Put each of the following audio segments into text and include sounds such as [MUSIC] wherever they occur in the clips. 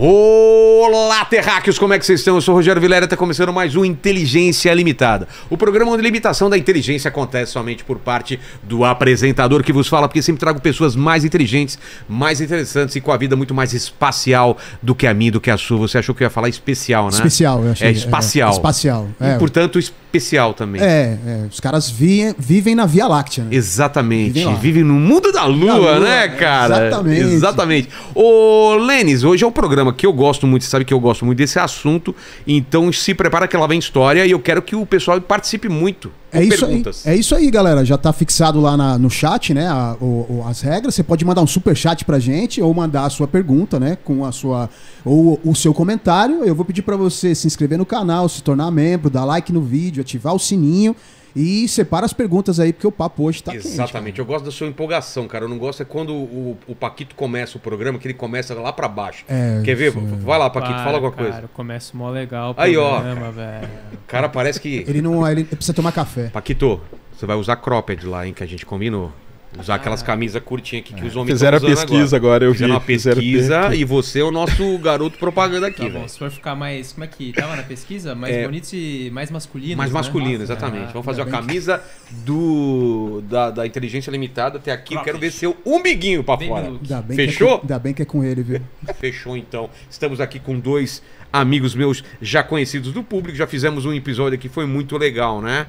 All Olá, terráqueos, como é que vocês estão? Eu sou o Rogério Vilera, está começando mais um Inteligência Limitada. O programa onde limitação da inteligência acontece somente por parte do apresentador que vos fala, porque sempre trago pessoas mais inteligentes, mais interessantes e com a vida muito mais espacial do que a minha, do que a sua. Você achou que eu ia falar especial, né? Especial, eu achei. É espacial. É, espacial. É. E, portanto, especial também. É, é. os caras vi, vivem na Via Láctea. Né? Exatamente. Vivem, vivem, no mundo da lua, da lua né, cara? Exatamente. Exatamente. Ô, Lênis, hoje é um programa que eu gosto muito, sabe que eu eu gosto muito desse assunto. Então se prepara que ela vem história e eu quero que o pessoal participe muito. É isso, aí, é isso aí, galera. Já tá fixado lá na, no chat, né? A, o, as regras. Você pode mandar um super chat pra gente ou mandar a sua pergunta, né? Com a sua. Ou o seu comentário. Eu vou pedir para você se inscrever no canal, se tornar membro, dar like no vídeo, ativar o sininho. E separa as perguntas aí, porque o papo hoje tá Exatamente. Quente, eu gosto da sua empolgação, cara. Eu não gosto é quando o, o Paquito começa o programa, que ele começa lá para baixo. É, Quer ver? Sim. É. Vai lá, Paquito, para, fala alguma coisa. Cara, começa mó legal o aí, programa, ó, velho. cara parece que... Ele não... Ele precisa tomar café. Paquito, você vai usar cropped lá, hein, que a gente combinou. Usar aquelas ah. camisas curtinhas aqui que é. os homens Fizeram a pesquisa agora. agora, eu Fizeram vi. Fizeram uma pesquisa fizeram e você é o nosso garoto propaganda aqui, tá velho. Se for ficar mais. Como é que tava na pesquisa? Mais é, bonito e mais masculino. Mais né? masculino, né? exatamente. Vamos fazer a camisa do, da, da inteligência limitada até aqui. Eu quero ver seu umbiguinho pra bem fora. É Fechou? É ainda bem que é com ele, viu? [LAUGHS] Fechou então. Estamos aqui com dois amigos meus já conhecidos do público. Já fizemos um episódio que foi muito legal, né?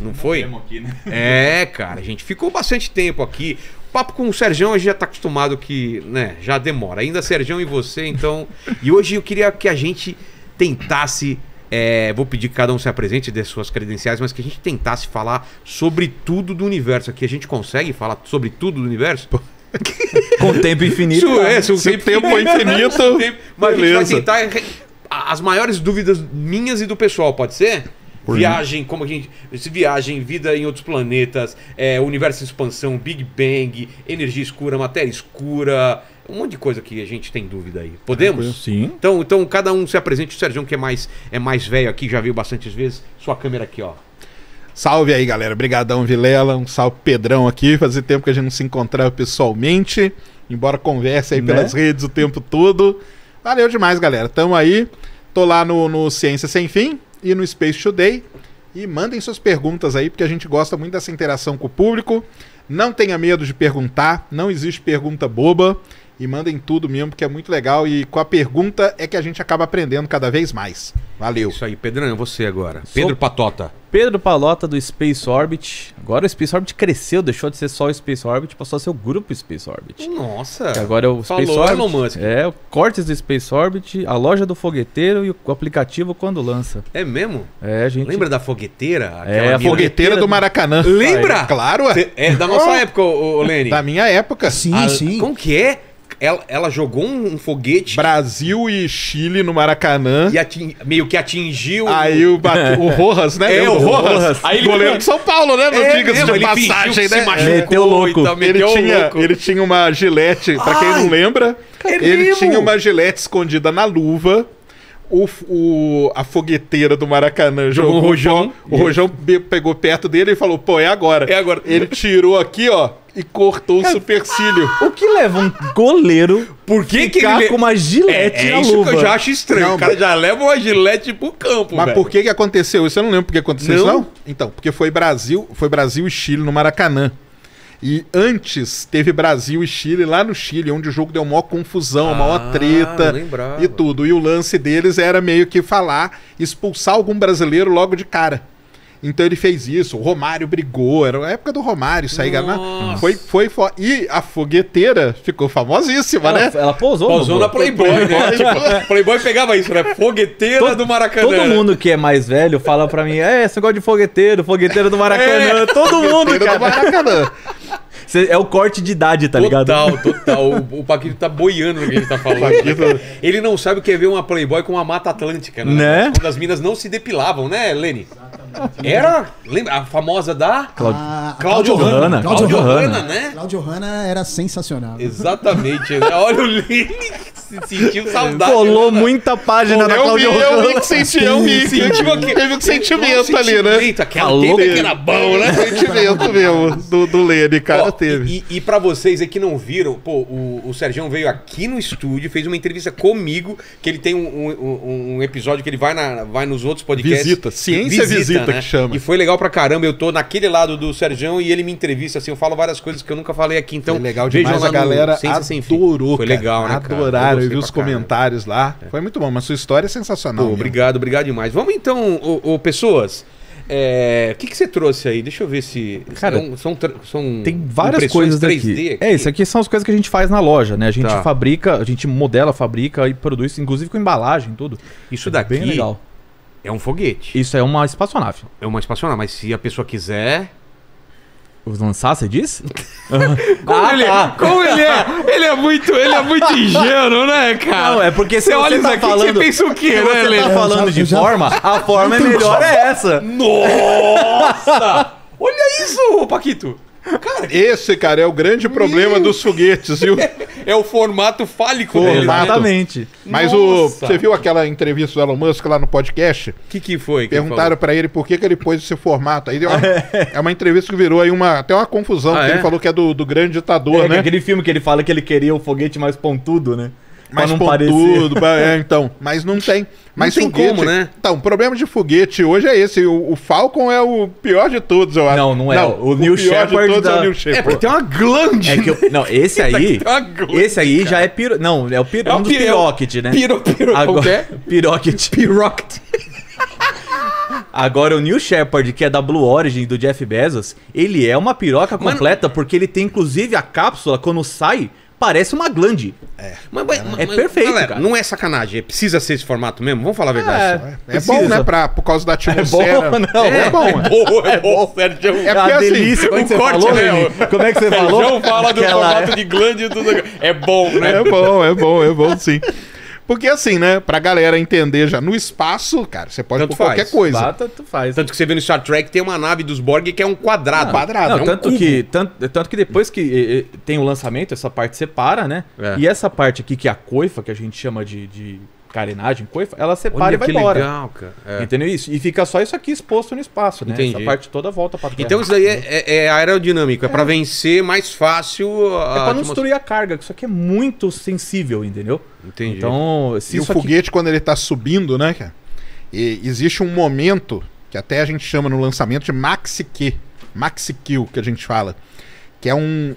não foi? Aqui, né? [LAUGHS] É, cara, a gente ficou bastante tempo aqui. Papo com o Sergião, a gente já está acostumado que, né, já demora. Ainda Sergião e você, então. E hoje eu queria que a gente tentasse. É, vou pedir que cada um se apresente das suas credenciais, mas que a gente tentasse falar sobre tudo do universo. Aqui a gente consegue falar sobre tudo do universo? [LAUGHS] Com tempo infinito. Isso, né? é, se o tempo, tempo é infinito. mas beleza. a gente vai tentar as maiores dúvidas minhas e do pessoal, pode ser? Por viagem, mim. como a gente. Viagem, vida em outros planetas, é, universo em expansão, Big Bang, energia escura, matéria escura. Um monte de coisa que a gente tem dúvida aí. Podemos? Sim. Então, então cada um se apresente. O Sérgio, que é mais, é mais velho aqui, já viu bastantes vezes. Sua câmera aqui, ó. Salve aí, galera. Obrigadão, Vilela. Um salve, Pedrão aqui. Fazia tempo que a gente não se encontrava pessoalmente. Embora converse aí né? pelas redes o tempo todo. Valeu demais, galera. Tamo aí. Tô lá no, no Ciência Sem Fim e no Space Today. E mandem suas perguntas aí, porque a gente gosta muito dessa interação com o público. Não tenha medo de perguntar, não existe pergunta boba e mandem tudo mesmo, porque é muito legal. E com a pergunta é que a gente acaba aprendendo cada vez mais. Valeu. É isso aí, Pedrão, é você agora. Sou Pedro Patota. Pedro Palota do Space Orbit. Agora o Space Orbit cresceu, deixou de ser só o Space Orbit, passou a ser o grupo Space Orbit. Nossa. E agora é o Space Falou, Orbit. Elon Musk. É, o Cortes do Space Orbit, a loja do fogueteiro e o aplicativo quando lança. É mesmo? É, gente. Lembra da fogueteira? é, a fogueteira do Maracanã. Lembra? é. Claro. É da nossa oh. época, ô, Lenny. Da minha época. Sim, a... Ah, sim. Como que é? Ela, ela jogou um, um foguete. Brasil e Chile no Maracanã. E ating, meio que atingiu. Aí o, [LAUGHS] o Rojas, né? É, o Rojas. Rojas. Aí ele... Goleiro de São Paulo, né? Não é, diga-se de passagem, né? Se machucou, louco. Então, meteu ele, tinha, louco. ele tinha uma gilete, pra quem Ai, não lembra, é ele mesmo? tinha uma gilete escondida na luva o, o, a fogueteira do Maracanã jogou o Rojão. O Rojão pegou perto dele e falou: pô, é agora. É agora. Ele tirou aqui, ó, e cortou o supercílio. O que leva um goleiro Por que ficar que ele... com uma gilete é, é na isso luva? que eu já acho estranho. Não, o cara mas... já leva uma gilete pro campo, Mas velho. por que que aconteceu isso? Eu não lembro por que aconteceu não? isso, não? Então, porque foi Brasil, foi Brasil e Chile no Maracanã. E antes teve Brasil e Chile lá no Chile, onde o jogo deu maior confusão, ah, maior treta e tudo. E o lance deles era meio que falar, expulsar algum brasileiro logo de cara. Então ele fez isso, o Romário brigou, era a época do Romário, né? sair lá. Foi, foi, E a fogueteira ficou famosíssima, ela, né? Ela pousou, pousou na Playboy, Playboy né? Tipo, Playboy pegava isso, né? Fogueteira todo, do Maracanã. Todo mundo que é mais velho fala pra mim: é, você gosta de fogueteiro, fogueteira do é. Maracanã. É, todo mundo, cara. Do Maracanã. Cê, é o corte de idade, tá total, ligado? Total, [LAUGHS] total. O, o Paquito tá boiando no que ele tá falando. Ele não sabe o que é ver uma Playboy com uma Mata Atlântica, né? né? Quando as minas não se depilavam, né, Lenny? Exato. Era? Lembra a famosa da? Cláudio a... Ah, Cláudio Hanna. Cláudio Hanna, né? Cláudio Hanna era sensacional. Exatamente. [LAUGHS] Olha o Lini se sentiu é. saudade. Colou né? muita página da Cláudio Hanna. Eu vi que senti, eu vi. Teve um sentimento ali, né? Sentimento, aquela tempo que era bom, né? [LAUGHS] Sentimento mesmo do, do Lene, cara, teve. E, e pra vocês aí que não viram, pô, o, o Sergião veio aqui no estúdio, fez uma entrevista comigo, que ele tem um, um, um episódio que ele vai, na, vai nos outros podcasts. Visita, Ciência Visita visita né? que chama. E foi legal pra caramba. Eu tô naquele lado do Sergião e ele me entrevista, assim, eu falo várias coisas que eu nunca falei aqui. Então, foi legal demais. a galera adorou. Foi legal, né? Cara? Adoraram, eu vi os comentários lá. É. Foi muito bom, mas sua história é sensacional. Pô, obrigado, obrigado demais. Vamos então, ô, ô pessoas. É, o que, que você trouxe aí? Deixa eu ver se. Cara, são, são, são tem várias coisas 3D aqui. É, aqui. É, isso aqui são as coisas que a gente faz na loja, né? A gente tá. fabrica, a gente modela, fabrica e produz, inclusive com embalagem, tudo. Isso é daqui. Bem legal. É um foguete. Isso é uma espaçonave. É uma espaçonave, mas se a pessoa quiser. Lançar, você disse? [LAUGHS] como, ah, ele, é- tá. como ele é? Ele é muito, ele é muito ingênuo, né, cara? Não, é porque você olha isso tá aqui, falando, você pensa o quê, né, Você tá falando já, de já... forma, a [LAUGHS] forma é melhor é essa. Nossa! olha isso, Paquito! Cara, Esse, cara, é o grande problema dos foguetes, viu? [LAUGHS] é o formato fálico dele. Exatamente. Mas Nossa. o, você viu aquela entrevista do Elon Musk lá no podcast? O que, que foi? Perguntaram para ele por que, que ele pôs esse formato. Aí deu uma, [LAUGHS] é uma entrevista que virou aí uma, até uma confusão, ah, é? ele falou que é do, do grande ditador, é, né? É aquele filme que ele fala que ele queria o foguete mais pontudo, né? mais pontudo, é, então, [LAUGHS] mas não tem. Mas não tem foguete, como, né? Então, o problema de foguete hoje é esse. O, o Falcon é o pior de todos, eu acho. Não, não é. Não, o, o New Shepard da... é o New Shepard. É porque tem uma glande. É que eu... não, esse [LAUGHS] aí. esse aí já é piro. Não, é o piro... é um, dos pirocket, né? Piro, piro, Agora... É? [LAUGHS] Agora, o New Shepard, que é da Blue Origin do Jeff Bezos, ele é uma piroca completa, Mano... porque ele tem inclusive a cápsula, quando sai, parece uma glande. É. Mas, é. mas, é mas, perfeito, galera, cara. Não é sacanagem. É precisa ser esse formato mesmo? Vamos falar a verdade. É, é. é bom, né? Pra, por causa da atmosfera. É bom, [LAUGHS] não. É, bom. É bom, é bom, Sérgio. É, é porque, assim, delícia. Como, você corte, falou, né? Como é que você [LAUGHS] falou? Sérgio fala do Aquela... formato de glande e tudo. É bom, né? É bom, é bom, é bom, sim. Porque assim, né? Pra galera entender já no espaço, cara, você pode tanto pôr faz. qualquer coisa. Lá, tanto faz. Tanto que você vê no Star Trek tem uma nave dos Borg que é um quadrado. Não, quadrado, não, é um tanto cubo. que tanto, tanto que depois que e, e, tem o lançamento, essa parte separa, né? É. E essa parte aqui que é a coifa, que a gente chama de, de carenagem, coifa, ela separa Olha, e vai embora. Legal, cara. É. Entendeu isso? E fica só isso aqui exposto no espaço, né? Entendi. Essa parte toda volta para trás. Então isso aí é, é, é aerodinâmico, é, para é. vencer mais fácil. A... É para não destruir a carga, que isso aqui é muito sensível, entendeu? Entendi. Então, se e o foguete aqui... quando ele está subindo, né, cara? E existe um momento que até a gente chama no lançamento de maxi Q, maxi kill que a gente fala, que é um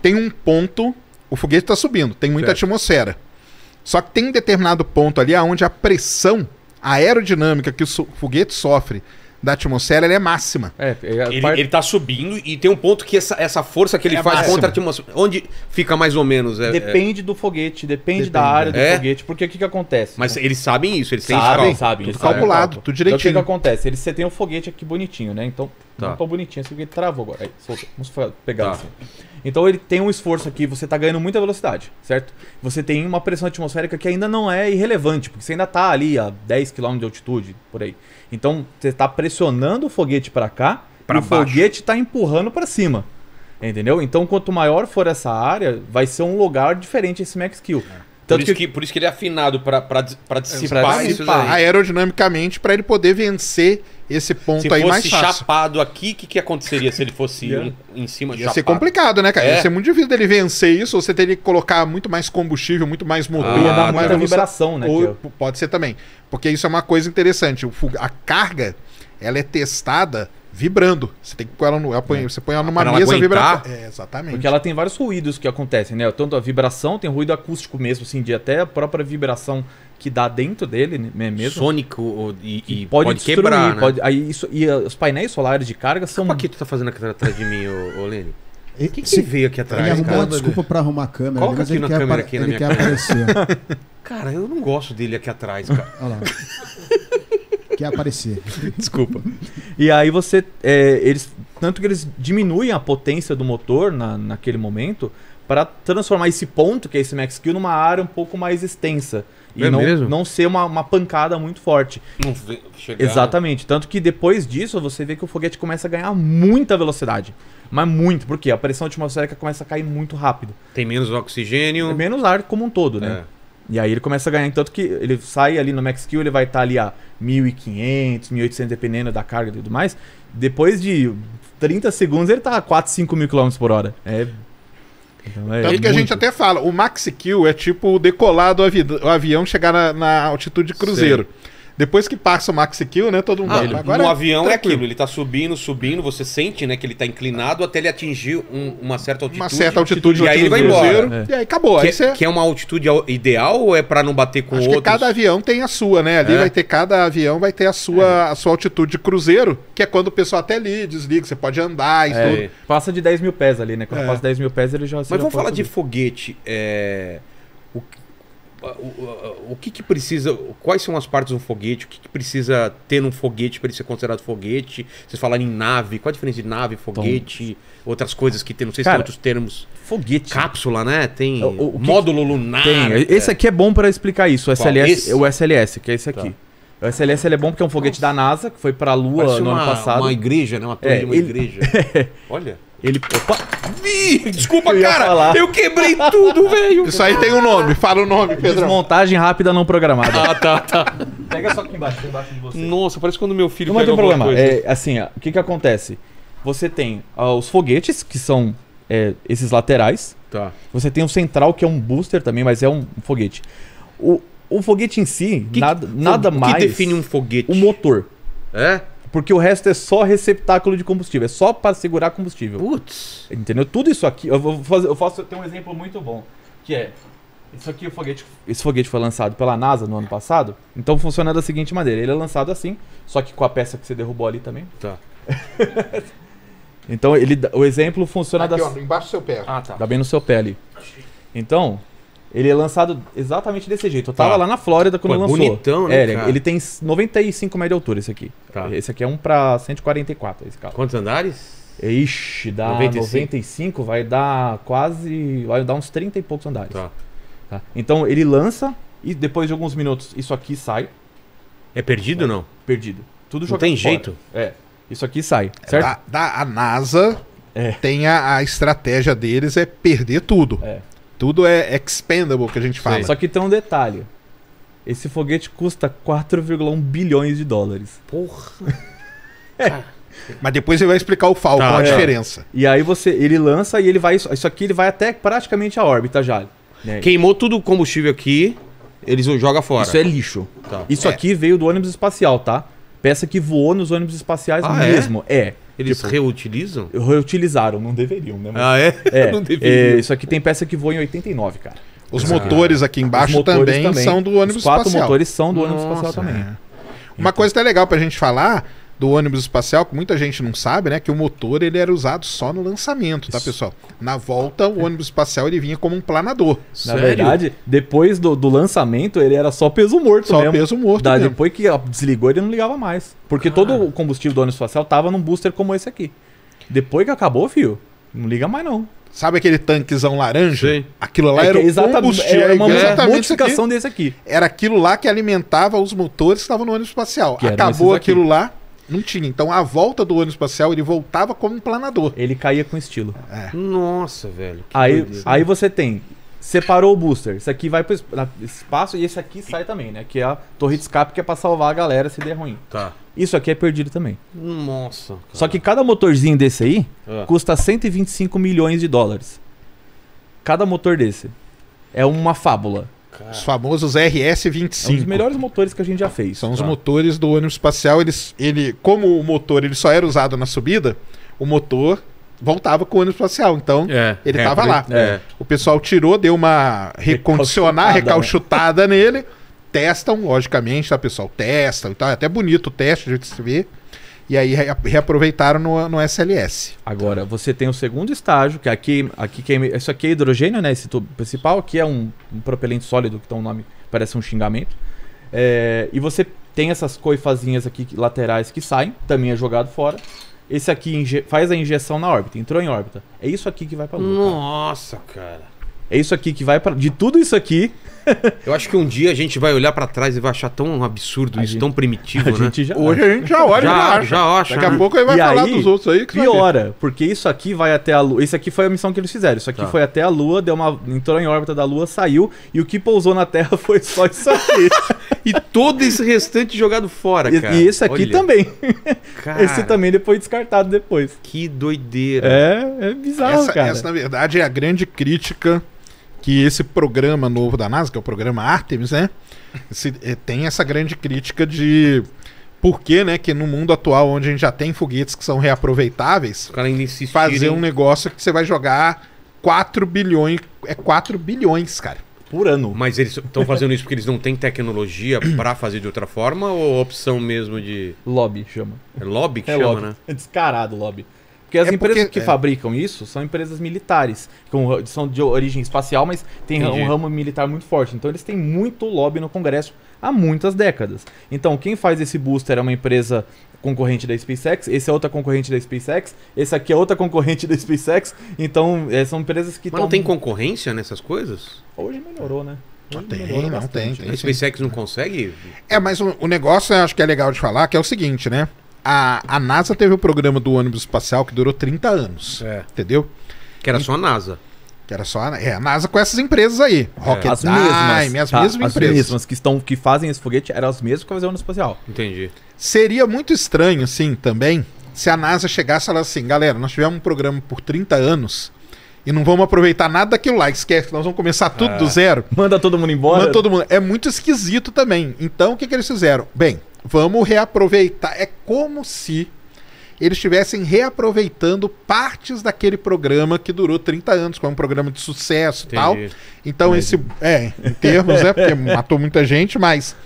tem um ponto, o foguete está subindo, tem muita certo. atmosfera. Só que tem um determinado ponto ali onde a pressão aerodinâmica que o foguete sofre da atmosfera é máxima. É, é ele, parte... ele tá subindo e tem um ponto que essa, essa força que ele é faz máxima. contra é. a atmosfera. Onde fica mais ou menos? É, é? depende do foguete, depende, depende. da área do é? foguete, porque o que, que acontece? Mas então, eles sabem isso, eles têm sabem, sabem, tudo calculado, então, tudo direitinho. Então, o que, que acontece? Eles, você tem um foguete aqui bonitinho, né? Então, tá. não tão bonitinho, esse assim, foguete travou agora. Aí, solta. Vamos pegar tá. assim. Então ele tem um esforço aqui, você está ganhando muita velocidade, certo? Você tem uma pressão atmosférica que ainda não é irrelevante, porque você ainda está ali a 10 km de altitude, por aí. Então você está pressionando o foguete para cá pra e o foguete está empurrando para cima. Entendeu? Então, quanto maior for essa área, vai ser um lugar diferente esse max kill. É. Por isso, que, que, por, isso que, ele é afinado para dissipar, pra dissipar. Aerodinamicamente, para ele poder vencer esse ponto se aí mais fácil. Se fosse chapado aqui, o que, que aconteceria se ele fosse [LAUGHS] yeah. em, em cima de Ia chapado? ser complicado, né, cara? É. Ia ser muito difícil dele vencer isso, você teria que colocar muito mais combustível, muito mais ah, motor. Ah, ia dar muita liberação, né? Ou, pode ser também. Porque isso é uma coisa interessante. a carga, ela é testada vibrando. Você tem que pôr ela no, é. você põe ela ah, numa pra mesa vibrando. É, exatamente. Porque ela tem vários ruídos que acontecem, né? Tanto a vibração, tem ruído acústico mesmo, assim, de até a própria vibração que dá dentro dele né, mesmo. Sônico e, e pode, pode destruir, quebrar, né? aí isso, e ah, os painéis solares de carga são... O que tu tá fazendo aqui atrás de mim, ô, ô Lene? O que, que se veio aqui atrás? Ele arrumou uma desculpa pra arrumar a câmera. Coloca aqui na câmera aqui na minha cara. aparecer. [LAUGHS] Cara, eu não gosto dele aqui atrás, cara. Olha lá. [LAUGHS] quer aparecer. [LAUGHS] Desculpa. E aí você. É, eles, tanto que eles diminuem a potência do motor na, naquele momento para transformar esse ponto, que é esse max kill, numa área um pouco mais extensa. E é não, mesmo? não ser uma, uma pancada muito forte. Não Exatamente. Tanto que depois disso você vê que o foguete começa a ganhar muita velocidade. Mas muito, porque a pressão atmosférica começa a cair muito rápido. Tem menos oxigênio. Tem é menos ar como um todo, né? É. E aí ele começa a ganhar, tanto que ele sai ali no max kill, ele vai estar tá ali a 1.500, 1.800, dependendo da carga e tudo mais. Depois de 30 segundos, ele tá a 4, 5 mil km por hora. É... Então, é Tanto é que muito. a gente até fala, o max kill é tipo decolar do avi o avião chegar na, na altitude de cruzeiro. Sei. Depois que passa o max kill, né? Todo mundo. Ah, ele, agora, no é avião é tranquilo. é aquilo, ele tá subindo, subindo, você sente, né, que ele tá inclinado até ele atingir um, uma certa altitude. Uma certa altitude, e aí ele vai embora. é. E aí acabou. Que, aí é, você... que é uma altitude ideal ou é para não bater com outro? cada avião tem a sua, né? Ali é. vai ter cada avião vai ter a sua é. a sua altitude de cruzeiro, que é quando o pessoal até ali desliga, você pode andar e tudo. Passa de 10 mil pés ali, né? Quando passa 10 mil pés ele já. Mas vamos falar subir. de foguete. É o, o que, que, precisa, quais são as partes do foguete, o que, que precisa ter num foguete para ele ser considerado foguete? Vocês falaram em nave, qual a diferença de nave, foguete, Tom. outras coisas que tem, não sei Cara, se tem outros termos. Foguete. Cápsula, né? Tem o, o módulo que... lunar. Tem. É. Esse aqui é bom para explicar isso, o SLS, o SLS, que é esse aqui. Tá. O SLS é bom porque é um foguete Nossa. da NASA que foi para a Lua Parece no uma, ano passado. Uma igreja, né? Uma torre é, de uma é, ele... igreja. [LAUGHS] Olha. Ele. Opa! Ih, desculpa, eu cara! Falar. Eu quebrei tudo, velho! Isso aí tem um nome, fala o nome, Pedro. Desmontagem rápida não programada. ah, tá, tá. Pega só aqui embaixo, aqui embaixo de você. Nossa, parece quando meu filho. Não, mas tem um problema. Coisa. É, assim, ó, o que que acontece? Você tem ó, os foguetes, que são é, esses laterais. Tá. Você tem o central, que é um booster também, mas é um, foguete. O, o foguete em si, que, nada, que, nada mais. O que define um foguete? O motor. É? Porque o resto é só receptáculo de combustível, é só para segurar combustível. Putz. Entendeu? Tudo isso aqui, eu vou fazer, eu faço tem um exemplo muito bom, que é isso aqui, o foguete, esse foguete foi lançado pela NASA no ano passado, então funciona da seguinte maneira, ele é lançado assim, só que com a peça que você derrubou ali também. Tá. [LAUGHS] então ele, o exemplo funciona aqui, da ó, embaixo do seu pé. Ah, tá. Dá tá bem no seu pé ali. Então, ele é lançado exatamente desse jeito. Eu tava tá. lá na Flórida quando Pô, é lançou. Bonitão, né? É, cara? ele tem 95 metros de altura, esse aqui. Tá. Esse aqui é um pra 144, esse carro. Quantos andares? Ixi, dá 95? 95, vai dar quase. Vai dar uns 30 e poucos andares. Tá. tá. Então ele lança e depois de alguns minutos isso aqui sai. É perdido ou não? Perdido. Tudo jogado. Não tem fora. jeito. É. Isso aqui sai, é, certo? Da, da a NASA é. tem a, a estratégia deles é perder tudo. É. Tudo é expendable que a gente fala. Só que tem um detalhe. Esse foguete custa 4,1 bilhões de dólares. Porra. [LAUGHS] é. Mas depois ele vai explicar o falco, tá, a é. diferença. E aí você, ele lança e ele vai isso aqui ele vai até praticamente a órbita já. Né? Queimou tudo o combustível aqui, eles jogam fora. Isso é lixo. Tá. Isso é. aqui veio do ônibus espacial, tá? Peça que voou nos ônibus espaciais ah, é? mesmo. É? é. Eles tipo, reutilizam? Reutilizaram, não deveriam, né? Mas, ah, é? [LAUGHS] É, [LAUGHS] não deveriam. É, isso aqui tem peça que voa em 89, cara. Os Exato. Ah, motores aqui embaixo motores também, também, são do ônibus espacial. Os quatro espacial. motores são do Nossa, ônibus espacial também. É. Uma então. coisa até legal pra gente falar do ônibus espacial, que muita gente não sabe, né? Que o motor ele era usado só no lançamento, tá, pessoal? Na volta, o ônibus espacial ele vinha como um planador. Na é Sério? verdade, depois do, do, lançamento, ele era só peso morto só mesmo. Só peso morto da, mesmo. Depois que desligou, ele não ligava mais. Porque ah. todo o combustível do ônibus espacial tava num booster como esse aqui. Depois que acabou, fio, não liga mais não. Sabe aquele tanquezão laranja? Sim. Aquilo lá é era o combustível. Era uma é, modificação aqui. desse aqui. Era aquilo lá que alimentava os motores que estavam no ônibus espacial. Que Acabou aquilo lá, não tinha. Então a volta do ônibus espacial ele voltava como um planador. Ele caía com estilo. É. Nossa, velho. Aí, aí você tem. Separou o booster. Isso aqui vai pro espaço e esse aqui sai também, né? Que é a torre de escape que é pra salvar a galera se der ruim. Tá. Isso aqui é perdido também. Nossa. Cara. Só que cada motorzinho desse aí é. custa 125 milhões de dólares. Cada motor desse. É uma fábula. Cara. Os famosos RS-25. É um dos melhores motores que a gente já fez. São tá. os motores do ônibus espacial. Eles, ele, como o motor ele só era usado na subida, o motor voltava com o ônibus espacial. Então, é, ele estava é, lá. É. O pessoal tirou, deu uma recondicionar, recalchutada, recalchutada né? nele. Testam, logicamente, tá, pessoal? Testam e tal. É até bonito o teste, a gente se vê. E aí reaproveitaram no, no SLS. Agora, você tem o segundo estágio, que é aqui, aqui que é, isso aqui é hidrogênio, né? Esse tubo principal, aqui é um, um propelente sólido, que tem um nome parece um xingamento. É, e você tem essas coifazinhas aqui laterais que saem, também é jogado fora. Esse aqui faz a injeção na órbita, entrou em órbita. É isso aqui que vai pra Lua. Nossa, cara. cara. É isso aqui que vai para De tudo isso aqui, [LAUGHS] Eu acho que um dia a gente vai olhar para trás e vai achar tão absurdo a isso, gente, tão primitivo, [LAUGHS] a né? Gente já Hoje acha. a gente já olha já, já acha. Já acha. Daqui a pouco aí vai e falar aí, dos outros aí. piora, porque isso aqui vai até a Lua. Isso aqui foi a missão que eles fizeram. Isso aqui tá. foi até a Lua, deu uma entrou em órbita da Lua, saiu e o que pousou na Terra [LAUGHS] foi só isso aqui. e todo esse restante jogado fora, cara. E, e esse aqui olha. também. Cara, esse também depois descartado depois. Que doideira. É, é bizarro, essa, cara. Essa na verdade é a grande crítica que esse programa novo da NASA, que é o programa Artemis, né? Esse, eh, tem essa grande crítica de por que, né, que no mundo atual, onde a gente já tem foguetes que são reaproveitáveis, fazer um negócio que você vai jogar 4 bilhões. É 4 bilhões, cara. Por ano. Mas eles estão fazendo isso porque eles não têm tecnologia para fazer de outra forma ou opção mesmo de. Lobby chama. É lobby que é chama, lobby. né? É descarado lobby. Porque as é empresas porque, que é. fabricam isso são empresas militares, que são de origem espacial, mas tem Entendi. um ramo militar muito forte. Então eles têm muito lobby no Congresso há muitas décadas. Então quem faz esse booster é uma empresa concorrente da SpaceX, esse é outra concorrente da SpaceX, esse aqui é outra concorrente da SpaceX. Então é, são empresas que. Mas tão... não tem concorrência nessas coisas? Hoje melhorou, né? Ah, não tem, não bastante. tem, A SpaceX não consegue? É, mas o, o negócio, acho que é legal de falar, que é o seguinte, né? a, a NASA teve o programa do ônibus espacial que durou 30 anos. É. Entendeu? Que era e, só a NASA. Que era só a, é, a NASA com essas empresas aí. É, Rocket é. as Dime, mesmas, as tá, mesmas as empresas. As mesmas que, estão, que fazem esse foguete eram as mesmas que faziam o ônibus espacial. Entendi. Seria muito estranho, sim, também, se a NASA chegasse e falasse assim, galera, nós tivemos um programa por 30 anos e não vamos aproveitar nada daquilo lá. Esquece que nós vamos começar tudo ah, do zero. Manda todo mundo embora. Manda todo mundo. É muito esquisito também. Então, o que, que eles fizeram? Bem, vamos reaproveitar. É como se eles estivessem reaproveitando partes daquele programa que durou 30 anos, que é um programa de sucesso e tal. Então, Entendi. esse. É, em termos, né? Porque [LAUGHS] matou muita gente, mas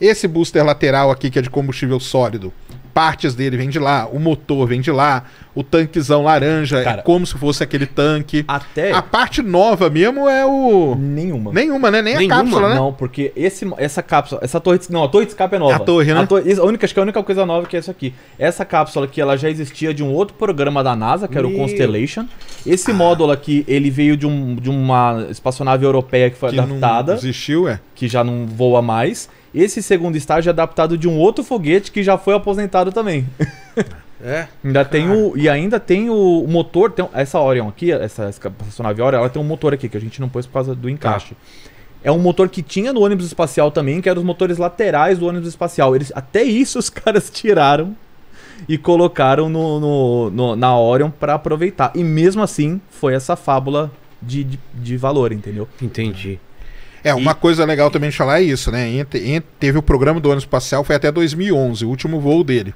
esse booster lateral aqui, que é de combustível sólido, partes dele vem de lá, o motor vem de lá, o tanquezão laranja é Cara, é como se fosse aquele tanque. Até a parte nova mesmo é o nenhuma. Nenhuma, né? Nem nenhuma, a cápsula, né? Não, porque esse essa cápsula, essa torre, não, a torre de escape é nova. A torre, né? A, torre, a única acho que é a única coisa nova que é isso aqui. Essa cápsula aqui, ela já existia de um outro programa da NASA, que era o Constellation. Esse ah. módulo aqui, ele veio de um de uma espaçonave europeia que foi que adaptada. Não existiu, é? Que já não voa mais esse segundo estágio é adaptado de um outro foguete que já foi aposentado também. É? [LAUGHS] ainda tem o, e ainda tem o motor, tem, essa Orion aqui, essa, essa espaçonave Orion, ela tem um motor aqui que a gente não pôs por causa do encaixe. Tá. É um motor que tinha no ônibus espacial também, que era os motores laterais do ônibus espacial. Eles, até isso os [LAUGHS] caras tiraram e colocaram no, no, no na Orion para aproveitar. E mesmo assim, foi essa fábula de, de, de valor, entendeu? Entendi. É, uma e... coisa legal também de falar é isso, né? teve o programa do ônibus espacial, foi até 2011, o último voo dele.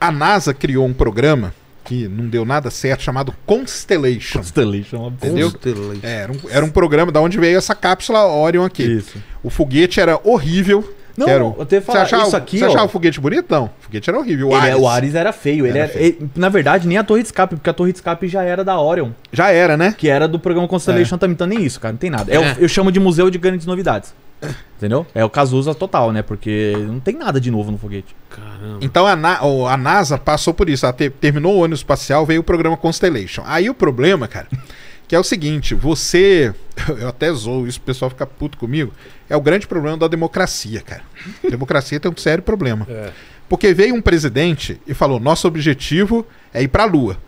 A NASA criou um programa que não deu nada certo, chamado Constellation. Constellation, entendeu? Constellation. É, era, um, era um programa da onde veio essa cápsula Orion aqui. Isso. O foguete era horrível, não, Quero... eu teve que falar, achava, isso aqui, Você ó, achava o foguete bonito? Não, o foguete era horrível. O, Ares. É, Ares. o Ares era feio. Ele era, era feio. Ele, na verdade, nem a torre de escape, porque a torre de escape já era da Orion. Já era, né? Que era do programa Constellation é. Tá também. Então nem isso, cara, não tem nada. É. Eu, é. eu chamo de museu de grandes novidades. [LAUGHS] Entendeu? É o Cazuza total, né? Porque não tem nada de novo no foguete. Caramba. Então a, Na a NASA passou por isso. Ela te terminou o ano espacial, veio o programa Constellation. Aí o problema, cara... Que é o seguinte, você. [LAUGHS] Eu até zoo isso, o pessoal fica puto comigo. É o grande problema da democracia, cara. [LAUGHS] democracia tem um sério problema. É. Porque veio um presidente e falou: nosso objetivo é ir para a Lua.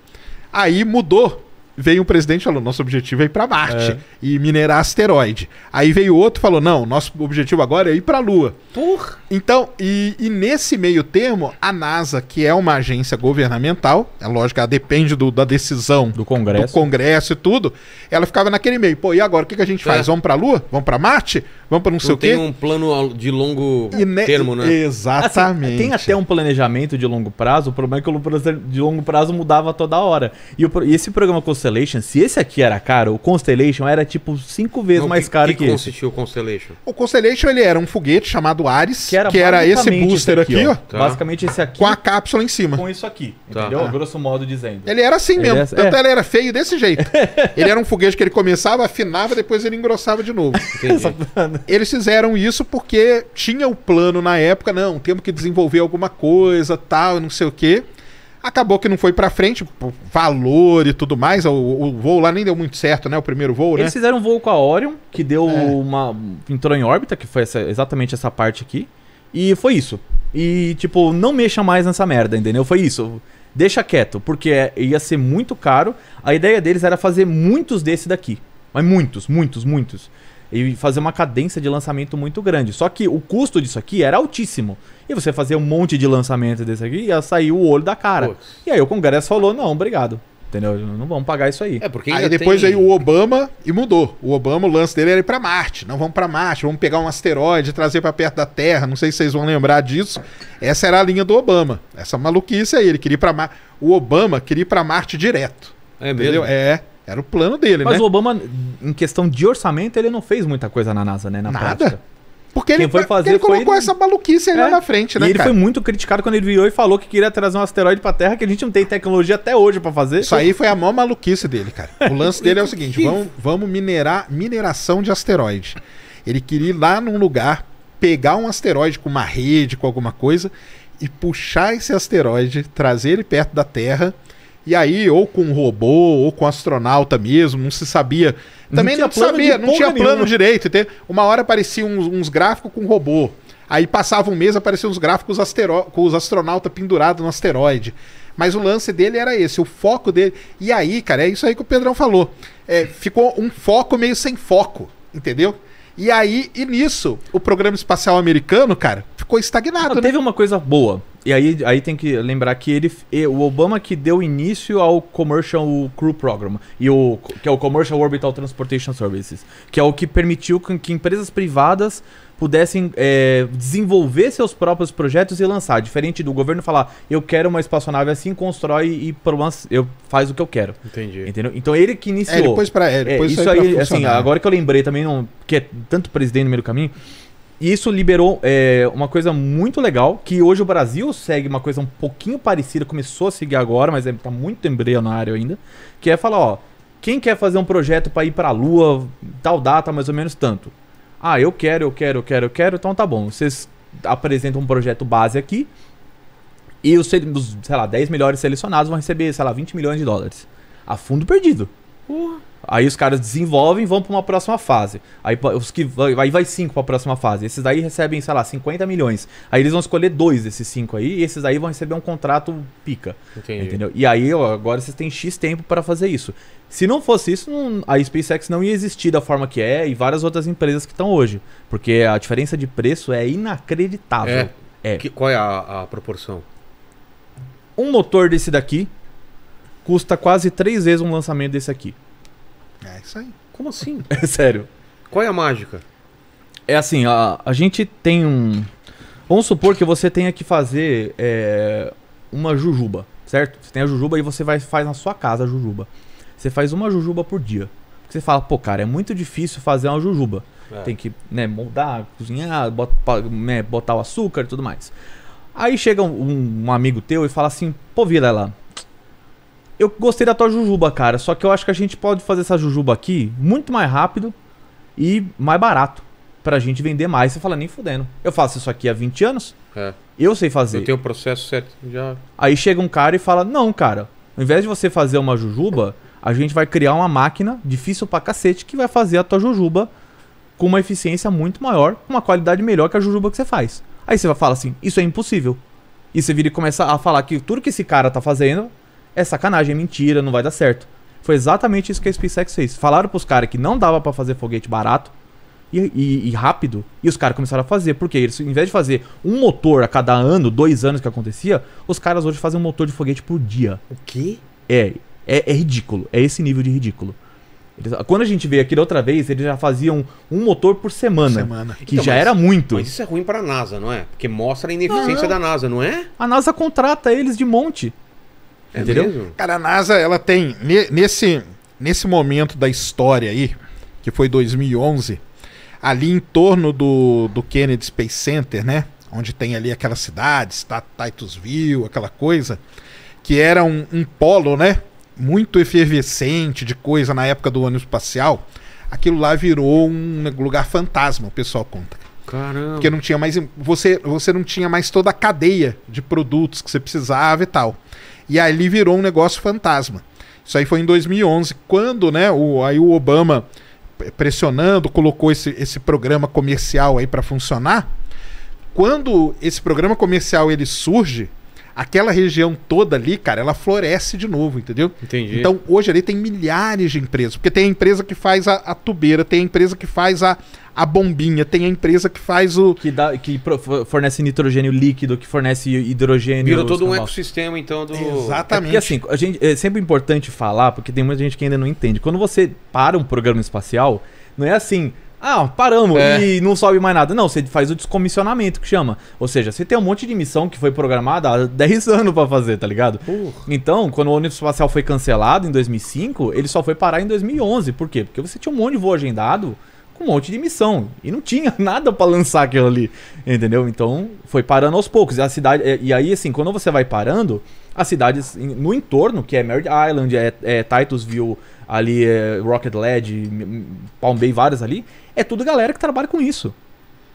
Aí mudou veio um presidente e falou: nosso objetivo é ir para Marte é. e minerar asteroide. Aí veio outro e falou: não, nosso objetivo agora é ir para a Lua. Porra. Então, e, e, nesse meio termo, a NASA, que é uma agência governamental, é lógico, ela depende do, da decisão do Congresso. do Congresso e tudo, ela ficava naquele meio: pô, e agora? O que, que a gente é. faz? É. Vamos para a Lua? Vamos para Marte? Vamos para não sei o quê? Tem um plano de longo ne... termo, né? Exatamente. Assim, tem até um planejamento de longo prazo, o problema é que o de longo prazo mudava toda hora. E, o, e esse programa Constellation, se esse aqui era caro, o Constellation era tipo cinco vezes Não, mais que, caro que, que, que o Constellation? O Constellation ele era um foguete chamado Ares, que era, que era esse booster esse aqui, aqui, ó. Tá. Basicamente esse aqui. Com a cápsula em cima. Com isso aqui, tá. entendeu? Tá. Grosso modo dizendo. Ele era assim ele mesmo. Era... É assim, tanto é. ele era feio desse jeito. [LAUGHS] ele era um foguete que ele começava, afinava, depois ele engrossava de novo. Eles fizeram isso porque tinha o plano na época, não, temos que desenvolver alguma coisa, tal, não sei o quê. Acabou que não foi para frente, valor e tudo mais. O, o, voo lá nem deu muito certo, né? O primeiro voo, Eles né? Eles fizeram um voo com a Orion, que deu é. uma. entrou em órbita, que foi essa, exatamente essa parte aqui. E foi isso. E, tipo, não mexa mais nessa merda, entendeu? Foi isso. Deixa quieto, porque é, ia ser muito caro. A ideia deles era fazer muitos desse daqui. Mas muitos, muitos, muitos. E fazer uma cadência de lançamento muito grande. Só que o custo disso aqui era altíssimo. E você fazia um monte de lançamento desse aqui e ia sair o olho da cara. E aí o Congresso falou: não, obrigado. Entendeu? Não vamos pagar isso aí. É, porque aí depois tem... aí o Obama e mudou. O Obama, o lance dele era ir para Marte. Não vamos para Marte, vamos pegar um asteroide e trazer para perto da Terra. Não sei se vocês vão lembrar disso. Essa era a linha do Obama. Essa maluquice aí, ele queria ir para Marte. O Obama queria ir para Marte direto. É entendeu? É. Era o plano dele, Mas né? Mas o Obama, em questão de orçamento, ele não fez muita coisa na NASA, né? Na Nada. Prática. Porque ele, foi fazer ele colocou foi... essa maluquice aí é. lá na frente, né? E ele cara? foi muito criticado quando ele virou e falou que queria trazer um asteroide pra Terra que a gente não tem tecnologia até hoje para fazer. Isso aí foi a maior maluquice dele, cara. O lance [LAUGHS] dele é o seguinte: vamos, vamos minerar mineração de asteroide. Ele queria ir lá num lugar, pegar um asteroide com uma rede, com alguma coisa, e puxar esse asteroide, trazer ele perto da Terra e aí, ou com robô, ou com astronauta mesmo, não se sabia. Também não, não sabia, não tinha plano nenhuma. direito. Uma hora aparecia uns, uns gráficos com robô. Aí passava um mês, apareciam uns gráficos astero... com os astronautas pendurados no asteroide. Mas o lance dele era esse, o foco dele. E aí, cara, é isso aí que o Pedrão falou. É, ficou um foco meio sem foco, entendeu? E aí, e nisso, o programa espacial americano, cara, ficou estagnado. Não, né? Teve uma coisa boa. E aí, aí tem que lembrar que ele, o Obama que deu início ao Commercial Crew Program, e o, que é o Commercial Orbital Transportation Services, que é o que permitiu que, que empresas privadas pudessem é, desenvolver seus próprios projetos e lançar, diferente do governo falar, eu quero uma espaçonave assim, constrói e eu faz o que eu quero. Entendi. Entendeu? Então ele que é, iniciou. É, depois para ele é, isso aí, assim, agora que eu lembrei também, não, que é tanto presidente no meio do caminho, e isso liberou é, uma coisa muito legal, que hoje o Brasil segue uma coisa um pouquinho parecida, começou a seguir agora, mas está é, tá muito embrionário ainda, que é falar, ó, quem quer fazer um projeto para ir para a Lua, tal data, mais ou menos tanto. Ah, eu quero, eu quero, eu quero, eu quero, então tá bom. Vocês apresentam um projeto base aqui e os, sei lá, 10 melhores selecionados vão receber, sei lá, 20 milhões de dólares. A fundo perdido. Porra. Uh. Aí os caras desenvolvem e vão para uma próxima fase. Aí os que vai vai 5 para a próxima fase. Esses daí recebem, sei lá, 50 milhões. Aí eles vão escolher dois desses cinco aí e esses daí vão receber um contrato pica. Entendi. Entendeu? E aí, ó, agora vocês têm X tempo para fazer isso. Se não fosse isso, não, a SpaceX não ia existir da forma que é e várias outras empresas que estão hoje, porque a diferença de preço é inacreditável. É. é. Que, qual é a, a proporção? Um motor desse daqui custa quase três vezes um lançamento desse aqui. É isso aí. Como assim? [LAUGHS] É sério. Qual é a mágica? É assim, a, a gente tem um. Vamos supor que você tenha que fazer é, uma jujuba, certo? Você tem a jujuba e você vai, faz na sua casa a jujuba. Você faz uma jujuba por dia. Você fala, pô, cara, é muito difícil fazer uma jujuba. É. Tem que né, moldar, cozinhar, botar, né, botar o açúcar e tudo mais. Aí chega um, um amigo teu e fala assim, pô, Vilela, eu gostei da tua jujuba, cara. Só que eu acho que a gente pode fazer essa jujuba aqui muito mais rápido e mais barato. Pra gente vender mais. Você fala, nem fudendo. Eu faço isso aqui há 20 anos. É. Eu sei fazer. Eu tenho o processo certo. Já... Aí chega um cara e fala, não, cara. Ao invés de você fazer uma jujuba, a gente vai criar uma máquina difícil pra cacete que vai fazer a tua jujuba com uma eficiência muito maior, com uma qualidade melhor que a jujuba que você faz. Aí você vai falar assim, isso é impossível. E você vira e começa a falar que tudo que esse cara tá fazendo é sacanagem, é mentira, não vai dar certo. Foi exatamente isso que a SpaceX fez. Falaram pros caras que não dava para fazer foguete barato e, e, e rápido, e os caras começaram a fazer. Porque eles, em vez de fazer um motor a cada ano, dois anos que acontecia, os caras hoje fazem um motor de foguete por dia. O quê? É, é, é ridículo. É esse nível de ridículo. quando a gente veio aqui da outra vez, eles já faziam um motor por semana. semana. Que então, já mas, era muito. Mas isso é ruim pra NASA, não é? Porque mostra a ineficiência não. da NASA, não é? A NASA contrata eles de monte. É Entendeu? Mesmo? Cara, a NASA, ela tem. Nesse, nesse momento da história aí, que foi 2011, ali em torno do, do Kennedy Space Center, né? Onde tem ali aquelas cidades, tá, Titusville, aquela coisa, que era um, um polo, né? Muito efervescente de coisa na época do ônibus espacial. Aquilo lá virou um lugar fantasma, o pessoal conta. Caramba. Porque não tinha mais. Você, você não tinha mais toda a cadeia de produtos que você precisava e tal. E ali virou um negócio fantasma. Isso aí foi em 2011, quando né, o, aí o Obama, pressionando, colocou esse, esse programa comercial aí para funcionar. Quando esse programa comercial ele surge, aquela região toda ali, cara, ela floresce de novo, entendeu? Entendi. Então, hoje ali tem milhares de empresas, porque tem a empresa que faz a, a tubeira, tem a empresa que faz a, a bombinha, tem a empresa que faz o. Que, dá, que fornece nitrogênio líquido, que fornece hidrogênio. Virou todo um ecossistema, então, do. Exatamente. É assim, a gente, é sempre importante falar, porque tem muita gente que ainda não entende. Quando você para um programa espacial, não é assim. Ah, paramos é. e não sobe mais nada. Não, você faz o descomissionamento que chama. Ou seja, você tem um monte de missão que foi programada há 10 [LAUGHS] anos para fazer, tá ligado? Porra. Então, quando o ônibus espacial foi cancelado em 2005, ele só foi parar em 2011. Por quê? Porque você tinha um monte de voo agendado um monte de missão. E não tinha [LAUGHS] nada para lançar aquilo ali. Entendeu? Então foi parando aos poucos. E, a cidade, é, e aí, assim, quando você vai parando, as cidades no entorno, que é Merritt Island, é, é Titusville, ali é Rocket Led, Palm Bay, várias ali, é tudo galera que trabalha com isso.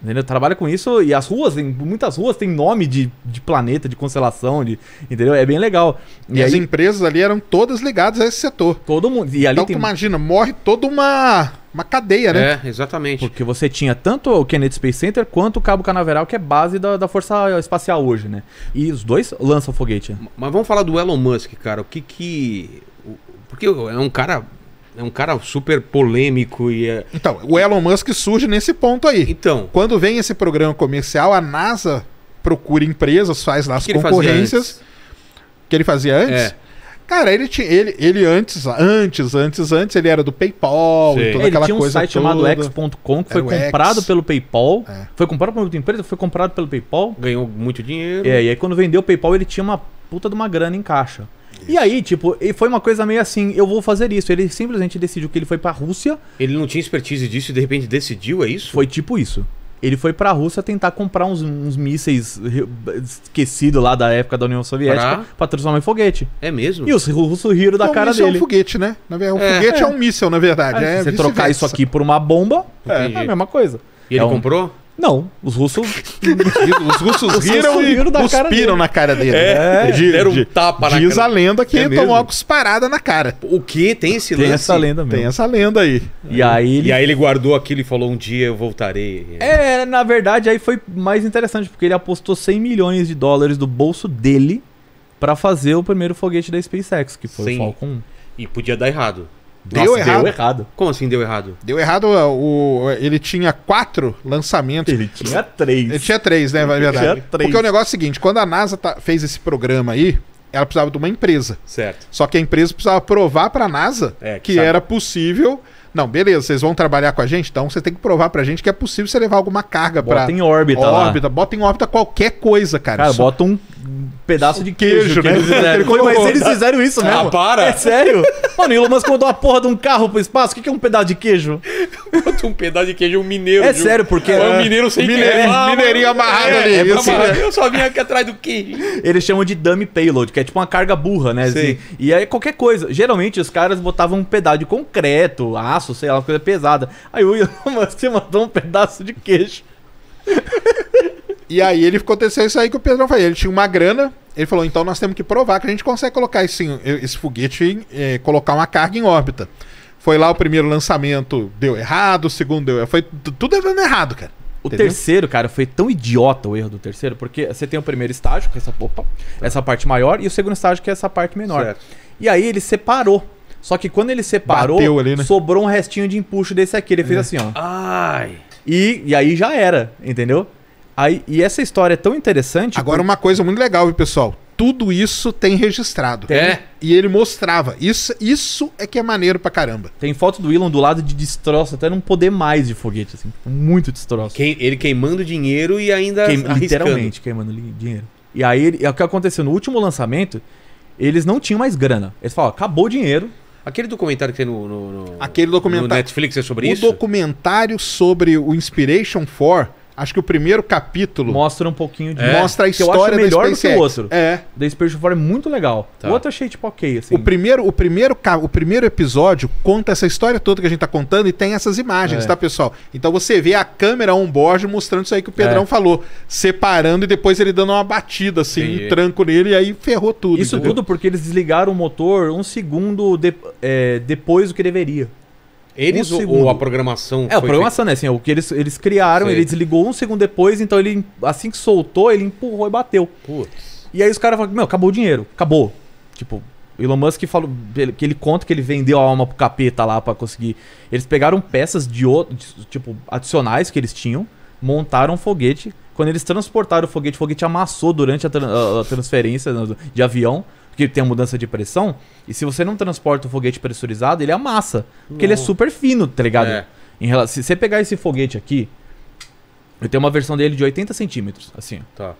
Entendeu? Trabalha com isso e as ruas, tem, muitas ruas têm nome de, de planeta, de constelação, de, entendeu? É bem legal. E, e as empresas ali eram todas ligadas a esse setor. Todo mundo. E ali então, tem... imagina, morre toda uma, uma cadeia, né? É, exatamente. Porque você tinha tanto o Kennedy Space Center quanto o Cabo Canaveral, que é base da, da Força Espacial hoje, né? E os dois lançam foguete. Né? Mas vamos falar do Elon Musk, cara. O que que. Porque é um cara é um cara super polêmico e é... Então, o Elon Musk surge nesse ponto aí. Então. Quando vem esse programa comercial, a NASA procura empresas, faz lá as que concorrências. que ele fazia antes? É. Cara, ele, tinha, ele, ele antes, antes, antes, antes, ele era do PayPal e toda ele aquela coisa. Ele tinha um site toda. chamado X.com que foi comprado X. pelo PayPal. É. Foi comprado por uma empresa, foi comprado pelo PayPal. Ganhou muito dinheiro. É, e aí quando vendeu o PayPal, ele tinha uma puta de uma grana em caixa. E aí, tipo, e foi uma coisa meio assim, eu vou fazer isso. Ele simplesmente decidiu que ele foi pra Rússia. Ele não tinha expertise disso e de repente decidiu, é isso? Foi tipo isso. Ele foi pra Rússia tentar comprar uns, uns mísseis esquecidos lá da época da União Soviética pra, pra transformar em foguete. É mesmo? E os russos riram da cara dele. É um é foguete, né? Na verdade, é um é. foguete é. é um míssel, na verdade. É, se você trocar isso aqui por uma bomba, é, é a mesma coisa. E ele é um... comprou? Não, [LAUGHS] os russos. os russos riram e cuspiram na cara dele. É, né? É, de, deram um tapa na diz cara. Diz a lenda que é tomou mesmo? uma cusparada na cara. O que? Tem esse lance? Tem essa lenda mesmo. Tem essa lenda aí. E aí ele, e aí ele guardou aquilo e falou: um dia eu voltarei. É, na verdade, aí foi mais interessante, porque ele apostou 100 milhões de dólares do bolso dele para fazer o primeiro foguete da SpaceX, que foi Sim. o Falcon 1. E podia dar errado. Deu, Nossa, errado. deu errado. Como assim deu errado? Deu errado, é, o, ele tinha quatro lançamentos. Ele tinha três. Ele tinha três, né? Ele é verdade. Tinha três. Porque o negócio é o seguinte: quando a NASA tá, fez esse programa aí, ela precisava de uma empresa. Certo. Só que a empresa precisava provar para a NASA é, que, que era possível. Não, beleza, vocês vão trabalhar com a gente, então você tem que provar pra gente que é possível você levar alguma carga para Bota pra... em órbita, órbita lá. Bota em órbita qualquer coisa, cara. Cara, Só... bota um um pedaço de queijo, queijo né? Que eles fizeram. mas eles fizeram isso ah, mesmo. Ah, para! É sério? Mano, Elon Musk mandou uma porra de um carro pro espaço. O que, que é um pedaço de queijo? um pedaço de queijo, um mineiro. É sério, porque... É um mineiro sem mineiro, queijo. É, ah, mineirinho é, amarrado é, ali. É, isso, né? Eu só vim aqui atrás do queijo. Eles chamam de dummy payload, que é tipo uma carga burra, né? e aí qualquer coisa. Geralmente os caras botavam um pedaço de concreto, aço, sei lá, coisa pesada. Aí o Elon [LAUGHS] Musk mandou um pedaço de queijo. E aí ele aconteceu isso aí que o Pedrão falou. Ele tinha uma grana, ele falou, então nós temos que provar que a gente consegue colocar esse, esse foguete, é, colocar uma carga em órbita. Foi lá o primeiro lançamento, deu errado, o segundo deu Foi tudo dando errado, cara. O Entendeu? terceiro, cara, foi tão idiota o erro do terceiro, porque você tem o primeiro estágio, que é essa, opa, essa parte maior, e o segundo estágio, que é essa parte menor. Certo. E aí ele separou. Só que quando ele separou, ali, né? sobrou um restinho de empuxo desse aqui. Ele fez é. assim, ó. Ai. E, e aí já era, entendeu? Aí, e essa história é tão interessante. Agora, porque... uma coisa muito legal, viu, pessoal? Tudo isso tem registrado. É. E ele mostrava. Isso, isso é que é maneiro pra caramba. Tem foto do Elon do lado de destroço, até não poder mais de foguete, assim. Muito destroço. Quem, ele queimando dinheiro e ainda. Queim, literalmente queimando dinheiro. E aí, é o que aconteceu no último lançamento, eles não tinham mais grana. Eles falaram, acabou o dinheiro. Aquele documentário que tem no, no, no Aquele documentário, no Netflix é sobre o isso? O documentário sobre o Inspiration 4 Acho que o primeiro capítulo. Mostra um pouquinho de. É. Mostra a história que eu acho melhor do que o outro. É. Da Space War é muito legal. Tá. O outro achei tipo ok, assim. O primeiro, o, primeiro, o primeiro episódio conta essa história toda que a gente tá contando e tem essas imagens, é. tá, pessoal? Então você vê a câmera on-board mostrando isso aí que o Pedrão é. falou. Separando e depois ele dando uma batida, assim, um tranco nele e aí ferrou tudo. Isso entendeu? tudo porque eles desligaram o motor um segundo de, é, depois do que deveria. Eles um ou, a programação? É, a programação, feita? né? Assim, é o que eles, eles criaram, Sei. ele desligou um segundo depois, então ele, assim que soltou, ele empurrou e bateu. Putz. E aí os caras falam, meu, acabou o dinheiro, acabou. Tipo, Elon Musk falou que ele conta que ele vendeu a alma pro capeta lá para conseguir. Eles pegaram peças de outro, tipo, adicionais que eles tinham, montaram um foguete. Quando eles transportaram o foguete, o foguete amassou durante a, tra a transferência né, de avião porque tem a mudança de pressão. E se você não transporta o foguete pressurizado, ele amassa. Porque ele é super fino, tá ligado? É. Relação, se você pegar esse foguete aqui, eu tenho uma versão dele de 80 centímetros, assim. Tá.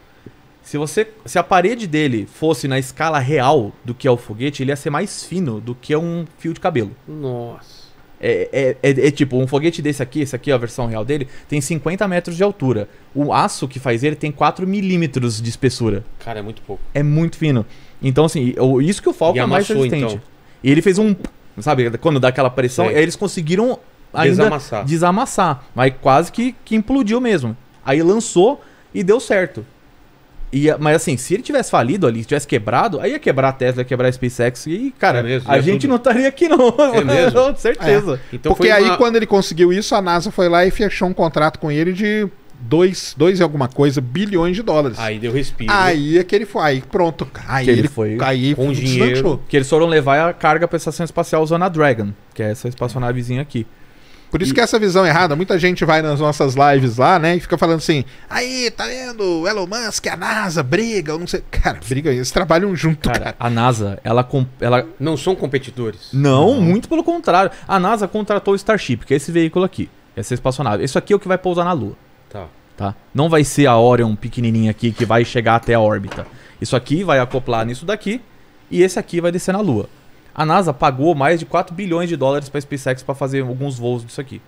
Se você, se a parede dele fosse na escala real do que é o foguete, ele ia ser mais fino do que um fio de cabelo. Nossa. É, é, é, é tipo, um foguete desse aqui, esse aqui, a versão real dele, tem 50 metros de altura. O aço que faz ele tem 4 milímetros de espessura. Cara, é muito pouco. É muito fino. Então, assim, isso que o Falco é mais então. resistente. Então. E ele fez um. Sabe, quando dá aquela pressão, aí eles conseguiram ainda desamassar. desamassar. Mas quase que, que implodiu mesmo. Aí lançou e deu certo. E, mas assim, se ele tivesse falido ali, tivesse quebrado, aí ia quebrar a Tesla, ia quebrar a SpaceX e, cara, é mesmo, a gente tudo. não estaria aqui não. É mesmo? [LAUGHS] certeza. É. Então Porque aí quando ele conseguiu isso, a NASA foi lá e fechou um contrato com ele de 2, 2 e alguma coisa bilhões de dólares. Aí deu respiro. Aí é que ele foi. Aí pronto. Aí que ele, ele foi aí com dinheiro. Que eles foram levar a carga para a estação espacial usando a Dragon, que é essa espaçonavezinha aqui. Por isso e... que essa visão é errada, muita gente vai nas nossas lives lá, né, e fica falando assim: "Aí, tá vendo? O Elon Musk, a NASA brigam, não sei". Cara, briga, eles trabalham junto, cara. cara. A NASA, ela ela não são competidores. Não, não, muito pelo contrário. A NASA contratou o Starship, que é esse veículo aqui, essa espaçonave. Isso aqui é o que vai pousar na Lua. Tá. tá. Não vai ser a Orion pequenininha aqui que vai chegar até a órbita. Isso aqui vai acoplar nisso daqui e esse aqui vai descer na Lua. A NASA pagou mais de 4 bilhões de dólares para a SpaceX para fazer alguns voos disso aqui.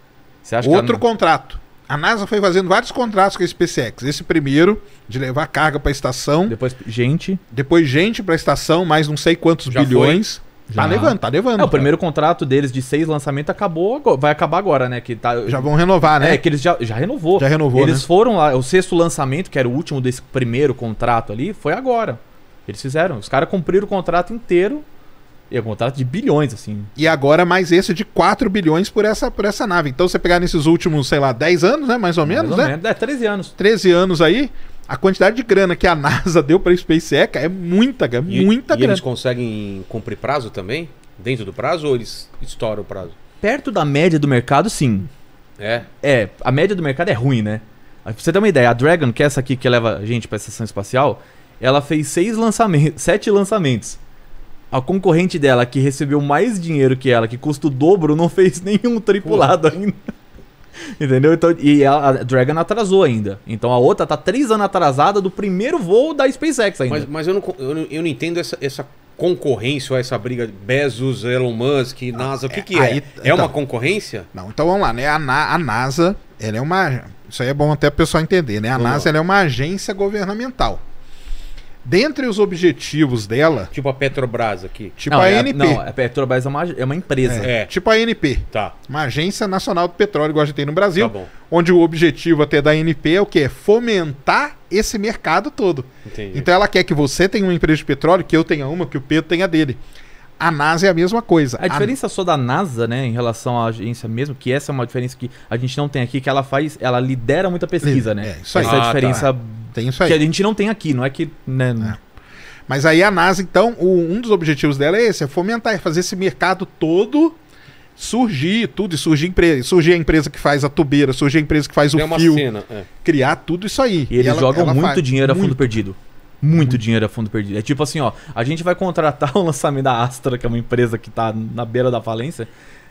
Você acha Outro que a... contrato. A NASA foi fazendo vários contratos com a SpaceX. Esse primeiro, de levar carga para a estação. Depois gente. Depois gente para a estação, mais não sei quantos Já bilhões. Foi. Tá levando, tá levando. É, o primeiro contrato deles de seis lançamentos acabou vai acabar agora, né? Que tá, já vão renovar, né? É, que eles já, já renovou. Já renovou, Eles né? foram lá, o sexto lançamento, que era o último desse primeiro contrato ali, foi agora. Eles fizeram. Os caras cumpriram o contrato inteiro. E é um contrato de bilhões, assim. E agora mais esse de 4 bilhões por essa, por essa nave. Então, você pegar nesses últimos, sei lá, 10 anos, né? Mais ou menos, ou né? Menos. É, 13 anos. 13 anos aí, a quantidade de grana que a NASA [LAUGHS] deu para a SpaceX é muita, é muita e, grana. E eles conseguem cumprir prazo também? Dentro do prazo ou eles estouram o prazo? Perto da média do mercado, sim. É? É, a média do mercado é ruim, né? Pra você ter uma ideia, a Dragon, que é essa aqui que leva a gente para a estação espacial, ela fez seis lançamentos, [LAUGHS] sete lançamentos. A concorrente dela, que recebeu mais dinheiro que ela, que custa o dobro, não fez nenhum tripulado Pô. ainda. Entendeu? Então, e a Dragon atrasou ainda. Então a outra tá três anos atrasada do primeiro voo da SpaceX ainda. Mas, mas eu, não, eu, não, eu não entendo essa, essa concorrência ou essa briga Bezos, Elon Musk, NASA. o que, é, que é? Aí, é então, uma concorrência? Não, então vamos lá, né? A, Na, a NASA, ela é uma. Isso aí é bom até o pessoal entender, né? A vamos NASA é uma agência governamental. Dentre os objetivos dela. Tipo a Petrobras aqui. Tipo não, a é ANP. Não, é a Petrobras é uma, é uma empresa. É, é. Tipo a ANP. Tá. Uma agência nacional do petróleo, igual a gente tem no Brasil. Tá bom. Onde o objetivo até da ANP é o quê? É fomentar esse mercado todo. Entendi. Então ela quer que você tenha uma empresa de petróleo, que eu tenha uma, que o Pedro tenha dele. A NASA é a mesma coisa. A diferença só da NASA, né, em relação à agência mesmo, que essa é uma diferença que a gente não tem aqui, que ela faz, ela lidera muita pesquisa, né? É, isso aí. Essa ah, é a ah, diferença tá tem isso aí. Que a gente não tem aqui, não é que. Né, é. Mas aí a NASA, então, o, um dos objetivos dela é esse: é fomentar, é fazer esse mercado todo surgir tudo, e surgir empresa, surgir a empresa que faz a tubeira, surgir a empresa que faz o fio, cena, é. criar tudo isso aí. E eles e ela, jogam ela muito faz. dinheiro a fundo muito. perdido. Muito, dinheiro a fundo perdido. É tipo assim, ó, a gente vai contratar [LAUGHS] o lançamento da Astra, que é uma empresa que tá na beira da falência.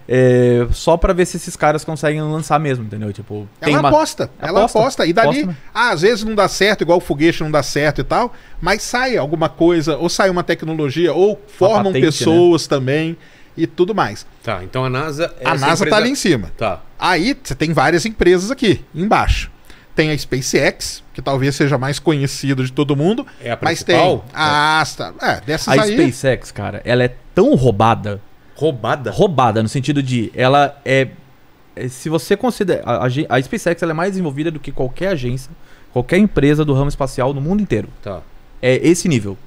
É, só para ver se esses caras conseguem lançar mesmo, entendeu? Tipo, ela uma... aposta, ela aposta, aposta e dali, aposta ah, às vezes não dá certo, igual o foguete não dá certo e tal, mas sai alguma coisa, ou sai uma tecnologia, ou formam patente, né? pessoas né? também e tudo mais. Tá, então a NASA é A NASA tá empresa... tá ali em cima. Tá. Aí você tem várias empresas aqui embaixo. Tem a SpaceX, que talvez seja mais conhecida de todo mundo. É a principal? Mas tem a é. Asta. É, dessas a aí... SpaceX, cara, ela é tão roubada Roubada? Roubada, no sentido de ela é. é se você considera. A, a SpaceX é mais desenvolvida do que qualquer agência, qualquer empresa do ramo espacial no mundo inteiro. Tá. É esse nível.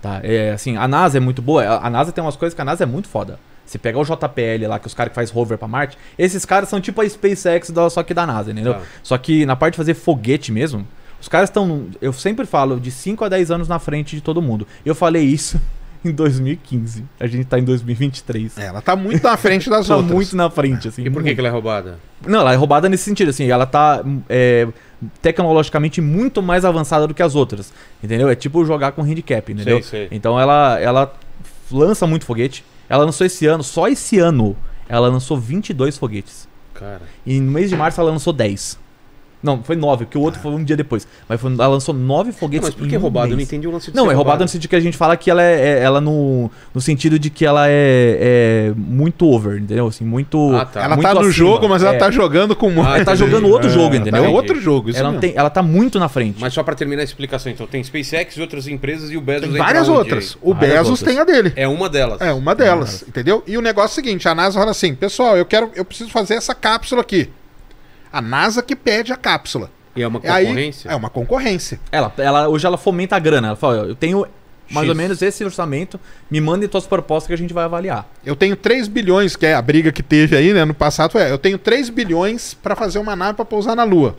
Tá? É, assim, a NASA é muito boa. A NASA tem umas coisas que a NASA é muito foda. Você pega o JPL lá, que os caras que faz rover pra Marte, esses caras são tipo a SpaceX da, só que da NASA, entendeu? Tá. Só que na parte de fazer foguete mesmo, os caras estão. Eu sempre falo, de 5 a 10 anos na frente de todo mundo. Eu falei isso em 2015. A gente tá em 2023. É, ela tá muito na frente das [LAUGHS] outras. Tá muito na frente, assim. E por que, que ela é roubada? Não, ela é roubada nesse sentido, assim. Ela tá é, tecnologicamente muito mais avançada do que as outras. Entendeu? É tipo jogar com handicap, entendeu? Sei, sei. Então ela, ela lança muito foguete. Ela lançou esse ano, só esse ano, ela lançou 22 foguetes. Cara. E no mês de março ela lançou 10. Não, foi nove, porque o outro foi um dia depois. Mas foi, ela lançou nove foguetes. Não, mas por que é roubado? Eu não entendi o lance de Não, é roubado, no sentido que a gente fala que ela é. é ela no, no sentido de que ela é, é muito over, entendeu? Assim, muito. Ah, tá. Ela muito tá no acima. jogo, mas ela é. tá jogando com. Ah, ela tá jogando outro é, jogo, tá entendeu? É outro jogo, isso ela, mesmo. Tem, ela tá muito na frente. Mas só pra terminar a explicação, então tem SpaceX, outras empresas e o Bezos tem várias outras. O várias Bezos outras. tem a dele. É uma delas. É uma delas, entendeu? E o negócio é o seguinte: a NASA fala assim, pessoal, eu quero, eu preciso fazer essa cápsula aqui. A NASA que pede a cápsula. E é uma concorrência? Aí, é uma concorrência. Ela, ela, hoje ela fomenta a grana. Ela fala, eu tenho mais X. ou menos esse orçamento, me mandem suas propostas que a gente vai avaliar. Eu tenho 3 bilhões, que é a briga que teve aí né, no passado, eu tenho 3 bilhões para fazer uma nave para pousar na Lua.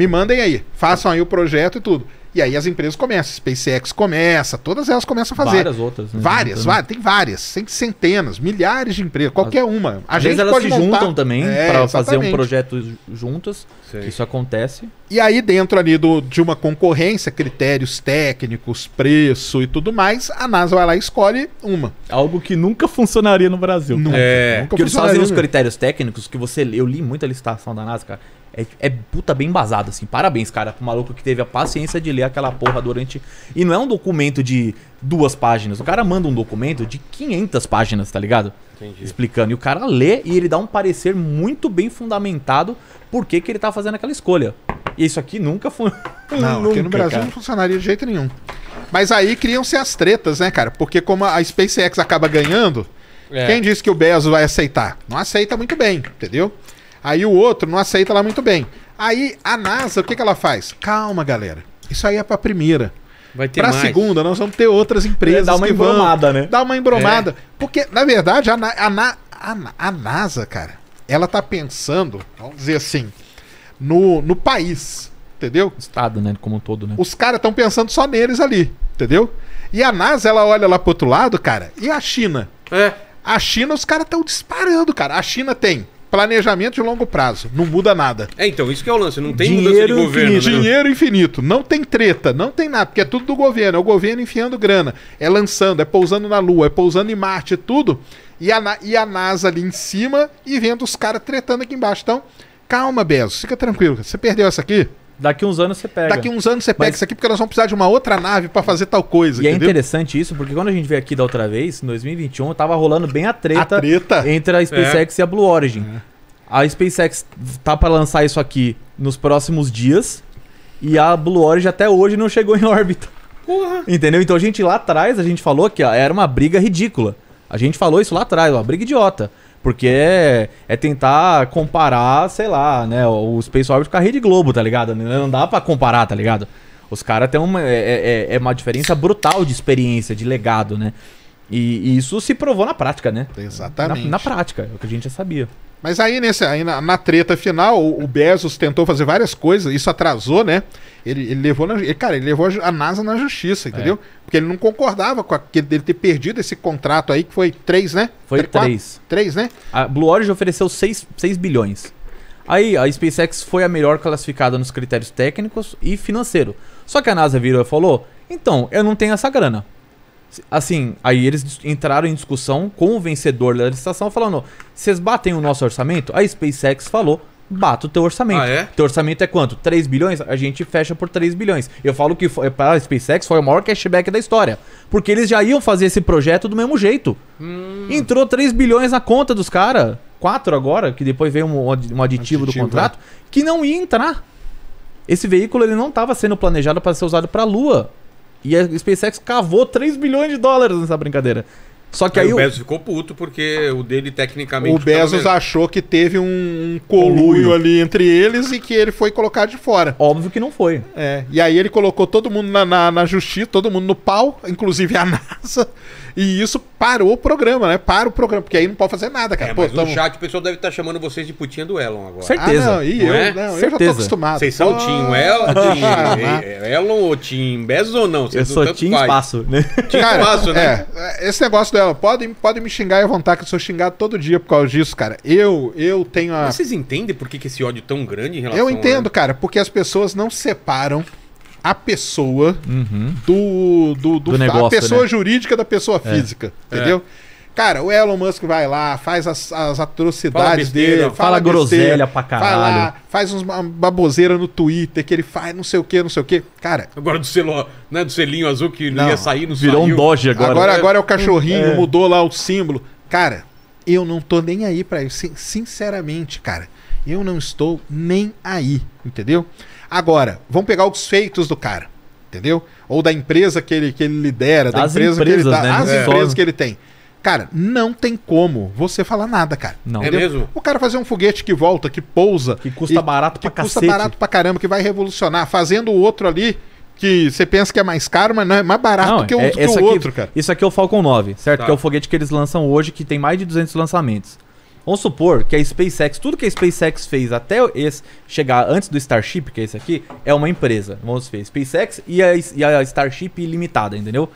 Me mandem aí, façam aí o projeto e tudo. E aí as empresas começam, SpaceX começa, todas elas começam a fazer. Várias outras. Né? Várias, então- várias, tem várias, tem centenas, milhares de empresas, qualquer uma. A Às vezes elas se montar... juntam também é, para fazer um projeto juntas, isso acontece. E aí dentro ali do, de uma concorrência, critérios técnicos, preço e tudo mais, a NASA vai lá e escolhe uma. Algo que nunca funcionaria no Brasil. Nunca, é, nunca porque eles fazem os critérios técnicos que você eu li muita licitação da NASA, cara. É, é puta bem basado, assim. Parabéns, cara, pro maluco que teve a paciência de ler aquela porra durante. E não é um documento de duas páginas. O cara manda um documento de 500 páginas, tá ligado? Entendi. Explicando. E o cara lê e ele dá um parecer muito bem fundamentado por que, que ele tá fazendo aquela escolha. E isso aqui nunca foi. [LAUGHS] Não, nunca, aqui no Brasil cara. não funcionaria de jeito nenhum. Mas aí criam-se as tretas, né, cara? Porque como a SpaceX acaba ganhando, é. quem disse que o Bezos vai aceitar? Não aceita muito bem, entendeu? Aí o outro não aceita lá muito bem. Aí a NASA, o que, que ela faz? Calma, galera. Isso aí é para a primeira. Vai ter pra mais. segunda, nós vamos ter outras empresas. É, dá uma que embromada, vão, né? Dá uma embromada. É. Porque, na verdade, a, a, a, a, NASA, cara, ela tá pensando, vamos dizer assim, no, no país. Entendeu? Estado, né? Como um todo, né? Os caras estão pensando só neles ali, entendeu? E a NASA, ela olha lá pro outro lado, cara, e a China? É. A China, os caras estão disparando, cara. A China tem planejamento de longo prazo. Não muda nada. É, então, isso que é o lance. Não tem dinheiro mudança de governo. Infinito, né? Dinheiro infinito. Não tem treta, não tem nada, porque é tudo do governo. É o governo enfiando grana, é lançando, é pousando na Lua, é pousando em Marte, é tudo. E a, e a NASA ali em cima e vendo os caras tretando aqui embaixo. Então, calma, Bezos, fica tranquilo. Você perdeu essa aqui? Daqui uns anos você pega. Daqui uns anos você pega Mas... isso aqui, porque nós vamos precisar de uma outra nave para fazer tal coisa. E é entendeu? é interessante isso, porque quando a gente veio aqui da outra vez, em 2021, tava rolando bem a treta, a treta. entre a SpaceX é. e a Blue Origin. É. A SpaceX tá para lançar isso aqui nos próximos dias, e a Blue Origin até hoje não chegou em órbita. Porra. Entendeu? Então a gente lá atrás, a gente falou que ó, era uma briga ridícula. A gente falou isso lá atrás, uma briga idiota. Porque é, é tentar comparar, sei lá, né, o Space Orbit com a Rede Globo, tá ligado? Não dá para comparar, tá ligado? Os caras têm uma, é, é, é, é, uma diferença brutal de experiência, de legado, né? E, e isso se provou na prática, né? Exatamente. Na, na prática, é o que a gente já sabia. Mas aí, nesse, aí na, na treta final, o, o, Bezos tentou fazer várias coisas, isso atrasou, né? Ele, ele levou na, ele, cara, ele levou a NASA na justiça, é. entendeu? É. Porque ele não concordava com aquele dele ter perdido esse contrato aí, que foi três, né? Foi três. Três, três né? A Blue Origin ofereceu 6, 6 bilhões. Aí a SpaceX foi a melhor classificada nos critérios técnicos e financeiro. Só que a NASA virou e falou: então, eu não tenho essa grana. Assim, aí eles entraram em discussão com o vencedor da licitação, falando: vocês batem o nosso orçamento? A SpaceX falou: bata o teu orçamento. Ah, é? Teu orçamento é quanto? 3 bilhões? A gente fecha por 3 bilhões. Eu falo que foi, para a SpaceX foi o maior cashback da história. Porque eles já iam fazer esse projeto do mesmo jeito. Hum. Entrou 3 bilhões na conta dos caras. 4 agora, que depois veio um, um aditivo, aditivo, do contrato, é. que não ia entrar. Esse veículo ele não estava sendo planejado para ser usado para a Lua. E a SpaceX cavou 3 bilhões de dólares nessa brincadeira. Só que aí, aí o Bezos ficou puto porque o dele tecnicamente. O Bezos achou que teve um coluio ali entre eles e que ele foi colocado de fora. Óbvio que não foi. É. E aí ele colocou todo mundo na, na, na justiça, todo mundo no pau, inclusive a [LAUGHS] NASA. E isso parou o programa, né? Para o programa, porque aí não pode fazer nada, cara. É, Pô, mas tamo... no chat o pessoal deve estar tá chamando vocês de putinha do Elon agora. Certeza. Ah, não, e não eu, é? não, Certeza. eu já tô acostumado. Vocês são o Tim El, [LAUGHS] é, é, Elon ou Tim Bezos ou não? eu sou o Tim Espaço, né? Team Espaço, né? É, esse negócio do Elon, podem pode me xingar à vontade, que eu sou xingado todo dia por causa disso, cara. Eu, eu tenho a... Mas vocês entendem por que, que esse ódio tão grande em relação Eu entendo, a... cara, porque as pessoas não separam a pessoa uhum. do, do, do, do negócio, a pessoa né? jurídica da pessoa é. física, é. entendeu? É. Cara, o Elon Musk vai lá, faz as, as atrocidades fala besteira, dele, fala, fala groselha besteira, pra caralho. Vai lá, faz uma baboseira no Twitter que ele faz não sei o que, não sei o que. Cara. Agora do selo, né, do selinho azul que não, ia sair, não Virou saiu. um Doge agora. Agora, é. agora é o cachorrinho, é. mudou lá o símbolo. Cara, eu não tô nem aí pra isso. Sinceramente, cara, eu não estou nem aí, entendeu? Agora, vamos pegar os feitos do cara, entendeu? Ou da empresa que ele, que ele lidera, da empresa empresas, que ele dá, tá, né? as é. empresas que ele tem. Cara, não tem como você falar nada, cara. Não. Entendeu? É mesmo? O cara fazer um foguete que volta, que pousa. Que custa e, barato pra que cacete. custa barato pra caramba, que vai revolucionar. Fazendo o outro ali, que você pensa que é mais caro, mas não é mais barato não, que, o é, que o aqui, outro, cara. Isso aqui é o Falcon 9, certo? Tá. Que é o foguete que eles lançam hoje, que tem mais de 200 lançamentos. Vamos supor que a SpaceX, tudo que a SpaceX fez até esse, chegar antes do Starship, que é esse aqui, é uma empresa. Vamos ver, SpaceX e a, e a Starship limitada, entendeu?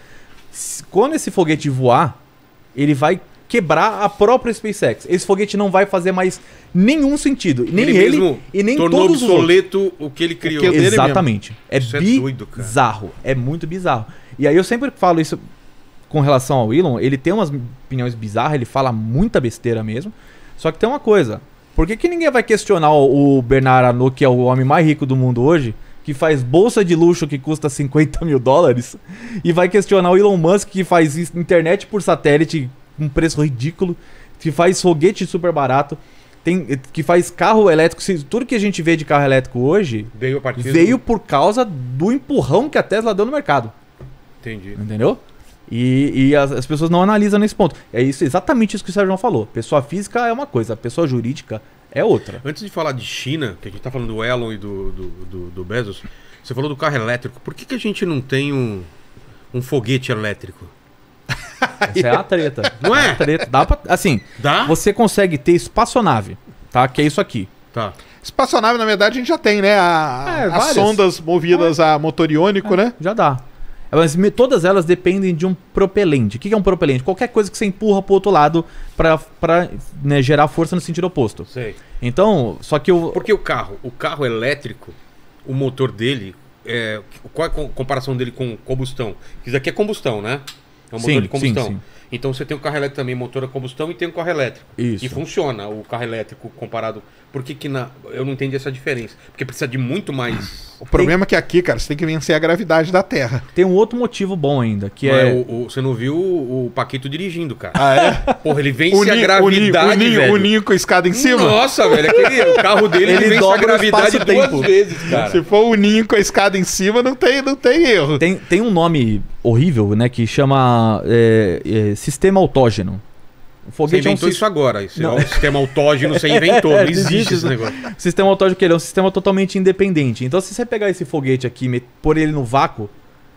Quando esse foguete voar, ele vai quebrar a própria SpaceX. Esse foguete não vai fazer mais nenhum sentido. Nem ele, ele e nem todos os obsoleto o que ele criou. É que é Exatamente. É isso bizarro. É, doido, é muito bizarro. E aí eu sempre falo isso com relação ao Elon. Ele tem umas opiniões bizarras, ele fala muita besteira mesmo. Só que tem uma coisa. Por que, que ninguém vai questionar o Bernard Arnault, que é o homem mais rico do mundo hoje, que faz bolsa de luxo que custa 50 mil dólares, e vai questionar o Elon Musk, que faz internet por satélite um preço ridículo, que faz foguete super barato, tem, que faz carro elétrico. Tudo que a gente vê de carro elétrico hoje veio, veio por causa do empurrão que a Tesla deu no mercado. Entendi. Entendeu? E, e as, as, pessoas não analisam nesse ponto. É isso, exatamente isso que o Sérgio falou. Pessoa física é uma coisa, pessoa jurídica é outra. Antes de falar de China, que a gente tá falando do Elon e do, do, do, do, Bezos, você falou do carro elétrico. Por que, que a gente não tem um, um foguete elétrico? [LAUGHS] Essa é a treta. Não é? é treta. Dá pra, assim, Dá? você consegue ter espaçonave, tá? Que é isso aqui. Tá. Espaçonave, na verdade, a gente já tem, né? A, é, as sondas movidas é. a motor iônico, é, né? Já dá. Mas todas elas dependem de um propelente. O que é um propelente? Qualquer coisa que você empurra o outro lado para né, gerar força no sentido oposto. Sei. Então, só que o. Porque o carro, o carro elétrico, o motor dele, é, qual é a comparação dele com combustão? Isso aqui é combustão, né? É um motor sim, de combustão. Sim, sim. Então você tem um carro elétrico também, motor a combustão, e tem um carro elétrico. Isso. E funciona o carro elétrico comparado por que, que na... eu não entendi essa diferença? Porque precisa de muito mais. O problema tem... é que aqui, cara, você tem que vencer a gravidade da Terra. Tem um outro motivo bom ainda, que é. O, o, você não viu o, o Paquito dirigindo, cara. Ah, é? Porra, ele vence a gravidade. O, ni, velho. o ninho com a escada em cima? Nossa, velho. Aquele, o carro dele ele, ele vence a gravidade duas vezes, cara. Se for o ninho com a escada em cima, não tem, não tem erro. Tem, tem um nome horrível, né? Que chama é, é, sistema autógeno. O foguete você inventou é um... isso agora. Isso é não. é um sistema autógeno, você inventou. Não [LAUGHS] é, existe esse negócio. Sistema autógeno que ele é um sistema totalmente independente. Então, se você pegar esse foguete aqui pôr ele no vácuo,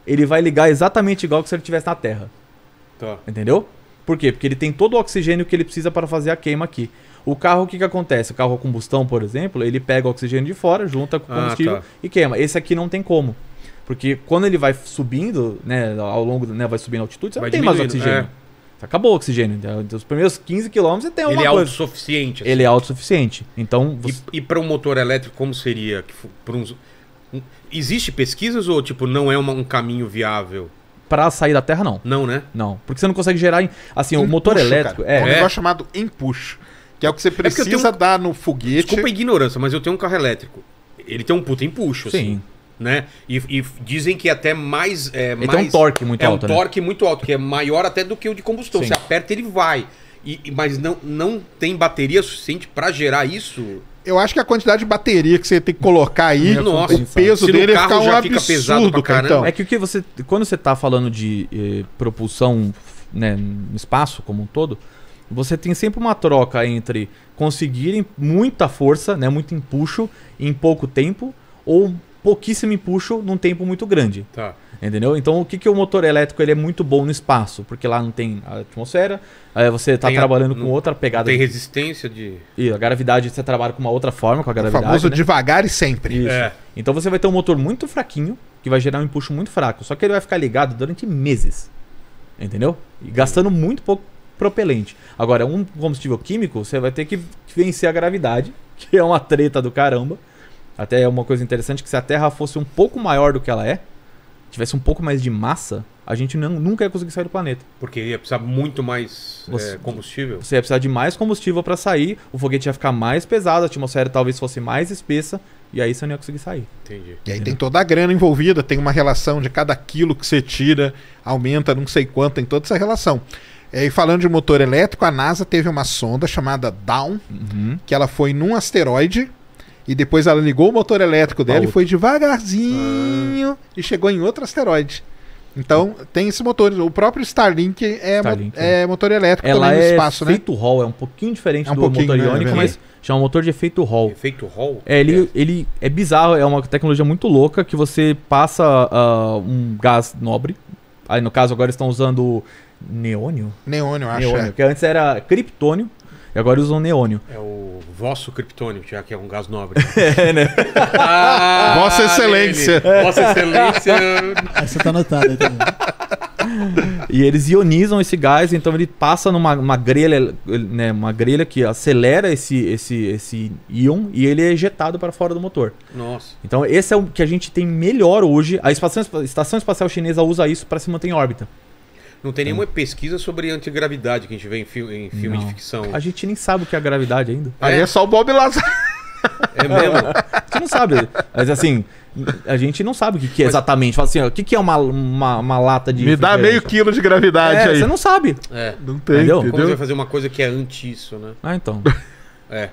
ele vai ligar exatamente igual que se ele estivesse na Terra. Tá. Entendeu? Por quê? Porque ele tem todo o oxigênio que ele precisa para fazer a queima aqui. O carro, o que, que acontece? O carro a combustão, por exemplo, ele pega o oxigênio de fora, junta com o ah, combustível ah, tá. e queima. Esse aqui não tem como. Porque quando ele vai subindo, né, ao longo, né, vai subindo a altitude, você vai não tem mais oxigênio. É acabou o oxigênio. Então, os primeiros 15 quilômetros você tem alguma é Ele é autossuficiente. Assim. Ele é autossuficiente. Então, você... E, e para um motor elétrico, como seria? Para uns... Existe pesquisas ou tipo não é uma, um caminho viável? Para sair da Terra, não. Não, né? Não. Porque você não consegue gerar. Em... Assim, empuxo, o motor elétrico. Cara. É um é. negócio chamado empuxo. Que é o que você é precisa é dar no foguete. Desculpa a ignorância, mas eu tenho um carro elétrico. Ele tem um puta empuxo, Sim. assim né? E, e, dizem que até mais. É, mais, tem um torque muito é alto. É um né? torque muito alto, que é maior até do que o de combustão. Sim. Você aperta, ele vai. E, mas não, não tem bateria suficiente para gerar isso? Eu acho que a quantidade de bateria que você tem que colocar aí, Nossa, o peso dele carro ficar um absurdo, fica pesado Então. É que o que você. Quando você tá falando de eh, propulsão né, no espaço como um todo, você tem sempre uma troca entre conseguirem muita força, né, muito empuxo em pouco tempo, ou pouquíssimo empuxo num tempo muito grande. Tá. Entendeu? Então, o que, que o motor elétrico ele é muito bom no espaço? Porque lá não tem atmosfera, aí você está trabalhando a, com outra pegada. tem resistência de. E a gravidade você trabalha com uma outra forma, com a gravidade. O famoso né? devagar e sempre. É. Então você vai ter um motor muito fraquinho, que vai gerar um empuxo muito fraco. Só que ele vai ficar ligado durante meses. Entendeu? E gastando muito pouco propelente. Agora, um combustível químico, você vai ter que vencer a gravidade, [LAUGHS] que é uma treta do caramba. Até é uma coisa interessante que se a Terra fosse um pouco maior do que ela é, tivesse um pouco mais de massa, a gente não, nunca ia conseguir sair do planeta. Porque ia precisar muito mais é, você, é, combustível. Você ia precisar de mais combustível para sair, o foguete ia ficar mais pesado, a atmosfera talvez fosse mais espessa, e aí você não ia conseguir sair. Entendi. E aí Entendeu? tem toda a grana envolvida, tem uma relação de cada quilo que você tira, aumenta não sei quanto, tem toda essa relação. É, e falando de motor elétrico, a NASA teve uma sonda chamada Dawn, uhum. que ela foi num asteroide e depois ela ligou o motor elétrico dela e foi devagarzinho ah. e chegou em outro asteroide. Então, tem esse motor. O próprio Starlink é, Starlink, mo é, é motor elétrico Ela também no é espaço, é né? efeito Hall, é um pouquinho diferente é um do pouquinho, motor né, iônico, né? mas chama motor de efeito Hall. Efeito Hall? É, ele, é. ele é bizarro, é uma tecnologia muito louca que você passa uh, um gás nobre. Aí, no caso, agora estão usando neônio. Neônio, acho. Neônio, é. que antes era criptônio. E agora usam neônio. É o vosso criptônio, já que é um gás nobre. [LAUGHS] é, né? Ah, Vossa Excelência. Vossa Excelência. [LAUGHS] Essa tá anotada também. Tá e eles ionizam esse gás, então ele passa numa uma grelha, né, uma grelha que acelera esse, esse, esse íon e ele é ejetado para fora do motor. Nossa. Então esse é o que a gente tem melhor hoje. A, espação, a estação espacial chinesa usa isso para se manter em órbita. Não tem nenhuma pesquisa sobre antigravidade que a gente vê em, fi em filme Não. de ficção. A gente nem sabe o que é a gravidade ainda. É. Aí é só o Bob Lazar. É mesmo? [LAUGHS] a gente não sabe. Mas assim, a gente não sabe o que, que é exatamente. Fala assim, ó, o que, que é uma, uma, uma lata de. Me dá meio quilo de gravidade é, aí. Você não sabe. É. Não tem. Entendeu? Como é você vai fazer uma coisa que é anti isso, né? Ah, então. é.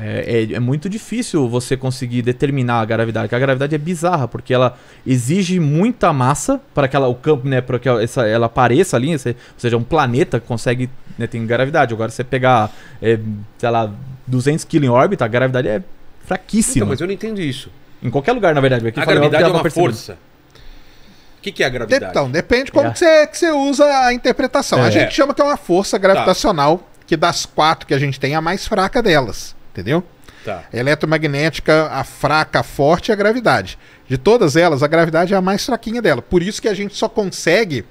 É, é, é, muito difícil você conseguir determinar a gravidade, porque a gravidade é bizarra, porque ela exige muita massa para que ela, o campo, né, para que essa, ela apareça ali, ou seja, um planeta consegue, né, tem gravidade. Agora você pegar, é, sei lá, 200 kg em órbita, a gravidade é fraquíssima. Então, mas eu não entendo isso. Em qualquer lugar, na verdade. Aqui a gravidade é uma força. O que, que, é a gravidade? Então, depende como é. que, você, que você usa a interpretação. É. A gente chama que é uma força gravitacional, tá. que das quatro que a gente tem, é a mais fraca delas entendeu? Tá. eletromagnética, a fraca, a forte é a gravidade. De todas elas, a gravidade é a mais fraquinha dela. Por isso que a gente só consegue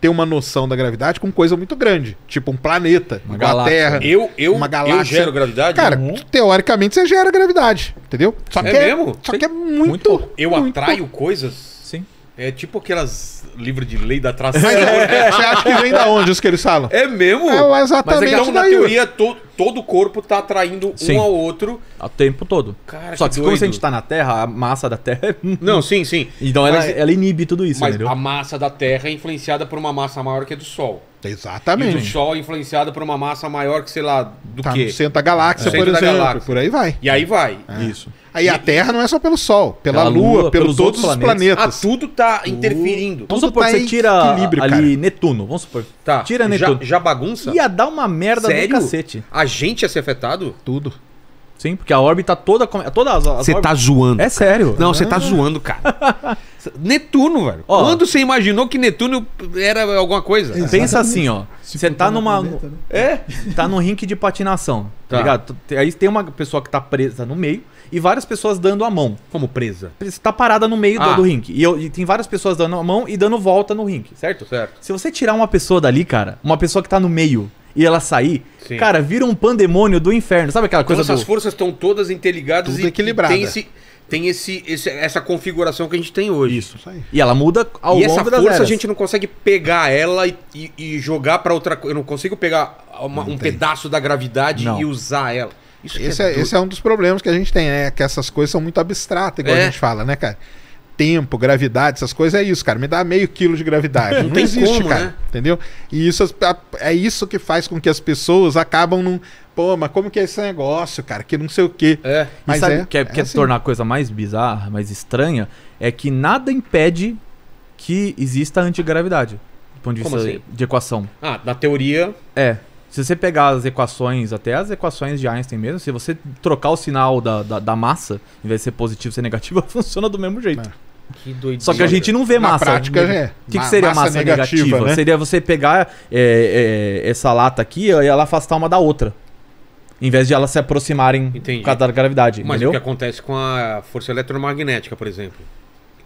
ter uma noção da gravidade com coisa muito grande, tipo um planeta, uma igual galáxia. a Terra, eu, eu, uma galáxia. Eu gero gravidade? Cara, uhum. teoricamente você gera gravidade, entendeu? Só é que é, mesmo? Só que é muito. muito eu muito. atraio coisas é tipo aquelas livros de lei da atração. [LAUGHS] É, é, é. você acha que vem da onde os que eles falam? É mesmo? É exatamente. Mas é então, na teoria, to, todo o corpo tá atraindo sim. um ao outro. O tempo todo. Cara, Só que, que como se a gente tá na Terra, a massa da Terra é... [LAUGHS] Não, sim, sim. Então mas, ela, ela, inibe tudo isso, mas entendeu? a massa da Terra é influenciada por uma massa maior que a do Sol. Exatamente. E o Sol influenciado por uma massa maior que, sei lá, do tá que. da galáxia, é. por Centro exemplo. Galáxia. Por aí vai. E aí vai. É. Isso. Aí e... a Terra não é só pelo Sol, pela, pela Lua, Lua, outros todos planetas. os planetas. Ah, tudo tá interferindo. Vamos supor tá que você tira ali cara. Netuno. Vamos supor. Tá. Tira Netuno. Já, já bagunça? Ia dar uma merda Sério? cacete. A gente ia ser afetado? Tudo. Sim, porque a órbita toda. Todas as. Você tá zoando. É sério. Não, você tá é. zoando, cara. [LAUGHS] Netuno, velho. Ó, Quando você imaginou que Netuno era alguma coisa? Exatamente. Pensa assim, ó. Se você tá numa. Planeta, né? É? [LAUGHS] Tá num rink de patinação. Tá. tá. ligado? Aí tem uma pessoa que tá presa no meio e várias pessoas dando a mão. Como presa? Você tá parada no meio ah. do, do rink. E, eu, e tem várias pessoas dando a mão e dando volta no rink, certo? Certo. Se você tirar uma pessoa dali, cara, uma pessoa que tá no meio e ela sair, Sim. cara, vira um pandemônio do inferno. Sabe aquela coisa Nossa, do... as forças estão todas interligadas Tudo e equilibradas. Tem esse tem esse, esse, essa configuração que a gente tem hoje. Isso, aí. E ela muda ao e longo das E essa força a gente não consegue pegar ela e, e, e jogar para outra coisa. Eu não consigo pegar uma, não um tem. pedaço da gravidade não. e usar ela. Isso é esse, é, é esse é um dos problemas que a gente tem, né? Que essas coisas são muito abstratas, igual é. a gente fala, né, cara? Tempo, gravidade, essas coisas é isso, cara. Me dá meio quilo de gravidade. Não, não existe, como, cara. Né? Entendeu? E isso é, é isso que faz com que as pessoas acabam num, pô, mas como que é esse negócio, cara? Que não sei o quê. É, mas sabe, é, quer, é, é quer é assim. tornar a coisa mais bizarra, mais estranha? É que nada impede que exista antigravidade. Do ponto de vista assim? de equação. Ah, da teoria. É. Se você pegar as equações, até as equações de Einstein mesmo, se você trocar o sinal da, da, da massa, em vez de ser positivo ser negativo, [LAUGHS] funciona do mesmo jeito. É. Que doidinho. Só que a gente não vê na massa. Na prática é. O que, que, seria massa, massa negativa? negativa né? Seria você pegar é, é, essa lata aqui e ela afastar uma da outra. Em vez de elas se aproximarem Entendi. por causa da gravidade. Mas entendeu? o que acontece com a força eletromagnética, por exemplo?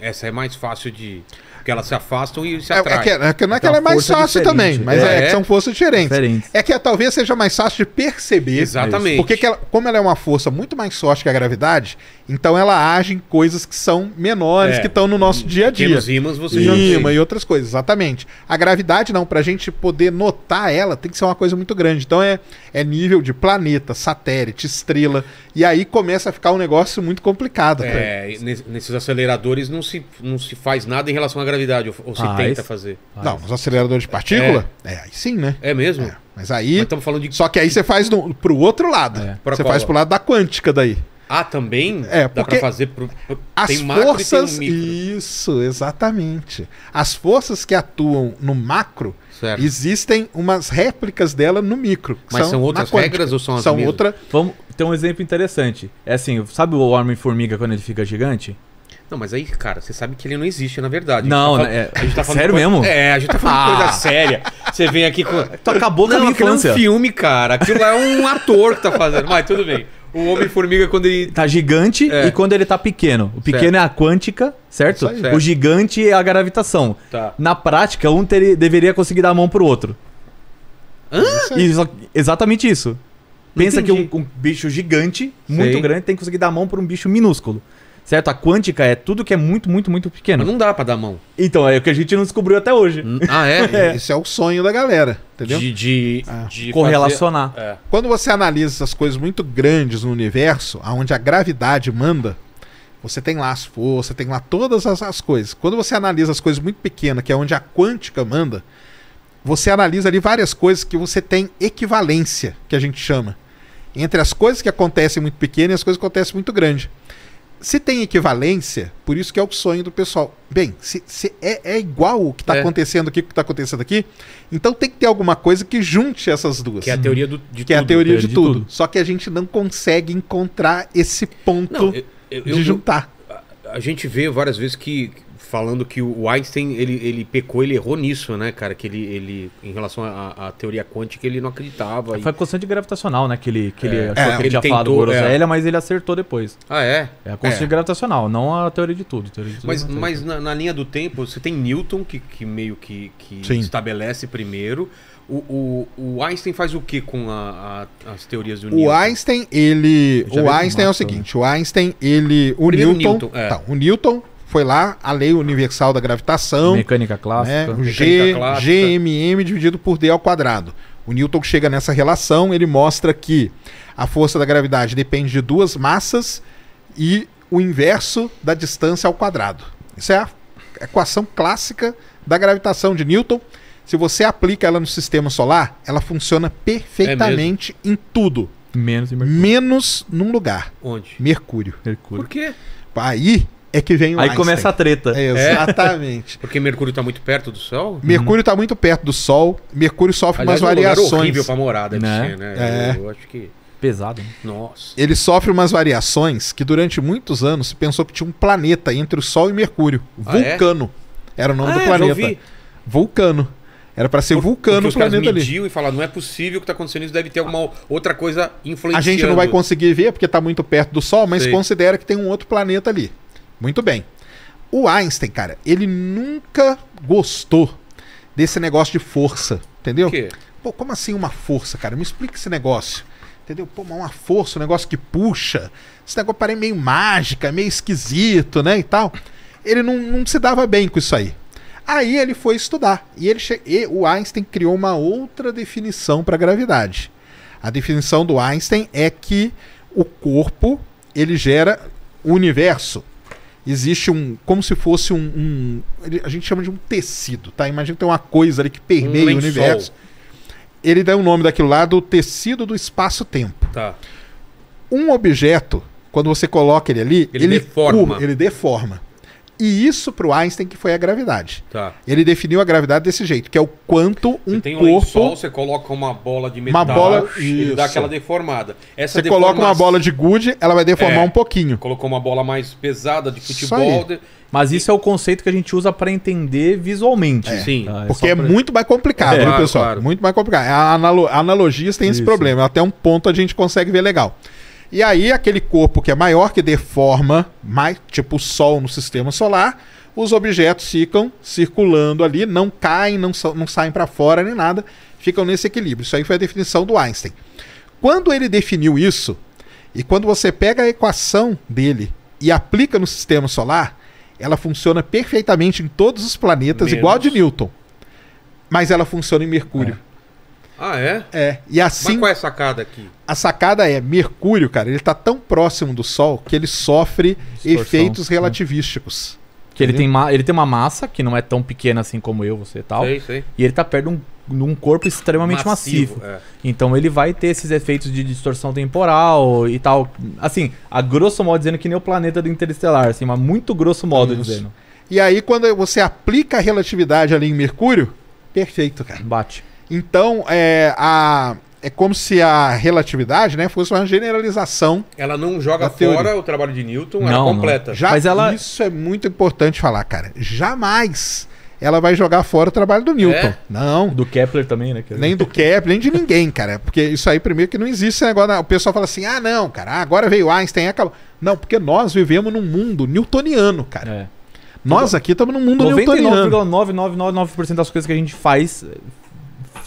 Essa é mais fácil de. Porque elas se afastam e se é, é atraem. É, que, é que não é que então, ela é mais fácil também, mas é. é, que são forças diferentes. Diferente. É que talvez seja mais fácil de perceber. Exatamente. Porque que ela, como ela é uma força muito mais forte que a gravidade, então ela age em coisas que são menores, que estão no nosso dia a dia. Os ímãs você Ima já Ima e outras coisas, exatamente. A gravidade não, pra gente poder notar ela, tem que ser uma coisa muito grande. Então é, é nível de planeta, satélite, estrela. E aí começa a ficar um negócio muito complicado. Né? É, nesses aceleradores não se, não se faz nada em relação à gravidade gravidade, ou, ou se tenta fazer. Não, os aceleradores de partícula? É, é aí sim, né? É mesmo? É. Mas aí. estamos falando de... Só que aí você faz no, pro outro lado. É. Você qual? faz pro lado da quântica daí. Ah, também? É, porque Dá pra fazer pro, pro, as forças. Um isso, exatamente. As forças que atuam no macro certo. existem umas réplicas dela no micro. Mas são, são outras regras ou são as são mesmas? outra. Vamos ter um exemplo interessante. É assim, sabe o homem formiga quando ele fica gigante? Não, mas aí, cara, você sabe que ele não existe, na verdade. Não, tá, né, é-, tá é, falando, sério mesmo? É, a gente tá falando coisa ah. séria. Você vem aqui com. Tu então, acabou com não, a minha infância. é um filme, cara. Aquilo lá é um [LAUGHS] ator que tá fazendo. Mas tudo bem. O Homem-Formiga, quando ele. Tá gigante é. e quando ele tá pequeno. O pequeno certo. é a quântica, certo? certo? O gigante é a gravitação. Tá. Na prática, um ter... deveria conseguir dar a mão pro outro. Hã? Isso, exatamente isso. Pensa Entendi. que um, um, bicho gigante, muito Sei. grande, tem que conseguir dar a mão pra um bicho minúsculo certo? A quântica é tudo que é muito, muito, muito pequeno. Mas não dá para dar mão. Então, é o que a gente não descobriu até hoje. Hum, ah, é? [LAUGHS] é. Esse é o sonho da galera, entendeu? De, de, ah. de correlacionar. Fazer... É. Quando você analisa essas coisas muito grandes no universo, aonde a gravidade manda, você tem lá as forças, tem lá todas as, as coisas. Quando você analisa as coisas muito pequenas, que é onde a quântica manda, você analisa ali várias coisas que você tem equivalência, que a gente chama. Entre as coisas que acontecem muito pequenas e as coisas que acontecem muito grande se tem equivalência, por isso que é o sonho do pessoal. Bem, se, se é, é, igual o que está é. acontecendo aqui, o que está acontecendo aqui, então tem que ter alguma coisa que junte essas duas. Que é a teoria do, de que tudo. Que é a teoria, é, de, tudo. tudo. Só que a gente não consegue encontrar esse ponto não, eu, eu, de eu, juntar. A, a gente vê várias vezes que falando que o Einstein ele, ele pecou, ele errou nisso, né, cara? Que ele, ele em relação à teoria quântica, ele não acreditava. É, foi a constante gravitacional, né? Que ele, que ele é, achou é, que ele, já tinha tentou, falado Groselha, é. é mas ele acertou depois. Ah, é? É a constante é. gravitacional, não a teoria de tudo. Teoria de tudo mas mas na, na, linha do tempo, você tem Newton, que, que meio que, que estabelece primeiro. O, o, o, Einstein faz o que com a, a, as teorias do Newton? o Einstein, ele. O Einstein é o né? seguinte: o Einstein, ele. O Newton. Newton é. tá, o Newton foi lá a lei universal da gravitação. Mecânica clássica. Né? G, GMM dividido por D ao quadrado. O Newton chega nessa relação, ele mostra que a força da gravidade depende de duas massas e o inverso da distância ao quadrado. Isso é a equação clássica da gravitação de Newton. Se você aplica ela no sistema solar, ela funciona perfeitamente é em tudo. Menos em Mercúrio. Menos num lugar. Onde? Mercúrio. Mercúrio. Por quê? Aí é que vem o Aí Einstein. começa a treta. É, é. exatamente. [LAUGHS] Porque Mercúrio está muito perto do Sol? Mercúrio está muito perto do Sol. Mercúrio sofre Aliás, umas é variações. É horrível para morar, deve né? ser, né? É. Eu, eu acho que. Pesado. Hein? Né? Nossa. Ele sofre umas variações que durante muitos anos se pensou que tinha um planeta entre o Sol e Mercúrio. Vulcano. Ah, é? Era o nome ah, do planeta. Vulcano. Era para ser Por, vulcano o planeta mediu ali. e falaram, não é possível que está acontecendo isso, deve ter alguma outra coisa influenciando. A gente não vai conseguir ver porque está muito perto do Sol, mas Sei. considera que tem um outro planeta ali. Muito bem. O Einstein, cara, ele nunca gostou desse negócio de força, entendeu? quê? Pô, como assim uma força, cara? Me explica esse negócio. Entendeu? Pô, uma força, um negócio que puxa. Esse negócio parece meio mágica, meio esquisito, né? E tal. Ele não, não se dava bem com isso aí. Aí ele foi estudar. E, ele che... e o Einstein criou uma outra definição para gravidade. A definição do Einstein é que o corpo ele gera o universo, existe um. como se fosse um. um a gente chama de um tecido, tá? Imagina que tem uma coisa ali que permeia um o universo. Ele dá o um nome daquilo lá do tecido do espaço-tempo. Tá. Um objeto, quando você coloca ele ali, ele, ele deforma. ele deforma. E isso para o Einstein que foi a gravidade. Tá. Ele definiu a gravidade desse jeito, que é o quanto um você tem um corpo. você coloca uma bola de metal, uma bola, dá aquela deformada. Essa você coloca uma bola de gude, ela vai deformar é. um pouquinho. Colocou uma bola mais pesada de futebol. Isso Mas isso é o conceito que a gente usa para entender visualmente. É. Sim. Ah, é Porque é muito mais complicado, né, pessoal? Claro. Muito mais complicado. A analo... analogias têm esse problema. Até um ponto a gente consegue ver legal. E aí, aquele corpo que é maior, que deforma, mais, tipo o Sol no sistema solar, os objetos ficam circulando ali, não caem, não, não saem para fora nem nada, ficam nesse equilíbrio. Isso aí foi a definição do Einstein. Quando ele definiu isso, e quando você pega a equação dele e aplica no sistema solar, ela funciona perfeitamente em todos os planetas, Menos. igual a de Newton. Mas ela funciona em Mercúrio. É. Ah, é? É. E assim. Mas qual é a sacada aqui? A sacada é: Mercúrio, cara, ele tá tão próximo do Sol que ele sofre Distorção, efeitos é. relativísticos. Que ele tem, ele tem uma massa que não é tão pequena assim como eu, você e tal. Sei, sei. E ele tá perto de um num corpo extremamente massivo. massivo. É. Então ele vai ter esses efeitos de distorção temporal e tal. Assim, a grosso modo dizendo que nem o planeta do Interestelar, assim, mas muito grosso modo Isso. dizendo. E aí, quando você aplica a relatividade ali em Mercúrio, perfeito, cara. Bate. Então, é, a, é como se a relatividade né, fosse uma generalização. Ela não joga fora o trabalho de Newton, não, ela completa. Não. Já, Mas ela... Isso é muito importante falar, cara. Jamais ela vai jogar fora o trabalho do é? Newton. É? Não. Do Kepler também, né? Nem do Kepler, nem de ninguém, cara. Porque isso aí, primeiro, que não existe esse negócio. O pessoal fala assim: ah, não, cara, ah, agora veio Einstein, acabou. Não, porque nós vivemos num mundo newtoniano, cara. É. Nós aqui estamos num mundo 99, newtoniano. 99,999% das coisas que a gente faz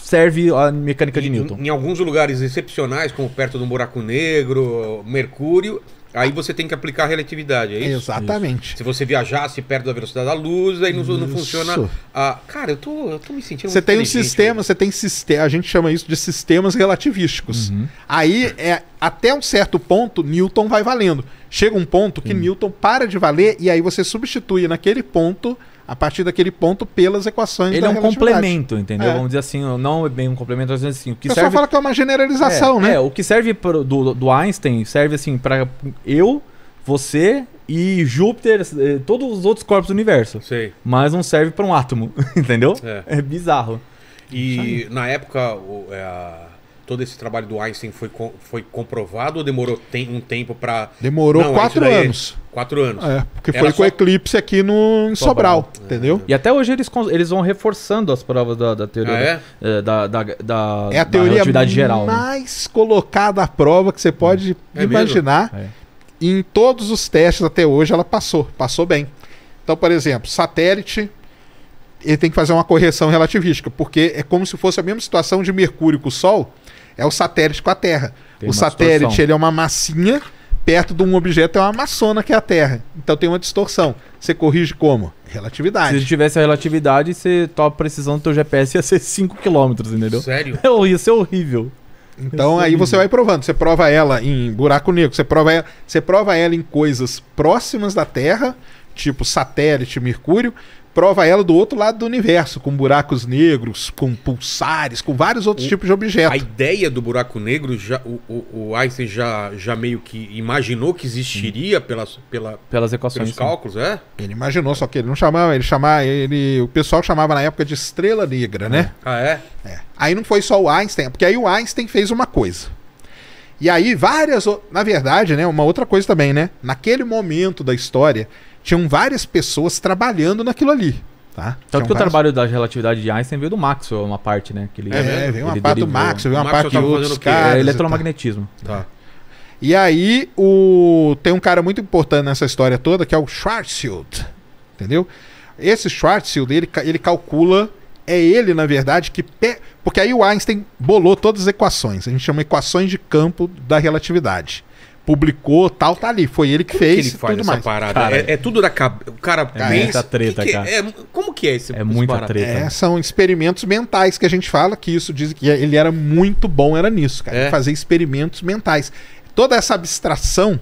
serve a mecânica e, de Newton. Em alguns lugares excepcionais, como perto de um buraco negro, Mercúrio, Aí você tem que aplicar a relatividade, é isso? Exatamente. Isso. Se você viajasse perto da velocidade da luz, aí não, não funciona. A... Cara, eu tô, eu tô me sentindo. Você tem um sistema, né? você tem sistema. A gente chama isso de sistemas relativísticos. Uhum. Aí, é, até um certo ponto, Newton vai valendo. Chega um ponto que uhum. Newton para de valer e aí você substitui naquele ponto a partir daquele ponto pelas equações Ele é um complemento, entendeu? É. Vamos dizer assim, não é bem um complemento, às vezes assim, o que serve... fala que é uma generalização, é, né? É, o que serve pro, do, do Einstein serve assim para eu, você e Júpiter, eh, todos os outros corpos do universo. Sei. Mas não serve para um átomo, [LAUGHS] entendeu? É, é bizarro. E na época o, é, todo esse trabalho do Einstein foi, foi comprovado ou demorou tem, um tempo para Demorou não, quatro daí... É anos. Quatro anos. É, porque Era foi com o só... Eclipse aqui no em Sobral, Sobral. É. entendeu? E até hoje eles, eles vão reforçando as provas da, da teoria. Ah, é? Da, é, da, da, é a teoria geral, né? mais né? colocada à prova que você pode é, é imaginar. É. em todos os testes até hoje ela passou, passou bem. Então, por exemplo, satélite, ele tem que fazer uma correção relativística, porque é como se fosse a mesma situação de Mercúrio com o Sol, é o satélite com a Terra. Tem o satélite distorção. ele é uma massinha perto de um objeto é uma maçona que é a Terra. Então tem uma distorção. Você corrige como? Relatividade. Se tivesse a relatividade, você tua precisão do teu GPS ia ser 5 km, entendeu? Sério? É, [LAUGHS] ia ser horrível. Então aí horrível. você vai provando. Você prova ela em buraco negro, você prova ela, você prova ela em coisas próximas da Terra, tipo satélite, Mercúrio, prova ela do outro lado do universo, com buracos negros, com pulsares, com vários outros o, tipos de objetos. A ideia do buraco negro, já, o, o, o Einstein já, já meio que imaginou que existiria pelas, pela, pelas equações. Pelos cálculos, é? Ele imaginou, só que ele não chamava, ele chamava, ele, o pessoal chamava na época de estrela negra, né? Ah, é? é. Aí não foi só o Einstein, porque aí o Einstein fez uma coisa. E aí várias, na verdade, né, uma outra coisa também, né? Naquele momento da história, tinham várias pessoas trabalhando naquilo ali. Tá? Tanto tinham que o trabalho da relatividade de Einstein veio do Maxwell, uma parte, né? Que ele, é, veio uma ele parte derivou. do Maxwell, veio uma Maxwell parte de outros caras. É eletromagnetismo. Tá. tá. E aí o... tem um cara muito importante nessa história toda, que é o Schwarzschild, entendeu? Esse Schwarzschild, ele, ele calcula é ele, na verdade, que. Pe... Porque aí o Einstein bolou todas as equações. A gente chama equações de campo da relatividade publicou, tal, tá ali. Foi ele que como fez. Que ele faz tudo essa mais. parada. Cara, é, é, tudo da cabeça. O cara é pensa, muita treta, que que é? cara. É, como que é esse? É muita treta. É, são experimentos mentais que a gente fala que isso diz que ele era muito bom era nisso, cara, é. fazer experimentos mentais. Toda essa abstração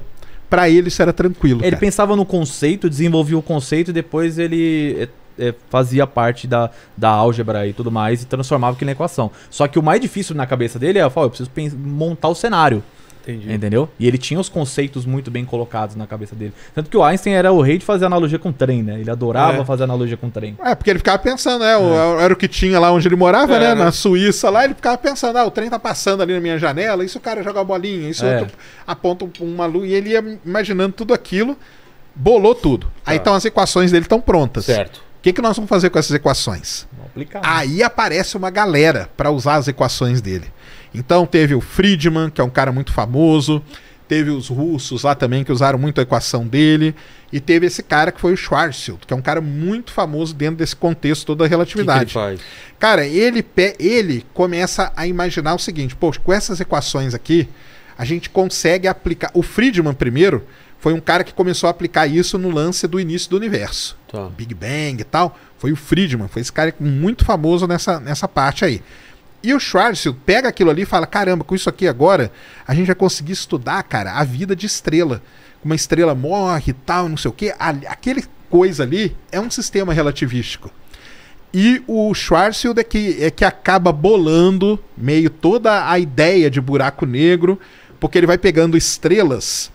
para ele isso era tranquilo. Ele cara. pensava no conceito, desenvolvia o conceito e depois ele é, é, fazia parte da, da álgebra e tudo mais e transformava aquilo na equação. Só que o mais difícil na cabeça dele é, eu preciso montar o cenário. Entendi. Entendeu? E ele tinha os conceitos muito bem colocados na cabeça dele. Tanto que o Einstein era o rei de fazer analogia com trem, né? Ele adorava é. fazer analogia com trem. É, porque ele ficava pensando, né? O, é. É, era o que tinha lá onde ele morava, é, né? né? Na Suíça lá, ele ficava pensando, ah, o trem tá passando ali na minha janela, isso o cara joga a bolinha, isso outro aponta uma luz. E ele ia imaginando tudo aquilo, bolou tudo. Tá. Aí então as equações dele estão prontas. Certo. O que, que nós vamos fazer com essas equações? Aplicar, Aí né? aparece uma galera para usar as equações dele. Então teve o Friedman, que é um cara muito famoso, teve os russos lá também que usaram muito a equação dele, e teve esse cara que foi o Schwarzschild, que é um cara muito famoso dentro desse contexto toda a relatividade. Que que ele cara, ele, ele começa a imaginar o seguinte: poxa, com essas equações aqui, a gente consegue aplicar. O Friedman, primeiro, foi um cara que começou a aplicar isso no lance do início do universo. Tá. Big Bang e tal. Foi o Friedman, foi esse cara muito famoso nessa, nessa parte aí. E o Schwarzschild pega aquilo ali e fala: caramba, com isso aqui agora, a gente vai conseguir estudar, cara, a vida de estrela. Uma estrela morre e tal, não sei o quê. Aquele coisa ali é um sistema relativístico. E o Schwarzschild é que, é que acaba bolando meio toda a ideia de buraco negro, porque ele vai pegando estrelas.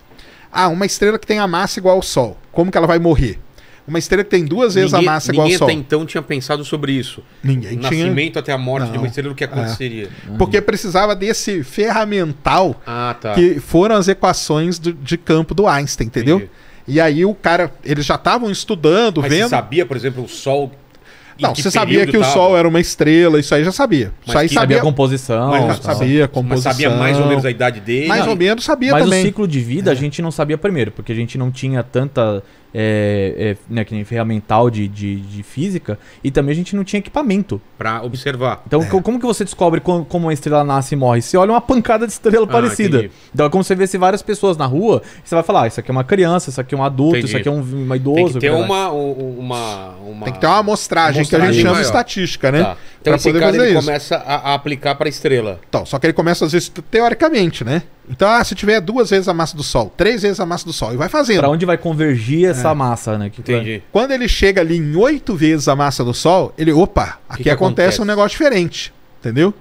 Ah, uma estrela que tem a massa igual ao Sol. Como que ela vai morrer? Uma estrela que tem duas vezes ninguém, a massa igual ao Sol. Ninguém até então tinha pensado sobre isso. Ninguém o tinha. Nascimento até a morte Não. de uma estrela, o que é. aconteceria. É. Porque precisava desse ferramental ah, tá. que foram as equações do, de campo do Einstein, entendeu? Entendi. E aí o cara, eles já estavam estudando, Mas vendo. Você sabia, por exemplo, o Sol não, você sabia que tava? o Sol era uma estrela, isso aí já sabia. Mas isso aí sabia, sabia a composição. Mas já tá. sabia a composição. Mas sabia mais ou menos a idade dele. Mais ou menos sabia mas também. Mas o ciclo de vida é. a gente não sabia primeiro, porque a gente não tinha tanta é, é, né, que nem ferramental de, de, de, física, e também a gente não tinha equipamento. para observar. Então, é. como que você descobre como, como uma estrela nasce e morre? Você olha uma pancada de estrela ah, parecida. Entendi. Então é como você vê se várias pessoas na rua, você vai falar, ah, isso aqui é uma criança, isso aqui é um adulto, entendi. isso aqui é um uma idoso. Tem que ter uma, uma, uma, Tem que ter uma amostragem, que a gente chama maior. estatística, né? Tá. Então pra esse poder cara fazer ele isso. começa a, a aplicar para estrela. Então, só que ele começa às vezes teoricamente, né? Então, ah, se tiver duas vezes a massa do Sol, três vezes a massa do Sol, e vai fazendo. Para onde vai convergir essa é. massa, né? Que Entendi. Quando ele chega ali em oito vezes a massa do Sol, ele, opa, aqui que que acontece? acontece um negócio diferente, entendeu?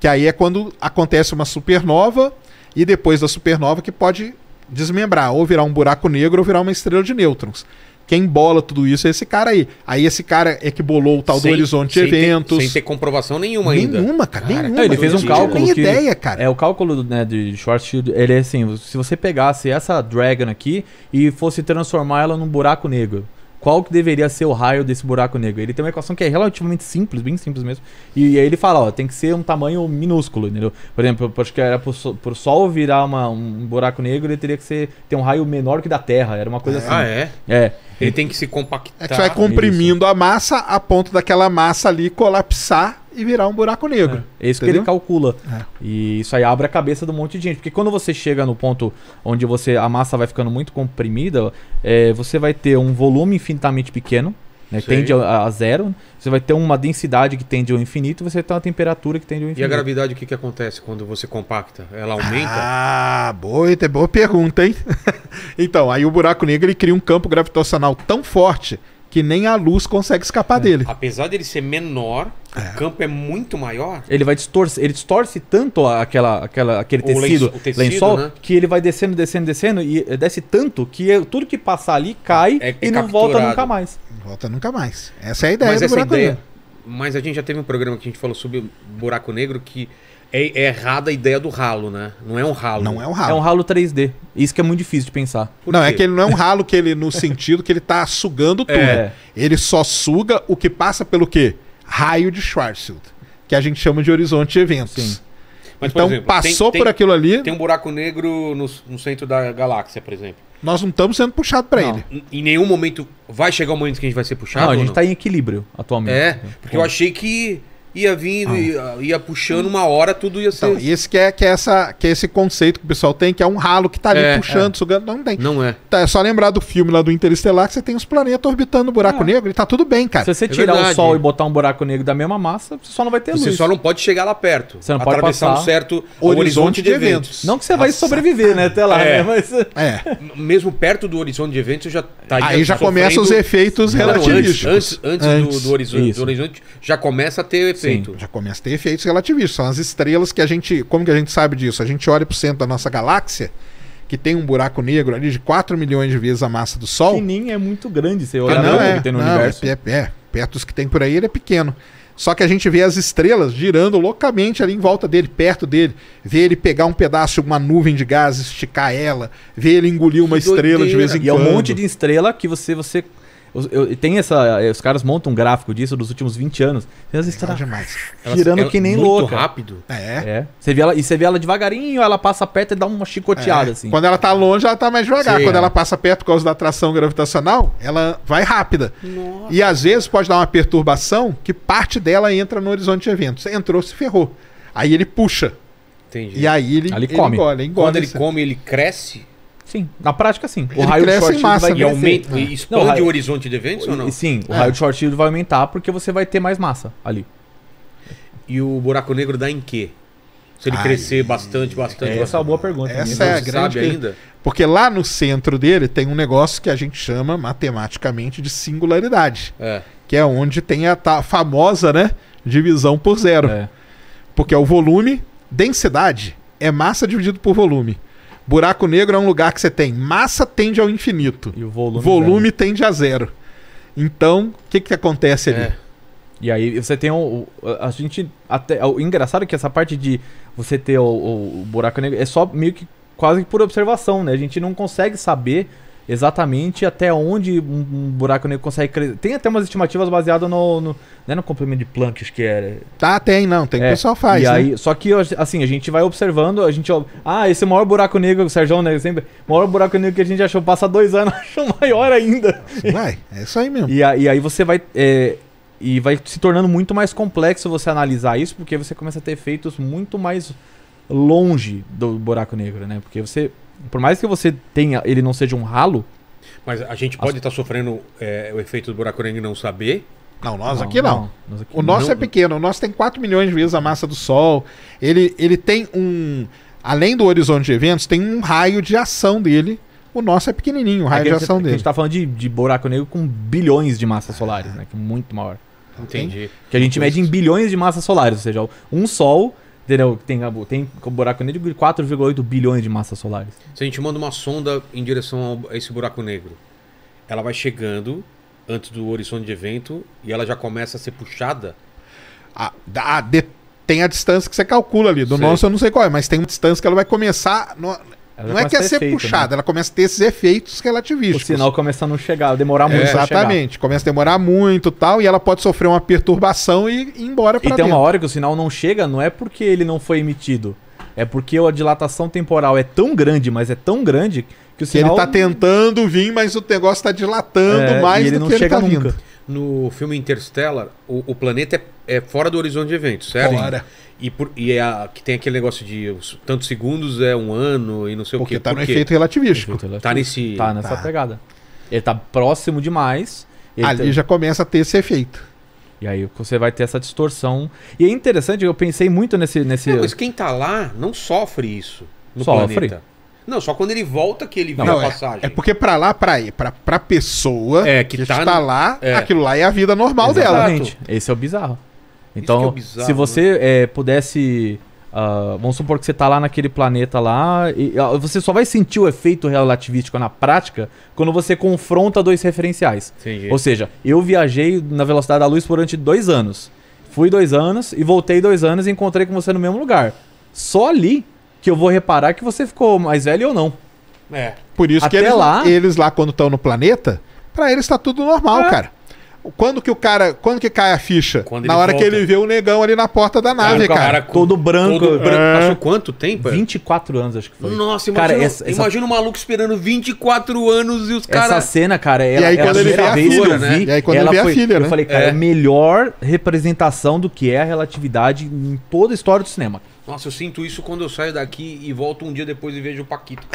Que aí é quando acontece uma supernova e depois da supernova que pode desmembrar, ou virar um buraco negro ou virar uma estrela de nêutrons. Quem bola tudo isso é esse cara aí. Aí esse cara é que bolou o tal sem, do Horizonte sem Eventos. Ter, sem ter comprovação nenhuma, ainda. Nenhuma, cara. Nenhuma. Não, ele fez um cálculo. Nem ideia, cara. É o cálculo né, de Schwarzschild. Ele é assim: se você pegasse essa Dragon aqui e fosse transformar ela num buraco negro qual que deveria ser o raio desse buraco negro. Ele tem uma equação que é relativamente simples, bem simples mesmo. E, aí ele fala, ó, tem que ser um tamanho minúsculo, entendeu? Por exemplo, acho que era pro, Sol virar uma, um buraco negro, ele teria que ser, ter um raio menor que da Terra. Era uma coisa é. assim. Ah, é? É. Ele tem que se compactar. É que vai comprimindo isso. a massa a ponto daquela massa ali colapsar e virar um buraco negro. É, é isso entendeu? que ele calcula. É. E isso aí abre a cabeça do um monte de gente. Porque quando você chega no ponto onde você a massa vai ficando muito comprimida, é, você vai ter um volume infinitamente pequeno né? tende a, a, zero, você vai ter uma densidade que tende ao infinito, você tem uma temperatura que tende ao infinito. E a gravidade, o que, que acontece quando você compacta? Ela aumenta? Ah, boa, é boa pergunta, hein? [LAUGHS] então, aí o buraco negro ele cria um campo gravitacional tão forte que nem a luz consegue escapar é. dele. Apesar dele ser menor, é. o campo é muito maior. Ele vai distorcer, ele distorce tanto aquela, aquela, aquele tecido, lenço, tecido, lençol, né? que ele vai descendo, descendo, descendo e desce tanto que tudo que passar ali cai é, é e não volta nunca mais. Volta nunca mais. Essa é a ideia Mas do buraco ideia, negro. Mas a gente já teve um programa que a gente falou sobre o buraco negro que é, é, errada a ideia do ralo, né? Não é um ralo. Não é um ralo. É um ralo 3D. Isso que é muito difícil de pensar. Por não, quê? é que ele não é um ralo que ele, no sentido que ele tá sugando tudo. É. Ele só suga o que passa pelo quê? Raio de Schwarzschild. Que a gente chama de horizonte de eventos. Sim. Mas, então exemplo, passou tem, por aquilo ali. Tem um buraco negro no, no, centro da galáxia, por exemplo. Nós não estamos sendo puxados para ele. Em nenhum momento vai chegar o um momento que a gente vai ser puxado. Não, a gente está em equilíbrio atualmente. É, porque eu achei que ia vindo, ah. ia, ia, puxando uma hora, tudo ia então, ser. Então, isso que é, que, é essa, que é esse conceito que o pessoal tem, que é um ralo que tá ali é, é. puxando, é. sugando. Não tem. Não é. Tá, é só lembrar do filme lá do Interestelar que você tem os planetas orbitando o buraco é. negro e tá tudo bem, cara. Se você é tirar verdade. o Sol e botar um buraco negro da mesma massa, você só não vai ter você luz. Você só não pode chegar lá perto. Você não pode passar um certo horizonte, horizonte de, de eventos. eventos. Não que você Nossa. vai sobreviver, né, até lá. Né? Mas... É. Mesmo perto do horizonte de eventos, já tá Aí já sofrendo... começam os efeitos relativos Antes, antes, antes, antes, do, do horizonte, do horizonte, já começa a ter efeito. Sim. Já começa a ter efeitos relativistas. São as estrelas que a gente. Como que a gente sabe disso? A gente olha para o centro da nossa galáxia que tem um buraco negro ali de 4 milhões de vezes a massa do Sol. Que nem é muito grande, você olha ah, não, é, que tem no não, universo. É, é, é, perto dos que tem por aí, ele é pequeno. Só que a gente vê as estrelas girando loucamente ali em volta dele, perto dele. Vê ele pegar um pedaço, uma nuvem de gás, esticar ela. Vê ele engolir uma que estrela doideira. de vez em quando. E é um monte de estrela que você, você eu, eu, tem essa. Eh, os caras montam um gráfico disso dos últimos 20 anos. Elas estão girando é que nem muito rápido. É. é. Você vê ela, e você vê ela devagarinho, ela passa perto e dá uma chicoteada, é. assim. Quando ela tá longe, ela tá mais devagar. Sim, Quando é. ela passa perto por causa da atração gravitacional, ela vai rápida. Nossa. E às vezes pode dar uma perturbação que parte dela entra no horizonte de eventos. Entrou, se ferrou. Aí ele puxa. Entendi. E aí ele, ele, ele come. Engole, engole Quando ele come, ele cresce. Sim, na prática sim. O Ele raio de short massa, vai né? e aumenta, e expande não, o raio... horizonte de eventos ou não? Sim, o é. raio de short vai aumentar porque você vai ter mais massa ali. E o buraco negro dá em quê? Se ele Ai, crescer bastante, bastante. É essa é uma boa pergunta. Essa é a grande sabe ainda. Porque lá no centro dele tem um negócio que a gente chama matematicamente de singularidade. É. Que é onde tem a famosa né, divisão por zero. É. Porque é o volume, densidade é massa dividido por volume. Buraco negro é um lugar que você tem massa tende ao infinito. E o volume. Volume tende a zero. Então, o que, que acontece ali? É. E aí você tem o. A gente. Até, o engraçado é que essa parte de você ter o, o buraco negro é só meio que quase por observação, né? A gente não consegue saber exatamente até onde um, buraco negro consegue crescer. Tem até umas estimativas baseadas no. no não é no comprimento de Planck, acho que era. É. Tá, tem, não. Tem é, que o é, pessoal faz. E né? aí, só que assim, a gente vai observando, a gente. Ah, esse é maior buraco negro, o Sérgio, né? Sempre, maior buraco negro que a gente achou, passa dois anos, [LAUGHS] achou maior ainda. Vai, é isso aí mesmo. E, e aí você vai. É, e vai se tornando muito mais complexo você analisar isso, porque você começa a ter efeitos muito mais longe do buraco negro, né? Porque você por mais que você tenha, ele não seja um ralo. Mas a gente pode estar as... tá sofrendo é, o efeito do buraco negro e não saber. Não, nós não, aqui não. não. Nós aqui o nosso é pequeno, o nosso tem 4 milhões de vezes a massa do Sol. Ele, ele tem um. Além do horizonte de eventos, tem um raio de ação dele. O nosso é pequenininho, o raio é de ação tá- a, dele. A gente está falando de, de, buraco negro com bilhões de massas solares, é. né? Que é muito maior. Entendi. Que a gente mede em bilhões de massas solares, ou seja, um Sol Entendeu? Tem, tem buraco negro de 4,8 bilhões de massas solares. Se a gente manda uma sonda em direção a esse buraco negro, ela vai chegando antes do horizonte de evento e ela já começa a ser puxada? Ah, ah, de, tem a distância que você calcula ali. Do sei. nosso eu não sei qual é, mas tem uma distância que ela vai começar. No, ela não é que ia é ser efeito, puxada, né? ela começa a ter esses efeitos relativísticos. O tipo, sinal começa a não chegar, demorar é, muito. É, exatamente, começa a demorar muito tal, e ela pode sofrer uma perturbação e ir embora para E tem uma hora que o sinal não chega, não é porque ele não foi emitido. É porque a dilatação temporal é tão grande, mas é tão grande que o sinal. Que ele tá tentando vir, mas o negócio está dilatando é, mais e ele do não que chega ele tá nunca. Vindo. No filme Interstellar, o, o planeta é, é, fora do horizonte de eventos, certo? Fora. E, por, e é a, que tem aquele negócio de tantos segundos é um ano e não sei Porque o quê. Porque tá no efeito relativístico. Efeito Tá nesse. Tá nessa tá. pegada. Ele tá próximo demais. Ali tá... já começa a ter esse efeito. E aí você vai ter essa distorção. E é interessante, eu pensei muito nesse. nesse... Não, mas quem tá lá não sofre isso no sofre. planeta. Não, só quando ele volta que ele vê não, a é, passagem. É, porque para lá, para pra, pra pessoa é, que, que tá está lá, é. aquilo lá é a vida normal Exatamente. dela. Esse é o bizarro. Então, é bizarro, se você né? Eh, pudesse. Uh, vamos supor que você está lá naquele planeta lá, e uh, você só vai sentir o efeito relativístico na prática quando você confronta dois referenciais. Sim, Ou seja, eu viajei na velocidade da luz durante dois anos. Fui dois anos e voltei dois anos e encontrei com você no mesmo lugar. Só ali que eu vou reparar que você ficou mais velho ou não. É. Por isso Até que eles lá, eles lá quando estão no planeta, para eles está tudo normal, é. cara. Quando que o cara. Quando que cai a ficha? Quando na hora volta. que ele vê o negão ali na porta da nave, cara. cara todo branco. Todo branco. É. Passou quanto tempo? 24 é? anos, acho que foi. Nossa, imagina, cara, essa, imagina um maluco esperando 24 anos e os caras. Essa cena, cara, ela, e aí, é ele vê a filha, né? Vi, e aí quando ele vê foi, a filha, né? Eu falei, cara, é. é. a melhor representação do que é a relatividade em toda a história do cinema. Nossa, eu sinto isso quando eu saio daqui e volto um dia depois e vejo o Paquito.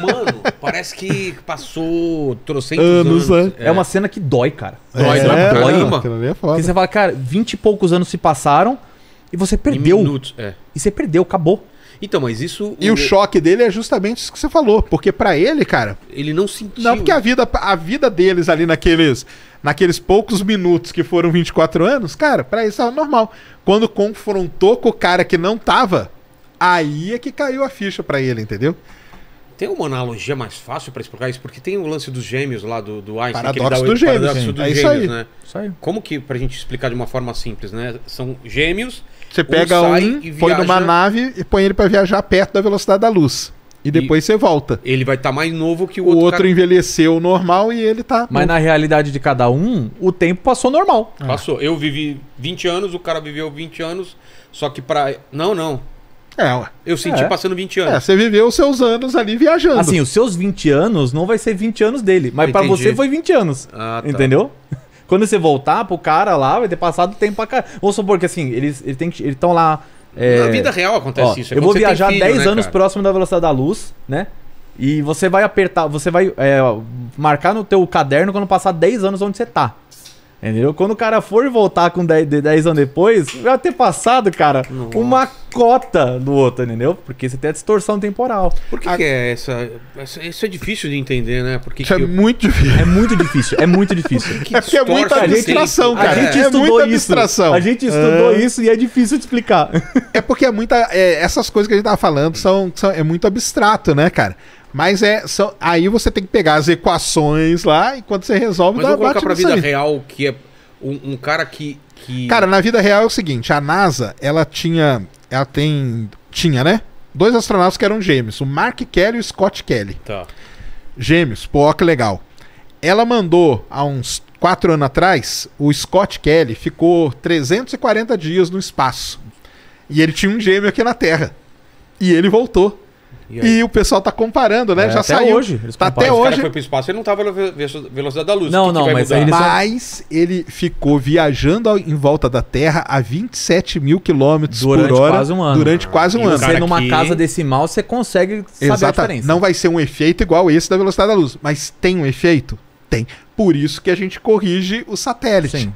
Mano, parece que passou trocentos anos. anos. É. é. uma cena que dói, cara. É, dói, é, dói. É, Porque você fala, cara, vinte e poucos anos se passaram e você perdeu. Em minutos, é. E você perdeu, acabou. Então, mas isso. E o, o choque dele é justamente isso que você falou. Porque para ele, cara. Ele não sentiu. Não, porque a vida, a vida deles ali naqueles, naqueles poucos minutos que foram 24 anos, cara, para isso é normal. Quando confrontou com o cara que não tava, aí é que caiu a ficha para ele, entendeu? Tem uma analogia mais fácil para explicar isso? Porque tem o lance dos gêmeos lá do, do Einstein. Paradoxo dos gêmeos. Paradoxo dos é gêmeos, isso aí. né? Isso aí. Como que, pra gente explicar de uma forma simples, né? São gêmeos. Você pega um, um viaja... põe numa nave e põe ele para viajar perto da velocidade da luz. E depois e você volta. Ele vai estar tá mais novo que o outro. O outro cara... envelheceu normal e ele tá. Mas novo. na realidade de cada um, o tempo passou normal. Ah. Passou. Eu vivi 20 anos, o cara viveu 20 anos, só que para. Não, não. É, ué. Eu senti é. passando 20 anos. É, você viveu os seus anos ali viajando. Assim, os seus 20 anos não vai ser 20 anos dele, mas para você foi 20 anos. Ah, tá. Entendeu? [LAUGHS] Quando você voltar pro cara lá, vai ter passado tempo pra caralho. Vamos supor que assim, eles ele tem eles estão lá. É... Na vida real acontece Ó, isso. É eu vou viajar filho, 10 né, anos cara? próximo da velocidade da luz, né? E você vai apertar, você vai é, marcar no teu caderno quando passar 10 anos onde você tá. Entendeu? Quando o cara for voltar com 10, 10 anos depois, vai ter passado, cara, Nossa. uma cota do outro, entendeu? Porque você tem a distorção temporal. Por que, a... que é essa, essa, Isso é difícil de entender, né? Porque isso é eu... muito difícil. É muito difícil, é muito difícil. que é porque é muita abstração, é. cara. A gente é, estudou é muita isso. A gente estudou isso e é difícil de explicar. É porque é muita. É, essas coisas que a gente tava falando são, são, é muito abstrato, né, cara? Mas é, são, aí você tem que pegar as equações lá e quando você resolve... Mas dá, vou colocar pra vida aí. real que é um, um cara que, que... Cara, na vida real é o seguinte, a NASA, ela tinha... Ela tem... Tinha, né? Dois astronautas que eram gêmeos, o Mark Kelly e o Scott Kelly. Tá. Gêmeos, pô, que legal. Ela mandou há uns quatro anos atrás, o Scott Kelly ficou 340 dias no espaço. E ele tinha um gêmeo aqui na Terra. E ele voltou. E, e o pessoal tá comparando, né? É, Já até saiu. Hoje, eles tá até hoje. foi pro espaço, ele não tava na velocidade da luz. Não, que não, que mas, aí mas ele ficou viajando em volta da Terra a 27 mil quilômetros por hora quase um ano. durante quase um e ano. Você numa aqui... casa decimal, você consegue saber Exato. a diferença. Não vai ser um efeito igual esse da velocidade da luz, mas tem um efeito? Tem. Por isso que a gente corrige o satélite. Sim.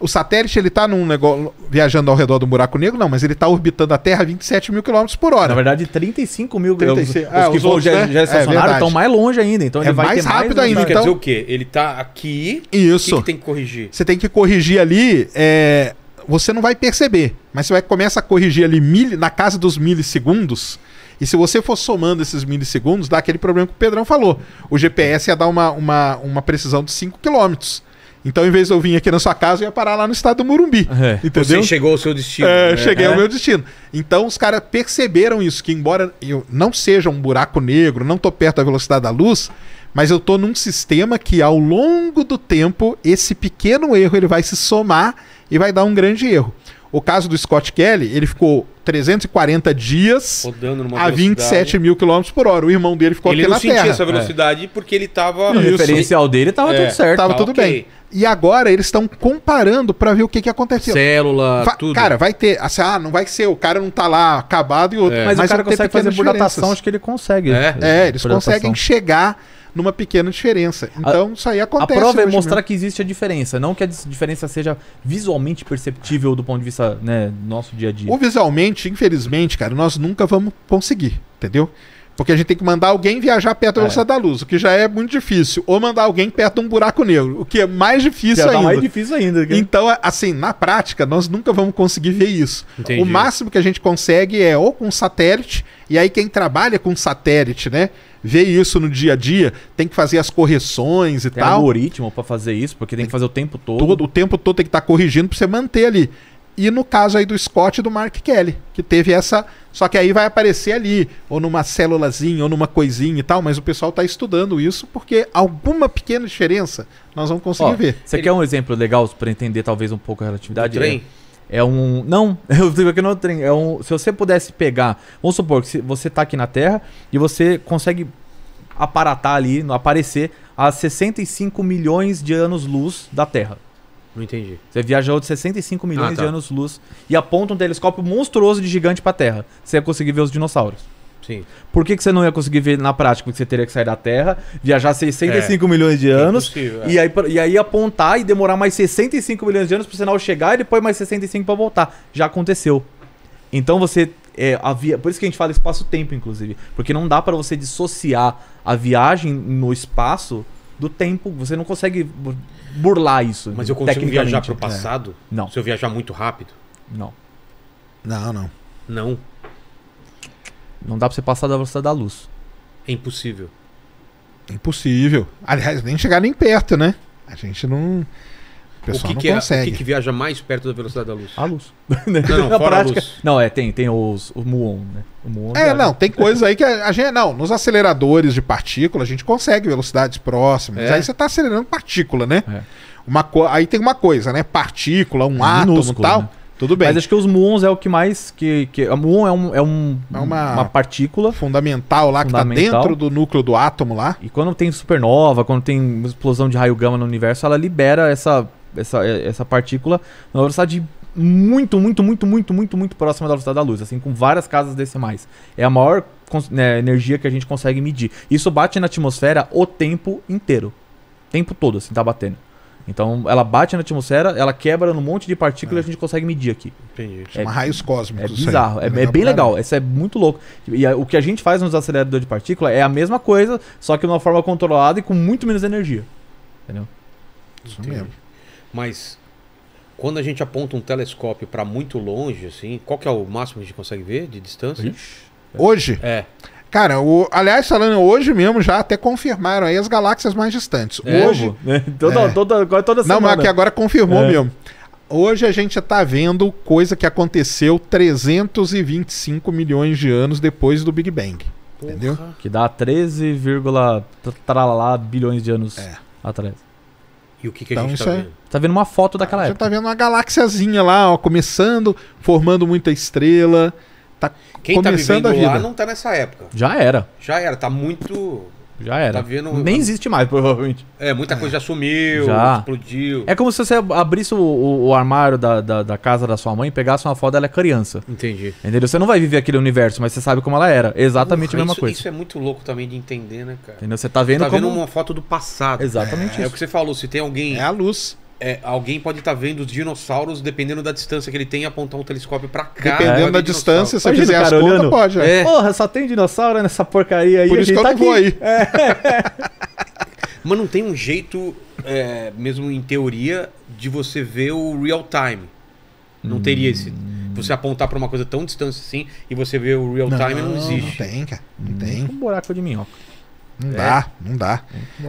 O satélite, ele tá num negócio. viajando ao redor do buraco negro, não, mas ele tá orbitando a Terra a 27 mil quilômetros por hora. Na verdade, 35 mil quilômetros. Os, ah, é, os que os já, né? já é estacionaram é estão mais longe ainda. Então é ele é vai mais rápido mais ainda. Então... Quer dizer o quê? Ele tá aqui. Isso. O que, que tem que corrigir? Você tem que corrigir ali. É... Você não vai perceber, mas você vai começa a corrigir ali mil... na casa dos milissegundos. E se você for somando esses milissegundos, dá aquele problema que o Pedrão falou. O GPS ia dar uma, uma, uma precisão de 5 quilômetros. Então, em vez de eu vir aqui na sua casa, eu ia parar lá no estado do Murumbi. É. Entendeu? Você chegou ao seu destino. É, né? Cheguei é. ao meu destino. Então, os caras perceberam isso, que embora eu não seja um buraco negro, não estou perto da velocidade da luz, mas eu estou num sistema que, ao longo do tempo, esse pequeno erro ele vai se somar e vai dar um grande erro. O caso do Scott Kelly, ele ficou 340 dias a 27 mil quilômetros por hora. O irmão dele ficou ele aqui na Terra. Ele não sentia essa velocidade é. porque ele estava... O referencial dele estava é. tudo certo. Tava tá, tudo okay. bem. E agora eles estão comparando para ver o que, que aconteceu. Célula, tudo. Cara, vai ter... Assim, ah, não vai ser... O cara não tá lá acabado e outro. É. Mas, mas, o cara consegue fazer por datação, acho que ele consegue. É, é eles conseguem chegar numa pequena diferença. Então, a, isso aí acontece. A prova é mostrar mesmo. que existe a diferença, não que a diferença seja visualmente perceptível do ponto de vista né, nosso dia a dia. Ou visualmente, infelizmente, cara, nós nunca vamos conseguir, entendeu? Porque a gente tem que mandar alguém viajar perto da é. velocidade é. da luz, o que já é muito difícil. Ou mandar alguém perto de um buraco negro, o que é mais difícil já ainda. mais difícil ainda. Então, assim, na prática, nós nunca vamos conseguir ver isso. Entendi. O máximo que a gente consegue é ou com satélite, e aí quem trabalha com satélite, né? vê isso no dia a dia, tem que fazer as correções e tem tal. algoritmo para fazer isso, porque tem, tem, que fazer o tempo todo. todo. O tempo todo tem que estar tá corrigindo para você manter ali. E no caso aí do Scott e do Mark Kelly, que teve essa. Só que aí vai aparecer ali, ou numa célulazinha, ou numa coisinha e tal, mas o pessoal está estudando isso porque alguma pequena diferença nós vamos conseguir Ó, ver. Você Ele... quer um exemplo legal para entender talvez um pouco a relatividade? Do trem. É. É um. Não, [LAUGHS] eu digo que não tem. É um, se você pudesse pegar. Vamos supor que você está aqui na Terra e você consegue aparatar ali, aparecer a 65 milhões de anos-luz da Terra. Não entendi. Você viajou de 65 milhões ah, tá. de anos-luz e aponta um telescópio monstruoso de gigante para a Terra. Você ia conseguir ver os dinossauros. Sim. Por que, que você não ia conseguir ver na prática? Porque você teria que sair da Terra, viajar 65 é, milhões de é anos é. e, aí, e aí apontar e demorar mais 65 milhões de anos para o sinal chegar e depois mais 65 para voltar. Já aconteceu. Então você é, via... por isso que a gente fala espaço-tempo, inclusive, porque não dá para você dissociar a viagem no espaço do tempo. Você não consegue burlar isso. Mas eu consigo viajar para o passado? É. Não. Se eu viajar muito rápido? Não. Não, não. Não. Não dá pra você passar da velocidade da luz. É impossível. Impossível. Aliás, nem chegar nem perto, né? A gente não. O pessoal o que não que é consegue. É, o que, que, viaja mais perto da velocidade da luz? A luz. [LAUGHS] não, não, Na fora prática, a luz. Não, é, tem, tem os, o muon, né? O muon é, viaja. não, tem coisas aí que a, a, gente... Não, nos aceleradores de partícula a gente consegue velocidades próximas. É. Aí você está acelerando partícula, né? É. Uma, aí tem uma coisa, né? Partícula, um é átomo e tal... Né? Tudo bem. Mas acho que os muons é o que mais. Que, que, a muon é, um, é, um, é uma, uma partícula. Fundamental lá, tá fundamental. que está dentro do núcleo do átomo lá. E quando tem supernova, quando tem explosão de raio gama no universo, ela libera essa, essa, essa partícula na velocidade muito, muito, muito, muito, muito, muito próxima da velocidade da luz, assim, com várias casas decimais. É a maior né, energia que a gente consegue medir. Isso bate na atmosfera o tempo inteiro. Tempo todo, assim, tá batendo. Então ela bate na atmosfera, ela quebra num monte de partículas e a é. gente consegue medir aqui. Entendi. É, Chama raios cósmicos. É, é bizarro, é, é, bem legal. Isso é muito louco. E a, o que a gente faz nos aceleradores de partícula é a mesma coisa, só que de uma forma controlada e com muito menos energia. Entendeu? Isso Entendi. mesmo. Mas quando a gente aponta um telescópio para muito longe, assim, qual que é o máximo que a gente consegue ver de distância? Ixi. Hoje? É. Cara, o, aliás, falando hoje mesmo, já até confirmaram aí as galáxias mais distantes. É, hoje. Né? Toda, é. toda, toda, toda semana. Não, mas que agora confirmou é. mesmo. Hoje a gente está vendo coisa que aconteceu 325 milhões de anos depois do Big Bang. Porra. Entendeu? Que dá 13, tralá bilhões de anos é. atrás. E o que, que então, a gente está vendo? Tá vendo uma foto daquela ah, época. Já tá vendo uma galáxiazinha lá, ó, começando, formando muita estrela tá Quem tá começando tá vivendo a vida. lá não tá nessa época. Já era. Já era, tá muito. Já era. Tá vendo... Nem existe mais, provavelmente. É, muita coisa já sumiu, já. explodiu. É como se você abrisse o, o, o armário da, da, da, casa da sua mãe e pegasse uma foto dela é criança. Entendi. Entendeu? Você não vai viver aquele universo, mas você sabe como ela era. Exatamente a mesma isso, coisa. Isso é muito louco também de entender, né, cara? Entendeu? Você tá vendo você tá como... vendo uma foto do passado. Exatamente é, é isso. É o que você falou, se tem alguém... É a luz. É, alguém pode estar tá vendo os dinossauros, dependendo da distância que ele tem, apontar um telescópio para cá. Dependendo é, da distância, se você fizer as contas, pode. É. é. Porra, só tem dinossauro nessa porcaria aí. Por isso que eu tá não vou aí. É. [LAUGHS] Mas não tem um jeito, é, mesmo em teoria, de você ver o real time. Não hum. teria esse. Você apontar para uma coisa tão distante assim e você ver o real time não existe. Não tem, cara. Não hum. tem. Um buraco de minhoca. Não é. dá, não dá.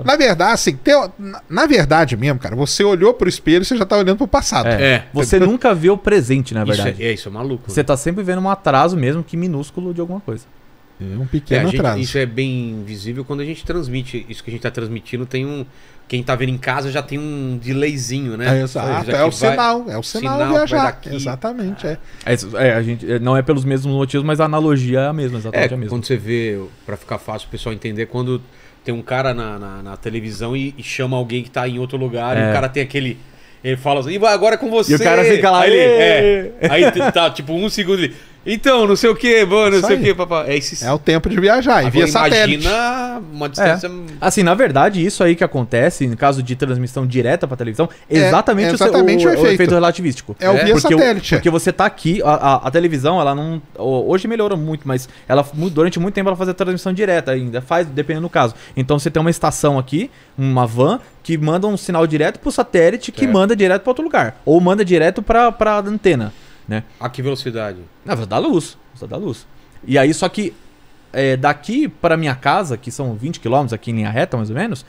Na verdade, assim, tem, na verdade mesmo, cara, você olhou pro espelho e você já tá olhando pro passado. É. é. Você nunca vê o presente, na verdade. Isso é, é, isso é maluco. Você né? tá sempre vendo um atraso mesmo que minúsculo de alguma coisa. É um pequeno é, gente, atraso. Isso é bem visível quando a gente transmite. Isso que a gente tá transmitindo tem um, quem tá vendo em casa já tem um delayzinho, né? É, exato, é, o vai... sinal, é o sinal, sinal viajar. Exatamente, é. É, é. a gente, é, não é pelos mesmos motivos, mas a analogia é a mesma, exatamente é, a mesma. Quando você vê, para ficar fácil o pessoal entender, quando tem um cara na, na, na televisão e, e, chama alguém que tá em outro lugar e é. o cara tem aquele. Ele fala assim, agora é com você. E o cara fica lá, aí, ele, é, aí tá tipo um segundo ali. Então, não sei o que, bom não sei o que, papai. É, esse... é o tempo de viajar, Agora, via satélite. Imagina uma distância. É. Assim, na verdade, isso aí que acontece, no caso de transmissão direta para televisão, é exatamente, é exatamente o, o, o, efeito. o, efeito. relativístico. É o é. via porque satélite. porque você tá aqui, a, a, televisão, ela não. Hoje melhorou muito, mas ela durante muito tempo ela fazia transmissão direta ainda, faz, dependendo do caso. Então você tem uma estação aqui, uma van, que manda um sinal direto pro satélite, que manda direto para outro lugar. Ou manda direto para pra antena. Né? A que velocidade? Na velocidade da luz. Velocidade da luz. E aí, só que é, daqui para minha casa, que são 20 km aqui em linha reta, mais ou menos,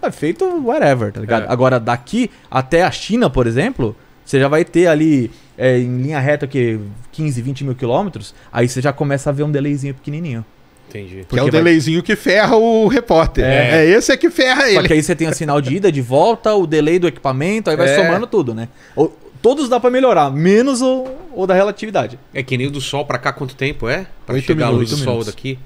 é feito whatever, tá ligado? É. Agora, daqui até a China, por exemplo, você já vai ter ali é, em linha reta que 15, 20 mil quilômetros, aí você já começa a ver um delayzinho pequenininho. Entendi. Porque que é o vai... delayzinho que ferra o repórter. É. é esse é que ferra ele. Só que aí você tem o sinal de ida, de volta, o delay do equipamento, aí vai é. somando tudo, né? Ou, todos dá para melhorar, menos o, o, da relatividade. É que nem o do Sol para cá quanto tempo é? Para chegar minutos, a luz do Sol minutos. daqui.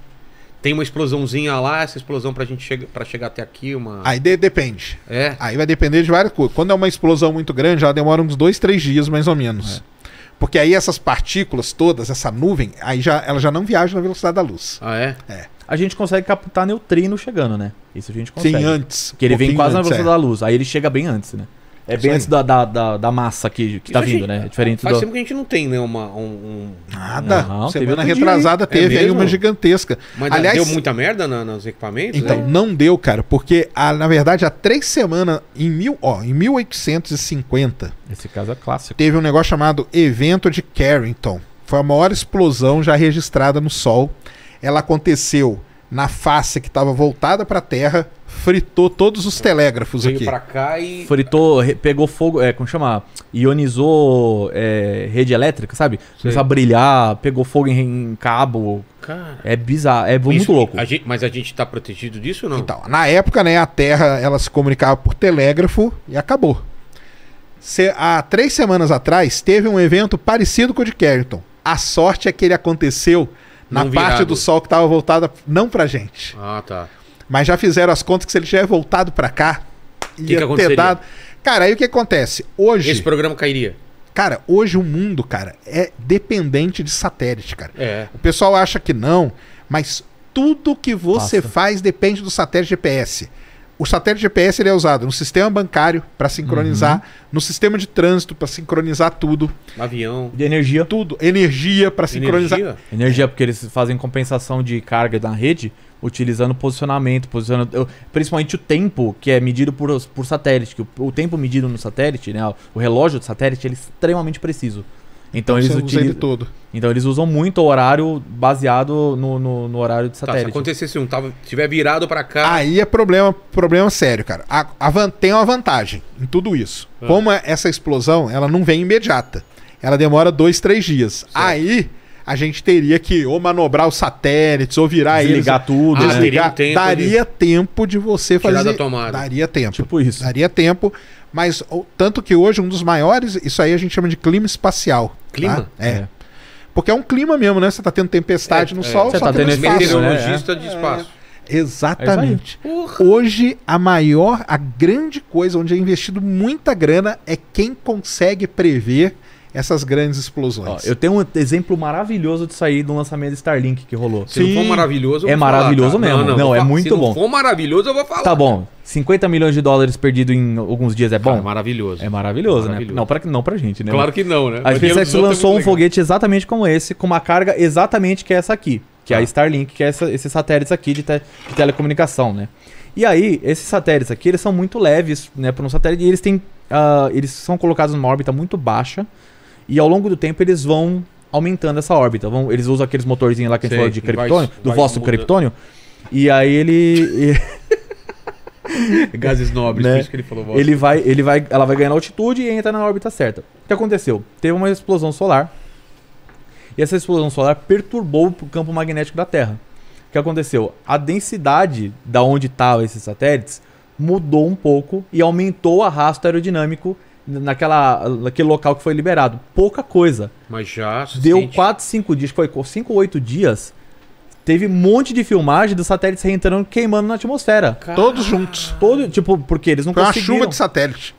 Tem uma explosãozinha lá, essa explosão pra gente chegar para chegar até aqui, uma. Aí de, depende. É. Aí vai depender de várias coisas. Quando é uma explosão muito grande, ela demora uns dois, três dias, mais ou menos. É. Porque aí essas partículas todas, essa nuvem, aí já, ela já não viaja na velocidade da luz. Ah, é? É a gente consegue captar neutrino chegando, né? Isso a gente consegue. Sim, antes. Porque ele vem quase antes, na velocidade é. da luz. Aí ele chega bem antes, né? É bem antes da, da, da, da, massa que, que tá vindo, gente, né? É diferente faz do... tempo que a gente não tem, né? Uma, um, um... Nada. Não, Semana retrasada dia. É teve é aí uma gigantesca. Mas Aliás, deu muita merda na, nos equipamentos? Então, né? não deu, cara. Porque, a, na verdade, há três semanas, em, mil, ó, em 1850... Esse caso é clássico. Teve um negócio chamado Evento de Carrington. Foi a maior explosão já registrada no Sol. Ela aconteceu na face que estava voltada para a Terra fritou todos os telégrafos Veio aqui. Veio pra cá e... Fritou, pegou fogo, é, como chama? Ionizou é, rede elétrica, sabe? Sei. Começou a brilhar, pegou fogo em, em cabo. Cara... É bizarro, é muito isso, louco. A gente, mas a gente tá protegido disso ou não? Então, na época, né, a Terra, ela se comunicava por telégrafo e acabou. Se, há três semanas atrás, teve um evento parecido com o de Kerrington. A sorte é que ele aconteceu na parte do Sol que estava voltada não pra gente. Ah, tá. Mas já fizeram as contas que se ele tivesse voltado para cá, que ia que ter dado. Cara, aí o que acontece? Hoje. Esse programa cairia. Cara, hoje o mundo, cara, é dependente de satélite, cara. É. O pessoal acha que não, mas tudo que você faz depende do satélite GPS. O satélite GPS ele é usado no sistema bancário para sincronizar, uhum. no sistema de trânsito para sincronizar tudo. Avião. De energia. Tudo. Energia para sincronizar. Energia? energia, porque eles fazem compensação de carga na rede utilizando posicionamento, posicionando, eu, principalmente o tempo, que é medido por, por satélite, que o, o tempo medido no satélite, né, o relógio do satélite, ele é extremamente preciso. Então, então eles utilizam ele todo. Então eles usam muito o horário baseado no, no, no horário de satélite. Tá, se acontecesse um tava, tiver virado para cá, aí é problema, problema sério, cara. A, a van, tem uma vantagem em tudo isso. Ah. Como é, essa explosão, ela não vem imediata. Ela demora dois, três dias. Certo. Aí a gente teria que ou manobrar os satélites, ou virar eles. ligar né? tudo, ah, desligar. Tempo daria de... tempo de você fazer. Tirar da tomada. Daria tempo. Tipo isso. Daria tempo. Mas tanto que hoje um dos maiores, isso aí a gente chama de clima espacial. Tá? Clima? Tá? é. é. Porque é um clima mesmo, né? Você tá tendo tempestade é, no é, sol, você tá, tá tendo espaço, meteorologista né? né? de é. espaço. É, exatamente. Hoje a maior, a grande coisa onde é investido muita grana é quem consegue prever essas grandes explosões. Ó, eu tenho um exemplo maravilhoso de sair do lançamento Starlink que rolou. Se Sim. não for maravilhoso, eu é vou É falar, maravilhoso tá? mesmo. Não, não, não é muito se bom. Se for maravilhoso, eu vou falar. Tá bom. 50 milhões de dólares perdido em alguns dias é bom? Cara, maravilhoso. É maravilhoso, né? maravilhoso. né? Não pra, não pra gente, né? Claro que não, né? A SpaceX é lançou um legal. foguete exatamente como esse, com uma carga exatamente que é essa aqui, que ah. é a tá. Starlink, que é essa, esses satélites aqui de, te, de telecomunicação, né? E aí, esses satélites aqui, eles são muito leves, né, para um satélite, e eles têm... Uh, eles são colocados numa órbita muito baixa, e ao longo do tempo eles vão aumentando essa órbita. Vão, eles usam aqueles motorzinhos lá que a gente falou de criptônio, vai, do vosso criptônio. E aí ele. [LAUGHS] Gases nobres, né? que ele falou. Vosso. Ele vai, ele vai, ela vai ganhando altitude e entra na órbita certa. O que aconteceu? Teve uma explosão solar. E essa explosão solar perturbou o campo magnético da Terra. O que aconteceu? A densidade da onde estavam esses satélites mudou um pouco e aumentou o arrasto aerodinâmico naquela, naquele local que foi liberado. Pouca coisa. Mas já. Deu 4, 5 dias, foi 5 8 dias. Teve um monte de filmagem dos satélites reentrando queimando na atmosfera. Caramba. Todos juntos. Todo, tipo, porque eles não foi conseguiram. Foi uma chuva de satélite.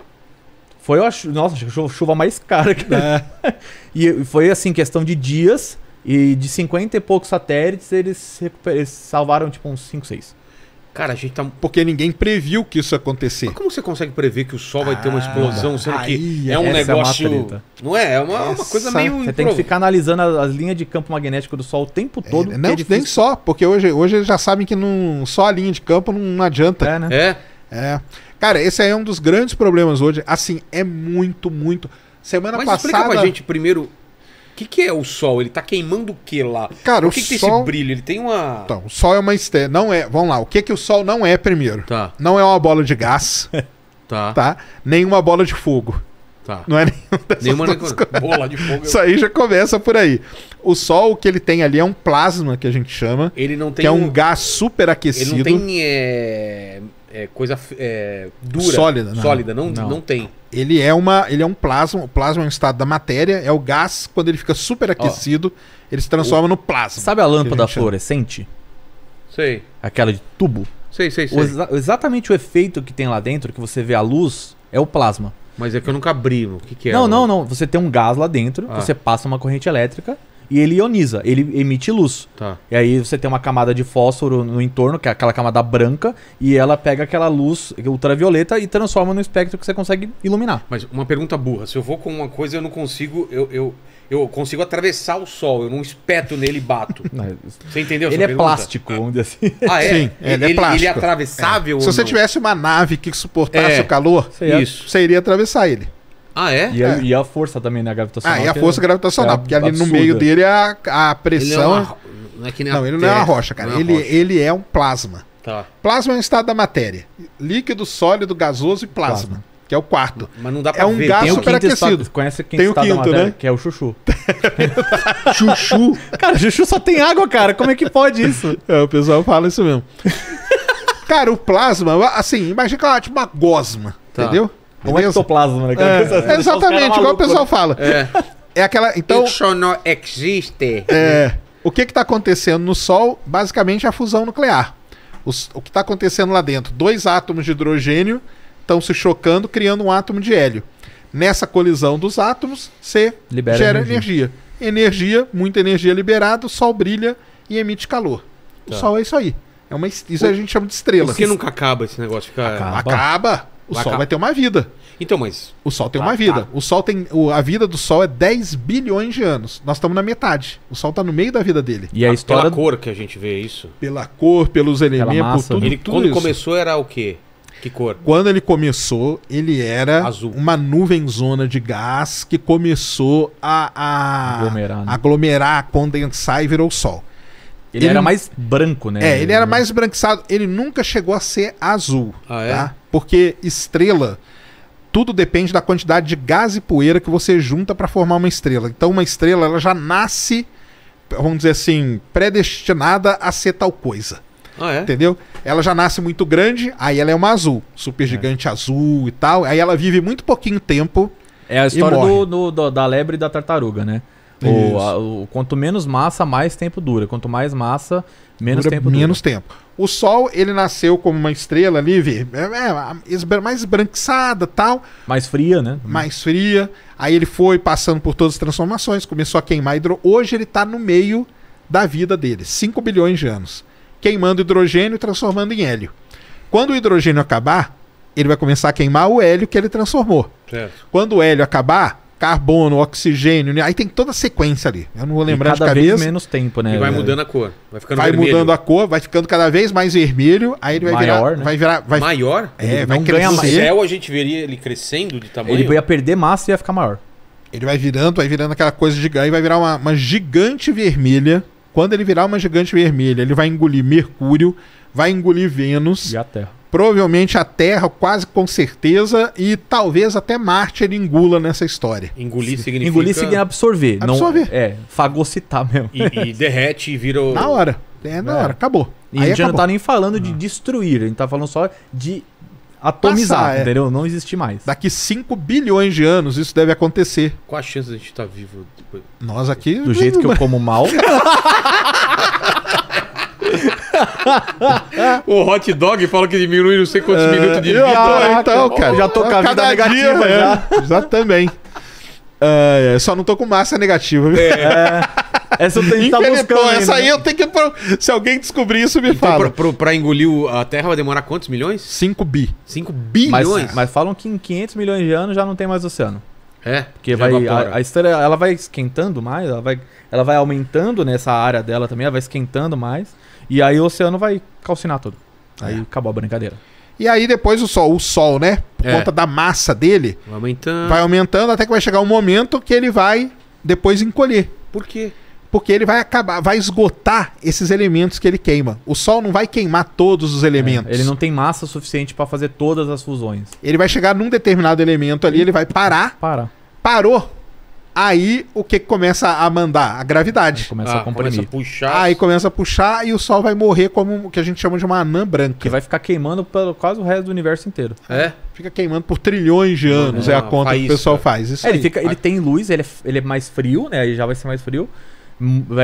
Foi uma chuva, nossa, chuva mais cara. Que... É. [LAUGHS] e foi assim, questão de dias. E de 50 e poucos satélites, eles, eles salvaram tipo uns 5, 6. Cara, a gente tá. Porque ninguém previu que isso ia acontecer. Mas como você consegue prever que o Sol vai ter uma ah, explosão, sendo aí, que é um é negócio. É não é? É uma, essa... uma coisa meio. Você improv... tem que ficar analisando as, linhas de campo magnético do Sol o tempo é, todo. É, não, é nem só, porque hoje, hoje eles já sabem que não, só a linha de campo não adianta. É, né? É. é. Cara, esse aí é um dos grandes problemas hoje. Assim, é muito, muito. Semana Mas passada. Explica pra gente primeiro que, que é o sol? Ele tá queimando o que lá? Cara, Por que o que sol... tem esse brilho? Ele tem uma. Então, o sol é uma estrela. Não é. Vamos lá, o que que o sol não é primeiro? Tá. Não é uma bola de gás. [LAUGHS] tá. Tá? Nem uma bola de fogo. Tá. Não é dessas nenhuma duas bola de fogo. É Isso aí já começa por aí. O sol, o que ele tem ali é um plasma que a gente chama. Ele não tem. Que é um, gás gás superaquecido. Ele não tem. É... É, coisa é, dura. Sólida, não. Né? Sólida, não, não. não tem ele é uma ele é um plasma o plasma é um estado da matéria é o gás quando ele fica superaquecido oh. ele se transforma o... no plasma sabe a lâmpada a fluorescente sei aquela de tubo sei sei sei o exa exatamente o efeito que tem lá dentro que você vê a luz é o plasma mas é que eu nunca abri o que, que é não não não você tem um gás lá dentro ah. você passa uma corrente elétrica e ele ioniza, ele emite luz. Tá. E aí você tem uma camada de fósforo no entorno, que é aquela camada branca, e ela pega aquela luz ultravioleta e transforma no espectro que você consegue iluminar. Mas uma pergunta burra, se eu vou com uma coisa eu não consigo, eu, eu, eu consigo atravessar o sol, eu não espeto nele e bato. [LAUGHS] você entendeu? Ele é pergunta? plástico, vamos dizer assim. Ah, é? Sim, ele, é ele é plástico. Ele é atravessável? É. Se você não? tivesse uma nave que suportasse é. o calor, isso. você iria atravessar ele. Ah, é? E, é. A, e a força também, né? A gravitacional. Ah, e a é força é, gravitacional, é porque ali absurda. no meio dele é a, a é pressão. Ele uma, não, é que nem não ele terra, não é uma rocha, cara. Ele, rocha. ele é um plasma. Tá. Plasma é um estado da matéria: líquido, sólido, gasoso e plasma. plasma que é o quarto. Mas não dá pra é um ver. gás superaquecido. Conhece quem tem o quinto, né? Que é o chuchu. [LAUGHS] chuchu? [LAUGHS] Cara, chuchu só tem água, cara. Como é que pode isso? É, o pessoal fala isso mesmo. [LAUGHS] cara, o plasma, assim, imagina que ela é uma gosma, tá. entendeu? Não é ectoplasma, né? É, é exatamente, igual o pessoal né? fala. É. é aquela. Então. Isso não existe. É. é. O que está acontecendo no Sol? Basicamente a fusão nuclear. Os, o que está acontecendo lá dentro? Dois átomos de hidrogênio estão se chocando, criando um átomo de hélio. Nessa colisão dos átomos, você Libera gera energia. energia. energia. muita energia liberada, o Sol brilha e emite calor. Tá. O Sol é isso aí. É uma, isso o, a gente chama de estrela. Por que nunca acaba esse negócio? Cara? Acaba. acaba. O vai Sol acabar. vai ter uma vida. Então, mas. O Sol tem uma vida. Tá. O Sol tem. O, a vida do Sol é 10 bilhões de anos. Nós estamos na metade. O Sol está no meio da vida dele. E a, a história. Pela cor que a gente vê isso. Pela cor, pelos elementos, massa, tudo, ele, tudo Quando isso. começou era o quê? Que cor? Quando ele começou, ele era Azul. uma zona de gás que começou a, a aglomerar, né? aglomerar, condensar e virou o Sol. Ele, ele, era mais branco, né? É, ele era mais branquiçado. Ele nunca chegou a ser azul, ah, é? tá? Porque estrela, tudo depende da quantidade de gás e poeira que você junta para formar uma estrela. Então, uma estrela, ela já nasce, vamos dizer assim, predestinada a ser tal coisa. Ah, é? Entendeu? Ela já nasce muito grande, aí ela é uma azul, super é. gigante é. azul e tal. Aí ela vive muito pouquinho tempo. É a história do, do, da lebre e da tartaruga, né? O, a, o, quanto menos massa, mais tempo dura. Quanto mais massa, menos dura tempo dura. Menos tempo. O Sol, ele nasceu como uma estrela ali, vê, é, é, mais esbranquiçada tal. Mais fria, né? Mais fria. Aí ele foi passando por todas as transformações, começou a queimar hidrogênio. Hoje ele está no meio da vida dele, 5 bilhões de anos. Queimando hidrogênio e transformando em hélio. Quando o hidrogênio acabar, ele vai começar a queimar o hélio que ele transformou. Certo. Quando o hélio acabar, carbono, oxigênio, né? aí tem toda a sequência ali. Eu não vou lembrar de cabeça. Vez menos tempo, né? E vai mudando a cor. Vai ficando Vai vermelho. mudando a cor, vai ficando cada vez mais vermelho, aí ele vai Maior, virar, né? vai virar, vai Maior? É, Ele vai não ganha mais. céu a gente veria ele crescendo de tamanho. Ele ia perder massa e ia ficar maior. Ele vai virando, vai virando aquela coisa gigante, vai virar uma, uma gigante vermelha. Quando ele virar uma gigante vermelha, ele vai engolir Mercúrio, vai engolir Vênus, E a Terra provavelmente a Terra, quase com certeza, e talvez até Marte ele engula nessa história. Engolir significa... Engolir significa absorver. Absorver. Não, é, fagocitar mesmo. E, e [LAUGHS] derrete e vira... O... Na hora. É, na é. hora. Acabou. E Aí a gente acabou. não tá nem falando de destruir, a gente tá falando só de atomizar, Passar, é. entendeu? É. Não existe mais. Daqui 5 bilhões de anos isso deve acontecer. Qual a chance de a gente estar tá vivo depois? Nós aqui... Do jeito que eu como mal... [LAUGHS] [LAUGHS] o hot dog fala que diminui não sei quantos é, minutos de vida. Então, cara. Já tô com a vida negativa dia, já. É, exatamente. É, uh, só não tô com massa negativa, é. é. Essa eu tenho que tá estar buscando. Essa aí eu tenho que. Se alguém descobrir isso, me então, fala. Pra, pra, pra, engolir a Terra vai demorar quantos milhões? 5 bi. 5 bilhões? Mas, mas, falam que em 500 milhões de anos já não tem mais oceano. É. Porque vai, a, a estrela ela vai esquentando mais, ela vai, ela vai aumentando nessa área dela também, ela vai esquentando mais. E aí o oceano vai calcinar tudo. Aí é. acabou a brincadeira. E aí depois o sol, o sol, né? Por é. conta da massa dele, vai aumentando. vai aumentando até que vai chegar um momento que ele vai depois encolher. Por quê? Porque ele vai acabar, vai esgotar esses elementos que ele queima. O sol não vai queimar todos os é, elementos. É, ele não tem massa suficiente para fazer todas as fusões. Ele vai chegar num determinado elemento ali, ele vai parar. Para. Parou Aí o que começa a mandar? A gravidade. começa ah, a comprimir. Começa a puxar. Aí começa a puxar e o Sol vai morrer como o que a gente chama de uma anã branca. Que vai ficar queimando pelo quase o resto do universo inteiro. É? Fica queimando por trilhões de anos, é, é a conta faísca. que o pessoal faz. Isso é, ele, fica, ele tem luz, ele é, ele é mais frio, né? Aí já vai ser mais frio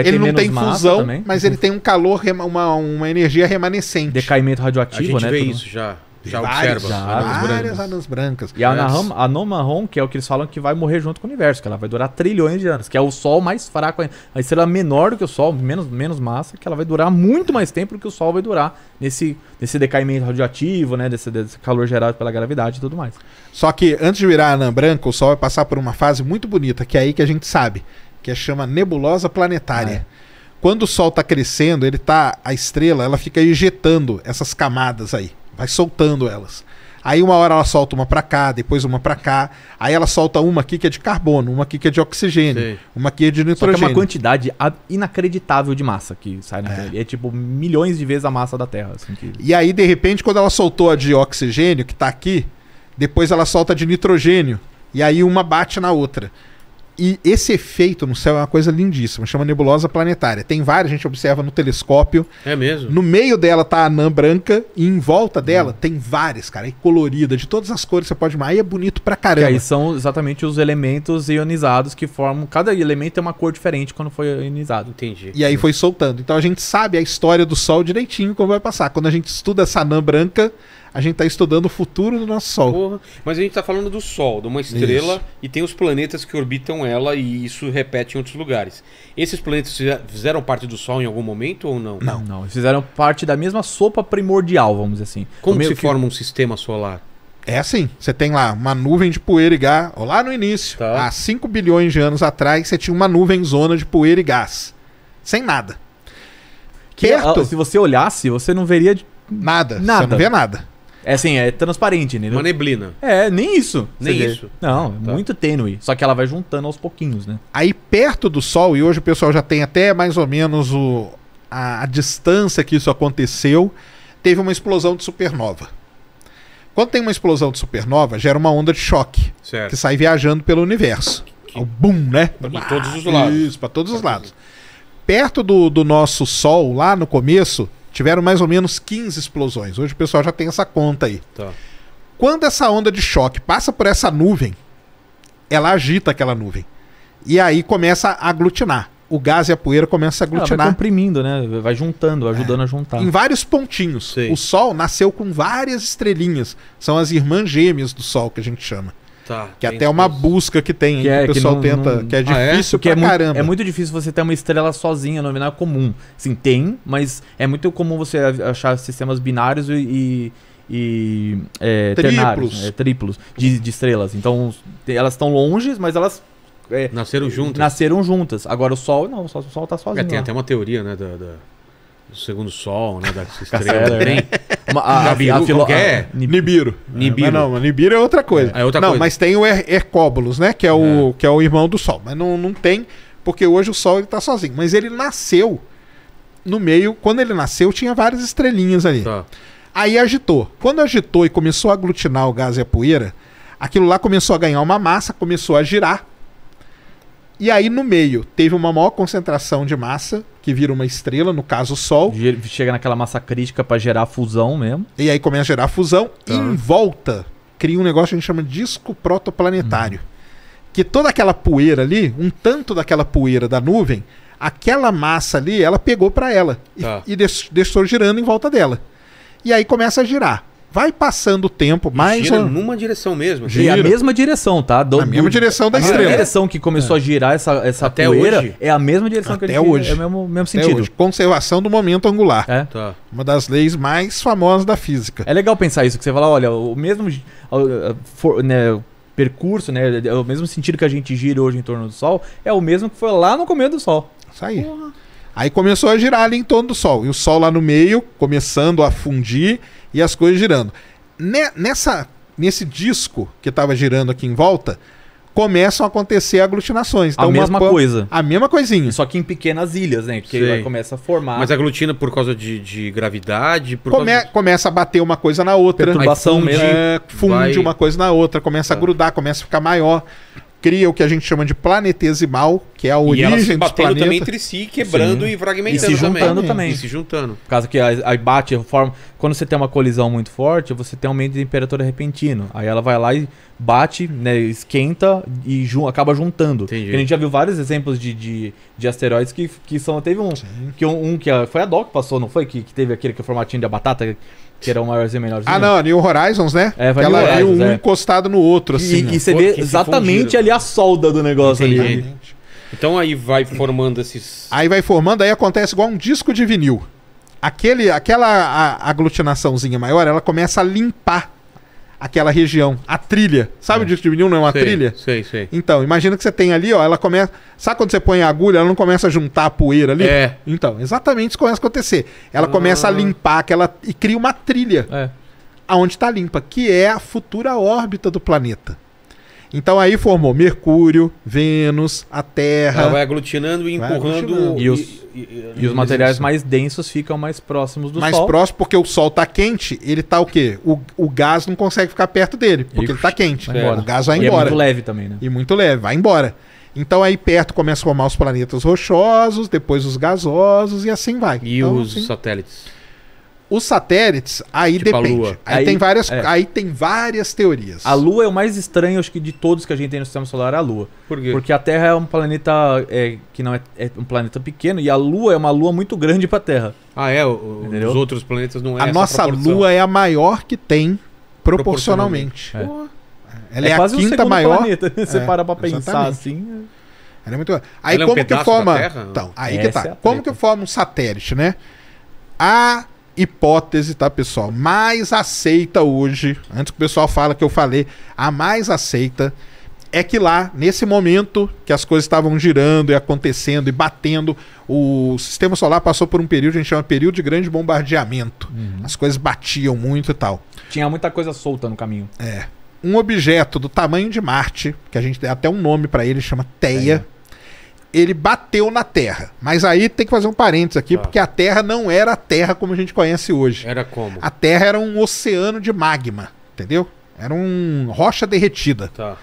ele não tem fusão, também. mas ele tem um calor, uma, uma energia remanescente. Decaimento radioativo, né? A gente né, vê tudo. isso já já observa. Já, anãs várias anãs brancas. E a anã, anã marrom, que é o que eles falam que vai morrer junto com o universo, que ela vai durar trilhões de anos, que é o Sol mais fraco, a estrela menor do que o Sol, menos, menos massa, que ela vai durar muito mais tempo do que o Sol vai durar nesse, nesse decaimento radioativo, né? Desse, desse calor gerado pela gravidade e tudo mais. Só que antes de virar anã branca, o Sol vai passar por uma fase muito bonita, que é aí que a gente sabe, que é chama nebulosa planetária. Ah, é quando o Sol está crescendo, ele tá a estrela, ela fica ejetando essas camadas aí vai soltando elas. Aí uma hora ela solta uma para cá, depois uma para cá. Aí ela solta uma aqui que é de carbono, uma aqui que é de oxigênio, Sei. uma aqui é de nitrogênio. Só que é uma quantidade inacreditável de massa que sai na é. É tipo milhões de vezes a massa da Terra. Assim, que... E aí, de repente, quando ela soltou a de oxigênio, que tá aqui, depois ela solta a de nitrogênio. E aí uma bate na outra. E esse efeito no céu é uma coisa lindíssima, chama nebulosa planetária. Tem várias, a gente observa no telescópio. É mesmo? No meio dela tá a anã branca e em volta dela hum. tem várias, cara, e é colorida, de todas as cores que você pode imaginar. Aí é bonito pra caramba. E aí são exatamente os elementos ionizados que formam, cada elemento tem uma cor diferente quando foi ionizado. Entendi. E aí foi soltando. Então a gente sabe a história do Sol direitinho como vai passar. Quando a gente estuda essa anã branca, a gente está estudando o futuro do nosso Sol. Porra. Mas a gente está falando do Sol, de uma estrela, isso. e tem os planetas que orbitam ela e isso repete em outros lugares. Esses planetas fizeram parte do Sol em algum momento ou não? Não, não. Fizeram parte da mesma sopa primordial, vamos dizer assim. Como se que... forma um sistema solar? É assim, você tem lá uma nuvem de poeira e gás, lá no início, tá. há 5 bilhões de anos atrás, você tinha uma nuvem zona de poeira e gás. Sem nada. É, Perto, se você olhasse, você não veria nada. nada. Você não vê nada. É assim, é transparente, né? Uma neblina. É, nem isso. Nem isso. Não, ah, tá. muito tênue. Só que ela vai juntando aos pouquinhos, né? Aí perto do Sol, e hoje o pessoal já tem até mais ou menos o, a, a distância que isso aconteceu, teve uma explosão de supernova. Quando tem uma explosão de supernova, gera uma onda de choque. Certo. Que sai viajando pelo universo. Que... É o boom, né? Para todos os lados. Isso, pra todos os lados. Perto do, do nosso Sol, lá no começo, tiveram mais ou menos 15 explosões. Hoje o pessoal já tem essa conta aí. Tá. Quando essa onda de choque passa por essa nuvem, ela agita aquela nuvem. E aí começa a aglutinar. O gás e a poeira começam a ah, aglutinar. vai comprimindo, né? Vai juntando, ajudando é. a juntar. Em vários pontinhos. O Sol nasceu com várias estrelinhas. São as irmãs gêmeas do Sol, que a gente chama. Tá, que até é uma busca que tem, que, é, que o pessoal que não, tenta, não... que é difícil ah, é? que é caramba. Muito, é muito difícil você ter uma estrela sozinha no binário comum. Sim, tem, mas é muito comum você achar sistemas binários e, e é, triplos, é, triplos de, de, estrelas. Então, elas estão longe, mas elas é, nasceram juntas. Nasceram juntas. Agora o Sol não, o Sol, o Sol tá é, sozinho. tem lá. até uma teoria, né, da... da do segundo sol, né? Da [LAUGHS] estrela. Trem. Né? Né? a, Nibiru, a, é? a É? Nibiru. Nibiru. É, não, Nibiru é outra coisa. É, é outra não, coisa. mas tem o Her Hercóbulos, né? Que é, o, é. que é o irmão do sol. Mas não, não tem, porque hoje o sol ele tá sozinho. Mas ele nasceu no meio. Quando ele nasceu, tinha várias estrelinhas ali. Tá. Aí agitou. Quando agitou e começou a aglutinar o gás e a poeira, aquilo lá começou a ganhar uma massa, começou a girar e aí, no meio, teve uma maior concentração de massa, que vira uma estrela, no caso o Sol. Chega naquela massa crítica para gerar fusão mesmo. E aí começa a gerar fusão. E tá. em volta, cria um negócio que a gente chama de disco protoplanetário. Hum. Que toda aquela poeira ali, um tanto daquela poeira da nuvem, aquela massa ali, ela pegou para ela. Tá. E, e deixou girando em volta dela. E aí começa a girar. Vai passando o tempo, mais gira ou... numa direção mesmo. Gira. E a mesma direção, tá? Do, a mesma direção da a estrela. A direção que começou é. a girar essa, essa Até poeira hoje. é a mesma direção Até que ele é hoje. é o mesmo, mesmo sentido. Hoje. Conservação do momento angular. É. Tá. Uma das leis mais famosas da física. É legal pensar isso, que você fala, olha, o mesmo for, né, percurso, né, é o mesmo sentido que a gente gira hoje em torno do Sol, é o mesmo que foi lá no começo do Sol. Isso aí. Uhum. Aí começou a girar ali em torno do Sol. E o Sol lá no meio, começando a fundir e as coisas girando. Nessa, nesse disco que estava girando aqui em volta, começam a acontecer aglutinações. Então, a mesma coisa. A mesma coisinha. Só que em pequenas ilhas, né? Que aí começa a formar. Mas aglutina por causa de, de gravidade? Come... Causa de... Começa a bater uma coisa na outra. Perturbação funde, mesmo. Funde Vai... uma coisa na outra, começa a é. grudar, começa a ficar maior cria o que a gente chama de planetesimal, que é a origem e se dos planetas. também entre si, quebrando Sim. e fragmentando e se juntando também. também. E se juntando. Caso que aí bate, forma, quando você tem uma colisão muito forte, você tem um aumento de temperatura repentino. Aí ela vai lá e bate, né, esquenta e ju acaba juntando. Entendi. A gente já viu vários exemplos de, de, de asteroides que, que são teve um que um, um, que foi a Doc que passou, não foi que, que teve aquele que é o formatinho da batata que eram maiores e menores. Ah, não, New Horizons, né? É, vai Ela New veio um é. encostado no outro, assim. E, né? e você Pô, vê exatamente ali a solda do negócio Entendi. ali. Então aí vai formando esses. Aí vai formando, aí acontece igual um disco de vinil. Aquele, aquela a, aglutinaçãozinha maior, ela começa a limpar aquela região, a trilha. Sabe é. o disco de vinil não é uma sei, trilha? Sei, sei. Então, imagina que você tem ali, ó, ela começa, sabe quando você põe a agulha, ela não começa a juntar a poeira ali? É. Então, exatamente isso começa a acontecer. Ela ah. começa a ah. limpar aquela e cria uma trilha. É. Aonde está limpa, que é a futura órbita do planeta. Então aí formou Mercúrio, Vênus, a Terra. Ela vai aglutinando e empurrando. Vai aglutinando. E, os, e, os materiais mais densos ficam mais próximos do mais sol. Mais próximo, porque o sol está quente, ele está o quê? O, o gás não consegue ficar perto dele, porque Ixi, ele está quente. O gás vai embora. E é muito leve também, né? E muito leve, vai embora. Então aí perto começa a formar os planetas rochosos, depois os gasosos e assim vai. E então, os assim... satélites? Os satélites, aí tipo depende. Aí, aí, tem várias, é. aí tem várias teorias. A Lua é o mais estranho, acho que, de todos que a gente tem no sistema solar, é a Lua. Por quê? Porque a Terra é um planeta é, que não é, é, um planeta pequeno e a Lua é uma Lua muito grande para a Terra. Ah, é? O, os outros planetas não é A nossa proporção. Lua é a maior que tem proporcionalmente. proporcionalmente. É. Ela é, é quase a quinta um maior. Planeta. [LAUGHS] Você para é, para pensar assim. Ela é muito. Aí Ela como um que forma? Então, aí que tá. Como que forma um satélite, né? A hipótese, tá, pessoal? Mais aceita hoje, antes que o pessoal fala que eu falei, a mais aceita é que lá, nesse momento que as coisas estavam girando e acontecendo e batendo, o sistema solar passou por um período que a gente chama período de grande bombardeamento. Uhum. As coisas batiam muito e tal. Tinha muita coisa solta no caminho. É. Um objeto do tamanho de Marte, que a gente dá até um nome para ele, chama Theia. Theia ele bateu na Terra. Mas aí tem que fazer um parênteses aqui, tá. porque a Terra não era a Terra como a gente conhece hoje. Era como? A Terra era um oceano de magma, entendeu? Era um rocha derretida. Tá.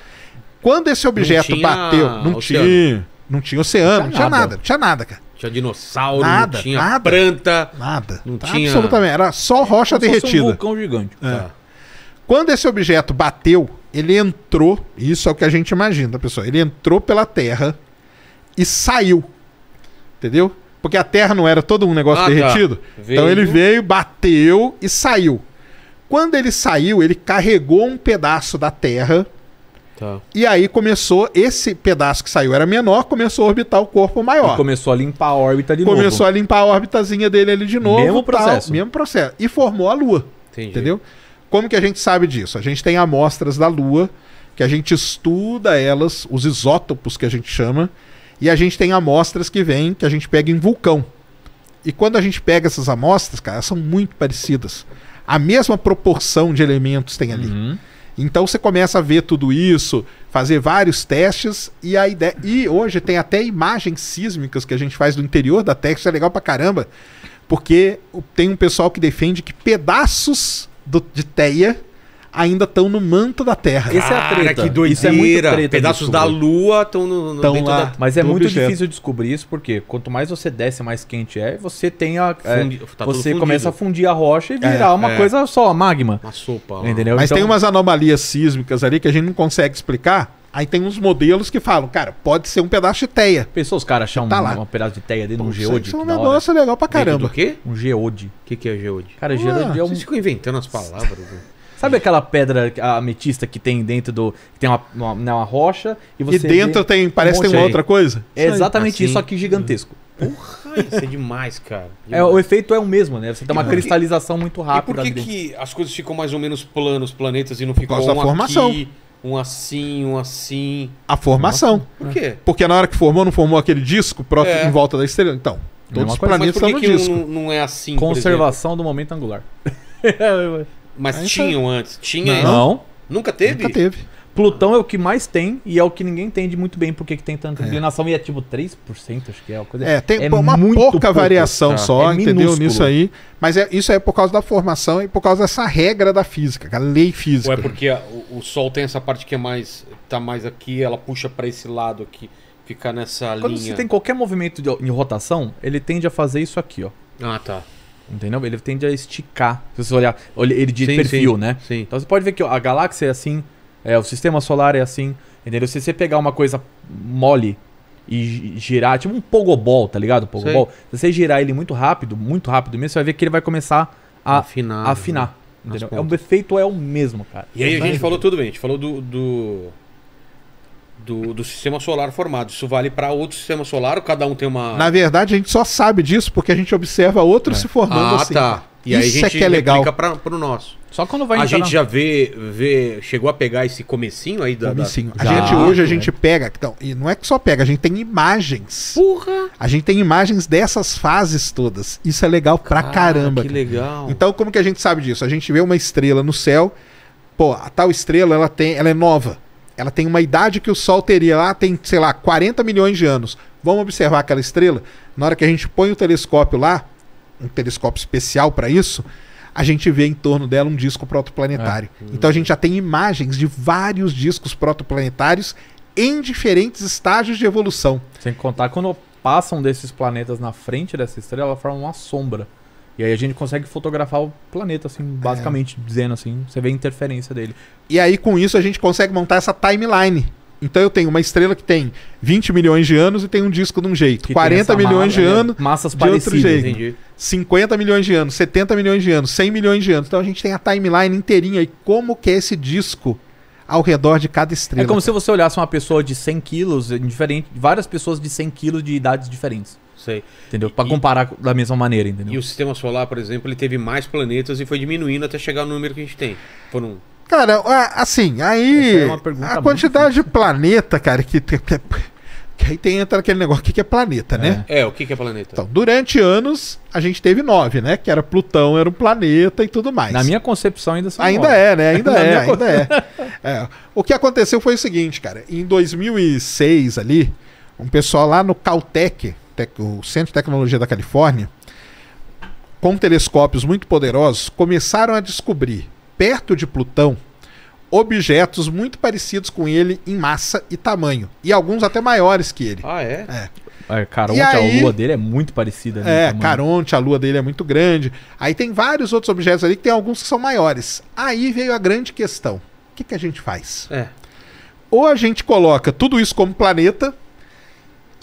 Quando esse objeto não bateu, não oceano. tinha, não tinha oceano, não tinha, nada. não tinha nada, cara. Tinha dinossauro, nada, não tinha nada, planta, nada, não tá, tinha absolutamente. Era só rocha derretida. Um vulcão gigante. É. Tá. Quando esse objeto bateu, ele entrou, isso é o que a gente imagina, pessoal. Ele entrou pela Terra e saiu. Entendeu? Porque a Terra não era todo um negócio ah, tá. derretido. Tá. Então ele veio, bateu e saiu. Quando ele saiu, ele carregou um pedaço da Terra. Tá. E aí começou, esse pedaço que saiu era menor, começou a orbitar o corpo maior. E começou a limpar a órbita de começou novo. Começou a limpar a órbitazinha dele ali de novo. Mesmo processo. Tal, mesmo processo. E formou a Lua. Entendi. Entendeu? Como que a gente sabe disso? A gente tem amostras da Lua, que a gente estuda elas, os isótopos que a gente chama, e a gente tem amostras que vem que a gente pega em vulcão. E quando a gente pega essas amostras, cara, são muito parecidas. A mesma proporção de elementos tem ali. Uhum. Então você começa a ver tudo isso, fazer vários testes e a ideia. E hoje tem até imagens sísmicas que a gente faz do interior da Terra, isso é legal pra caramba, porque tem um pessoal que defende que pedaços do, de teia ainda estão no manto da Terra. Essa é a treta. que doideira. Isso é muito treta Pedaços da Lua estão no, no Tão lá. da... Mas é Do muito objeto. difícil descobrir isso, porque quanto mais você desce, mais quente é, você tem a... é, Fundi- tá você começa a fundir a rocha e virar é, uma é. coisa só, magma. Uma sopa Entendeu? Mas Então, tem umas anomalias sísmicas ali que a gente não consegue explicar. Aí tem uns modelos que falam, cara, pode ser um pedaço de teia. Pensou os caras acham Tá um, um pedaço de teia dentro de um geode? Isso é um negócio legal pra caramba. do quê? Um geode. O que, que é geode? Cara, geode ah, é um... Vocês ficam inventando as palavras. [LAUGHS] Sabe aquela pedra ametista que tem dentro do. Que tem uma, uma, né, uma rocha e você. E dentro tem. Parece um tem uma aí. outra coisa? É exatamente assim. isso, só que gigantesco. Porra, isso é demais, cara. Demais. É, o efeito é o mesmo, né? Você tem uma cristalização muito rápida. E por que, que as coisas ficam mais ou menos planos, planetas, e não ficam um da formação. Aqui, um assim, um assim. A formação. Por quê? Porque na hora que formou, não formou aquele disco próximo é. em volta da estrela. Então, todos os planetas estão no disco. Não, não é assim, Conservação do momento angular. [LAUGHS] Mas Essa... É tinham antes. Tinha Não. não. Nunca teve? Nunca teve. Plutão é o que mais tem e é o que ninguém entende muito bem porque que tem tanta é. inclinação e é tipo 3%, acho que é uma coisa. É, tem é uma pouca variação só, é entendeu? Minúsculo. Nisso aí. Mas é, isso é por causa da formação e por causa dessa regra da física, a lei física. Ou é porque a, o, o, Sol tem essa parte que é mais. tá mais aqui, ela puxa para esse lado aqui, fica nessa Quando linha. Quando você tem qualquer movimento de, em rotação, ele tende a fazer isso aqui, ó. Ah, tá. Entendeu? Ele tende a esticar. Se você olhar, ele de sim, perfil, sim, né? Sim. Então você pode ver que a galáxia é assim, é, o sistema solar é assim, entendeu? Se você pegar uma coisa mole e girar, tipo um pogobol, tá ligado? Pogobol. Se você girar ele muito rápido, muito rápido mesmo, você vai ver que ele vai começar a afinar. afinar né? entendeu? É, o efeito é o mesmo, cara. E aí a é gente falou tudo bem, a gente falou do... do do, do sistema solar formado. Isso vale para outro sistema solar ou cada um tem uma. Na verdade, a gente só sabe disso porque a gente observa outros é. se formando ah, assim. Tá. E aí Isso a é gente é que é legal. para o nosso. Só quando vai A gente na... já vê, vê, chegou a pegar esse comecinho aí da. Comecinho. Da... A gente hoje a gente pega, então, e não é que só pega, a gente tem imagens. Porra! A gente tem imagens dessas fases todas. Isso é legal pra ah, caramba. Que cara. legal. Então, como que a gente sabe disso? A gente vê uma estrela no céu, pô, a tal estrela ela tem, ela é nova. Ela tem uma idade que o Sol teria lá, tem, sei lá, 40 milhões de anos. Vamos observar aquela estrela? Na hora que a gente põe o telescópio lá, um telescópio especial para isso, a gente vê em torno dela um disco protoplanetário. Ah, então a gente já tem imagens de vários discos protoplanetários em diferentes estágios de evolução. Sem contar quando passam desses planetas na frente dessa estrela, ela forma uma sombra. E aí a gente consegue fotografar o planeta, assim, é. basicamente, é. dizendo assim, você vê a interferência dele. E aí, com isso, a gente consegue montar essa timeline. Então eu tenho uma estrela que tem 20 milhões de anos e tem um disco de um jeito. Que 40 milhões de é, anos massas de outro jeito. Entendi. 50 milhões de anos, 70 milhões de anos, 100 milhões de anos. Então a gente tem a timeline inteirinha e como que é esse disco ao redor de cada estrela. É como se você olhasse uma pessoa de 100 quilos, diferente, várias pessoas de 100 quilos de idades diferentes. Sei. Entendeu? Para comparar da mesma maneira, entendeu? E o sistema solar, por exemplo, ele teve mais planetas e foi diminuindo até chegar no número que a gente tem. Foram Cara, assim, aí é a quantidade de planeta, cara, que, que, que, é, que aí tem entra aquele negócio, o que, que é planeta, é. né? É, o que, que é planeta? Então, durante anos, a gente teve nove, né? Que era Plutão, era um planeta e tudo mais. Na minha concepção ainda são Ainda nove. é, né? Ainda [LAUGHS] é, ainda é. é. O que aconteceu foi o seguinte, cara. Em 2006 ali, um pessoal lá no Caltech, o Centro de Tecnologia da Califórnia, com telescópios muito poderosos, começaram a descobrir, perto de Plutão, objetos muito parecidos com ele em massa e tamanho. E alguns até maiores que ele. Ah, é? É. é Caronte, aí, a lua dele é muito parecida. Né, é, Caronte, a lua dele é muito grande. Aí tem vários outros objetos ali que tem alguns que são maiores. Aí veio a grande questão. O que, que a gente faz? É. Ou a gente coloca tudo isso como planeta,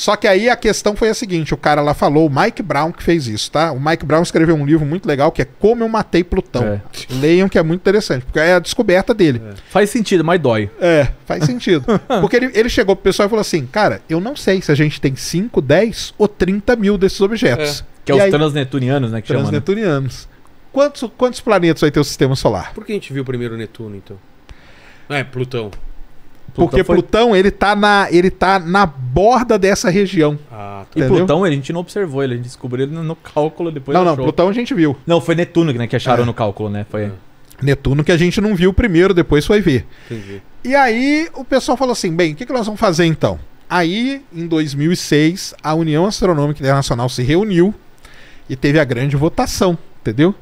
só que aí a questão foi a seguinte: o cara lá falou, o Mike Brown que fez isso, tá? O Mike Brown escreveu um livro muito legal que é Como Eu Matei Plutão. É. Leiam que é muito interessante, porque é a descoberta dele. É. Faz sentido, mas dói. É, faz sentido. [LAUGHS] porque ele, ele chegou pro pessoal e falou assim: cara, eu não sei se a gente tem 5, 10 ou 30 mil desses objetos. É. Que é e os aí, transnetunianos, né? Que transnetunianos. Chama, né? Quantos, quantos planetas vai ter o sistema solar? Por que a gente viu primeiro Netuno, então? É, Plutão porque foi... Plutão, ele tá, na, ele tá na borda dessa região. Ah, tá. E Plutão a gente não observou, ele, a gente descobriu ele no cálculo depois Não, não, Plutão a gente viu. Não, foi Netuno né, que acharam é. no cálculo, né? Foi... É. Netuno que a gente não viu primeiro, depois foi ver. Entendi. E aí o pessoal falou assim, bem, o que, que nós vamos fazer então? Aí, em 2006, a União Astronômica Internacional se reuniu e teve a grande votação, entendeu?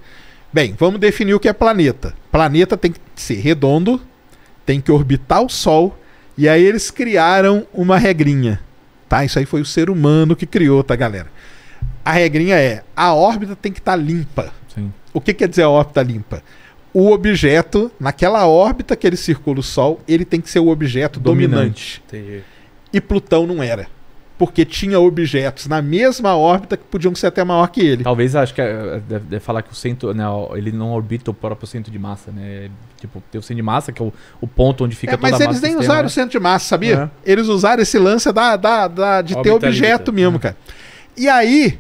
Bem, vamos definir o que é planeta. Planeta tem que ser redondo, tem que orbitar o Sol e aí eles criaram uma regrinha, tá? Isso aí foi o ser humano que criou, tá, galera? A regrinha é: a órbita tem que estar tá limpa. Sim. O que quer dizer a órbita limpa? O objeto, naquela órbita que ele circula o Sol, ele tem que ser o objeto dominante. dominante. Entendi. E Plutão não era porque tinha objetos na mesma órbita que podiam ser até maior que ele. Talvez acho que é, deve, deve falar que o centro, né, ele não orbita o próprio centro de massa, né? Tipo, tem o centro de massa, que é o, o ponto onde fica é, toda a massa. Mas eles nem usaram né? o centro de massa, sabia? Eles usaram esse lance da, da, da de ter objeto mesmo, é. cara. E aí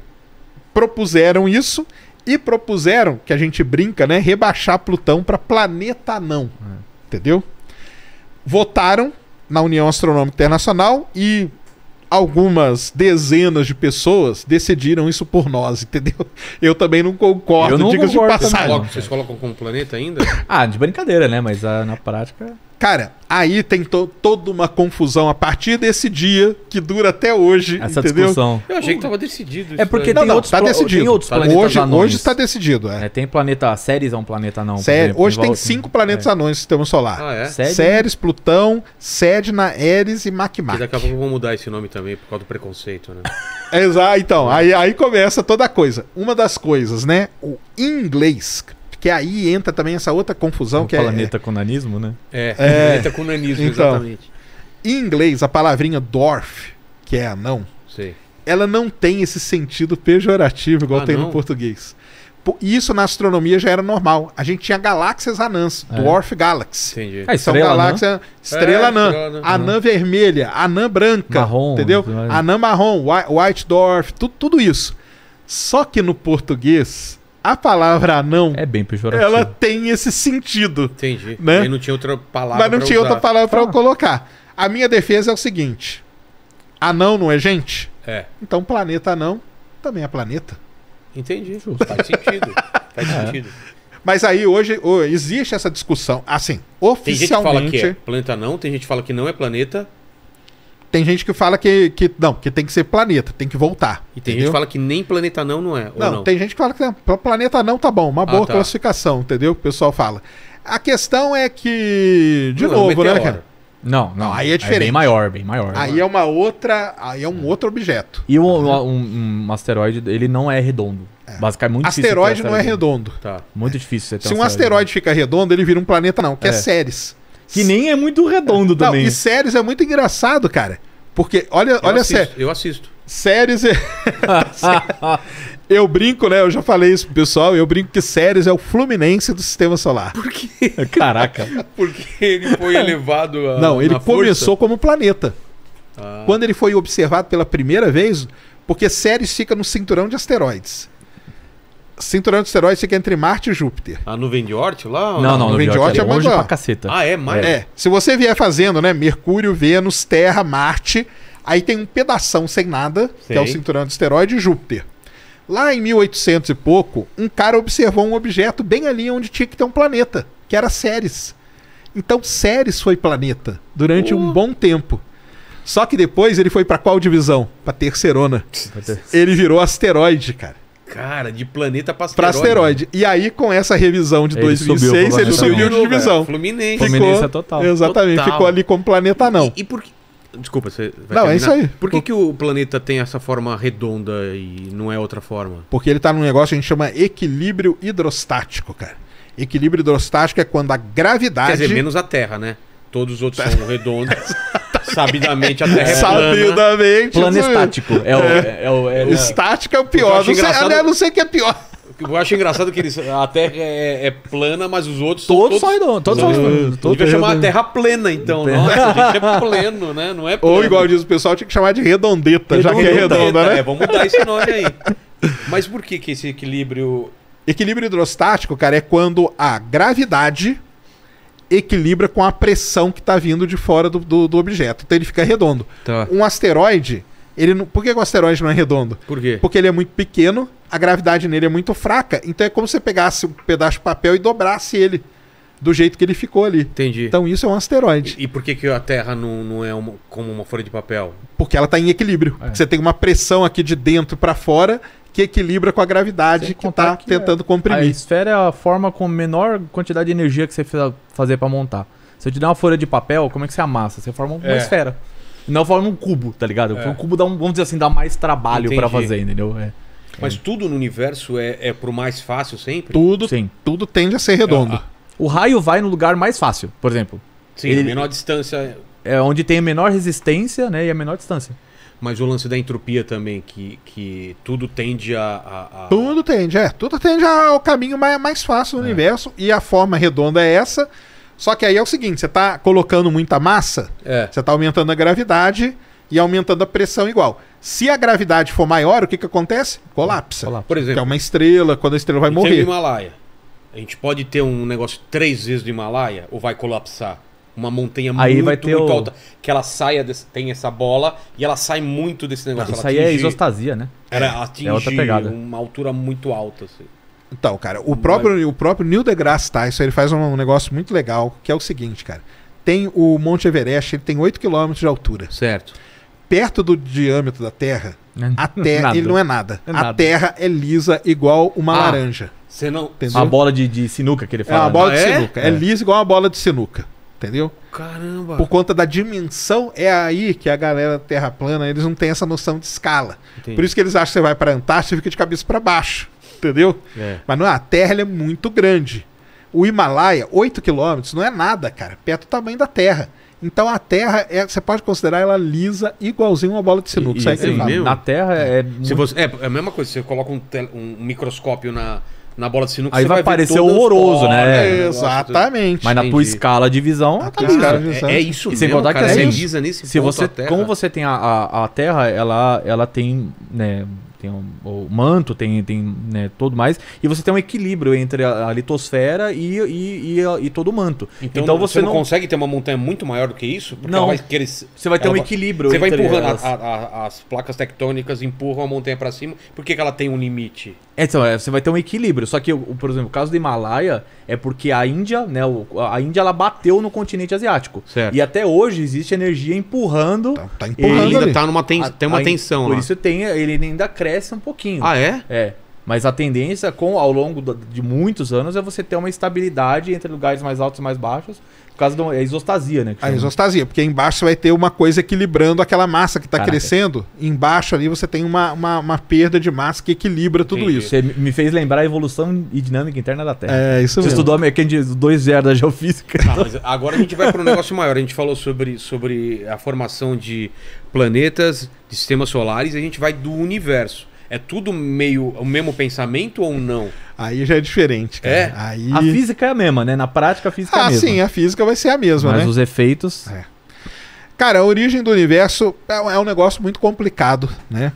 propuseram isso e propuseram que a gente brinca, né, rebaixar Plutão para planeta não. É. Entendeu? Votaram na União Astronômica Internacional e algumas dezenas de pessoas decidiram isso por nós, [LAUGHS] entendeu? Eu também não concordo, eu não digas de passagem. Vocês colocam como planeta ainda? ah, de brincadeira, né? Mas ah, na prática. Cara, aí tem to toda uma confusão a partir desse dia que dura até hoje. Essa entendeu? discussão. Eu achei que tava uh, decidido. É porque né? não, tem, não, outros tá decidido. tem outros planetas hoje, anões. Hoje está decidido. É. É, tem planeta. Séries é um planeta não. Sério, hoje tem cinco planetas é. anões no sistema solar: ah, é? Séries, Plutão, Sedna, Eris e Makmak. E daqui a pouco vão mudar esse nome também por causa do preconceito, né? [LAUGHS] Exato, então. Aí, aí começa toda a coisa. Uma das coisas, né? O inglês que aí entra também essa outra confusão o que é- planeta é. nanismo, né? É, é planeta cunanismo, então, exatamente. Em inglês, a palavrinha dwarf, que é anão, Sei. ela não tem esse sentido pejorativo igual ah, tem não? no português. Isso na astronomia já era normal. A gente tinha galáxias anãs, é. dwarf galaxy. Entendi. Ah, São então, galáxias anã? estrela, é, anã, estrela anã, anã vermelha, anã branca, marrom, entendeu? Anã marrom, white dwarf, tudo isso. Só que no português a palavra anão. É bem pejorativo. Ela tem esse sentido. Entendi. Né? não tinha outra palavra. Mas não tinha usar. outra palavra para eu ah. colocar. A minha defesa é o seguinte: anão não é gente? É. Então planeta anão também é planeta. Entendi. Justo. Faz sentido. Faz é. sentido. Mas aí hoje oh, existe essa discussão. Assim, oficialmente. Tem gente que fala que é planeta não, tem gente que fala que não é planeta. Tem gente que fala que, que não, que tem que ser planeta, tem que voltar. E tem entendeu? gente que fala que nem planeta não não é. Não, não? tem gente que fala que não, planeta não tá bom, uma ah, boa ah, tá. classificação, entendeu? O pessoal fala. A questão é que, de não, novo, é um né, cara? Não, não, Aí é diferente. É bem maior, bem maior. Aí é uma outra, aí é um outro objeto. E um, um, um asteroide, ele não é redondo. É. Basicamente, é muito asteroide difícil. Asteroide não é redondo. Tá. Muito difícil você ter Se um asteroide, asteroide fica redondo, ele vira um planeta, não, que é, é séries. Que nem é muito redondo não, também. E séries é muito engraçado, cara. Porque, olha, eu olha assisto, Eu assisto. Séries é. [LAUGHS] eu brinco, né? Eu já falei isso pro pessoal. Eu brinco que séries é o Fluminense do sistema solar. Por quê? [LAUGHS] Caraca. Porque ele foi elevado a. Não, ele começou como planeta. Ah. Quando ele foi observado pela primeira vez, porque séries fica no cinturão de asteroides cinturão de asteroides fica entre Marte e Júpiter. A nuvem de Oort lá? Não, não, a nuvem de Oort é, é longe pra caceta. Ah, é? Mais? É. Se você vier fazendo, né, Mercúrio, Vênus, Terra, Marte, aí tem um pedação sem nada, Sei. que é o cinturão de asteroide e Júpiter. Lá em 1800 e pouco, um cara observou um objeto bem ali onde tinha que ter um planeta, que era Ceres. Então Ceres foi planeta durante uh. um oh. bom tempo. Só que depois ele foi para qual divisão? Para terceirona. Ele virou asteroide, cara. Cara, de planeta para asteroide. Pra asteroide. E aí, com essa revisão de ele 2006, subiu ele subiu de divisão. Fluminense. Ficou, Fluminense é total. Exatamente, total. ficou ali como planeta não. E, e por que... Desculpa, você vai Não, é terminar. é isso aí. Por que, que o planeta tem essa forma redonda e não é outra forma? Porque ele tá num negócio que a gente chama equilíbrio hidrostático, cara. Equilíbrio hidrostático é quando a gravidade... Quer dizer, menos a Terra, né? Todos os outros [LAUGHS] são redondos. [LAUGHS] Sabidamente a Terra é Sabidamente. Plano estático. É o, é. É o, é o estático é o pior. Não sei, aliás, não sei o que é pior. Eu acho engraçado que eles, a Terra é, é plana, mas os outros todos são todos, todos são redondos. Todos devia chamar a Terra plena, então. Nossa, a gente é pleno, né? Não é pleno. Ou igual diz o pessoal, tinha que chamar de redondeta, redondeta já que é redonda, né? É, vamos mudar esse nome aí. Mas por que que esse equilíbrio... Equilíbrio hidrostático, cara, é quando a gravidade equilibra com a pressão que está vindo de fora do, do, do, objeto. Então ele fica redondo. Tá. Um asteroide, ele não... por que o asteroide não é redondo? Por quê? Porque ele é muito pequeno, a gravidade nele é muito fraca, então é como se você pegasse um pedaço de papel e dobrasse ele do jeito que ele ficou ali. Entendi. Então isso é um asteroide. E, e por que, que a Terra não, não é uma, como uma folha de papel? Porque ela está em equilíbrio. É. Você tem uma pressão aqui de dentro para fora que equilibra com a gravidade que está tentando é. comprimir. A esfera é a forma com menor quantidade de energia que você precisa fazer para montar. Se eu te der uma folha de papel, como é que você amassa? Você forma uma é. esfera. Não forma um cubo, tá ligado? É. Um cubo dá um, vamos dizer assim, dá mais trabalho para fazer, entendeu? É. Mas é. tudo no universo é, é pro mais fácil sempre? Tudo, Sim. tudo tende a ser redondo. Ah, ah. O raio vai no lugar mais fácil, por exemplo. Sim, Ele, menor distância. É onde tem a menor resistência, né? E a menor distância. Mas o lance da entropia também, que, que tudo tende a, a, a... Tudo tende, é. Tudo tende ao caminho mais, mais fácil do é. universo. E a forma redonda é essa. Só que aí é o seguinte: você está colocando muita massa, é. você está aumentando a gravidade e aumentando a pressão igual. Se a gravidade for maior, o que, que acontece? Colapsa. Colapsa. Por exemplo. Que é uma estrela, quando a estrela vai morrer. Tem o Himalaia. A gente pode ter um negócio três vezes do Himalaia ou vai colapsar? uma montanha aí muito, vai ter muito o... alta. Que ela saia, desse, tem essa bola e ela sai muito desse negócio. Isso aí é isostasia, né? Ela é. atinge é outra pegada. uma altura muito alta. Assim. Então, cara, o próprio, o próprio Neil deGrasse Tyson ele faz um negócio muito legal, que é o seguinte, cara. Tem o Monte Everest, ele tem 8 km de altura. Certo. Perto do diâmetro da Terra, [LAUGHS] a terra, ele não é nada. É a terra é lisa igual uma ah, laranja. Você não. Entendeu? A bola de, de, sinuca que ele é fala. É bola né? de ah, é? sinuca. É. é lisa igual uma bola de sinuca. Entendeu? Caramba! Por conta da dimensão, é aí que a galera terra plana, eles não tem essa noção de escala. Entendi. Por isso que eles acham que você vai para Antártica e fica de cabeça para baixo. Entendeu? É. Mas não, a Terra é muito grande. O Himalaia, 8 quilômetros, não é nada, cara. Perto do tamanho da Terra. Então a Terra, é, você pode considerar ela lisa, igualzinho uma bola de sinuca. E, e, é, na Terra é. Se muito... você, é, é a mesma coisa, você coloca um, tel, um microscópio na, na bola de sinuca Aí vai, vai parecer horroroso, né? É, exatamente. Mas na tua escala de visão, ah, tá é, é, isso e sem mesmo, contar cara, que é, é isso. nisso. Se você, como você tem a, a, a Terra, ela, ela tem né, tem um, o manto, tem, tem né, todo mais. E você tem um equilíbrio entre a, a litosfera e, e, e, a, e, todo o manto. Então, então você, você não, não, consegue ter uma montanha muito maior do que isso? Porque não. Querer... Você vai ter um equilíbrio. Você vai empurrando a, as placas tectônicas, empurram a montanha para cima. Por que, que ela tem um limite? É, então, é, você vai ter um equilíbrio. Só que, por exemplo, o caso do Himalaia é porque a Índia, né? A Índia ela bateu no continente asiático. Certo. E até hoje existe energia empurrando. Tá, tá empurrando. Ele ainda ali. tá numa ten... tem uma tensão. Por lá. isso tem, ele ainda cresce parece um pouquinho. Ah, é? É. Mas a tendência com ao longo de muitos anos é você ter uma estabilidade entre lugares mais altos e mais baixos, por causa da é isostasia, né? A isostasia, porque embaixo vai ter uma coisa equilibrando aquela massa que está crescendo. Embaixo ali você tem uma, uma, uma, perda de massa que equilibra tudo isso. Você me fez lembrar a evolução e dinâmica interna da Terra. É, isso você mesmo. estudou a mecânica 2.0 da geofísica. Ah, agora a gente vai para um negócio maior. A gente falou sobre, sobre a formação de planetas, de sistemas solares, e a gente vai do universo. É tudo meio o mesmo pensamento ou não? Aí já é diferente, cara. É. Aí... A física é a mesma, né? Na prática a física ah, é a ah, mesma. Ah, sim, a física vai ser a mesma, Mas né? Mas os efeitos. É. Cara, a origem do universo é, é um negócio muito complicado, né?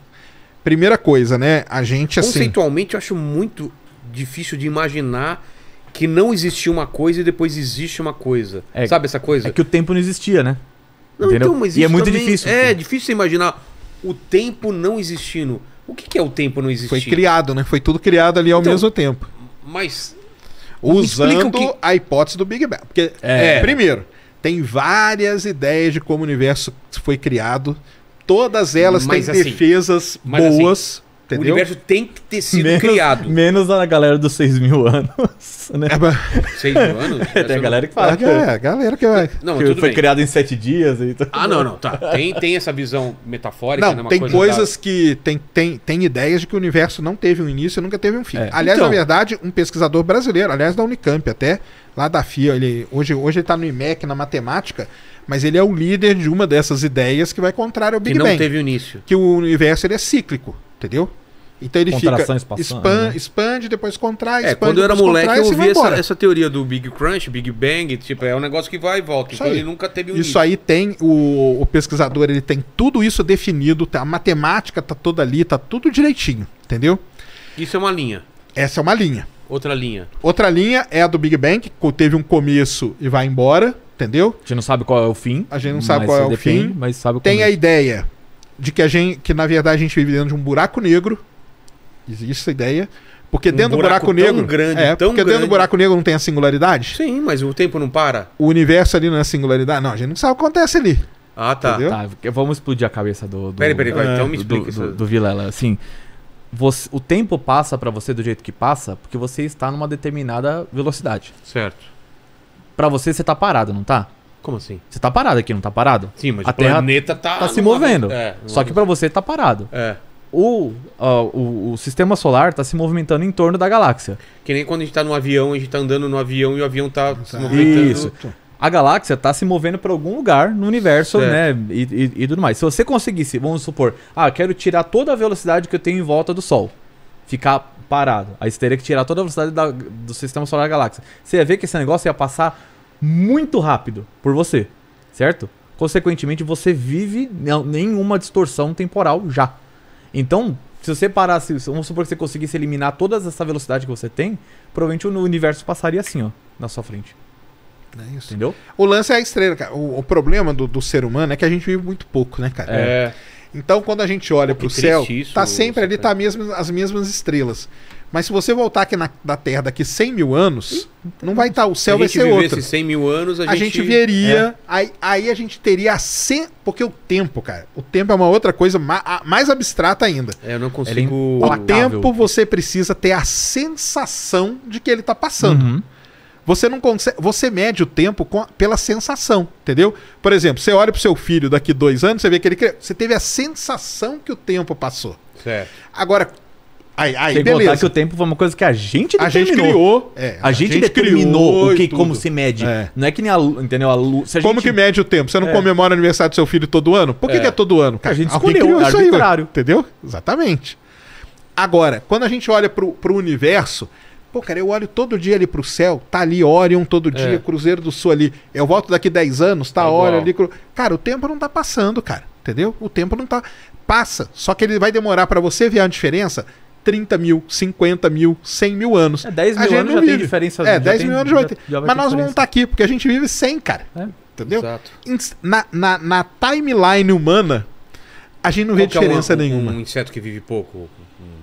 Primeira coisa, né? A gente assim. Conceitualmente, eu acho muito difícil de imaginar que não existia uma coisa e depois existe uma coisa. É, Sabe essa coisa? É que o tempo não existia, né? Não, então, mas e é muito também, difícil. É, porque... difícil imaginar o tempo não existindo. O que, que é o tempo não existir? Foi criado, né? Foi tudo criado ali ao então, mesmo tempo. Mas. Usando que... a hipótese do Big Bang. Porque, é. é. primeiro, tem várias ideias de como o universo foi criado. Todas elas mas, têm assim, defesas assim, boas. Assim, Entendeu? O universo tem que ter sido menos, criado. Menos a galera dos 6 mil anos, [LAUGHS] né? É, mas... 6 mil anos? É, [LAUGHS] tem a galera que fala. É, que, é- é, galera que vai. Não, que foi bem. criado em 7 dias. Então... Ah, não, não. Tá. Tem, tem essa visão metafórica. Não, né, tem coisa coisas da... que. Tem, tem, tem ideias de que o universo não teve um início e nunca teve um fim. É. Aliás, então... na verdade, um pesquisador brasileiro, aliás, da Unicamp até, lá da FIA, ele, hoje, hoje ele está no IMEC, na matemática mas ele é o líder de uma dessas ideias que vai contrário ao Big Bang. Que não Bang, teve início. Que o universo ele é cíclico, entendeu? Então ele Contração fica expande, né? expande, depois contrai, é, expande, Quando eu era moleque, eu ouvi essa, essa, teoria do Big Crunch, Big Bang, tipo, é um negócio que vai e volta. Isso então aí. ele nunca teve um Isso aí tem, o, o, pesquisador ele tem tudo isso definido, tá, a matemática tá toda ali, tá tudo direitinho, entendeu? Isso é uma linha. Essa é uma linha. Outra linha. Outra linha é a do Big Bang, que teve um começo e vai embora, entendeu? A gente não sabe qual é o fim. A gente não sabe qual é o depende, fim. Mas sabe o Tem começo. a ideia de que a gente, que na verdade a gente vive dentro de um buraco negro, Existe essa é ideia. Porque um dentro buraco do buraco negro. Grande, é, porque grande. dentro do buraco negro não tem a singularidade? Sim, mas o tempo não para. O universo ali não é singularidade? Não, a gente não sabe o que acontece ali. Ah, tá. Tá, vamos explodir a cabeça do. do peraí, peraí, é, então me explica do, isso. Do, do Vilela. Assim, você, o tempo passa para você do jeito que passa porque você está numa determinada velocidade. Certo. Para você, você tá parado, não tá? Como assim? Você tá parado aqui, não tá parado? Sim, mas a o Terra planeta tá. Tá se movendo. É, só que para você tá parado. É o, uh, o, o, sistema solar está se movimentando em torno da galáxia. Que nem quando a gente está no avião, a gente está andando no avião e o avião está se movimentando. Isso. A galáxia está se movendo para algum lugar no universo, certo. né? E, e, e, tudo mais. Se você conseguisse, vamos supor, ah, quero tirar toda a velocidade que eu tenho em volta do Sol, ficar parado. Aí você teria que tirar toda a velocidade da, do sistema solar da galáxia. Você ia ver que esse negócio ia passar muito rápido por você, certo? Consequentemente, você vive nenhuma distorção temporal já. Então, se você parasse, vamos supor que você conseguisse eliminar toda essa velocidade que você tem, provavelmente o universo passaria assim, ó, na sua frente. É isso. Entendeu? O lance é a estrela, cara. O, o problema do, do, ser humano é que a gente vive muito pouco, né, cara? É. Então, quando a gente olha pro céu, tá sempre ali, tá mesmo, as mesmas estrelas. Mas se você voltar aqui na, da Terra daqui 100 mil anos, não vai estar. Tá, o céu vai ser outro. Se 100 mil anos, a, a gente... gente veria. É. Aí, aí a gente teria a 100. Porque o tempo, cara. O tempo é uma outra coisa ma, mais abstrata ainda. É, eu não é consigo. o tempo você precisa ter a sensação de que ele está passando. Uhum. Você não consegue. Você mede o tempo a, pela sensação, entendeu? Por exemplo, você olha pro seu filho daqui dois anos, você vê que ele cresceu. Você teve a sensação que o tempo passou. Certo. Agora, Aí, aí, Sem beleza. contar que o tempo foi uma coisa que a gente A gente criou. É, a, a, gente, gente determinou o que, como se mede. É. Não é que nem a, entendeu? A, se a gente... Como que mede o tempo? Você não é. comemora o aniversário do seu filho todo ano? Por que é, que é todo ano? Cara, a gente escolheu, isso aí, entendeu? Exatamente. Agora, quando a gente olha pro, o universo, pô, cara, eu olho todo dia ali pro céu, tá ali Orion todo é. dia, Cruzeiro do Sul ali. Eu volto daqui 10 anos, tá é Orion ali. Cara, o tempo não tá passando, cara. Entendeu? O tempo não tá. Passa. Só que ele vai demorar para você ver a diferença 30 mil, 50 mil, 100 mil anos. É, 10 é, mil anos já vive. tem diferença. É, 10 mil anos já vai ter. Já vai Mas ter nós diferença. vamos tá estar aqui, porque a gente vive 100, cara. É. Entendeu? Exato. Na, na, na timeline humana, a gente não Qual vê é diferença é um, nenhuma. Um inseto que vive pouco.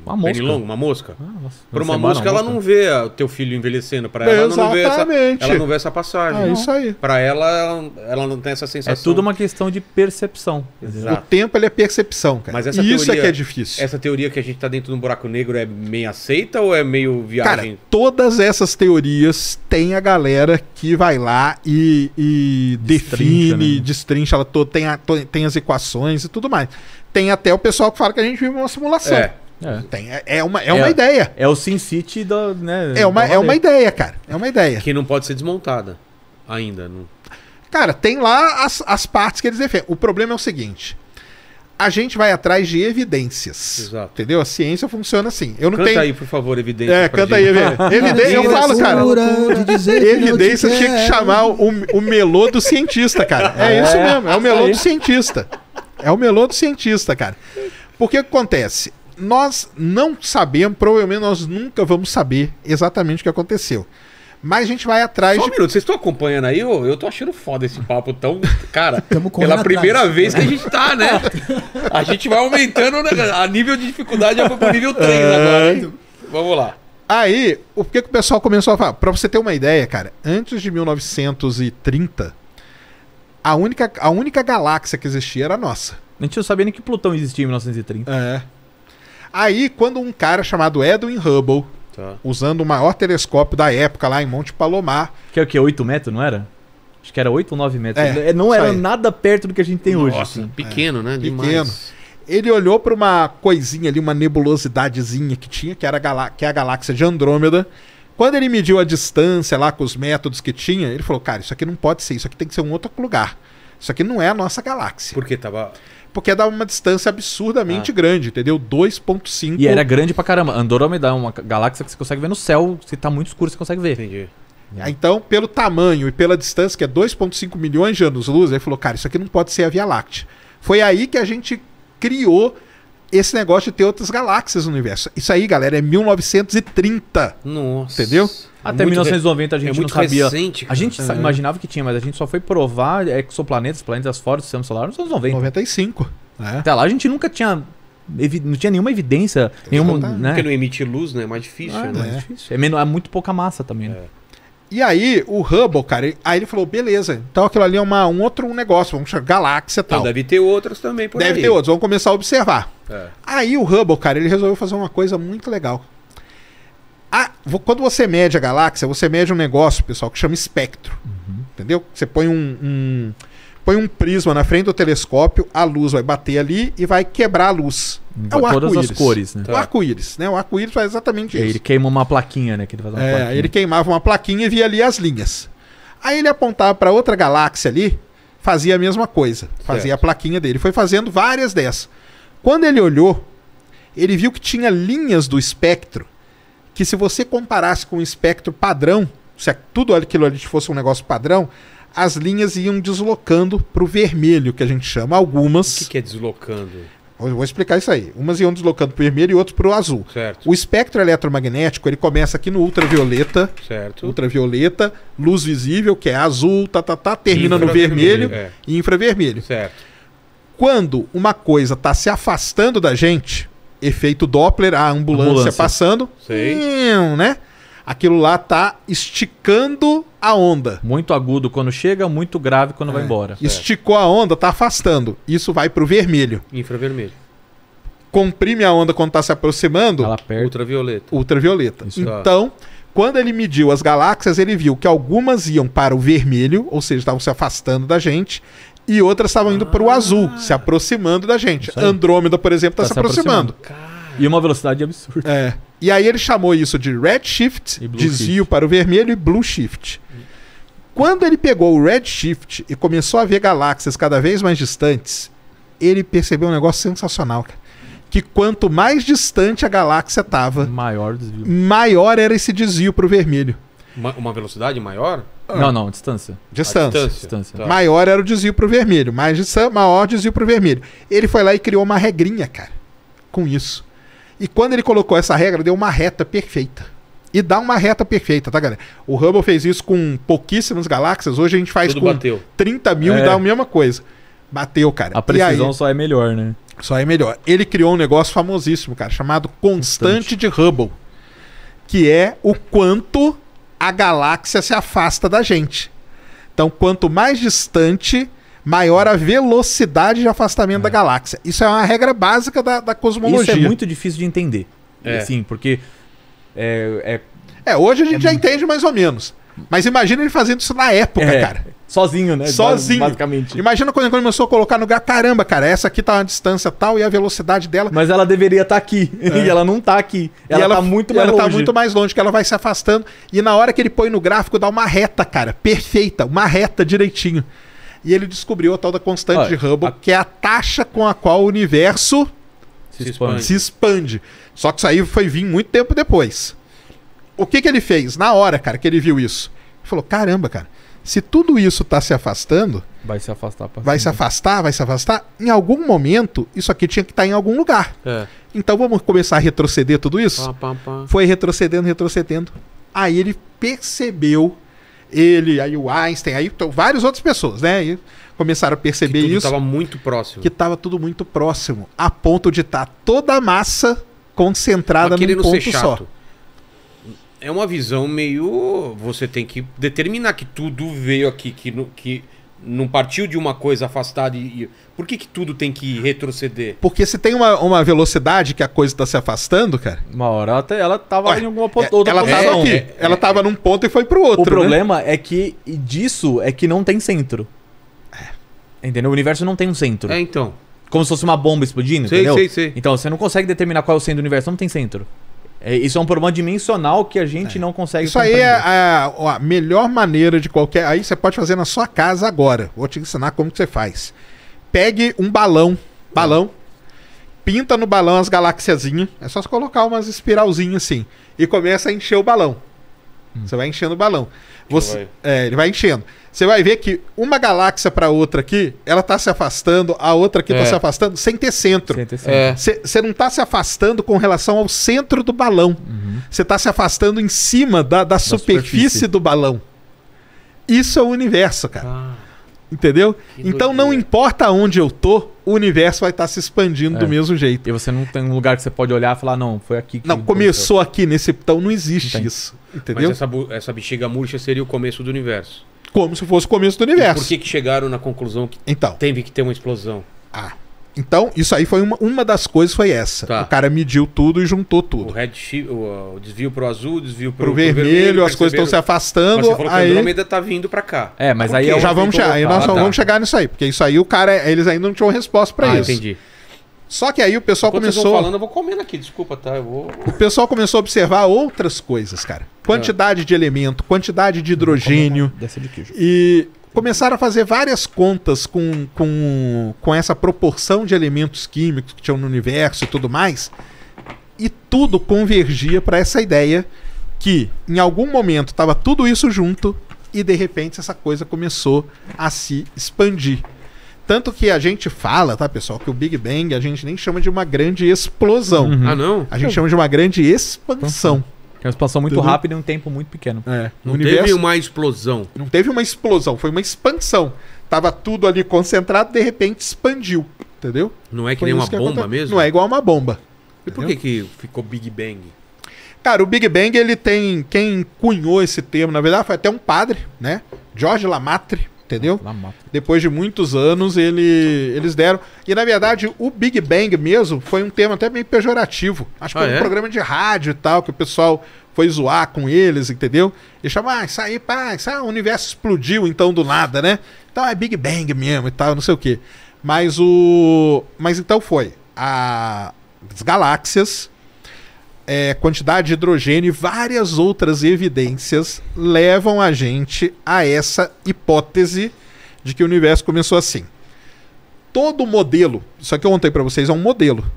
Uma mosca. uma mosca. Ah, Para uma mosca, ela não vê o teu filho envelhecendo. Para ela, ela, não vê essa, ela não vê essa passagem. É isso aí. Para ela, ela, não tem essa sensação. É tudo uma questão de percepção. Exato. O tempo ele é percepção, cara. Mas essa isso é teoria, é que é difícil. Essa teoria que a gente está dentro de um buraco negro é meio aceita ou é meio viagem? Cara, todas essas teorias tem a galera que vai lá e, e define, né? destrincha, ela toda, tem, a, tem as equações e tudo mais. Tem até o pessoal que fala que a gente vive uma simulação. É. É. Tem, é, é uma, é, é uma ideia. É o Sin City da. Né, é, uma, é uma ideia, cara. É uma ideia. Que não pode ser desmontada ainda. Não... Cara, tem lá as, as partes que eles defendem. O problema é o seguinte: a gente vai atrás de evidências. Exato. Entendeu? A ciência funciona assim. Eu não canta tenho... aí, por favor, evidência. É, canta gente. aí, [LAUGHS] evidência. eu falo, cara. evidência tinha que chamar o, o melô do cientista, cara. É, é isso mesmo. É o melô do cientista. É o melô do cientista, cara. Porque o que acontece? nós não sabemos, provavelmente nós nunca vamos saber exatamente o que aconteceu. Mas a gente vai atrás. Só um de... minuto, vocês estão acompanhando aí? Eu, eu tô achando foda esse papo tão. Cara, [LAUGHS] pela primeira atrás. vez que a gente tá, né? A gente vai aumentando né? a nível de dificuldade, já foi pro nível 3 é. agora. vamos lá. Aí, o que, que o pessoal começou a falar? Pra você ter uma ideia, cara, antes de 1930, a única, a única galáxia que existia era a nossa. A gente não sabia nem que Plutão existia em 1930. É. Aí, quando um cara chamado Edwin Hubble, tá. usando o maior telescópio da época lá em Monte Palomar. Que é o que? 8 metros, não era? Acho que era 8 ou 9 metros. É, é não era nada perto do que a gente tem Nossa, hoje. Assim. Pequeno, é, né? Demais. Ele olhou para uma coisinha ali, uma nebulosidadezinha que tinha, que, era que é a galáxia de Andrômeda. Quando ele mediu a distância lá com os métodos que tinha, ele falou: Cara, isso aqui não pode ser, isso aqui tem que ser um outro lugar. Isso aqui não é a nossa galáxia. Porque tava porque dava uma distância absurdamente ah. grande, entendeu? 2.5. E era grande pra caramba. Andromeda é uma galáxia que você consegue ver no céu, se tá muito escuro você consegue ver. Entendi. É. Então, pelo tamanho e pela distância, que é 2,5 milhões de anos-luz, ele falou, cara, isso aqui não pode ser a Via Láctea. Foi aí que a gente criou esse negócio de ter outras galáxias no universo. Isso aí, galera, é 1930. Nossa. Entendeu? É Até muito 1990 a gente é não sabia. Recente, a gente é. imaginava que tinha, mas a gente só foi provar exoplanetas, planetas fora do sistema solar nos anos 90. 95. Né? Até lá a gente nunca tinha. Não tinha nenhuma evidência. Nenhuma, né? né? Porque não emite luz, né? É mais difícil. Ah, né? é, mais difícil. É, menos, é muito pouca massa também. Né? É. E aí, o Hubble, cara, ele, aí ele falou: beleza, então aquilo ali é uma, um outro negócio, vamos chamar galáxia e então, tal. Então deve ter outros também por deve aí. Deve ter outros, vamos começar a observar. É. Aí o Hubble, cara, ele resolveu fazer uma coisa muito legal. A, ah, quando você mede a galáxia, você mede um negócio, pessoal, que chama espectro. Uhum. Entendeu? Você põe um, um, põe um prisma na frente do telescópio, a luz vai bater ali e vai quebrar a luz. Uhum. É o Todas as cores, né? O tá. arco-íris, né? O arco-íris faz exatamente isso. Ele queima uma plaquinha, né? Que ele, faz uma é, plaquinha. ele queimava uma plaquinha e via ali as linhas. Aí ele apontava para outra galáxia ali, fazia a mesma coisa. Fazia certo. a plaquinha dele. Foi fazendo várias dessas. Quando ele olhou, ele viu que tinha linhas do espectro que se você comparasse com o espectro padrão, se é tudo aquilo ali fosse um negócio padrão, as linhas iam deslocando para o vermelho, que a gente chama algumas. O que, que é deslocando? Eu vou explicar isso aí. Umas iam deslocando para o vermelho e outras para o azul. Certo. O espectro eletromagnético ele começa aqui no ultravioleta, certo. ultravioleta, luz visível que é azul, tá, tá, tá, termina no vermelho é. e infravermelho. Certo. Quando uma coisa está se afastando da gente, efeito Doppler, a ambulância, ambulância. passando. Sim. Hum, né? Aquilo lá tá esticando a onda. Muito agudo quando chega, muito grave quando é. vai embora. Esticou a onda, tá afastando. Isso vai pro vermelho. Infravermelho. Comprime a onda quando tá se aproximando. Ela perde. Ultravioleta. Ultravioleta. Isso. Então, quando ele mediu as galáxias, ele viu que algumas iam para o vermelho, ou seja, estavam se afastando da gente, e outras estavam indo ah. para o azul, se aproximando da gente. Andrômeda, por exemplo, está tá, tá se, aproximando. aproximando. E uma velocidade absurda. É. E aí ele chamou isso de redshift, desvio shift. para o vermelho, e blue shift. Quando ele pegou o redshift e começou a ver galáxias cada vez mais distantes, ele percebeu um negócio sensacional, cara que quanto mais distante a galáxia estava, maior, maior, era esse desvio para o vermelho. Uma, uma velocidade maior? Ah. Não, não, distância. Distância. distância. distância. Tá. Maior era o desvio pro vermelho, mais distância, maior desvio pro vermelho. Ele foi lá e criou uma regrinha, cara, com isso. E quando ele colocou essa regra, deu uma reta perfeita. E dá uma reta perfeita, tá, galera? O Hubble fez isso com pouquíssimas galáxias, hoje a gente faz Tudo com bateu. 30 mil é. e dá é. a mesma coisa. Bateu, cara. A precisão aí, só é melhor, né? Só é melhor. Ele criou um negócio famosíssimo, cara, chamado constante, constante. de Hubble, que é o quanto a galáxia se afasta da gente. Então, quanto mais distante, maior a velocidade de afastamento é. da galáxia. Isso é uma regra básica da, da cosmologia. Isso é muito difícil de entender. É. Assim, porque. É, é, é hoje a gente é já entende mais ou menos. Mas imagina ele fazendo isso na época, é, cara. Sozinho, né? Sozinho. Basicamente. Imagina quando ele começou a colocar no lugar, caramba, cara, essa aqui tá uma distância tal e a velocidade dela. Mas ela deveria estar tá aqui. É. [LAUGHS] E ela não tá aqui. Ela, ela tá muito mais ela tá longe. Ela tá muito mais longe, que ela vai se afastando. E na hora que ele põe no gráfico, dá uma reta, cara. Perfeita, uma reta direitinho. E ele descobriu a tal da constante Olha, de Hubble, a... que é a taxa com a qual o universo se expande. se expande. Só que isso aí foi vir muito tempo depois o que, que ele fez? Na hora, cara, que ele viu isso. Ele falou: caramba, cara, se tudo isso tá se afastando. Vai se afastar, Vai se afastar, vai se afastar. Em algum momento, isso aqui tinha que estar tá em algum lugar. É. Então vamos começar a retroceder tudo isso? Pá, pá, pá. Foi retrocedendo, retrocedendo. Aí ele percebeu. Ele, aí o Einstein, aí várias outras pessoas, né? E começaram a perceber que tudo isso. estava muito próximo. Que estava tudo muito próximo. A ponto de estar tá toda a massa concentrada num ponto só é uma visão meio. Você tem que determinar que tudo veio aqui, que, no, que não partiu de uma coisa afastada. E, e, por que, que tudo tem que retroceder? Porque se tem uma, uma velocidade que a coisa está se afastando, cara. Uma hora até ela estava em alguma ponto, é, outra ela posição. Tava aqui, é, ela estava é, é, num ponto e foi pro outro. O né? problema né? é que disso é que não tem centro. É. Entendeu? O universo não tem um centro. É, então. Como se fosse uma bomba explodindo, sei, entendeu? Sei, sei. Então você não consegue determinar qual é o centro do universo, não tem centro. É, isso é um problema dimensional que a gente é. não consegue Isso compreender. aí é a, a, melhor maneira de qualquer. Aí você pode fazer na sua casa agora. Vou te ensinar como que você faz. Pegue um balão. Balão. Pinta no balão as galáxiazinhas. É só colocar umas espiralzinhas assim. E começa a encher o balão. Hum. Você vai enchendo o balão. Você, é, ele vai enchendo. Você vai ver que uma galáxia para outra aqui, ela tá se afastando, a outra aqui tá é. tá se afastando, sem ter centro. Você é. não tá se afastando com relação ao centro do balão. Você uhum. tá se afastando em cima da, da, da superfície, superfície, do balão. Isso é o universo, cara. Ah. Entendeu? então não importa onde eu tô, o universo vai estar tá se expandindo é. do mesmo jeito. E você não tem um lugar que você pode olhar e falar, não, foi aqui que. Não, começou aqui nesse. Então não existe Entendi. isso. Entendeu? Mas essa, essa bexiga murcha seria o começo do universo como se fosse o começo do universo. E por que, que chegaram na conclusão que então, teve que ter uma explosão? Ah, então, isso aí foi uma, uma das coisas, foi essa. Tá. O cara mediu tudo e juntou tudo. O, redshift, o, o desvio pro azul, desvio pro, pro, vermelho, pro vermelho, as coisas estão se afastando. Mas você aí... que o Andrômeda tá vindo para cá. É, mas aí... É já vamos, che aí nós ah, tá. vamos chegar nisso aí, porque isso aí o cara, eles ainda não tinham resposta para ah, isso. entendi. Só que aí o pessoal Enquanto começou. falando, eu vou comendo aqui, desculpa, tá? Eu vou... O pessoal começou a observar outras coisas, cara. Quantidade é. de elemento, quantidade de hidrogênio. É? Dessa de queijo. E começaram a fazer várias contas com, com, com essa proporção de elementos químicos que tinham no universo e tudo mais. E tudo convergia para essa ideia que, em algum momento, estava tudo isso junto e, de repente, essa coisa começou a se expandir. Tanto que a gente fala, tá, pessoal, que o Big Bang a gente nem chama de uma grande explosão. Uhum. Ah, não? A gente chama de uma grande expansão. É uma expansão muito rápida em um tempo muito pequeno. É. Não universo... teve uma explosão. Não teve uma explosão, foi uma expansão. Tava tudo ali concentrado, de repente expandiu, entendeu? Não é que Foi nem uma que bomba aconteceu. mesmo? Não é igual uma bomba. E por que, que ficou Big Bang? Cara, o Big Bang, ele tem. Quem cunhou esse termo, na verdade, foi até um padre, né? George Lamatre entendeu? Depois de muitos anos ele, eles deram. E na verdade o Big Bang mesmo foi um tema até meio pejorativo. Acho que ah, foi é? um programa de rádio e tal, que o pessoal foi zoar com eles, entendeu? E chamar, ah, isso aí, pá, isso aí, o universo explodiu então do nada, né? Então é Big Bang mesmo e tal, não sei o quê. Mas o. Mas então foi. A... As galáxias é, quantidade de hidrogênio e várias outras evidências levam a gente a essa hipótese de que o universo começou assim. Todo modelo, isso aqui eu contei para vocês, é um modelo.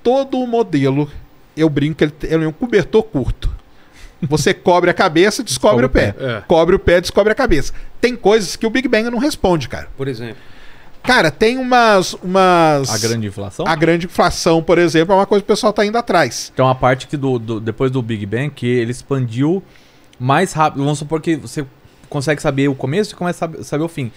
Todo modelo, eu brinco que ele, é um cobertor curto. Você [LAUGHS] cobre a cabeça, descobre, descobre o pé. O pé. É. Cobre o pé, descobre a cabeça. Tem coisas que o Big Bang não responde, cara. Por exemplo. Cara, tem umas, umas. A grande inflação? A grande inflação, por exemplo, é uma coisa que o pessoal tá indo atrás. Então é a parte que do, do depois do Big Bang, que ele expandiu mais rápido. Vamos supor que você consegue saber o começo e começa a saber o fim.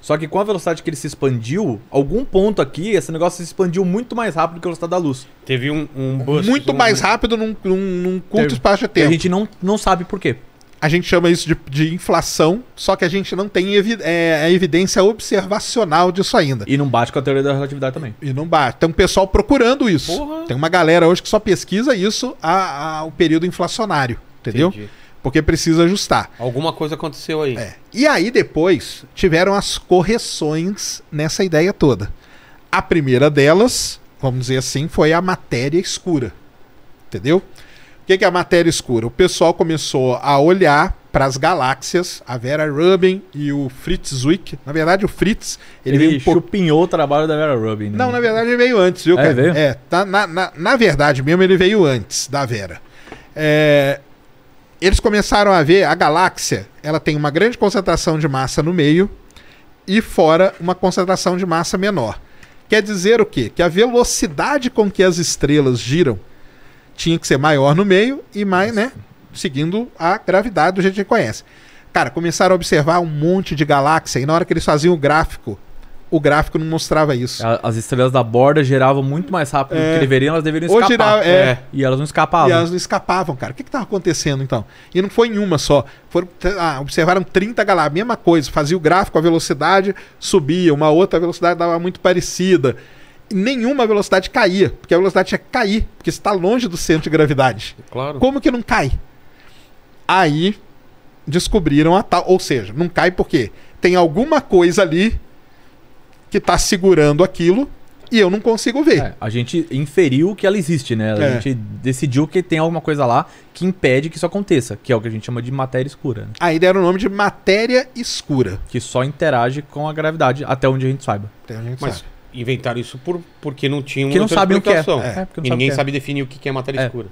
Só que com a velocidade que ele se expandiu, algum ponto aqui, esse negócio se expandiu muito mais rápido que a velocidade da luz. Teve um, um bust. Muito um... mais rápido num, num, num curto Teve. espaço de tempo. E a gente não, não sabe por quê. A gente chama isso de, de inflação, só que a gente não tem evi é, a evidência observacional disso ainda. E não bate com a teoria da relatividade também. E não bate. Tem um pessoal procurando isso. Porra. Tem uma galera hoje que só pesquisa isso a, a o período inflacionário, entendeu? Entendi. Porque precisa ajustar. Alguma coisa aconteceu aí. É. E aí depois tiveram as correções nessa ideia toda. A primeira delas, vamos dizer assim, foi a matéria escura. Entendeu? que, que é a matéria escura? O pessoal começou a olhar para as galáxias, a Vera Rubin e o Fritz Zwick. Na verdade, o Fritz. Ele, ele veio chupinhou po... o trabalho da Vera Rubin. Né? Não, na verdade, ele veio antes, viu, é, cara? É, veio? é tá, na, na, na verdade mesmo, ele veio antes da Vera. É, eles começaram a ver a galáxia, ela tem uma grande concentração de massa no meio e fora uma concentração de massa menor. Quer dizer o quê? Que a velocidade com que as estrelas giram tinha que ser maior no meio e mais, né? Seguindo a gravidade do jeito que a gente conhece. Cara, começaram a observar um monte de galáxia e na hora que eles faziam o gráfico, o gráfico não mostrava isso. As estrelas da borda giravam muito mais rápido é, do que é. deveriam, elas deveriam escapar. Girava, é, é, e elas não escapavam. E elas não escapavam, cara. O que estava acontecendo então? E não foi em uma só. Foram, ah, observaram 30 galáxias, mesma coisa. Fazia o gráfico, a velocidade subia, uma outra velocidade dava muito parecida nenhuma velocidade caía, porque a velocidade é cair, porque está longe do centro de gravidade. Claro. Como que não cai? Aí descobriram a tal, ou seja, não cai porque tem alguma coisa ali que está segurando aquilo e eu não consigo ver. É, a gente inferiu que ela existe, né? A é. gente decidiu que tem alguma coisa lá que impede que isso aconteça, que é o que a gente chama de matéria escura. Né? Aí deram o nome de matéria escura. Que só interage com a gravidade, até onde a gente saiba. Até onde a gente Mas sabe inventaram isso por, porque não tinham uma que não sabem o que é. é. E ninguém sabe, é. sabe, definir o que é matéria é. escura.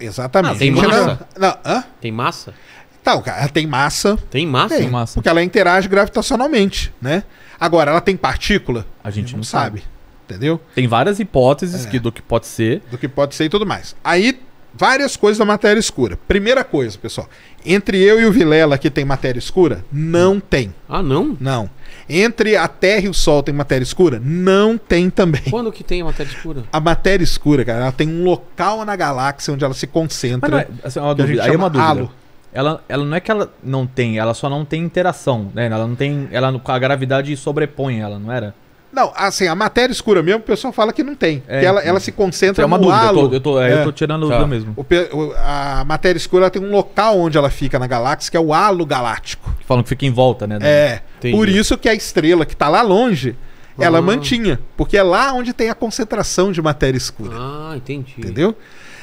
Exatamente. Ah, tem massa? Não, não, tem massa? Tá, então, ela tem massa. Tem massa? Tem, massa. Porque ela interage gravitacionalmente, né? Agora, ela tem partícula? A gente, não, sabe. sabe. Entendeu? Tem várias hipóteses é. que, do que pode ser. Do que pode ser e tudo mais. Aí, várias coisas da matéria escura. Primeira coisa, pessoal. Entre eu e o Vilela que tem matéria escura, não tem. Ah, não? Não. Entre a Terra e o Sol tem matéria escura? Não tem também. Quando que tem a matéria escura? A matéria escura, cara, ela tem um local na galáxia onde ela se concentra. É, assim, é uma dúvida. Aí é uma dúvida. Halo. Ela, ela não é que ela não tem, ela só não tem interação, né? Ela não tem, ela a gravidade sobrepõe ela, não era? Não, assim, a matéria escura mesmo, o pessoal fala que não tem. É, que ela, ela se concentra é uma no dúvida, halo. Eu tô, eu tô, é, eu tô tirando tá. dúvida mesmo. O, a matéria escura tem um local onde ela fica na galáxia, que é o halo galáctico. falam que fica em volta, né? É. Entendi. Por isso que a estrela que tá lá longe, ah. ela mantinha. Porque é lá onde tem a concentração de matéria escura. Ah, entendi. Entendeu?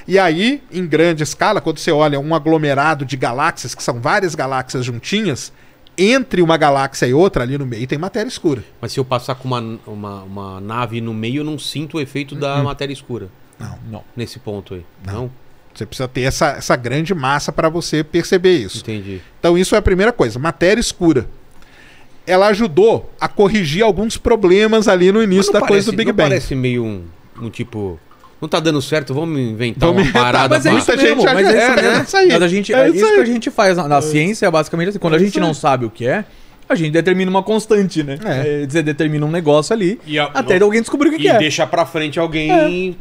E aí, em grande escala, quando você olha um aglomerado de galáxias, que são várias galáxias juntinhas, entre uma galáxia e outra, ali no meio, tem matéria escura. Mas se eu passar com uma, uma, uma nave no meio, eu não sinto o efeito da uhum. matéria escura. Não. não. Nesse ponto aí. Não. não? Você precisa ter essa, essa grande massa para você perceber isso. Entendi. Então, isso é a primeira coisa. Matéria escura. Ela ajudou a corrigir alguns problemas ali no início da parece, coisa do Big Bang. Parece meio um, um tipo não tá dando certo, vamos inventar vamos uma parada. Mas é isso mesmo, gente mas é, é isso, aí. Né? É mas a gente, é, é isso, que a gente faz na, na ciência, basicamente assim, quando a gente não sabe o que é, a gente determina uma constante, né? É. dizer, determina um negócio ali, a, até no, alguém descobrir o que, e que é. E deixa pra frente alguém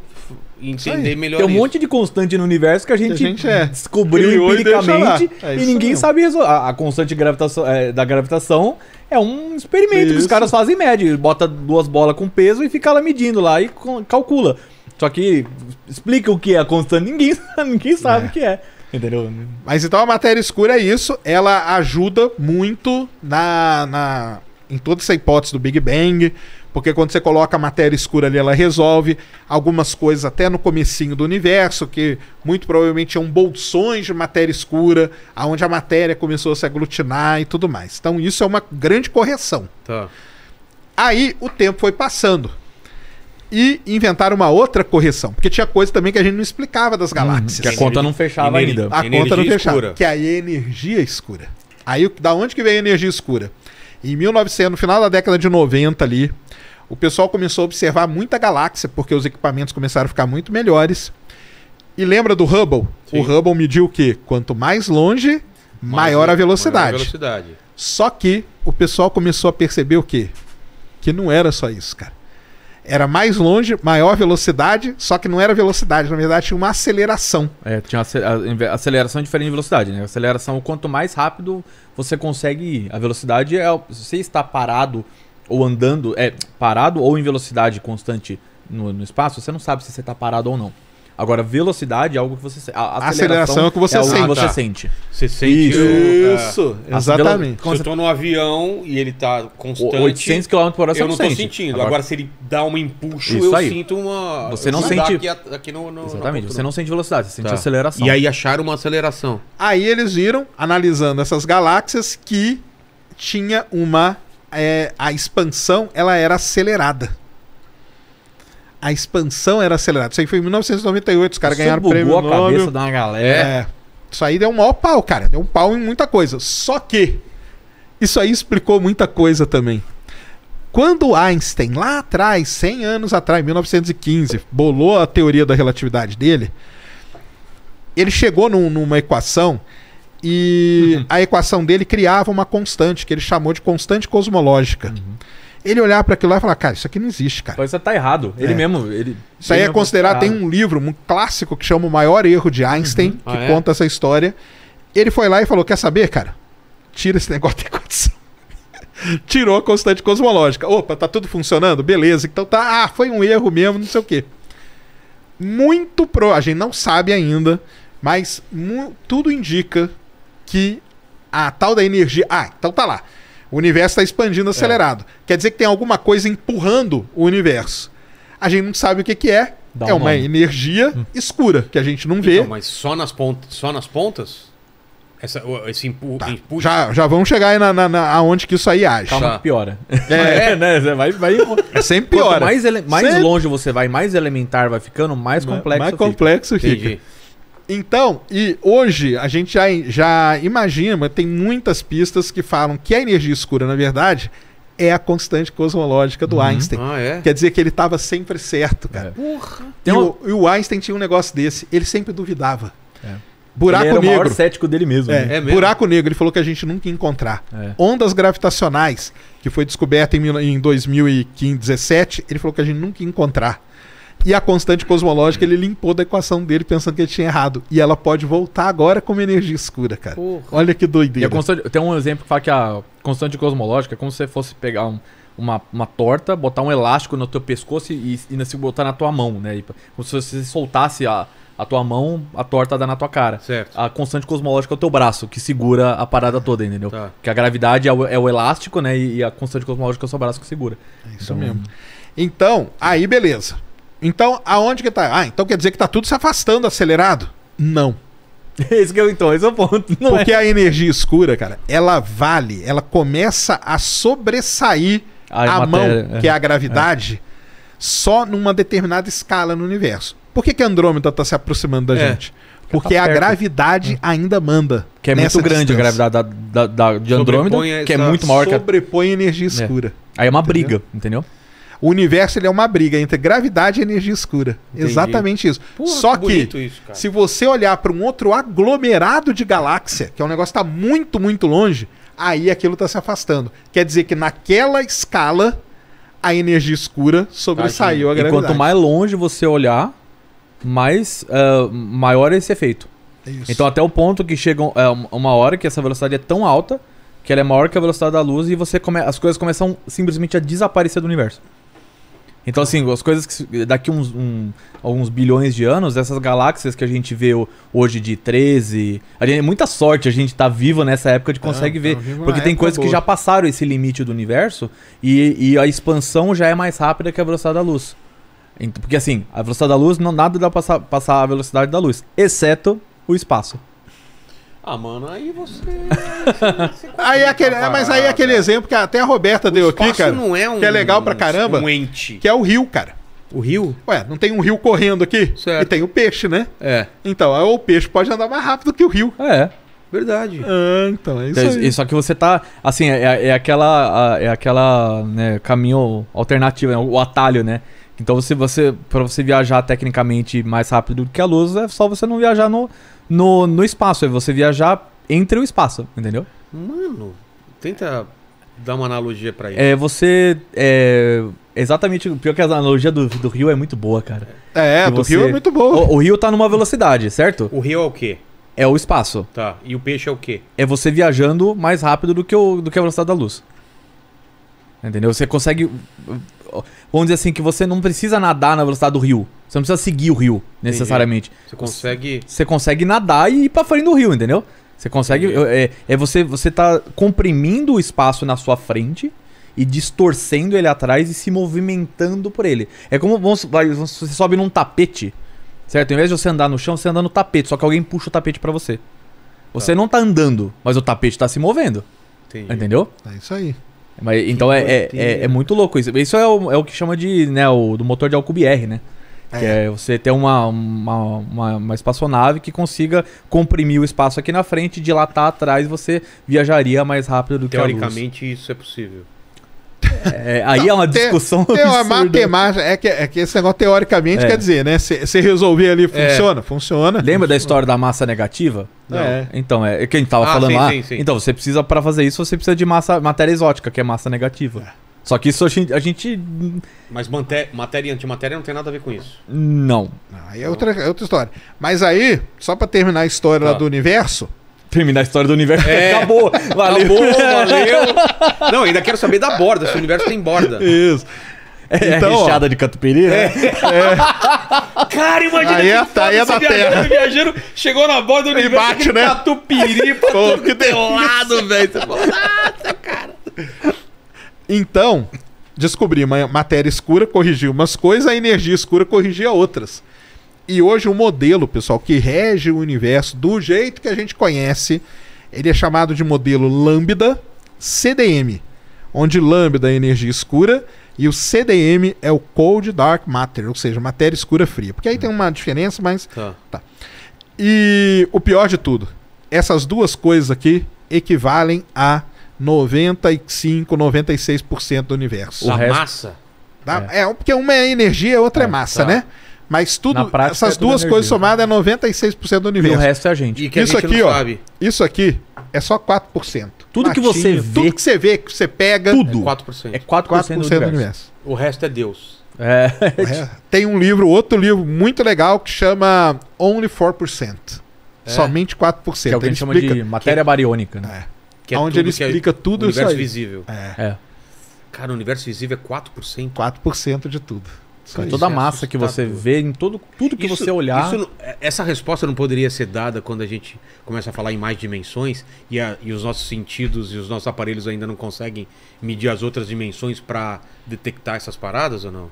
entender melhor. Tem um isso. monte de constante no universo que a gente, a gente é. descobriu Criou empiricamente e, é e ninguém mesmo. sabe resolver. A, a constante gravitação, é, da gravitação é um experimento isso. que os caras fazem média. Bota duas bolas com peso e fica lá medindo lá e calcula. Só que explica o que é a constante, ninguém, [LAUGHS] ninguém sabe é. o que é. Entendeu? Mas então a matéria escura é isso, ela ajuda muito na, na em toda essa hipótese do Big Bang, porque quando você coloca a matéria escura ali, ela resolve algumas coisas até no comecinho do universo, que muito provavelmente é um bolsões de matéria escura, aonde a matéria começou a se aglutinar e tudo mais. Então isso é uma grande correção. Tá. Aí o tempo foi passando e inventaram uma outra correção, porque tinha coisa também que a gente não explicava das uhum. galáxias. que a conta não fechava ainda. A energia conta não fechava, escura. que aí é energia escura. Aí da onde que veio a energia escura? Em 1900, no final da década de 90 ali, o pessoal começou a observar muita galáxia, porque os equipamentos começaram a ficar muito melhores. E lembra do Hubble? Sim. O Hubble mediu o quê? Quanto mais longe, mais maior, a velocidade. maior a velocidade. Só que o pessoal começou a perceber o quê? Que não era só isso, cara era mais longe, maior velocidade, só que não era velocidade, na verdade tinha uma aceleração. É, tinha aceleração é diferente de velocidade, né? Aceleração, quanto mais rápido você consegue ir. A velocidade é. Se você está parado ou andando, é parado ou em velocidade constante no, no espaço, você não sabe se você está parado ou não. Agora, velocidade é algo que você a aceleração, aceleração é o que você, é sente. Que você sente. Você sente. Isso, é, isso. É. exatamente. Quando se eu no avião e ele está constante. 800 km por hora você Eu não estou sentindo. Agora, Agora, se ele dá um empuxo, eu aí. sinto uma. Você não sente. Aqui, aqui no, no, exatamente. você não sente velocidade, você sente tá. aceleração. E aí acharam uma aceleração. Aí eles viram, analisando essas galáxias, que tinha uma. É, a expansão ela era acelerada a expansão era acelerada. Isso aí foi em 1998, os caras ganharam o prêmio. a Nobel. cabeça da galera. É. Isso aí deu um maior pau, cara. Deu um pau em muita coisa. Só que isso aí explicou muita coisa também. Quando Einstein, lá atrás, 100 anos atrás, em 1915, bolou a teoria da relatividade dele, ele chegou num, numa equação e uhum. a equação dele criava uma constante, que ele chamou de constante cosmológica. Uhum ele olhar para aquilo lá e falar, cara, isso aqui não existe, cara. Isso é, tá errado. Ele é. mesmo. Ele, isso aí ele é considerado. Tá tem um livro, um clássico que chama O Maior Erro de Einstein, uhum. ah, que é? conta essa história. Ele foi lá e falou: quer saber, cara? Tira esse negócio [LAUGHS] da equação. Tirou a constante cosmológica. Opa, tá tudo funcionando? Beleza. Então tá. Ah, foi um erro mesmo, não sei o quê. Muito pro. A gente não sabe ainda, mas tudo indica que a tal da energia. Ah, então tá lá. O universo está expandindo acelerado. É. Quer dizer que tem alguma coisa empurrando o universo. A gente não sabe o que, que é. Dá é um uma nome. energia hum. escura que a gente não então, vê. mas só nas pontas? Só nas pontas? Essa, esse impu tá. Já, já vamos chegar aí na, na, na, aonde que isso aí age. Calma tá. piora. É, [LAUGHS] é né? Vai, vai... É sempre piora. Quanto mais, mais Sempre... longe você vai, mais elementar vai ficando, mais complexo. Mais, mais complexo fica. Entendi. Então, e hoje a gente já, já imagina, mas tem muitas pistas que falam que a energia escura, na verdade, é a constante cosmológica do uhum. Einstein. Ah, é? Quer dizer que ele estava sempre certo, é. cara. É. Porra. E, uma... o, e, o, Einstein tinha um negócio desse, ele sempre duvidava. É. Buraco ele era negro. o maior cético dele mesmo. É, né? é mesmo? Buraco negro, ele falou que a gente nunca ia encontrar. É. Ondas gravitacionais, que foi descoberta em, em 2017, ele falou que a gente nunca ia encontrar. E a constante cosmológica ele limpou da equação dele pensando que ele tinha errado. E ela pode voltar agora como energia escura, cara. Porra. Olha que doideira. tem um exemplo que fala que a constante cosmológica é como se você fosse pegar um, uma, uma torta, botar um elástico no teu pescoço e, e, e botar na tua mão, né? E, como se você soltasse a, a tua mão, a torta dá na tua cara. Certo. A constante cosmológica é o teu braço, que segura a parada toda, entendeu? Tá. Que a gravidade é o, é o, elástico, né? E a constante cosmológica é o seu braço que segura. É isso então, mesmo. Então, aí beleza. Então, aonde que tá? Ah, então quer dizer que tá tudo se afastando acelerado? Não. [LAUGHS] Esse que eu, é então, esse é o ponto. Não Porque é. a energia escura, cara, ela vale, ela começa a sobressair Ai, ah, é a, matéria, mão, que é, é a gravidade, é. só numa determinada escala no universo. Por que, que Andrômeda está se aproximando da gente? Porque tá a gravidade ainda manda. Que é muito grande distância. a gravidade da, da, da, de Andrômeda, sobrepõe que é muito maior que a... Sobrepõe energia escura. Aí é uma entendeu? briga, entendeu? O universo ele é uma briga entre gravidade e energia escura. Entendi. Exatamente isso. Porra, Só que, que isso, se você olhar para um outro aglomerado de galáxia, que é um negócio que está muito, muito longe, aí aquilo está se afastando. Quer dizer que naquela escala, a energia escura sobressaiu tá, a gravidade. E quanto mais longe você olhar, mais uh, maior é esse efeito. É isso. Então até o ponto que chegam uh, eh, uma hora que essa velocidade é tão alta que ela é maior que a velocidade da luz e você come... as coisas começam simplesmente a desaparecer do universo. Então, assim, as coisas que daqui uns, um, alguns bilhões de anos, essas galáxias que a gente vê hoje de 13. A gente, muita sorte a gente tá vivo nessa época de consegue é, ver. Porque tem coisas boa. que já passaram esse limite do universo e, e a expansão já é mais rápida que a velocidade da luz. Então, porque assim, a velocidade da luz, não, nada dá pra passar, passar a velocidade da luz, exceto o espaço. Ah, mano, aí você. [LAUGHS] aí é aquele, é, mas aí é aquele exemplo que até a Roberta o deu aqui, cara. Não é um, que é legal pra caramba. Um ente. Que é o rio, cara. O rio? Ué, não tem um rio correndo aqui? Certo. E tem o peixe, né? É. Então, o peixe pode andar mais rápido que o rio. É. Verdade. Ah, então, é isso então, aí. Só que você tá. Assim, é, é aquela. É aquela. Né, caminho alternativo, né, o atalho, né? Então, você você. para você viajar tecnicamente mais rápido do que a luz, é só você não viajar no, no, no espaço. É você viajar entre o espaço, entendeu? Mano, tenta dar uma analogia pra isso. É, você. É, exatamente. Pior que a analogia do, do rio é muito boa, cara. É, é do você, rio é muito boa. O, o, rio tá numa velocidade, certo? O rio é o quê? É o espaço. Tá. E o peixe é o quê? É você viajando mais rápido do que, o, do que a velocidade da luz. Entendeu? Você consegue Vamos dizer assim, que você não precisa nadar na velocidade do rio. Você não precisa seguir o rio, necessariamente. Você consegue. Você consegue nadar e ir pra frente do rio, entendeu? Você consegue. É, é, você, você tá comprimindo o espaço na sua frente e distorcendo ele atrás e se movimentando por ele. É como vamos, você sobe num tapete, certo? Em vez de você andar no chão, você anda no tapete, só que alguém puxa o tapete para você. Você tá. não tá andando, mas o tapete tá se movendo. Entendi. Entendeu? É isso aí. Mas, então é, é, é, é, muito louco isso. Isso é o, é o que chama de, né, o, do motor de Alcubierre, né? Que é. é você ter uma, uma, uma, uma, espaçonave que consiga comprimir o espaço aqui na frente, dilatar atrás, você viajaria mais rápido do que a luz. Teoricamente isso é possível. É, aí não, é uma discussão tem, absurda. uma matemática, é que, é que esse negócio teoricamente é. quer dizer, né? Você resolver ali, funciona, é. funciona. Lembra funciona. da história da massa negativa? Não. É. Então, é, é que a gente tava ah, falando sim, lá. Sim, sim. Então, você precisa, para fazer isso, você precisa de massa, matéria exótica, que é massa negativa. É. Só que isso a gente. A gente... Mas manter matéria e antimatéria não tem nada a ver com isso. Não. Ah, aí é outra, é outra história. Mas aí, só para terminar a história tá. lá do universo, terminar a história do universo. É, [LAUGHS] acabou. Valeu. Acabou, valeu. [LAUGHS] Não, ainda quero saber da borda, se o universo tem borda. Isso. É, é então, é recheada ó, de catupiry, né? É. é. Cara, imagina aí, é, tá, aí é da viajando, terra. viajando, chegou na borda do universo, bate, né? catupiry pra [LAUGHS] Pô, que lado, velho. Nossa, cara. Então, descobri uma matéria escura, corrigia umas coisas, a energia escura corrigia outras. E hoje o modelo, pessoal, que rege o universo do jeito que a gente conhece, ele é chamado de modelo Lambda CDM, onde Lambda é energia escura e o CDM é o Cold Dark Matter, ou seja, matéria escura fria. Porque aí tem uma diferença, mas tá. tá. E o pior de tudo, essas duas coisas aqui equivalem a 95, 96% do universo. A massa? Da... É. é. porque uma é energia, a outra é, é massa, tá. né? Mas tudo, prática, essas é duas coisas somadas é 96% do universo. E o resto é a gente. E que isso a gente aqui, ó, sabe. isso aqui é só 4%. Tudo Matinho, que você vê, tudo que você vê, que você pega, tudo. é 4%. É 4%, 4 do, universo. do universo. O resto é Deus. É. Tem um livro, outro livro muito legal que chama Only 4%. É. Somente 4%. Que é o que ele a gente chama de matéria que... bariônica, né? É. Que é Onde ele é explica é tudo o isso aí. Universo visível. É. Cara, o universo visível é 4%. 4% de tudo. Sim, toda a é massa é que você vê, em todo, tudo que isso, você olhar. Isso, é, essa resposta não poderia ser dada quando a gente começa a falar em mais dimensões e, a, e os nossos sentidos e os nossos aparelhos ainda não conseguem medir as outras dimensões para detectar essas paradas ou não?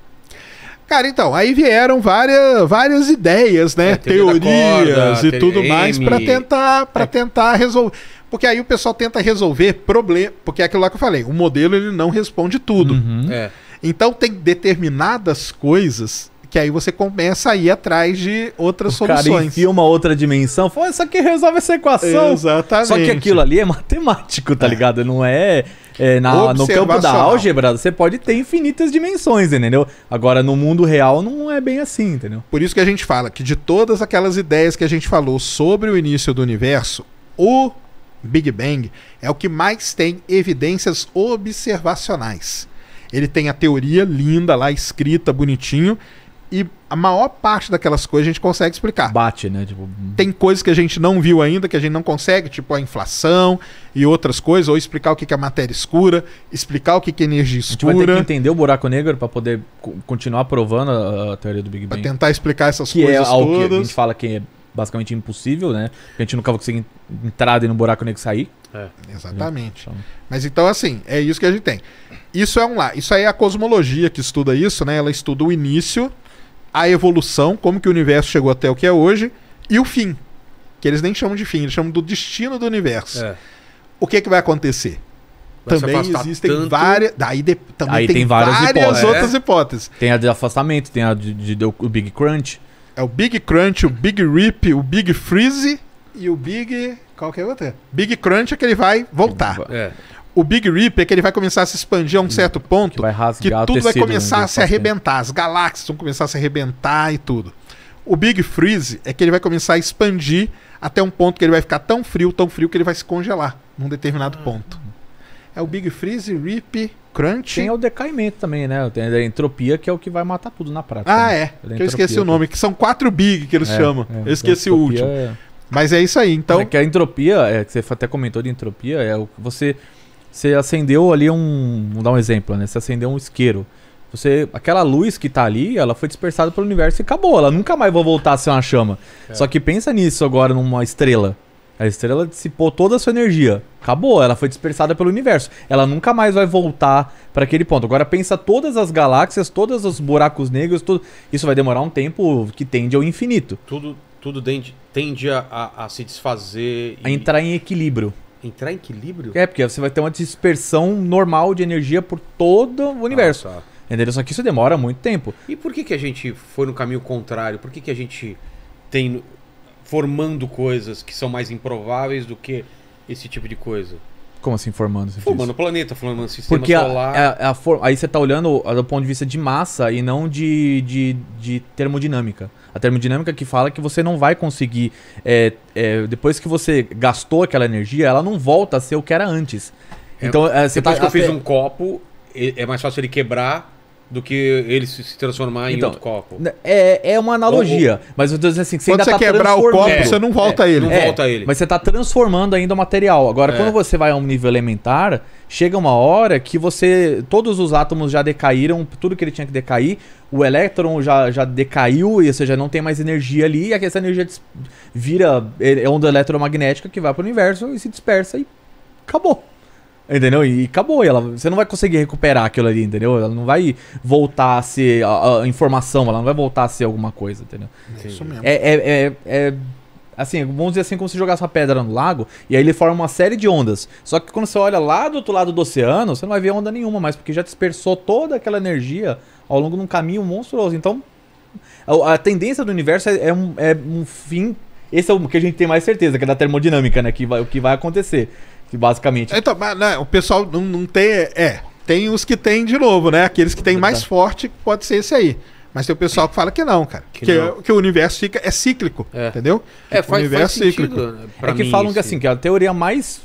Cara, então, aí vieram várias, várias ideias, né? É, Teorias corda, e tudo mais para tentar, pra é. tentar resolver. Porque aí o pessoal tenta resolver problema. Porque é aquilo lá que eu falei, o modelo ele não responde tudo. Uhum. É. Então tem determinadas coisas que aí você começa a ir atrás de outras o soluções. Cara enfia uma outra dimensão, foi isso que resolve essa equação. Exatamente. Só que aquilo ali é matemático, tá é. ligado? Não é, é na, no campo da álgebra, você pode ter infinitas dimensões, entendeu? Agora, no mundo real, não é bem assim, entendeu? Por isso que a gente fala que de todas aquelas ideias que a gente falou sobre o início do universo, o Big Bang é o que mais tem evidências observacionais. Ele tem a teoria linda lá, escrita, bonitinho. E a maior parte daquelas coisas a gente consegue explicar. Bate, né? Tipo... Tem coisas que a gente não viu ainda, que a gente não consegue, tipo a inflação e outras coisas, ou explicar o que é matéria escura, explicar o que é energia escura. A gente vai ter que entender o buraco negro para poder continuar provando a, teoria do Big Bang. Pra tentar explicar essas que é coisas é todas. Que a gente fala que é basicamente impossível, né? Porque a gente nunca vai conseguir entrar dentro de um buraco nem que sair. É. Exatamente. Então... Mas então, assim, é isso que a gente tem. Isso é um lá. Isso aí é a cosmologia que estuda isso, né? Ela estuda o início, a evolução, como que o universo chegou até o que é hoje, e o fim. Que eles nem chamam de fim, eles chamam do destino do universo. É. O que, é que vai acontecer? Vai também existem tanto... várias. Daí de... também Aí tem, tem várias, várias hipóteses. outras é. hipóteses. Tem a de afastamento, tem a de, de, do Big Crunch. É o Big Crunch, o Big Rip, o Big Freeze e o Big. Qual que é outro? Big Crunch é que ele vai voltar. É. O Big Rip é que ele vai começar a se expandir a um hum, certo ponto que, vai que tudo vai né, começar a se arrebentar. As galáxias vão começar a se arrebentar e tudo. O Big Freeze é que ele vai começar a expandir até um ponto que ele vai ficar tão frio, tão frio que ele vai se congelar num determinado ah. ponto. É o Big Freeze, Rip, crunch. Tem o decaimento também, né? Tem a entropia, que é o que vai matar tudo na prática. Ah, né? é. Que eu esqueci o nome, que são quatro big que eles é, chamam. É, eu esqueci o último. É... Mas é isso aí, então. É que a entropia, é, que você até comentou de entropia, é o você. Você acendeu ali um. Vou dar um exemplo, né? Você acendeu um isqueiro. Você, aquela luz que está ali, ela foi dispersada pelo universo e acabou. Ela nunca mais vai voltar a ser uma chama. É. Só que pensa nisso agora numa estrela. A estrela dissipou toda a sua energia. Acabou, ela foi dispersada pelo universo. Ela nunca mais vai voltar para aquele ponto. Agora pensa todas as galáxias, todos os buracos negros, tudo. Isso vai demorar um tempo que tende ao infinito. Tudo, tudo tende, tende a, a, a, se desfazer. E... A entrar em equilíbrio. Entrar em equilíbrio? É, porque você vai ter uma dispersão normal de energia por todo o universo. Ah, tá. Entendeu? Só que isso demora muito tempo. E por que, que a gente foi no caminho contrário? Por que, que a gente tem formando coisas que são mais improváveis do que esse tipo de coisa. Como assim formando? Formando o planeta, formando o sistema Porque solar. É a, a, é a for... Aí você está olhando do ponto de vista de massa e não de, de, de termodinâmica. A termodinâmica que fala que você não vai conseguir. É, é, depois que você gastou aquela energia, ela não volta a ser o que era antes. É, então, é, você depois tá, que eu fiz um copo, é mais fácil ele quebrar do que ele se transformar então, em outro copo. É, é uma analogia. Ou, ou, mas eu tô dizendo assim, você quando ainda você tá quebrar o copo, é, você não volta é, ele. Não é, volta ele. Mas você está transformando ainda o material. Agora, é. quando você vai a um nível elementar, chega uma hora que você. Todos os átomos já decaíram, tudo que ele tinha que decair. O elétron já, já decaiu, e, ou seja, não tem mais energia ali, e essa energia vira é, é onda eletromagnética que vai para o universo e se dispersa e acabou. Entendeu? E acabou. ela, você não vai conseguir recuperar aquilo ali, entendeu? Ela não vai voltar a ser a, a informação, ela não vai voltar a ser alguma coisa, entendeu? É isso mesmo. É, é, é, é, assim, vamos dizer assim, como se jogasse uma pedra no lago e aí ele forma uma série de ondas. Só que quando você olha lá do outro lado do oceano, você não vai ver onda nenhuma mais, porque já dispersou toda aquela energia ao longo de um caminho monstruoso. Então, a, a tendência do universo é, é um, é um fim. Esse é o que a gente tem mais certeza, que é da termodinâmica, né? Que vai, o que vai acontecer. Que basicamente. Então, mas, né, o pessoal não, não tem. É, tem os que tem de novo, né? Aqueles que tem mais forte, pode ser esse aí. Mas tem o pessoal que fala que não, cara. Que, que, é não. que o universo fica, é cíclico, é. entendeu? É, faz, o universo faz é sentido, cíclico. Né, é que falam isso. que assim, que é a teoria mais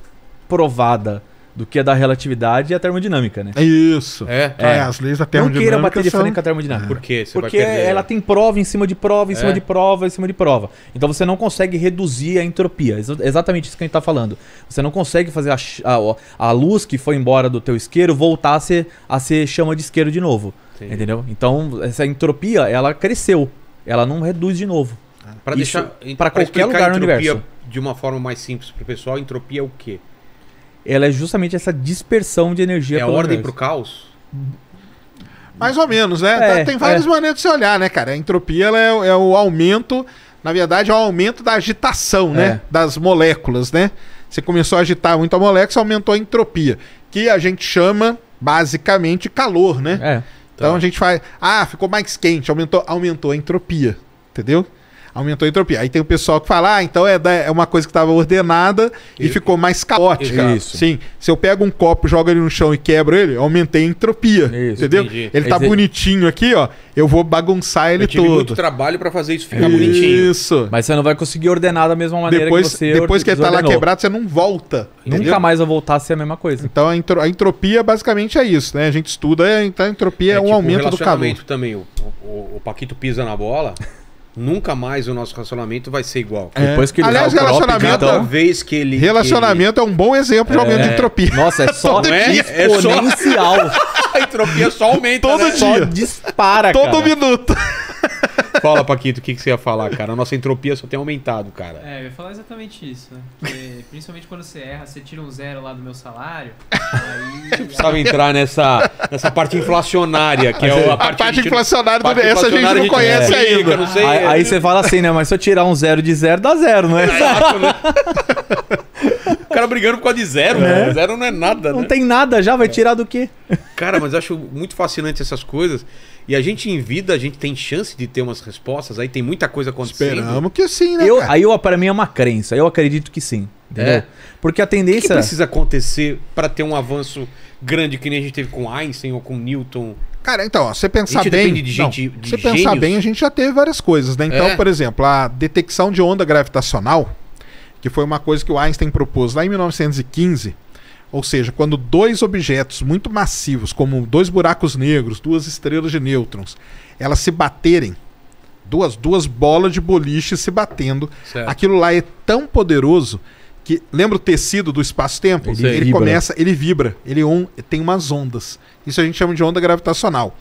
provada do que a da relatividade e a termodinâmica, né? Isso. É, é. Ah, as leis da termodinâmica. Não queira bater de frente são... com a termodinâmica. É. Por quê? Você Porque ela tem prova em cima de prova, em é. cima de prova, em cima de prova. Então você não consegue reduzir a entropia. Exatamente isso que a gente está falando. Você não consegue fazer a, a, a, luz que foi embora do teu isqueiro voltar a ser, a ser chama de isqueiro de novo. Sim. Entendeu? Então essa entropia, ela cresceu. Ela não reduz de novo. Para deixar para qualquer lugar no universo. De uma forma mais simples para o pessoal, entropia é o quê? ela é justamente essa dispersão de energia. É ordem para pro caos? Mais ou menos, né? É, Tem várias é. maneiras de se olhar, né, cara? A entropia é, é, o aumento, na verdade, é o aumento da agitação, né? É. Das moléculas, né? Você começou a agitar muito a molécula, você aumentou a entropia, que a gente chama, basicamente, calor, né? É. Então, então a gente faz. Ah, ficou mais quente, aumentou, aumentou a entropia, entendeu? aumentou a entropia. Aí tem o pessoal que fala, ah, então é, é uma coisa que estava ordenada e, e, ficou mais caótica. Isso. Sim. Se eu pego um copo, jogo ele no chão e quebro ele, aumentei a entropia. Isso, entendeu? Entendi. Ele tá bonitinho aqui, ó. Eu vou bagunçar ele eu tive todo. muito trabalho para fazer isso ficar isso. bonitinho. Isso. Mas você não vai conseguir ordenar da mesma maneira depois, que você Depois que ele tá lá quebrado, você não volta. Entendeu? Nunca mais vai voltar a ser a mesma coisa. Então a, entro... a entropia basicamente é isso, né? A gente estuda, então a entropia é, é um tipo aumento do calor. também. O, o, o Paquito pisa na bola nunca mais o nosso relacionamento vai ser igual. É. Depois que ele Aliás, relacionamento, então. cada vez que ele relacionamento que ele... é um bom exemplo de é. aumento de entropia. [LAUGHS] Nossa, é [LAUGHS] só é, exponencial. É só... [LAUGHS] a entropia só aumenta, Todo né? dia. Só dispara, Todo cara. minuto. Fala, Paquito, o que, que você ia falar, cara? A nossa entropia só tem aumentado, cara. É, eu ia falar exatamente isso. Né? Porque, principalmente quando você erra, você tira um zero lá do meu salário. [LAUGHS] Aí... precisava entrar nessa, nessa parte inflacionária, que é a parte, a parte inflacionária, essa a gente não conhece é. ainda. Não sei. Aí, aí, você fala assim, né? Mas se eu tirar um zero de zero, dá zero, não é? é exato, né? [LAUGHS] O cara brigando por causa de zero, né? Zero não é nada, Não né? tem nada já, vai é. tirar do quê? Cara, mas eu acho muito fascinante essas coisas. E a gente em vida, a gente tem chance de ter umas respostas, aí tem muita coisa acontecendo. Esperamos que sim, né? Eu, cara? aí eu, para mim é uma crença, eu acredito que sim. Entendeu? É. Porque a tendência. O que, que é precisa acontecer para ter um avanço grande que nem a gente teve com Einstein ou com Newton? Cara, então, você pensar bem. De gente, não, de você gênios. pensar bem, a gente já teve várias coisas, né? Então, é. por exemplo, a detecção de onda gravitacional que foi uma coisa que o Einstein propôs lá em 1915. Ou seja, quando dois objetos muito massivos, como dois buracos negros, duas estrelas de nêutrons, elas se baterem, duas, duas bolas de boliche se batendo, certo. aquilo lá é tão poderoso que lembra o tecido do espaço-tempo? Ele, ele começa, ele vibra, ele on, tem umas ondas. Isso a gente chama de onda gravitacional.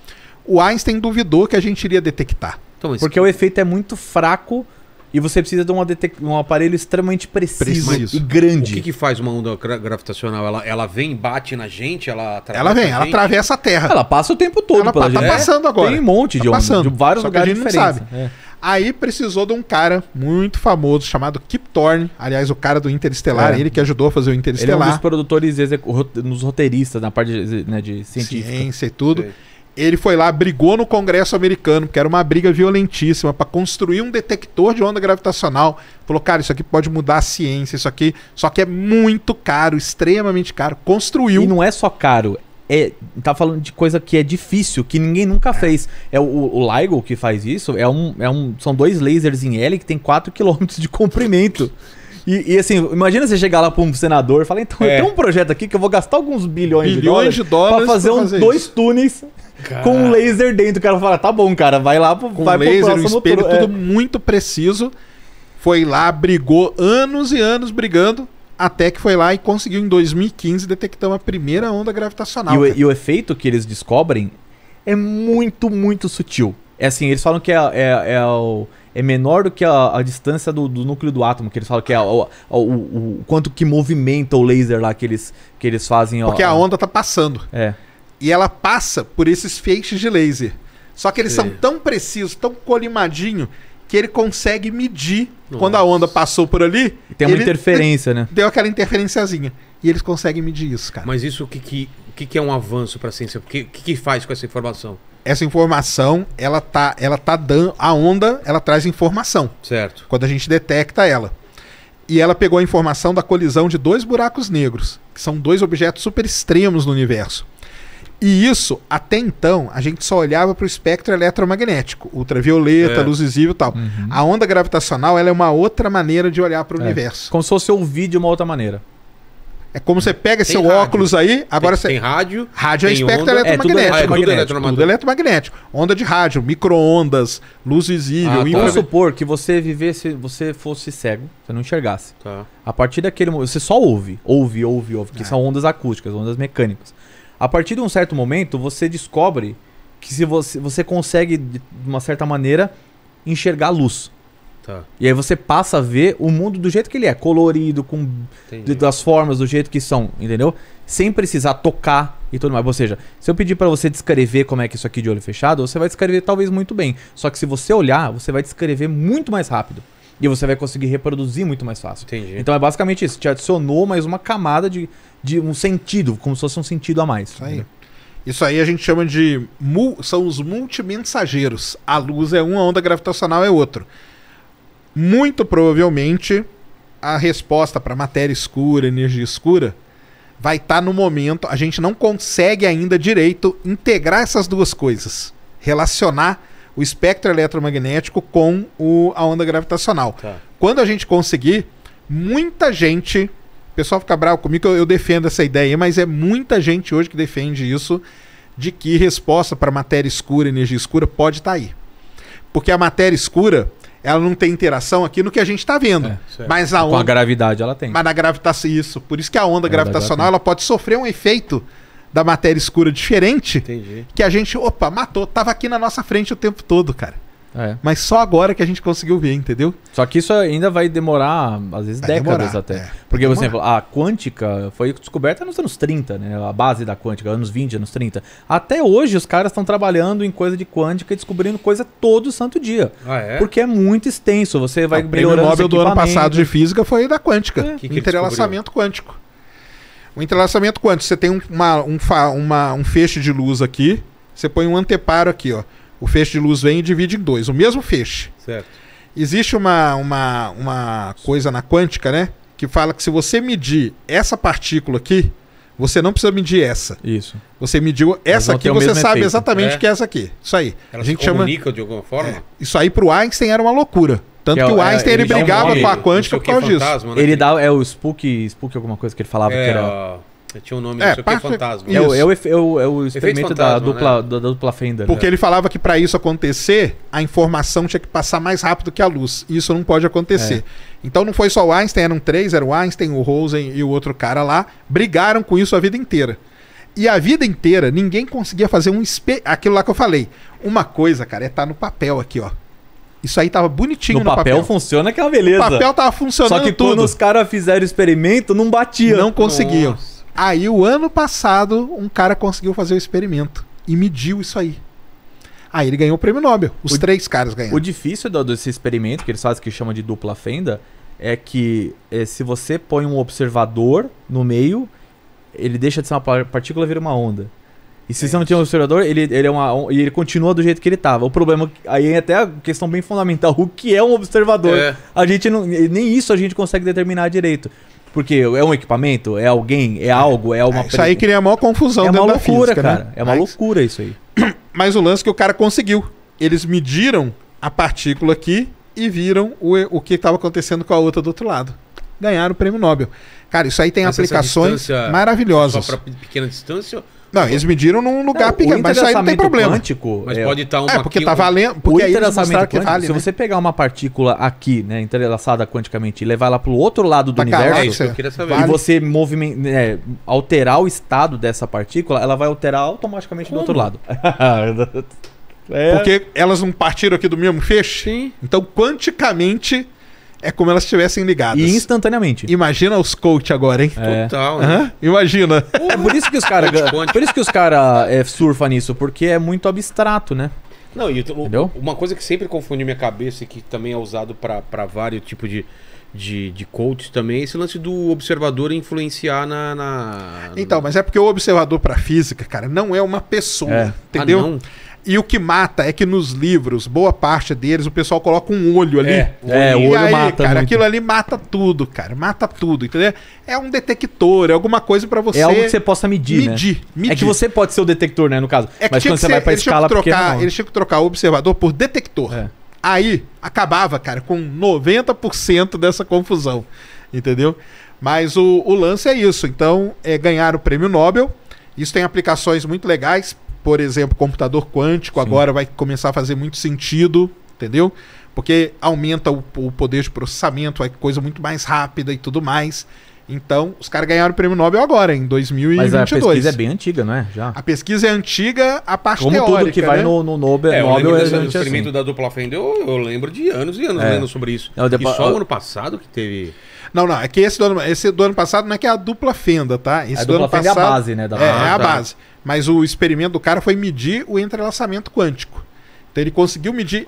O Einstein duvidou que a gente iria detectar. Então, porque o efeito é muito fraco e você precisa de detec... um aparelho extremamente preciso, preciso. e grande. O que, que, faz uma onda gravitacional? Ela, ela vem, bate na gente, ela atravessa. Ela vem, ela atravessa a Terra. Ela passa o tempo todo ela pela tá gente. É, passando agora. Tem um monte tá de onda, de vários Só lugares diferentes. É. Aí precisou de um cara muito famoso chamado Kip Thorne, aliás, o cara do Interestelar, é. ele que ajudou a fazer o Interestelar. Ele é um dos produtores, nos roteiristas, na parte de, né, de científica. ciência e tudo. Sei ele foi lá, brigou no Congresso americano, que era uma briga violentíssima, para construir um detector de onda gravitacional. Falou, cara, isso aqui pode mudar a ciência, isso aqui. Só que é muito caro, extremamente caro. Construiu. E não é só caro, é, tá falando de coisa que é difícil, que ninguém nunca fez. É o, o LIGO que faz isso, é um, é um, são dois lasers em L que tem 4 km [LAUGHS] de comprimento. E, e, assim, imagina você chegar lá para um senador e falar, então é. tem um projeto aqui que eu vou gastar alguns bilhões, bilhões de dólares, dólares para fazer, pra fazer dois túneis Cara... Com um laser dentro, o cara fala, tá bom, cara, vai lá pro, Com vai laser, pro um espelho, tudo é. muito preciso. Foi lá, brigou anos e anos brigando, até que foi lá e conseguiu em 2015 detectar uma primeira onda gravitacional. E o, e o, efeito que eles descobrem é muito, muito sutil. É assim, eles falam que é, é, é o é menor do que a, a distância do, do, núcleo do átomo, que eles falam que é o, o, quanto que movimenta o laser lá que eles, que eles fazem. Porque a onda tá passando. É. E ela passa por esses feixes de laser. Só que eles são tão precisos, tão colimadinho, que ele consegue medir Nossa. quando a onda passou por ali. Tem uma interferência, né? Deu aquela interferenciazinha. E eles conseguem medir isso, cara. Mas isso o que, que, o que, que é um avanço para a ciência? O que, que, que faz com essa informação? Essa informação, ela tá, ela tá dando. A onda, ela traz informação. Certo. Quando a gente detecta ela. E ela pegou a informação da colisão de dois buracos negros, que são dois objetos super extremos no universo. E isso, até então, a gente só olhava para o espectro eletromagnético, ultravioleta, é. luz visível e tal. Uhum. A onda gravitacional ela é uma outra maneira de olhar para o é. universo. Como se fosse ouvir de uma outra maneira. É como você pega tem seu rádio. óculos aí, agora tem, você. Tem rádio. Rádio é tem é espectro onda, eletromagnético. É, tudo, é, ah, é tudo, eletromagnético. tudo é eletromagnético. Onda de rádio, micro-ondas, luz visível. Ah, Vamos supor que você vivesse, você fosse cego, você não enxergasse. Tá. A partir daquele momento, você só ouve, ouve, ouve, ouve, que são ondas acústicas, ondas mecânicas. A partir de um certo momento, você descobre que se você, você consegue, de uma certa maneira, enxergar a luz. Tá. E aí você passa a ver o mundo do jeito que ele é, colorido, com de, das formas, do jeito que são, entendeu? Sem precisar tocar e tudo mais. Ou seja, se eu pedir para você descrever como é que isso aqui de olho fechado, você vai descrever talvez muito bem. Só que se você olhar, você vai descrever muito mais rápido. E você vai conseguir reproduzir muito mais fácil. Entendi. Então é basicamente isso. Te adicionou mais uma camada de, de um sentido, como se fosse um sentido a mais. Isso aí. Isso aí a gente chama de. São os multimensageiros. A luz é um, a onda gravitacional é outro. Muito provavelmente, a resposta para matéria escura, energia escura, vai estar tá no momento. A gente não consegue ainda direito integrar essas duas coisas. Relacionar o espectro eletromagnético com o, a onda gravitacional. Tá. Quando a gente conseguir, muita gente. O pessoal fica bravo comigo, eu, eu defendo essa ideia, mas é muita gente hoje que defende isso, de que resposta para matéria escura, energia escura, pode estar tá aí. Porque a matéria escura, ela não tem interação aqui no que a gente está vendo. É, mas a onda, Com a gravidade ela tem. Mas na gravitação, isso. Por isso que a onda a gravitacional ela, ela pode sofrer um efeito da matéria escura diferente. Entendi. Que a gente, opa, matou, tava aqui na nossa frente o tempo todo, cara. É. Mas só agora que a gente conseguiu ver, entendeu? Só que isso ainda vai demorar, às vezes, vai décadas demorar, até. É. Porque, por exemplo, a quântica foi descoberta nos anos 30, né? A base da quântica, anos 20, anos 30. Até hoje os caras estão trabalhando em coisa de quântica e descobrindo coisa todo santo dia. Ah, é? Porque é muito extenso. Você vai ah, o melhorando. O meu Nobel do ano passado de física foi da quântica. É. Que que entrelaçamento quântico. O entrelaçamento quântico, você tem uma, um, uma, um feixe de luz aqui, você põe um anteparo aqui, ó. O feixe de luz vem e divide em dois, o mesmo feixe. Certo. Existe uma, uma, uma coisa na quântica, né? Que fala que se você medir essa partícula aqui, você não precisa medir essa. Isso. Você mediu essa aqui, você sabe efeito. exatamente é. que é essa aqui. Isso aí. a gente chama. de alguma forma? É. Isso aí pro Einstein era uma loucura. Tanto que, é que o é, Einstein ele brigava um nome, com a quântica por é causa disso. Né? Ele dá é o spook, spook alguma coisa que ele falava que era tinha um nome, é, não fantasma. É, o, é, o, é, o, é o experimento fantasma, da, dupla, né? da, da, dupla fenda. Porque né? ele falava que para isso acontecer, a informação tinha que passar mais rápido que a luz. Isso não pode acontecer. É. Então não foi só o Einstein, eram três, era o Einstein, o Rosen e o outro cara lá. Brigaram com isso a vida inteira. E a vida inteira, ninguém conseguia fazer um espelho. Aquilo lá que eu falei. Uma coisa, cara, é estar tá no papel aqui, ó. Isso aí tava bonitinho no, no papel. papel. funciona que é uma beleza. O papel tava funcionando Só que tudo. quando os caras fizeram o experimento, não batia. Não conseguiam. Nossa. Aí o ano passado um cara conseguiu fazer o experimento e mediu isso aí. Aí ele ganhou o prêmio Nobel. Os o três caras ganharam. O difícil do, desse experimento que eles fazem que chama de dupla fenda é que é, se você põe um observador no meio, ele deixa de ser uma partícula e vira uma onda. E se é você não tem um observador, ele, ele, é uma, um, ele continua do jeito que ele estava. O problema, aí é até a questão bem fundamental, o que é um observador? É. A gente não, nem isso a gente consegue determinar direito. Porque é um equipamento, é alguém, é algo, é uma. É, isso aí cria a maior confusão é dentro uma loucura, da física, cara. Né? É uma Mas... loucura isso aí. [CLEARS THROAT] Mas o lance que o cara conseguiu. Eles mediram a partícula aqui e viram o, o que estava acontecendo com a outra do outro lado. Ganharam o prêmio Nobel. Cara, isso aí tem Mas aplicações maravilhosas. Só para pequena distância não, eles mediram num lugar pequeno, mas aí não tem problema. Quântico, mas é, pode estar tá um É, porque está valendo. Porque o entrelaçamento quântico, vale, se né? você pegar uma partícula aqui, né, entrelaçada quanticamente, e levar ela para o outro lado do tá universo, é isso, vale. e você moviment, é, alterar o estado dessa partícula, ela vai alterar automaticamente Como? do outro lado. [LAUGHS] é. Porque elas não partiram aqui do mesmo feixe? Sim. Então, quanticamente é como elas estivessem ligadas. E instantaneamente. Imagina os coach agora, hein? É. Total. Imagina. É por isso que os caras por isso que os cara, é, surfam nisso, porque é muito abstrato, né? Não, e Entendeu? uma coisa que sempre confunde minha cabeça e que também é usado para vários tipos de, de, de coach também, é esse lance do observador influenciar na. na... Então, mas é porque o observador para física, cara, não é uma pessoa, é. entendeu? Ah, não. E o que mata é que nos livros, boa parte deles, o pessoal coloca um olho ali. É, é o olho aí, mata cara, muito. aquilo ali mata tudo, cara. Mata tudo, entendeu? É um detector, é alguma coisa para você... É algo que você possa medir, medir, né? medir, É que você pode ser o detector, né, no caso. É que Mas quando que você ser, vai pra escala é trocar, pequena... Eles tinham que trocar o observador por detector. É. Aí, acabava, cara, com 90% dessa confusão, entendeu? Mas o, o lance é isso. Então, é ganhar o prêmio Nobel... Isso tem aplicações muito legais por exemplo, computador quântico Sim. agora vai começar a fazer muito sentido, entendeu? Porque aumenta o, o poder de processamento, é coisa muito mais rápida e tudo mais. Então, os caras ganharam o prêmio Nobel agora, em 2022. Mas a pesquisa é bem antiga, não é? Já. A pesquisa é antiga, a parte Como teórica, tudo que vai né? no, no Nobel, é, Nobel é O experimento assim. da dupla fenda, eu, eu, lembro de anos e anos é. lendo sobre isso. é e só eu... ano passado que teve... Não, não. É que esse do, ano, esse do ano passado não é que é a dupla fenda, tá? Esse a do ano passado, é a base, né? Da é, é a tá. base. Mas o experimento do cara foi medir o entrelaçamento quântico. Então ele conseguiu medir.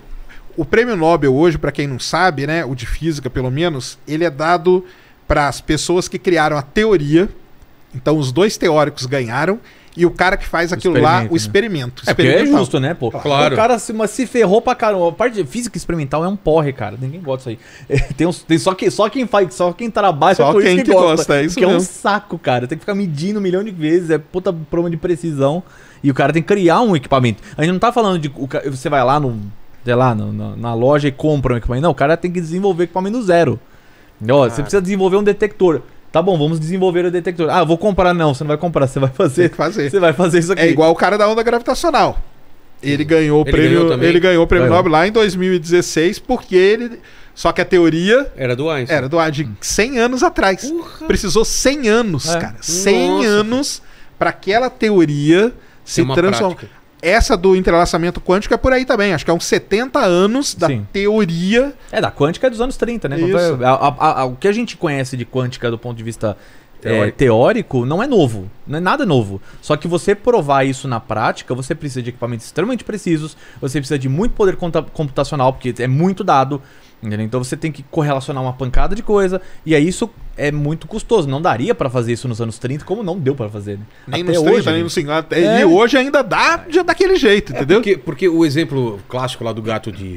O prêmio Nobel hoje, para quem não sabe, né? O de física, pelo menos, ele é dado para as pessoas que criaram a teoria. Então os dois teóricos ganharam e o cara que faz aquilo lá, o né? experimento. Né? É é justo, né, pô? Claro. O cara se, mas se ferrou pra caramba. A parte de física experimental é um porre, cara. Ninguém gosta disso aí. É, [LAUGHS] tem, uns, tem só, que, só quem faz, só quem trabalha só por quem isso que, gosta. gosta. É isso que é um saco, cara. Tem que ficar medindo um milhão de vezes. É puta problema de precisão. E o cara tem que criar um equipamento. A gente não tá falando de. Você vai lá no. Sei lá, no, na, na loja e compra um equipamento. Não, o cara tem que desenvolver equipamento do zero. Ó, ah. você precisa desenvolver um detector. Tá bom, vamos desenvolver o detector. Ah, vou comprar. Não, você não vai comprar, você vai fazer. Tem que fazer. Você vai fazer isso aqui. É igual o cara da onda gravitacional. Ele ganhou o prêmio, ganhou ele ganhou o prêmio ganhou. Nobel lá em 2016 porque ele só que a teoria era do Einstein. Era do Einstein 100 anos atrás. Uhum. Precisou 100 anos, é. cara. 100 Nossa. anos para aquela teoria se transformar essa do entrelaçamento quântico é por aí também. Acho que é uns 70 anos da Sim. teoria. É, da quântica é dos anos 30, né? Isso. É, a, a, a, o que a gente conhece de quântica do ponto de vista é, teórico. É, teórico não é novo, não é nada novo. Só que você provar isso na prática, você precisa de equipamentos extremamente precisos, você precisa de muito poder computacional, porque é muito dado. Entendeu? Então você tem que correlacionar uma pancada de coisa, e aí isso é muito custoso. Não daria para fazer isso nos anos 30, como não deu para fazer. Né? Nem até nos 30, hoje, nem né? É... E hoje ainda dá já daquele jeito, é entendeu? Porque, porque, o exemplo clássico lá do gato de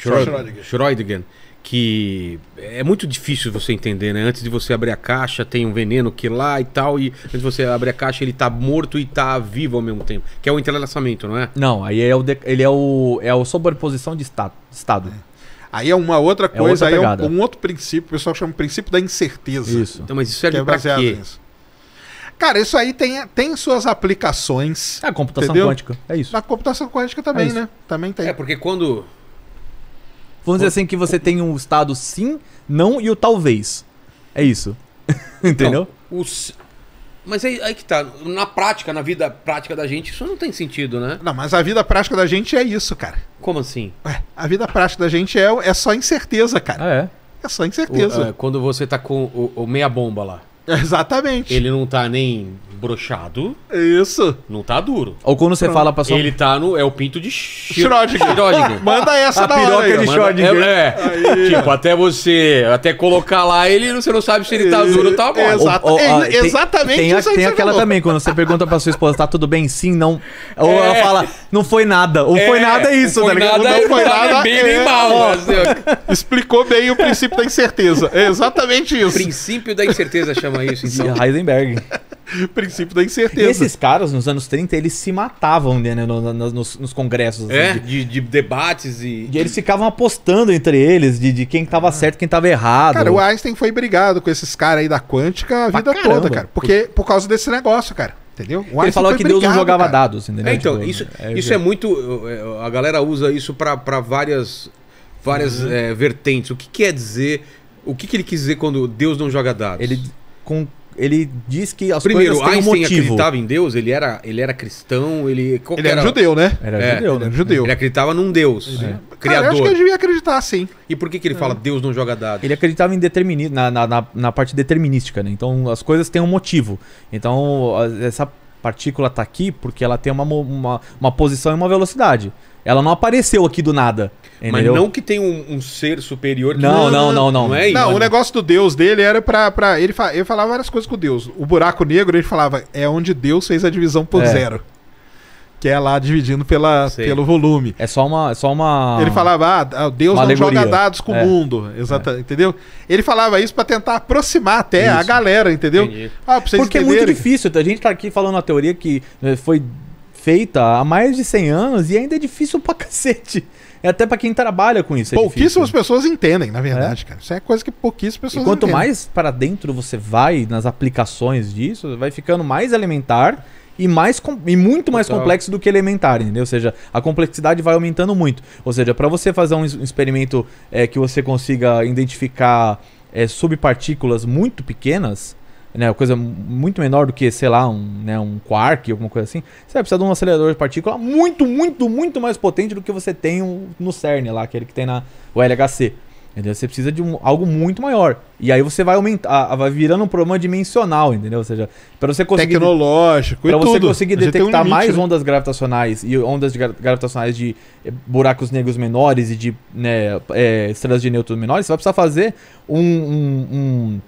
Schrödinger, Schrödinger que é muito difícil você entender, né? Antes de você abrir a caixa, tem um veneno que lá e tal, e antes de você abrir a caixa, ele tá morto e tá vivo ao mesmo tempo. Que é o entrelaçamento, não é? Não, aí é o de... ele é o é a sobreposição de estado. estado. É. Aí é uma outra é coisa, outra aí é um, um, outro princípio, o pessoal chama de princípio da incerteza. Isso. Então, mas isso é, é baseado quê? nisso. Cara, isso aí tem, tem suas aplicações. É a computação entendeu? quântica. É isso. Na computação quântica também, é né? Também tem. É, porque quando. Vamos dizer assim que você tem um estado sim, não e o talvez. É isso. [LAUGHS] entendeu? Então, mas aí, aí que tá. Na prática, na vida prática da gente, isso não tem sentido, né? Não, mas a vida prática da gente é isso, cara. Como assim? Ué, a vida prática da gente é, é só incerteza, cara. Ah, é? É só incerteza. O, é, quando você tá com o, o meia bomba lá. [LAUGHS] Exatamente. Ele não tá nem brochado. Isso. Não tá duro. Ou quando você Pronto. fala pra sua... Ele tá no... É o pinto de... Schrodinger. Schrödinger. [LAUGHS] Manda essa a da piroca hora, de Schrodinger. Manda... É, é. tipo, até você... Até colocar lá, ele você não sabe se ele tá duro ou tá bom. Exata... Ou, ou, ó, tem, exatamente tem, a, tem aquela falou. também, quando você pergunta pra sua esposa, tá tudo bem? Sim, não... Ou é. ela fala, não foi nada. Ou foi é, nada é isso, foi tá ligado? Nada, não é foi nada, nada bem nem mal. Explicou bem o princípio da incerteza. É exatamente isso. O princípio da incerteza chama chama isso, então? Heisenberg. [LAUGHS] princípio da incerteza. E esses caras, nos anos 30, eles se matavam né, no, no, nos, nos, congressos. É, assim, de, de, debates e... e... eles ficavam apostando entre eles de, de quem estava ah. certo quem estava errado. Cara, o Einstein foi brigado com esses caras aí da quântica a pra vida caramba. toda, cara. Porque, por causa desse negócio, cara. Entendeu? O ele falou que brigado, Deus não jogava cara. dados, entendeu? É, então, tipo, isso, é, é isso é, muito... É, a galera usa isso para várias, várias uhum. É, vertentes. O que quer dizer... O que, que ele quis dizer quando Deus não joga dados? Ele, com ele diz que as Primeiro, coisas têm um motivo. motivo. acreditava em Deus, ele era, ele era cristão, ele... ele era, judeu, né? Era é, judeu, né? judeu. Ele acreditava num Deus, é. criador. Cara, eu acho que ele devia acreditar, sim. E por que, que ele é. fala Deus não joga dados? Ele acreditava em determini na, na, na, na, parte determinística, né? Então, as coisas têm um motivo. Então, essa partícula está aqui porque ela tem uma, uma, uma posição e uma velocidade. Ela não apareceu aqui do nada. Entendeu? Mas não que tem um, um ser superior que não, não, não, não, não. Não, é não o negócio do Deus dele era pra. pra ele, fa, ele falava várias coisas com Deus. O buraco negro, ele falava, é onde Deus fez a divisão por é. zero. Que é lá dividindo pela, pelo volume. É só uma. É só uma ele falava, ah, ah Deus não alegoria. joga dados com é. o mundo. exato Entendeu? Ele falava isso para tentar aproximar até isso. a galera, entendeu? Ah, Porque entenderem. é muito difícil. A gente tá aqui falando uma teoria que né, foi feita há mais de 100 anos e ainda é difícil pra cacete. É até para quem trabalha com isso. É pouquíssimas difícil. Né? pessoas entendem, na é. verdade, é. cara. Isso é coisa que pouquíssimas pessoas e quanto entendem. mais para dentro você vai nas aplicações disso, vai ficando mais elementar e, mais e muito mais complexo do que elementar, entendeu? Ou seja, a complexidade vai aumentando muito. Ou seja, para você fazer um experimento é, que você consiga identificar é, subpartículas muito pequenas, né, coisa muito menor do que, sei lá, um, né, um quark, alguma coisa assim, você vai precisar de um acelerador de partícula muito, muito, muito mais potente do que você tem no CERN lá, aquele que tem na o LHC. Entendeu? Você precisa de um, algo muito maior. E aí você vai aumentar, vai virando um problema dimensional, entendeu? Ou seja, para você conseguir. Tecnológico, Para você conseguir detectar um limite, mais né? ondas gravitacionais e ondas de gravitacionais de eh, buracos negros menores e de né, é, estrelas de nêutrons menores, você vai precisar fazer um, um, um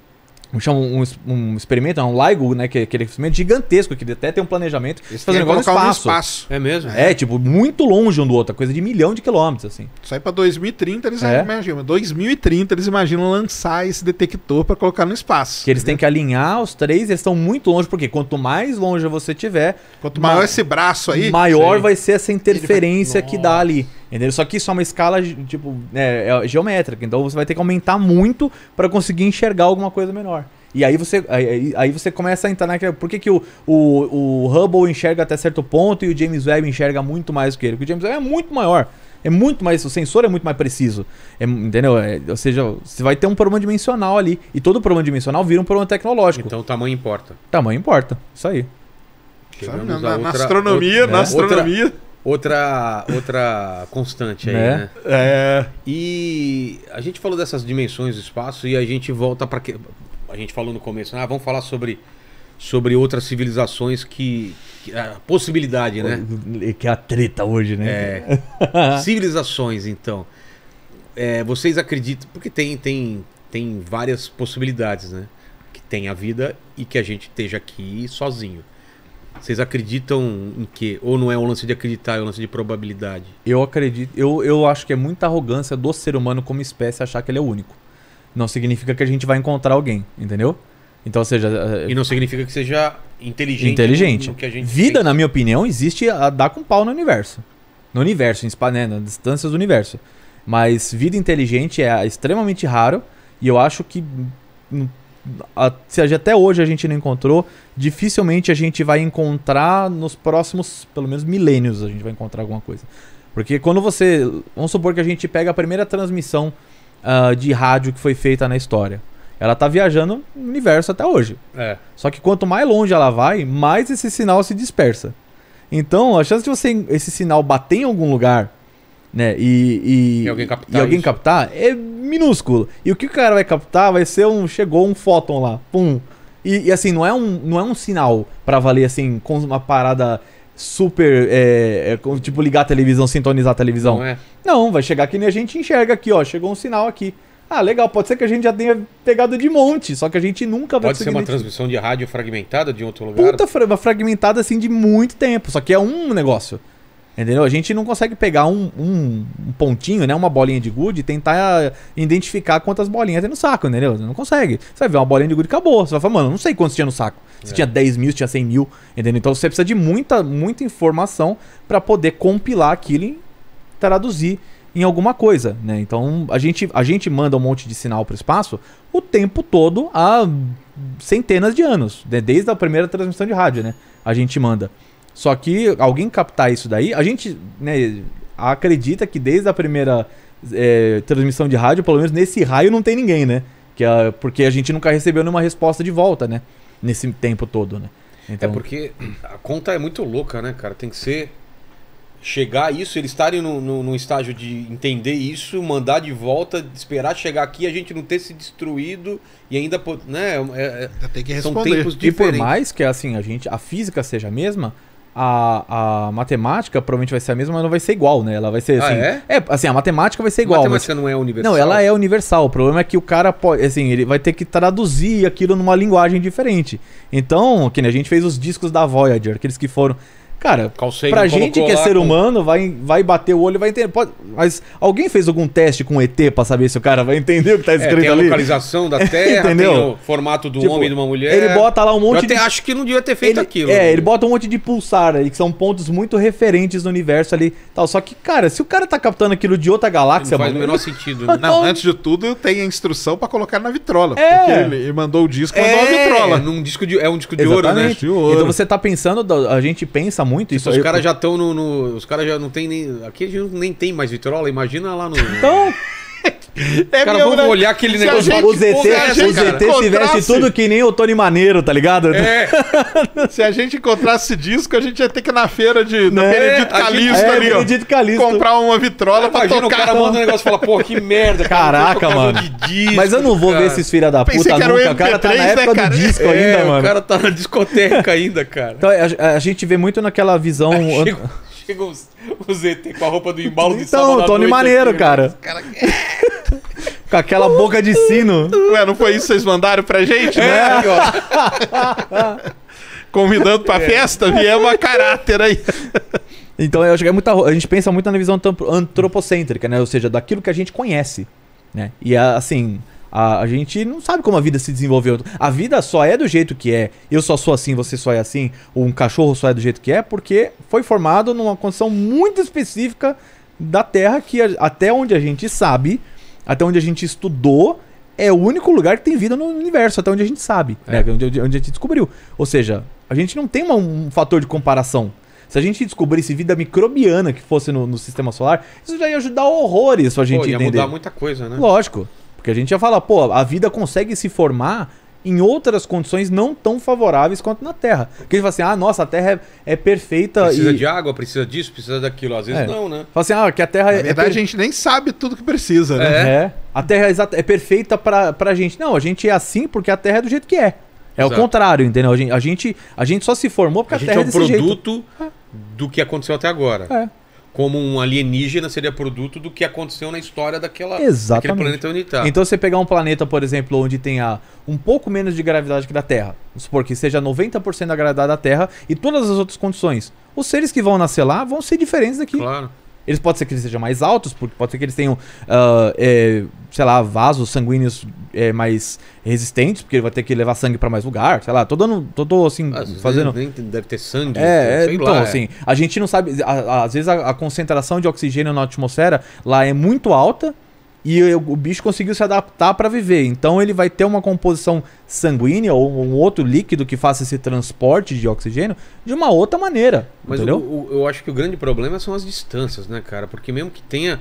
chama um, um experimento, um LIGO, né? Que, é um experimento gigantesco, que até tem um planejamento. Eles fazer um no espaço. espaço. É mesmo? É. é. tipo, muito longe um do outro, coisa de milhão de quilômetros, assim. Isso aí pra 2030 eles é. imaginam. 2030 eles imaginam lançar esse detector para colocar no espaço. Que eles entendeu? têm que alinhar os três, eles estão muito longe, porque quanto mais longe você tiver. Quanto maior, esse braço aí. Maior vai ser essa interferência vai... que dá ali. Entendeu? Só que isso é uma escala tipo, é, é geométrica, então você vai ter que aumentar muito para conseguir enxergar alguma coisa menor. E aí você, aí, aí, você começa a entrar naquela. Por que, que o, o, o Hubble enxerga até certo ponto e o James Webb enxerga muito mais que ele? Porque o James Webb é muito maior. É muito mais. O sensor é muito mais preciso. É, entendeu? É, ou seja, você vai ter um problema dimensional ali. E todo problema dimensional vira um problema tecnológico. Então o tamanho importa. Tamanho importa. Isso aí. na, outra, astronomia, outra, na né? astronomia. Outra, Outra, outra constante aí, né? né? É. E a gente falou dessas dimensões do espaço e a gente volta para que a gente falou no começo, né? ah, vamos falar sobre sobre outras civilizações que, que a possibilidade, né? Que é a treta hoje, né? É. [LAUGHS] civilizações, então. É, vocês acreditam porque tem tem tem várias possibilidades, né? Que tem a vida e que a gente esteja aqui sozinho. Vocês acreditam em quê? Ou não é um lance de acreditar, é um lance de probabilidade? Eu acredito, eu, eu acho que é muita arrogância do ser humano como espécie achar que ele é único. Não significa que a gente vai encontrar alguém, entendeu? Então, seja. É, e não significa que seja inteligente. Inteligente. Vida, na minha opinião, existe a dar com pau no universo. No universo, em né, nas distâncias do universo. Mas vida inteligente é extremamente raro e eu acho que se até hoje a gente não encontrou, dificilmente a gente vai encontrar nos próximos, pelo menos milênios, a gente vai encontrar alguma coisa. Porque quando você. Vamos supor que a gente pega a primeira transmissão uh, de rádio que foi feita na história. Ela tá viajando no universo até hoje. É. Só que quanto mais longe ela vai, mais esse sinal se dispersa. Então, a chance de você esse sinal bater em algum lugar né? E, e, e, alguém captar, e alguém captar é minúsculo. E o que o cara vai captar vai ser um. Chegou um fóton lá. Pum. E, e assim, não é um, não é um sinal para valer assim, com uma parada super. É, é, tipo, ligar a televisão, sintonizar a televisão. Não, é. não, vai chegar aqui nem a gente enxerga aqui, ó. Chegou um sinal aqui. Ah, legal, pode ser que a gente já tenha pegado de monte, só que a gente nunca vai Pode ser uma transmissão de rádio fragmentada de outro lugar? Puta, fra fragmentada assim de muito tempo, só que é um negócio. Entendeu? A gente não consegue pegar um, um, um pontinho, né? Uma bolinha de gude e tentar eh, identificar quantas bolinhas tem no saco, entendeu? Você não consegue. Você vai ver uma bolinha de gude e acabou. Você vai falar, mano, não sei quantos tinha no saco. Se é. tinha 10 mil, se tinha 100 mil, entendeu? Então você precisa de muita, muita informação para poder compilar aquilo e traduzir em alguma coisa, né? Então a gente, a gente manda um monte de sinal para o espaço o tempo todo há centenas de anos, né? desde a primeira transmissão de rádio, né? A gente manda. Só que alguém captar isso daí, a gente né, acredita que desde a primeira é, transmissão de rádio, pelo menos nesse raio não tem ninguém, né? Que é, porque a gente nunca recebeu nenhuma resposta de volta, né? Nesse tempo todo, né? É então... É porque a conta é muito louca, né, cara? Tem que ser. Chegar a isso, eles estarem no, no, no estágio de entender isso, mandar de volta, esperar chegar aqui, a gente não ter se destruído e ainda. Né, é, é, tem que responder. São tempos diferentes. E por mais que assim, a gente, a física seja a mesma, a, a matemática provavelmente vai ser a mesma, mas não vai ser igual, né? Ela vai ser ah, assim. Ah, é? é, assim, a matemática vai ser igual. A matemática mas, não é universal. Não, ela é universal. O problema é que o cara pode, assim, ele vai ter que traduzir aquilo numa linguagem diferente. Então, que a gente fez os discos da Voyager, aqueles que foram Cara, Calceiro pra gente que é ser humano, vai, vai bater o olho vai entender. Pode... mas alguém fez algum teste com ET pra saber se o cara vai entender o que tá é, escrito é, tem ali? a localização da Terra, Entendeu? [LAUGHS] tem o formato do tipo, homem e de uma mulher. Ele bota lá um monte Eu até de... acho que não devia ter feito ele... aquilo. É, ele bota um monte de pulsar aí, que são pontos muito referentes no universo ali. tal. Só que, cara, se o cara tá captando aquilo de outra galáxia... Não faz mano, o menor sentido. [LAUGHS] Não, então- antes de tudo, tem a instrução pra colocar na vitrola. É. Porque ele, mandou o disco, mandou é. a vitrola. É num disco de, é um disco de Exatamente. ouro, né? De ouro. Então você tá pensando, a gente pensa muito. Tipo, isso os caras já estão no, no, Os caras já não tem nem. Aqui a gente nem tem mais vitrola, imagina lá no. Então. [LAUGHS] É cara, vamos né? olhar aquele se negócio. Gente, o ZT, o ZT se tivesse tudo que nem o Tony Maneiro, tá ligado? É. [LAUGHS] se a gente encontrasse disco, a gente ia ter que ir na feira de, do né? Benedito Calixto é, ali, Benedito Calixto. comprar uma vitrola ah, pra tocar. o cara manda um negócio e fala, pô, que merda. Caraca, mano. Disco, Mas eu não vou cara. ver esses filha da puta Pensei nunca. o cara tá na época de né, do disco é, ainda, mano. O cara tá na discoteca [LAUGHS] ainda, cara. Então, é, a, gente vê muito naquela visão... Chega o ZT com a roupa do embalo de Então, Tony Maneiro, né? cara. Cara... Com aquela boca de sino. Ué, não foi isso que vocês mandaram pra gente, né? É. Aí, ó. Convidando pra é. festa, viemos a caráter aí. Então eu acho que é muita, a gente pensa muito na visão antropocêntrica, né? Ou seja, daquilo que a gente conhece, né? E ah, assim, a, a, gente não sabe como a vida se desenvolveu. A vida só é do jeito que é. Eu só sou assim, você só é assim. um cachorro só é do jeito que é, porque foi formado numa condição muito específica da Terra que a, até onde a gente sabe até onde a gente estudou, é o único lugar que tem vida no universo, até onde a gente sabe, é. né? onde, onde, a gente descobriu. Ou seja, a gente não tem uma, um fator de comparação. Se a gente descobrisse vida microbiana que fosse no, no sistema solar, isso já ia ajudar horrores a gente pô, ia entender. mudar muita coisa, né? Lógico. Porque a gente ia falar, pô, a vida consegue se formar em outras condições não tão favoráveis quanto na Terra. Porque eles falam assim, ah, nossa, a Terra é, é perfeita. Precisa e... de água, precisa disso, precisa daquilo. Às vezes é. não, né? Fala assim, ah, que a Terra na é. verdade, per... a gente nem sabe tudo que precisa, né? É. é. A Terra é, é perfeita pra, pra gente. Não, a gente é assim porque a Terra é do jeito que é. É o contrário, entendeu? A gente, a gente, só se formou porque a, a Terra é do é jeito. A gente é um produto jeito. do que aconteceu até agora. É como um alienígena seria produto do que aconteceu na história daquela, daquele planeta unitário. Então você pegar um planeta, por exemplo, onde tem a, um pouco menos de gravidade que da Terra, vamos supor que seja 90% da gravidade da Terra e todas as outras condições, os seres que vão nascer lá vão ser diferentes daqui. Claro. Eles podem ser que eles sejam mais altos, porque pode ser que eles tenham, uh, é, sei lá, vasos sanguíneos é, mais resistentes, porque ele vai ter que levar sangue para mais lugar, sei lá. Tô dando, tô, tô assim, às fazendo. Deve ter sangue. É, é então, lá, é. assim, a gente não sabe. A, às vezes a, a concentração de oxigênio na atmosfera lá é muito alta e eu, o bicho conseguiu se adaptar para viver. Então ele vai ter uma composição sanguínea ou um outro líquido que faça esse transporte de oxigênio de uma outra maneira. Mas entendeu? O, o, eu acho que o grande problema são as distâncias, né, cara? Porque mesmo que tenha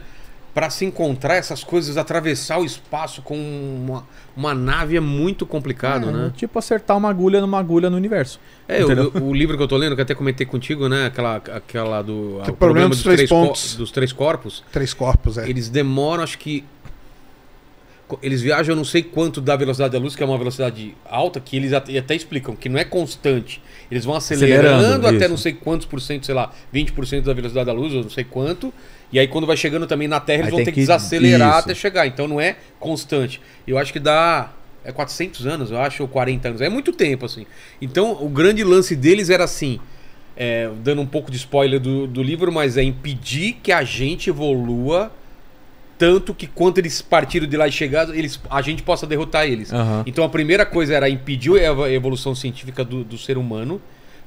para se encontrar essas coisas, atravessar o espaço com uma, uma nave é muito complicado, é, né? Tipo acertar uma agulha numa agulha no universo. É, o, o, livro que eu tô lendo, que até comentei contigo, né? Aquela, aquela do. Problema, problema, dos, dos três, pontos. Dos três corpos. Três corpos, é. Eles demoram, acho que. Eles viajam, não sei quanto da velocidade da luz, que é uma velocidade alta, que eles até, até explicam, que não é constante. Eles vão acelerando, acelerando até isso. não sei quantos por cento, sei lá, 20% da velocidade da luz, eu não sei quanto e aí quando vai chegando também na Terra, eles aí vão ter que, desacelerar isso. até chegar. Então não é constante. Eu acho que dá é 400 anos, eu acho, ou 40 anos. É muito tempo, assim. Então o grande lance deles era assim, é, dando um pouco de spoiler do, do livro, mas é impedir que a gente evolua tanto que quando eles partiram de lá e chegaram, eles, a gente possa derrotar eles. Uhum. Então a primeira coisa era impedir a evolução científica do, do ser humano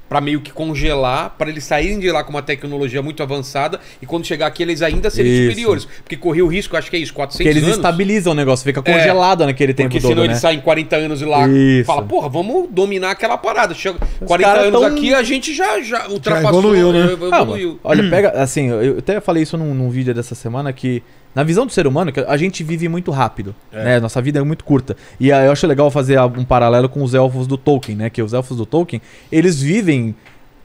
para meio que congelar, para eles saírem de lá com uma tecnologia muito avançada e quando chegar aqui eles ainda serem isso. superiores. Porque corria o risco, acho que é isso, 400 anos. Porque eles estabilizam o negócio, fica é. congelado é, naquele tempo porque todo, Porque senão né? eles saem 40 anos e lá isso. fala, porra, vamos dominar aquela parada. Chega 40 anos tão... aqui, a gente já, já ultrapassou. Já evoluiu, né? Já evoluiu. Ah, olha, pega, assim, eu até falei isso num, num vídeo dessa semana que na visão do ser humano, a gente vive muito rápido, é. né? Nossa vida é muito curta. E ah, eu acho legal fazer um paralelo com os elfos do Tolkien, né? Que os elfos do Tolkien, eles vivem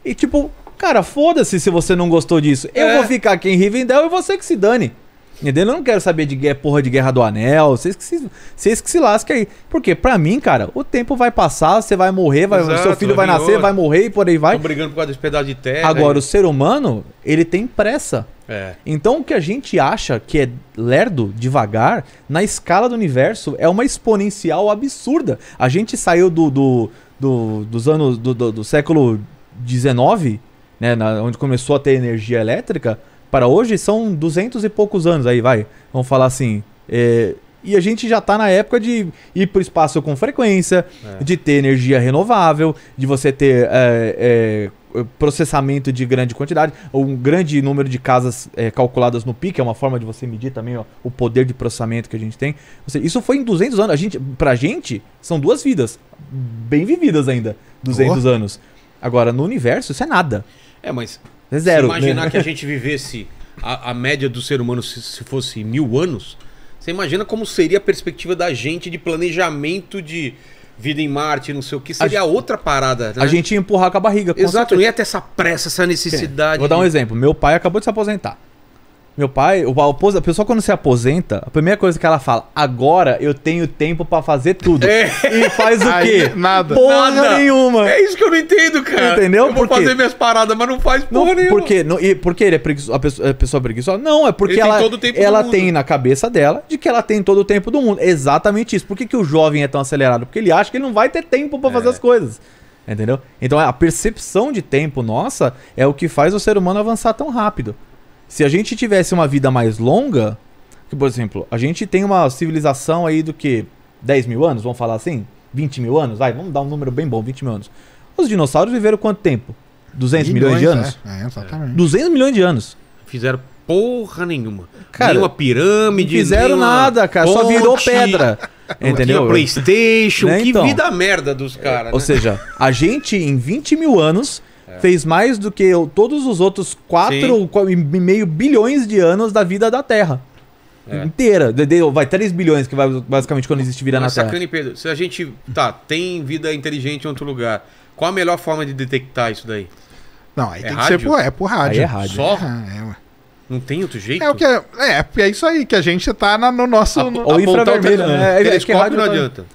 e tipo, cara, foda-se se você não gostou disso. É. Eu vou ficar aqui em Rivendell e você que se dane. Entendeu? Eu não quero saber de guerra, porra de Guerra do Anel. Vocês que se, vocês que se lasquem aí. Porque, pra mim, cara, o tempo vai passar, você vai morrer, vai, Exato, seu filho é vai nascer, vai morrer e por aí vai. Tô brigando por causa desse pedaço de terra. Agora, aí. o ser humano, ele tem pressa. É. Então o que a gente acha que é lerdo, devagar, na escala do universo é uma exponencial absurda. A gente saiu do, do, do dos anos do, do, do século XIX, né, na, onde começou a ter energia elétrica, para hoje são duzentos e poucos anos aí, vai. Vamos falar assim. É, e a gente já está na época de ir para o espaço com frequência, é. de ter energia renovável, de você ter é, é eh, processamento de grande quantidade, ou um grande número de casas é, calculadas no PIC, é uma forma de você medir também ó, o poder de processamento que a gente tem. Seja, isso foi em 200 anos. A gente, pra gente, são duas vidas, bem vividas ainda, 200 oh. anos. Agora, no universo, isso é nada. É, mas é zero, imaginar né? que a gente vivesse a, a média do ser humano se, se fosse mil anos, você imagina como seria a perspectiva da gente de planejamento de vida em Marte, não sei o que, seria a outra parada. Né? A gente ia empurrar com a barriga. Com Exato, certeza. não ia ter essa pressa, essa necessidade. Vou dar um exemplo. Meu pai acabou de se aposentar. Meu pai, o, a pessoa quando se aposenta, a primeira coisa que ela fala, agora eu tenho tempo para fazer tudo. É. E faz o quê? Aí, nada. Porra nada. nenhuma. É isso que eu não entendo, cara. Entendeu? Eu vou porque... fazer minhas paradas, mas não faz porra não, nenhuma. Porque, não, e porque ele é a pessoa, a pessoa é preguiçosa? Não, é porque ele ela, tem, ela tem na cabeça dela de que ela tem todo o tempo do mundo. exatamente isso. Por que, que o jovem é tão acelerado? Porque ele acha que ele não vai ter tempo para é. fazer as coisas. Entendeu? Então a percepção de tempo nossa é o que faz o ser humano avançar tão rápido. Se a gente tivesse uma vida mais longa, que, por exemplo, a gente tem uma civilização aí do que 10 mil anos, vamos falar assim? 20 mil anos? Vai, vamos dar um número bem bom, 20 mil anos. Os dinossauros viveram quanto tempo? 200 milhões, milhões de é. anos? É, é, exatamente. 200 milhões de anos. Fizeram porra nenhuma. Cara, nenhuma pirâmide. Não fizeram nada, cara. Ponte, só virou pedra. [LAUGHS] entendeu? Tinha Playstation. Né, que então? vida merda dos caras. né? Ou seja, a gente em 20 mil anos é. Fez mais do que eu, todos os outros 4,5 bilhões de anos da vida da Terra. É. Inteira. De, de, vai 3 bilhões que vai basicamente quando existe vida Mas na sacane, Terra. Pedro, se a gente. Tá, tem vida inteligente em outro lugar. Qual a melhor forma de detectar isso daí? Não, aí é tem rádio? que ser por, é por rádio. Aí é rádio. Só? É, é, não tem outro jeito? É, o que é, é, é isso aí, que a gente tá na, no nosso. A, no, a infravermelho, né? É, é telescópio é, é rádio não adianta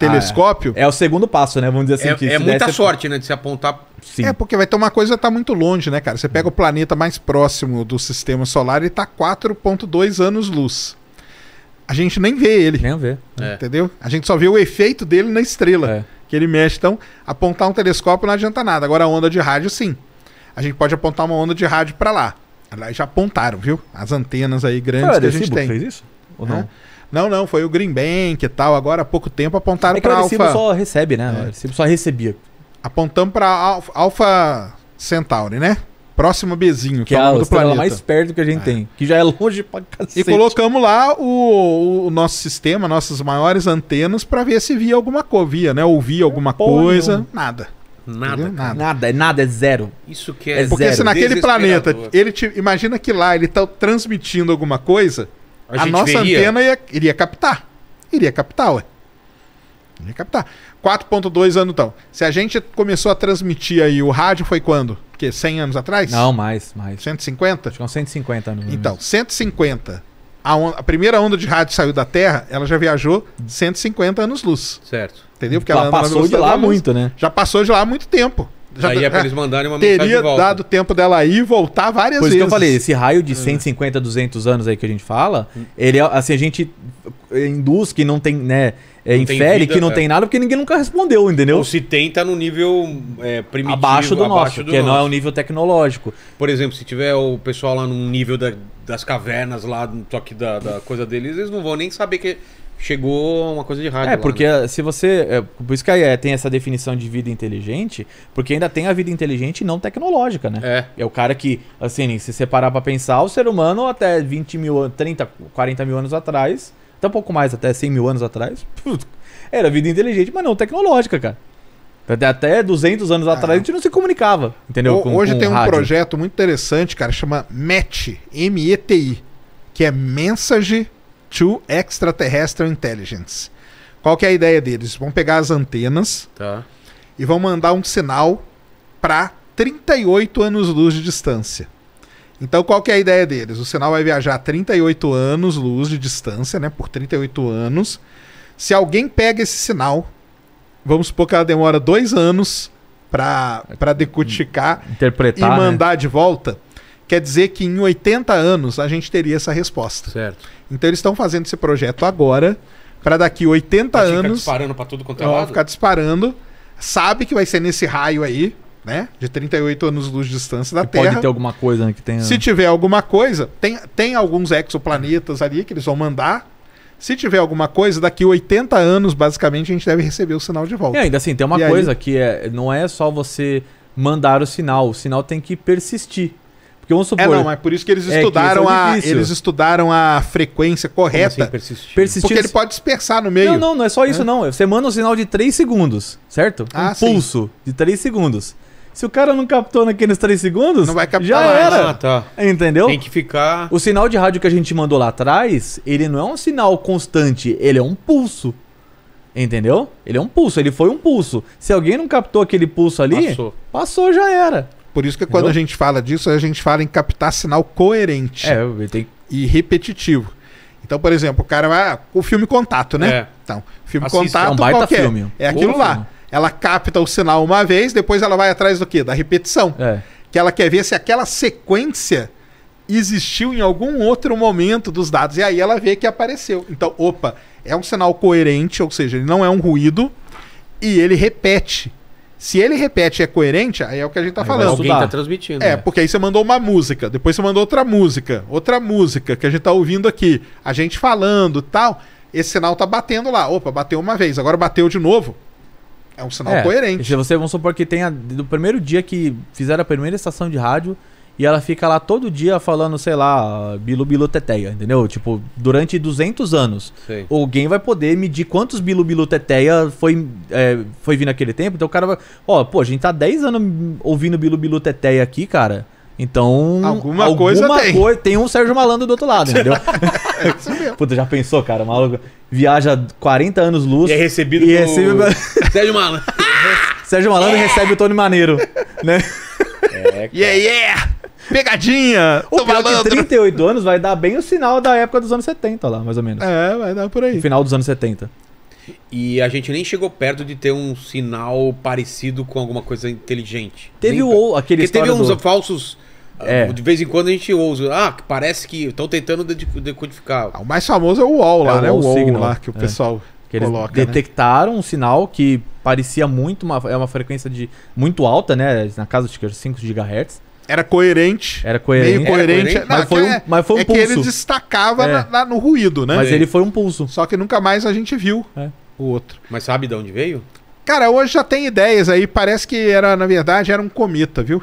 telescópio. Ah, é. é. o segundo passo, né? Vamos dizer assim. É, que é muita desse... sorte, né? De se apontar. Sim. É, porque vai ter uma coisa que tá muito longe, né, cara? Você pega o planeta mais próximo do sistema solar e tá 4,2 anos-luz. A gente nem vê ele. Nem vê. Né? É. Entendeu? A gente só vê o efeito dele na estrela. É. Que ele mexe. Então, apontar um telescópio não adianta nada. Agora, a onda de rádio, sim. A gente pode apontar uma onda de rádio para lá. Aliás, já apontaram, viu? As antenas aí grandes Cara, que a gente tem. fez isso? Ou não? É. Não, não, foi o Green Bank e tal. Agora há pouco tempo apontaram é para Alfa. O Alpha... só recebe, né? É. O só recebia. Apontamos para Alfa, Centauri, né? Próximo Bzinho, que, que é, é a do planeta. mais perto que a gente é. tem, que já é longe pra cacete. E colocamos lá o, o nosso sistema, nossas maiores antenas, para ver se via alguma coisa, né? Ouvia alguma Pô, coisa, não. nada. Nada, nada. Nada, é nada, é zero. Isso que é, é Porque se naquele planeta, ele te, imagina que lá ele tá transmitindo alguma coisa, a, a nossa veria. antena ia, iria captar. Iria captar, ué. Iria captar. 4.2 anos então. Se a gente começou a transmitir aí o rádio foi quando? Que 100 anos atrás? Não, mais, mais. 150? Acho que é uns 150 anos. Então, 150. A, onda, a, primeira onda de rádio saiu da Terra, ela já viajou 150 anos luz. Certo. Entendeu? Porque ela, ela passou de lá muito, né? Já passou de lá há muito tempo. Daí é pra é. eles mandarem uma mensagem Teria dado tempo dela ir e voltar várias Por vezes. Por isso que eu falei, esse raio de 150, é. 200 anos aí que a gente fala, ele é, assim, a gente induz que não tem, né, é, não infere vida, que não é. tem nada porque ninguém nunca respondeu, entendeu? Ou se tem, tá no nível é, primitivo. Abaixo do abaixo nosso, do que nosso. não é um nível tecnológico. Por exemplo, se tiver o pessoal lá num nível da, das cavernas lá, no toque da, da coisa deles, eles não vão nem saber que chegou uma coisa de rádio. É, lá, né? porque né? se você. É, por isso que é, tem essa definição de vida inteligente, porque ainda tem a vida inteligente e não tecnológica, né? É. É o cara que, assim, se você parar pra pensar, o ser humano até 20 mil, 30, 40 mil anos atrás, até um pouco mais, até 100 mil anos atrás, era vida inteligente, mas não tecnológica, cara. Até 200 anos ah. atrás é. a gente não se comunicava, entendeu? com, hoje com tem um rádio. projeto muito interessante, cara, chama METI, M-E-T-I, que é Message to Extraterrestrial Intelligence. Qual que é a ideia deles? Vão pegar as antenas tá. e vão mandar um sinal para 38 anos-luz de distância. Então, qual que é a ideia deles? O sinal vai viajar 38 anos-luz de distância, né? Por 38 anos. Se alguém pega esse sinal, vamos supor que ela demora dois anos para decodificar Interpretar, e mandar né? de volta Quer dizer que em 80 anos a gente teria essa resposta. Certo. Então eles estão fazendo esse projeto agora, para daqui 80 anos. Ficar disparando para tudo quanto é lado? Ficar disparando. Sabe que vai ser nesse raio aí, né? De 38 anos luz de distância da Terra. Pode ter alguma coisa né, que tenha. Se tiver alguma coisa, tem, tem alguns exoplanetas ali que eles vão mandar. Se tiver alguma coisa, daqui 80 anos, basicamente, a gente deve receber o sinal de volta. E é, ainda assim, tem uma e coisa aí... que é, não é só você mandar o sinal, o sinal tem que persistir. Porque vamos supor. É, não, mas por isso que eles estudaram, é, que a, eles estudaram a frequência correta. Assim, persistir? Persistir. Porque ele pode dispersar no meio. Não, não, não é só isso, é. não. Você manda um sinal de 3 segundos, certo? Ah, um ah, pulso sim. de 3 segundos. Se o cara não captou naqueles 3 segundos, não vai captar já mais. era. Ah, tá. Entendeu? Tem que ficar. O sinal de rádio que a gente mandou lá atrás, ele não é um sinal constante, ele é um pulso. Entendeu? Ele é um pulso, ele foi um pulso. Se alguém não captou aquele pulso ali, passou, passou já era. Por isso que quando Entendeu? a gente fala disso, a gente fala em captar sinal coerente é, e repetitivo. Então, por exemplo, o cara vai. Ah, o filme Contato, né? É. Então, filme Contato. É um baita qualquer. filme. É aquilo Boa lá. Filme. Ela capta o sinal uma vez, depois ela vai atrás do quê? Da repetição. É. Que ela quer ver se aquela sequência existiu em algum outro momento dos dados. E aí ela vê que apareceu. Então, opa, é um sinal coerente, ou seja, ele não é um ruído e ele repete. Se ele repete e é coerente, aí é o que a gente tá aí falando. Alguém tá transmitindo. É, né? porque aí você mandou uma música, depois você mandou outra música, outra música que a gente tá ouvindo aqui, a gente falando tal. Esse sinal tá batendo lá. Opa, bateu uma vez, agora bateu de novo. É um sinal é, coerente. Se você, vamos supor que tenha, do primeiro dia que fizeram a primeira estação de rádio, e ela fica lá todo dia falando, sei lá, bilu bilu teteia, entendeu? Tipo, durante 200 anos. Alguém vai poder medir quantos bilu bilu teteia foi, é, foi vindo naquele tempo. Então o cara vai. Ó, pô, a gente tá 10 anos ouvindo bilu bilu teteia aqui, cara. Então. Alguma, alguma coisa, coisa tem. tem. um Sérgio Malandro do outro lado, [LAUGHS] entendeu? É Puta, já pensou, cara? O maluco viaja 40 anos luz. E é recebido e recebe... [LAUGHS] Sérgio Malandro. Sérgio Malandro recebe o Tony Maneiro, né? É, cara. yeah, yeah! Pegadinha! O pior é que 38 anos vai dar bem o sinal da época dos anos 70 lá, mais ou menos. É, vai dar por aí. final dos anos 70. E a gente nem chegou perto de ter um sinal parecido com alguma coisa inteligente. Teve nem... o aquele Porque teve uns do... falsos. Ah, é. De vez em quando a gente ousa. Ah, parece que estão tentando decodificar. Ah, o mais famoso é o UOL é lá, é, né? O UOL, lá que o é. pessoal é. que eles coloca, né? detectaram né? um sinal que parecia muito uma, é uma frequência de muito alta, né? Na casa de 5 GHz. Era coerente. Era coerente. Meio coerente, coerente. É mas, foi um, é, mas foi um é pulso. que ele destacava é. na, na, no ruído, né? Mas ele foi um pulso. Só que nunca mais a gente viu é. o outro. Mas sabe de onde veio? Cara, hoje já tem ideias aí. Parece que era, na verdade, era um cometa, viu?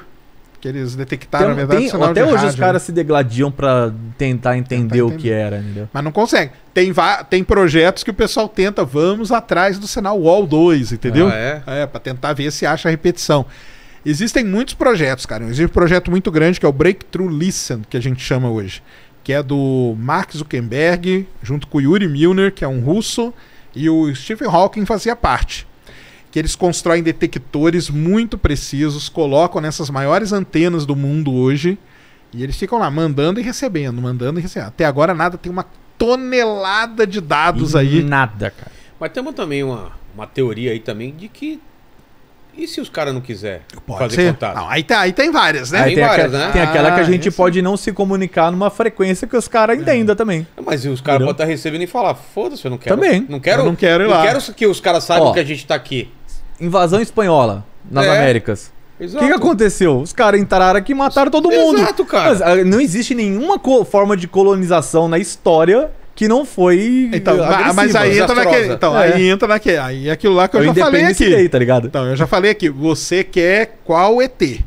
Que eles detectaram, tem, na verdade, tem, sinal Até hoje rádio, os né? caras né? se degladiam para tentar entender o que era, entendeu? Mas não consegue. Tem, tem projetos que o pessoal tenta, vamos atrás do sinal Wall 2, entendeu? Ah, é? É, pra tentar ver se acha repetição. Existem muitos projetos, cara. Existe um projeto muito grande que é o Breakthrough Listen, que a gente chama hoje, que é do Mark Zuckerberg, junto com o Yuri Milner, que é um russo, e o Stephen Hawking fazia parte. Que eles constroem detectores muito precisos, colocam nessas maiores antenas do mundo hoje, e eles ficam lá mandando e recebendo, mandando e recebendo. Até agora nada, tem uma tonelada de dados e aí. Nada, cara. Mas temos também uma, uma teoria aí também de que e se os caras não quiser fazer ser? contato? Não, aí, tá, aí tem várias, né? Aí tem, tem várias, né? Tem aquela que a ah, gente pode não se comunicar numa frequência que os caras entendam é. também. Mas os caras podem estar recebendo e falar, foda-se, eu não quero. Também. Não quero, não quero ir lá. Não quero que os caras saibam Ó, que a gente está aqui. Invasão espanhola nas é. Américas. O que, que, aconteceu? Os caras entraram aqui e mataram todo mundo. Exato, cara. Mas, ah, não existe nenhuma forma de colonização na história que não foi. Então, agressiva, mas aí entra naquele. Então, é. aí entra naquele. Aí é aquilo lá que eu, eu já falei aqui. tá ligado? Então, eu já falei aqui. Você quer qual ET? [LAUGHS]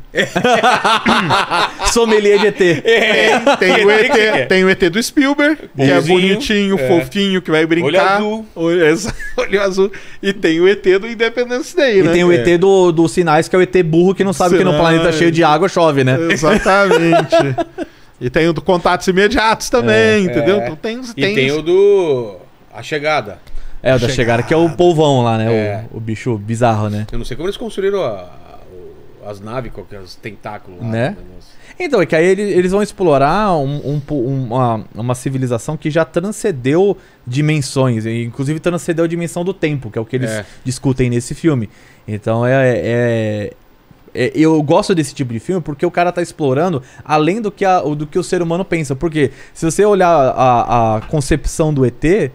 Sommelier de ET. É. Tem, o ET [LAUGHS] é. tem o ET do Spielberg, Bonzinho, que é bonitinho, é. fofinho, que vai brincar. Olho azul. [LAUGHS] Olho, azul. E tem o ET do Independence Day, e né? E tem o ET é. do, do Sinais, que é o ET burro que não sabe Sinais. que no planeta cheio de água chove, né? Exatamente. E tem o do contatos imediatos também, é, entendeu? É. Então tem, tem... E tem o do. A chegada. É, o da chegada, chegada que é o polvão lá, né? O, é. o, bicho bizarro, né? Eu não sei como eles construíram a, a, as naves com aqueles tentáculos lá. Né? né? Então, é que aí eles vão explorar um, um, uma, uma, civilização que já transcendeu dimensões, inclusive transcendeu a dimensão do tempo, que é o que eles é. discutem nesse filme. Então é, é, é, eu gosto desse tipo de filme porque o cara tá explorando além do que, a, do que o ser humano pensa. Porque se você olhar a, a concepção do ET,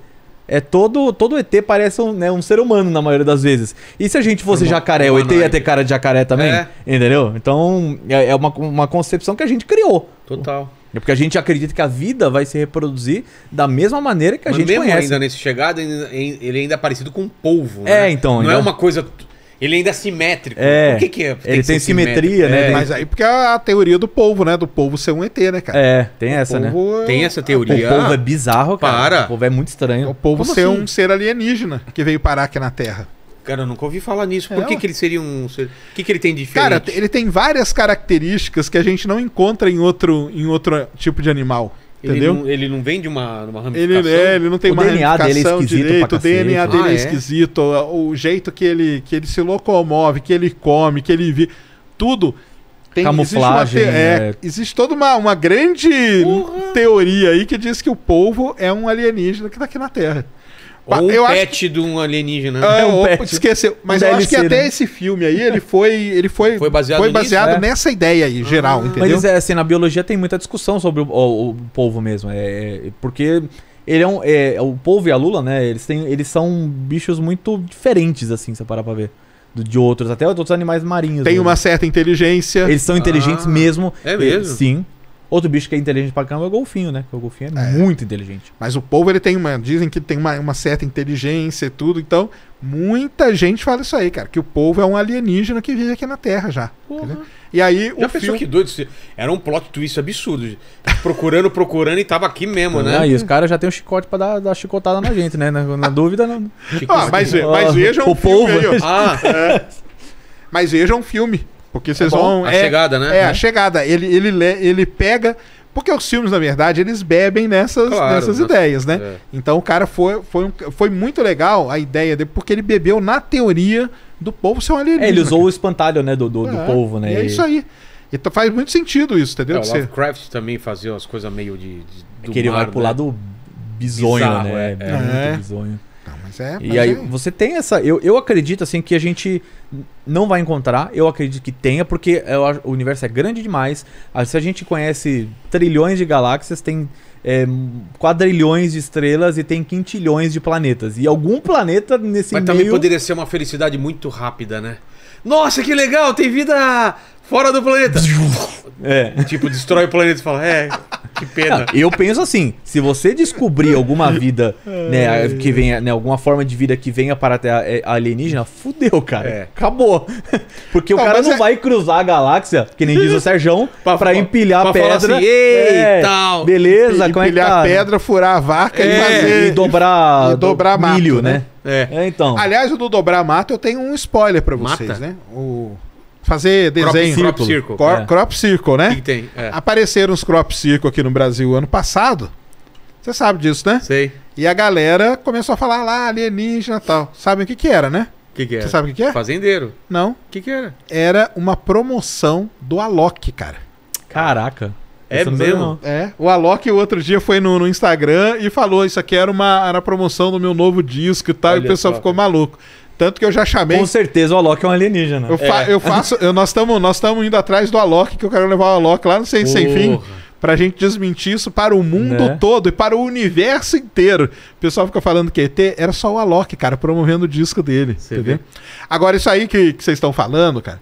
é todo, todo ET parece um, né, um, ser humano na maioria das vezes. E se a gente fosse jacaré, o ET ia ter cara de jacaré também? É. Entendeu? Então é, é, uma, uma concepção que a gente criou. Total. É porque a gente acredita que a vida vai se reproduzir da mesma maneira que a Mas gente mesmo conhece. ainda nesse chegado, ele ainda é parecido com um polvo, é, né? É, então. Não ainda... é, é uma coisa ele ainda é simétrico. É. O que, que é? Tem ele que tem é simetria, né? É. Mas aí porque é a teoria do povo, né? Do povo ser um ET, né, cara? É, tem o essa, né? É... Tem essa teoria. O povo é bizarro, cara. Para. O povo é muito estranho. O povo Como ser assim? um ser alienígena que veio parar aqui na Terra. Cara, eu nunca ouvi falar nisso. Por é, que, que ele seria um. O que, que ele tem de diferente? Cara, ele tem várias características que a gente não encontra em outro, em outro tipo de animal. Entendeu? Ele não, ele não vem de uma, uma ramificação. Ele, é, ele não tem o uma DNA dele é esquisito direito, o DNA dele é, ah, é esquisito, o jeito que ele, que ele se locomove, que ele come, que ele vive, tudo tem, camuflagem. Existe, uma, é, é... existe toda uma, uma grande Porra. teoria aí que diz que o povo é um alienígena que está aqui na Terra. Ou eu um pet que... de um alienígena. Ah, é, um ou, esqueceu. Mas eu DLC, acho que né? até esse filme aí, ele foi. Ele foi, foi baseado, foi baseado nisso, é. nessa é? ideia aí, geral, ah, entendeu? Mas é, assim, na biologia tem muita discussão sobre o, o, o povo mesmo. É, é, porque ele é um. É, o povo e a Lula, né? Eles, têm, eles são bichos muito diferentes, assim, se parar pra ver de outros, até outros animais marinhos. Tem uma certa inteligência. Eles são inteligentes ah, mesmo. É mesmo? Sim. Outro bicho que é inteligente pra caramba é o golfinho, né? o golfinho é, é, muito inteligente. Mas o povo, ele tem uma. Dizem que tem uma, uma certa inteligência e tudo. Então, muita gente fala isso aí, cara. Que o povo é um alienígena que vive aqui na Terra já. E aí já o pensou filme... que doido? Era um plot twist absurdo. Procurando, procurando e tava aqui mesmo, né? Aí, os caras já tem um chicote pra dar, dar chicotada na gente, né? Na, na dúvida, não. Ah, mas, é? mas ah, veja um o filme povo. ah. é. Mas veja um filme porque tá vocês é vão. A é, chegada, né? É, a né? chegada. Ele, ele, ele pega. Porque os filmes, na verdade, eles bebem nessas, claro, nessas né? ideias, né? É. Então o cara foi, foi, foi muito legal a ideia dele, porque ele bebeu na teoria do povo ser um alienígena. É, ele usou cara. o espantalho, né, do, do, é, do povo, né? é isso aí. E faz muito sentido isso, entendeu? É, o Lovecraft Você... também fazia umas coisas meio de. de é que ele mar, vai pro né? lado bizonho, Bizarro, né? É, é. muito é. bizonho mas é. E mas aí é. você tem essa. Eu, eu acredito assim que a gente não vai encontrar. Eu acredito que tenha, porque o universo é grande demais. Se a gente conhece trilhões de galáxias, tem é, quadrilhões de estrelas e tem quintilhões de planetas. E algum planeta nesse Mas meio... também poderia ser uma felicidade muito rápida, né? Nossa, que legal! Tem vida fora do planeta! [LAUGHS] É. Tipo, destrói o planeta e fala, é, que pena. [LAUGHS] Eu penso assim, se você descobrir alguma vida, [LAUGHS] né, é. que venha, né, alguma forma de vida que venha para a é, alienígena, fudeu, cara. É. Acabou. [LAUGHS] Porque não, o cara não é... vai cruzar a galáxia, que nem diz o Serjão, pra, pra empilhar pra assim, pedra. Falar assim, é, tal. Beleza, como empilhar é que tá? pedra, furar a vaca é. e fazer. E dobrar, e dobrar do, mato, milho, né? né? É. é. então. Aliás, o do dobrar mato, eu tenho um spoiler para vocês, Mata? né? O fazer desenho. Crop circle. Crop circle, é. crop circle né? tem, é. Apareceram os crop circle aqui no Brasil ano passado. Você sabe disso, né? Sei. E a galera começou a falar lá, alienígena e tal. Sabem o que que era, né? O que que era? Você sabe o que que é? Fazendeiro. Não. O que que era? Era uma promoção do Alok, cara. Caraca. É mesmo? É. O Alok outro dia foi no, no, Instagram e falou: Isso aqui era uma era promoção do meu novo disco e tal. Olha e o pessoal só, ficou cara. maluco. Tanto que eu já chamei. Com certeza o Alok é um alienígena. Eu, fa é. eu faço. Eu, nós estamos nós indo atrás do Alok, que eu quero levar o Alok lá no Sem Sem Fim. Pra gente desmentir isso para o mundo né? todo e para o universo inteiro. O pessoal fica falando que ET era só o Alok, cara, promovendo o disco dele. entendeu? Agora, isso aí que, que vocês estão falando, cara,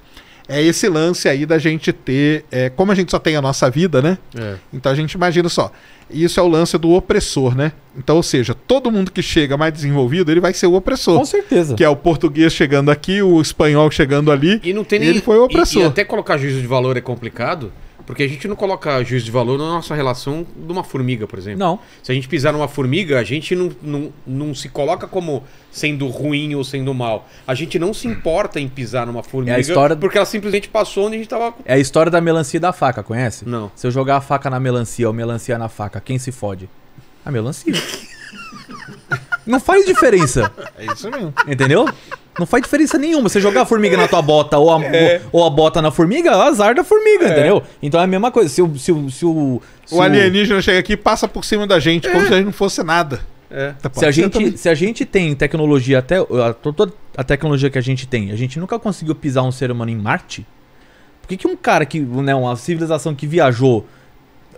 é esse lance aí da gente ter. É, como a gente só tem a nossa vida, né? É. Então a gente imagina só. Isso é o lance do opressor, né? Então, ou seja, todo mundo que chega mais desenvolvido, ele vai ser o opressor. Com certeza. Que é o português chegando aqui, o espanhol chegando ali. E não tem nem. Ele foi o opressor. E, e até colocar juízo de valor é complicado. Porque a gente não coloca juízo de valor na nossa relação de uma formiga, por exemplo. Não. Se a gente pisar numa formiga, a gente não, não, não se coloca como sendo ruim ou sendo mal. A gente não se importa em pisar numa formiga. É a história... Porque ela simplesmente passou onde a gente tava. É a história da melancia e da faca, conhece? Não. Se eu jogar a faca na melancia ou melancia na faca, quem se fode? A melancia. Não faz diferença. [LAUGHS] É isso mesmo. Entendeu? Não faz diferença nenhuma. Você jogar a formiga na tua bota ou a, é. ou, ou a bota na formiga, azar da formiga, é. entendeu? Então é a mesma coisa. Se o. Se o, se o, se o alienígena o... chega aqui e passa por cima da gente, é. como se a gente não fosse nada. É. Tá se, a gente, se a gente tem tecnologia, até a, toda a tecnologia que a gente tem, a gente nunca conseguiu pisar um ser humano em Marte. Por que, que um cara que. Né, uma civilização que viajou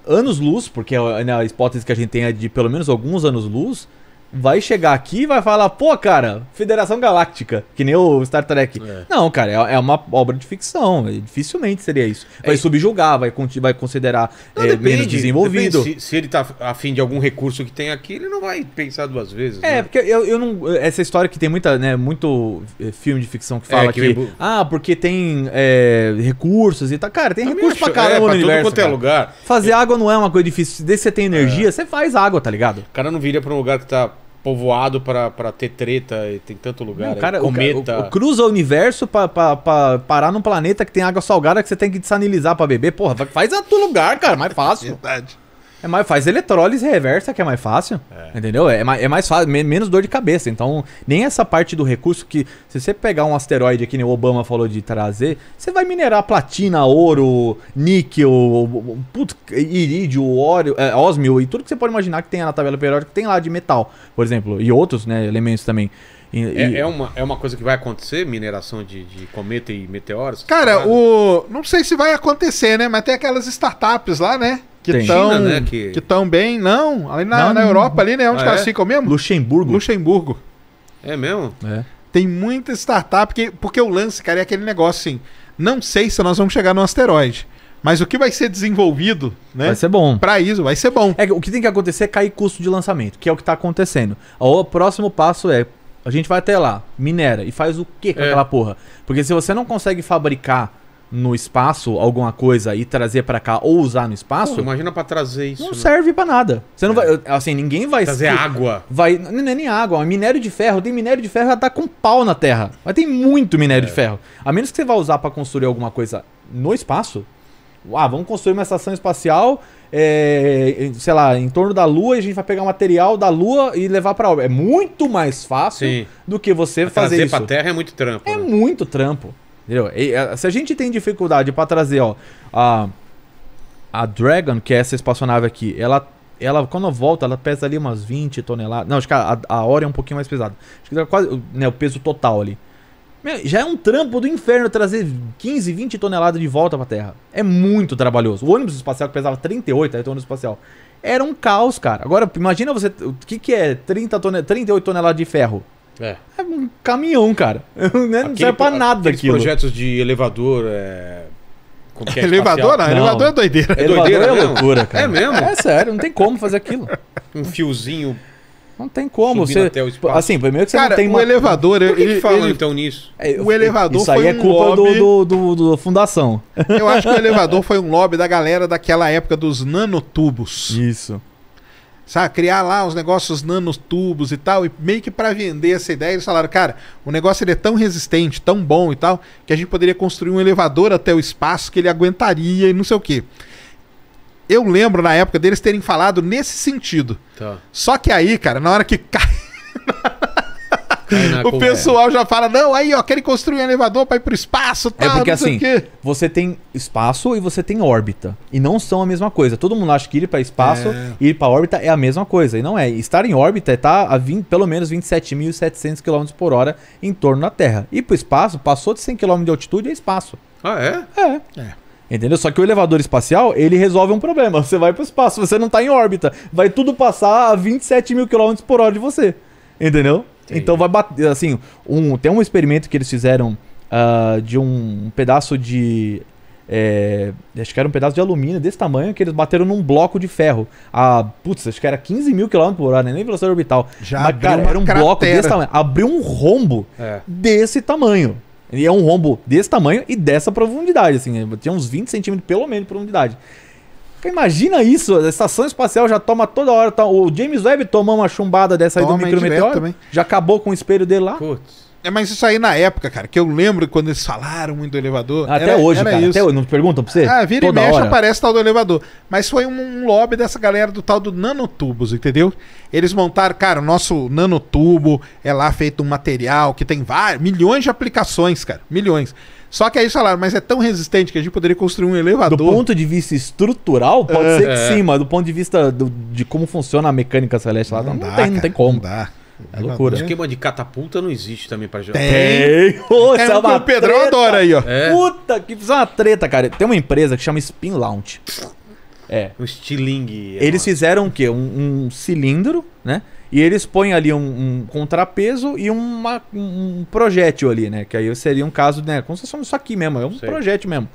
anos-luz, porque a, né, a hipótese que a gente tem é de pelo menos alguns anos-luz vai chegar aqui e vai falar, pô, cara, Federação Galáctica, que nem o Star Trek. É. Não, cara, é, é, uma obra de ficção. Dificilmente seria isso. Vai é. subjugar, vai, vai considerar não, é, depende, menos desenvolvido. Se, se, ele tá afim de algum recurso que tem aqui, ele não vai pensar duas vezes. É, né? porque eu, eu não. Essa história que tem muita, né, muito eh, filme de ficção que é, fala que. que Ah, porque tem eh, recursos e tal. Cara, tem recursos pra caramba é, pra no universo. Quanto é lugar. Fazer é. água não é uma coisa difícil. Desde você tem energia, é. você faz água, tá ligado? O cara não viria pra um lugar que tá povoado para ter treta e tem tanto lugar. Não, cara, cometa. O, o, o, cruza o universo pra, pra, pra, parar num planeta que tem água salgada que você tem que desanilizar para beber. Porra, faz a tu lugar, cara, mais fácil. Verdade. É mais, faz eletrólise reversa, que é mais fácil. É. Entendeu? É, mais, é mais fácil, menos dor de cabeça. Então, nem essa parte do recurso que. Se você pegar um asteroide que o Obama falou de trazer, você vai minerar platina, ouro, níquel, put, irídio, óleo, é, ósmio e tudo que você pode imaginar que tem na tabela periódica, tem lá de metal, por exemplo. E outros, né, elementos também. E, é, e... é, uma, é uma coisa que vai acontecer, mineração de, de cometa e meteoros? Cara, o... não sei se vai acontecer, né? Mas tem aquelas startups lá, né? que estão né, que... que bem, não, ali na, não, na Europa ali, né, onde ah, que elas é? ficam mesmo? Luxemburgo. Luxemburgo. É mesmo? É. Tem muita startup que, porque o lance, cara, é aquele negócio assim, não sei se nós vamos chegar no asteroide. Mas o que vai ser desenvolvido, né? Vai ser bom. Para isso, vai ser bom. É, o que tem que acontecer é cair custo de lançamento, que é o que está acontecendo. O próximo passo é a gente vai até lá, minera e faz o que com é. aquela porra? Porque se você não consegue fabricar no espaço alguma coisa e trazer para cá ou usar no espaço. Pô, imagina para trazer isso. Não né? serve para nada. Você não é. vai, assim, ninguém vai trazer água. Vai, não, é nem água, é minério de ferro. Tem minério de ferro já tá com pau na Terra. Mas tem muito minério é. de ferro. A menos que você vá usar para construir alguma coisa no espaço. Ah, vamos construir uma estação espacial, é, sei lá, em torno da Lua e a gente vai pegar material da Lua e levar para É muito mais fácil Sim. do que você fazer isso. Trazer para Terra é muito trampo. É né? muito trampo. Entendeu? E, é, se a gente tem dificuldade para trazer, ó, a, a Dragon, que é essa espaçonave aqui, ela ela quando volta, ela pesa ali umas 20 toneladas. Não, acho que a, a hora é um pouquinho mais pesada. Acho que dá tá quase, né, o peso total ali. Já é um trampo do inferno trazer 15, 20 toneladas de volta pra Terra. É muito trabalhoso. O ônibus espacial que pesava 38, aí o ônibus espacial. Era um caos, cara. Agora, imagina você. O que, que é 30 tonel, 38 toneladas de ferro? É. é um caminhão, cara. [LAUGHS] Né? Não serve pra nada aquilo. projetos de elevador. É... É [LAUGHS] elevador? Não, elevador é doideira. É doideira elevador é loucura, cara. É mesmo? É sério, não tem como fazer aquilo. Um fiozinho. Não tem como. Você, até o espaço. assim, primeiro que você cara, não tem... o elevador... Por que, ele, fala? ele... então nisso? É, o elevador Isso aí é um culpa lobby... do, do, do, do, fundação. Eu acho que o elevador foi um lobby da galera daquela época dos nanotubos. Isso sabe? Criar lá os negócios nanotubos e tal, e meio que para vender essa ideia, eles falaram, cara, o negócio ele é tão resistente, tão bom e tal, que a gente poderia construir um elevador até o espaço que ele aguentaria e não sei o quê. Eu lembro na época deles terem falado nesse sentido. Tá. Só que aí, cara, na hora que [LAUGHS] cai o pessoal já fala, não, aí, ó, querem construir um elevador para ir pro espaço, tá? É porque assim, você tem espaço e você tem órbita. E não são a mesma coisa. Todo mundo acha que ir para espaço é. e ir para órbita é a mesma coisa. E não é. Estar em órbita é estar tá a 20, pelo menos 27.700 km por hora em torno da Terra. E para espaço, passou de 100 km de altitude, é espaço. Ah, é? É. é. Entendeu? Só que o elevador espacial, ele resolve um problema. [LAUGHS] Você vai para o espaço, você não está em órbita. Vai tudo passar a 27 mil km por hora de você. Entendeu? Então vai bater, assim, um, tem um experimento que eles fizeram uh, de um pedaço de é, acho que era um pedaço de alumínio desse tamanho que eles bateram num bloco de ferro. A, putz, acho que era 15 mil km por hora, né? nem velocidade orbital. Já Mas, cara, era um cratera. bloco desse tamanho. Abriu um rombo é. desse tamanho. E é um rombo desse tamanho e dessa profundidade, assim. É, tinha uns 20 centímetros, pelo menos, de profundidade. Imagina isso, a estação espacial já toma toda hora. Tá, o James Webb tomou uma chumbada dessa aí do micrometeoro. Já acabou com o espelho dele lá. Putz. É, mas isso aí na época, cara, que eu lembro quando eles falaram muito do elevador. Até era, hoje, era cara. Isso. Até hoje, não perguntam pra você? Ah, vira Toda e mexe hora. aparece tal do elevador. Mas foi um, um, lobby dessa galera do tal do nanotubos, entendeu? Eles montaram, cara, o nosso nanotubo é lá feito um material que tem vários, milhões de aplicações, cara. Milhões. Só que aí falaram, mas é tão resistente que a gente poderia construir um elevador. Do ponto de vista estrutural, pode é. ser que é. sim, mas do ponto de vista do, de como funciona a mecânica celeste lá, não, não dá, tem, cara, não tem como. Não dá. É loucura. Esquema de catapulta não existe também pra jogar. Tem! tem. [LAUGHS] é, uma o Pedrão adora aí, ó. É. Puta, que isso é uma treta, cara. Tem uma empresa que chama Spin Launch. É. Um Stealing. Eles fizeram o quê? Um, um cilindro, né? E eles põem ali um, um contrapeso e uma, um projétil ali, né? Que aí seria um caso, né? Como se fosse isso aqui mesmo, é um Sei. projétil mesmo.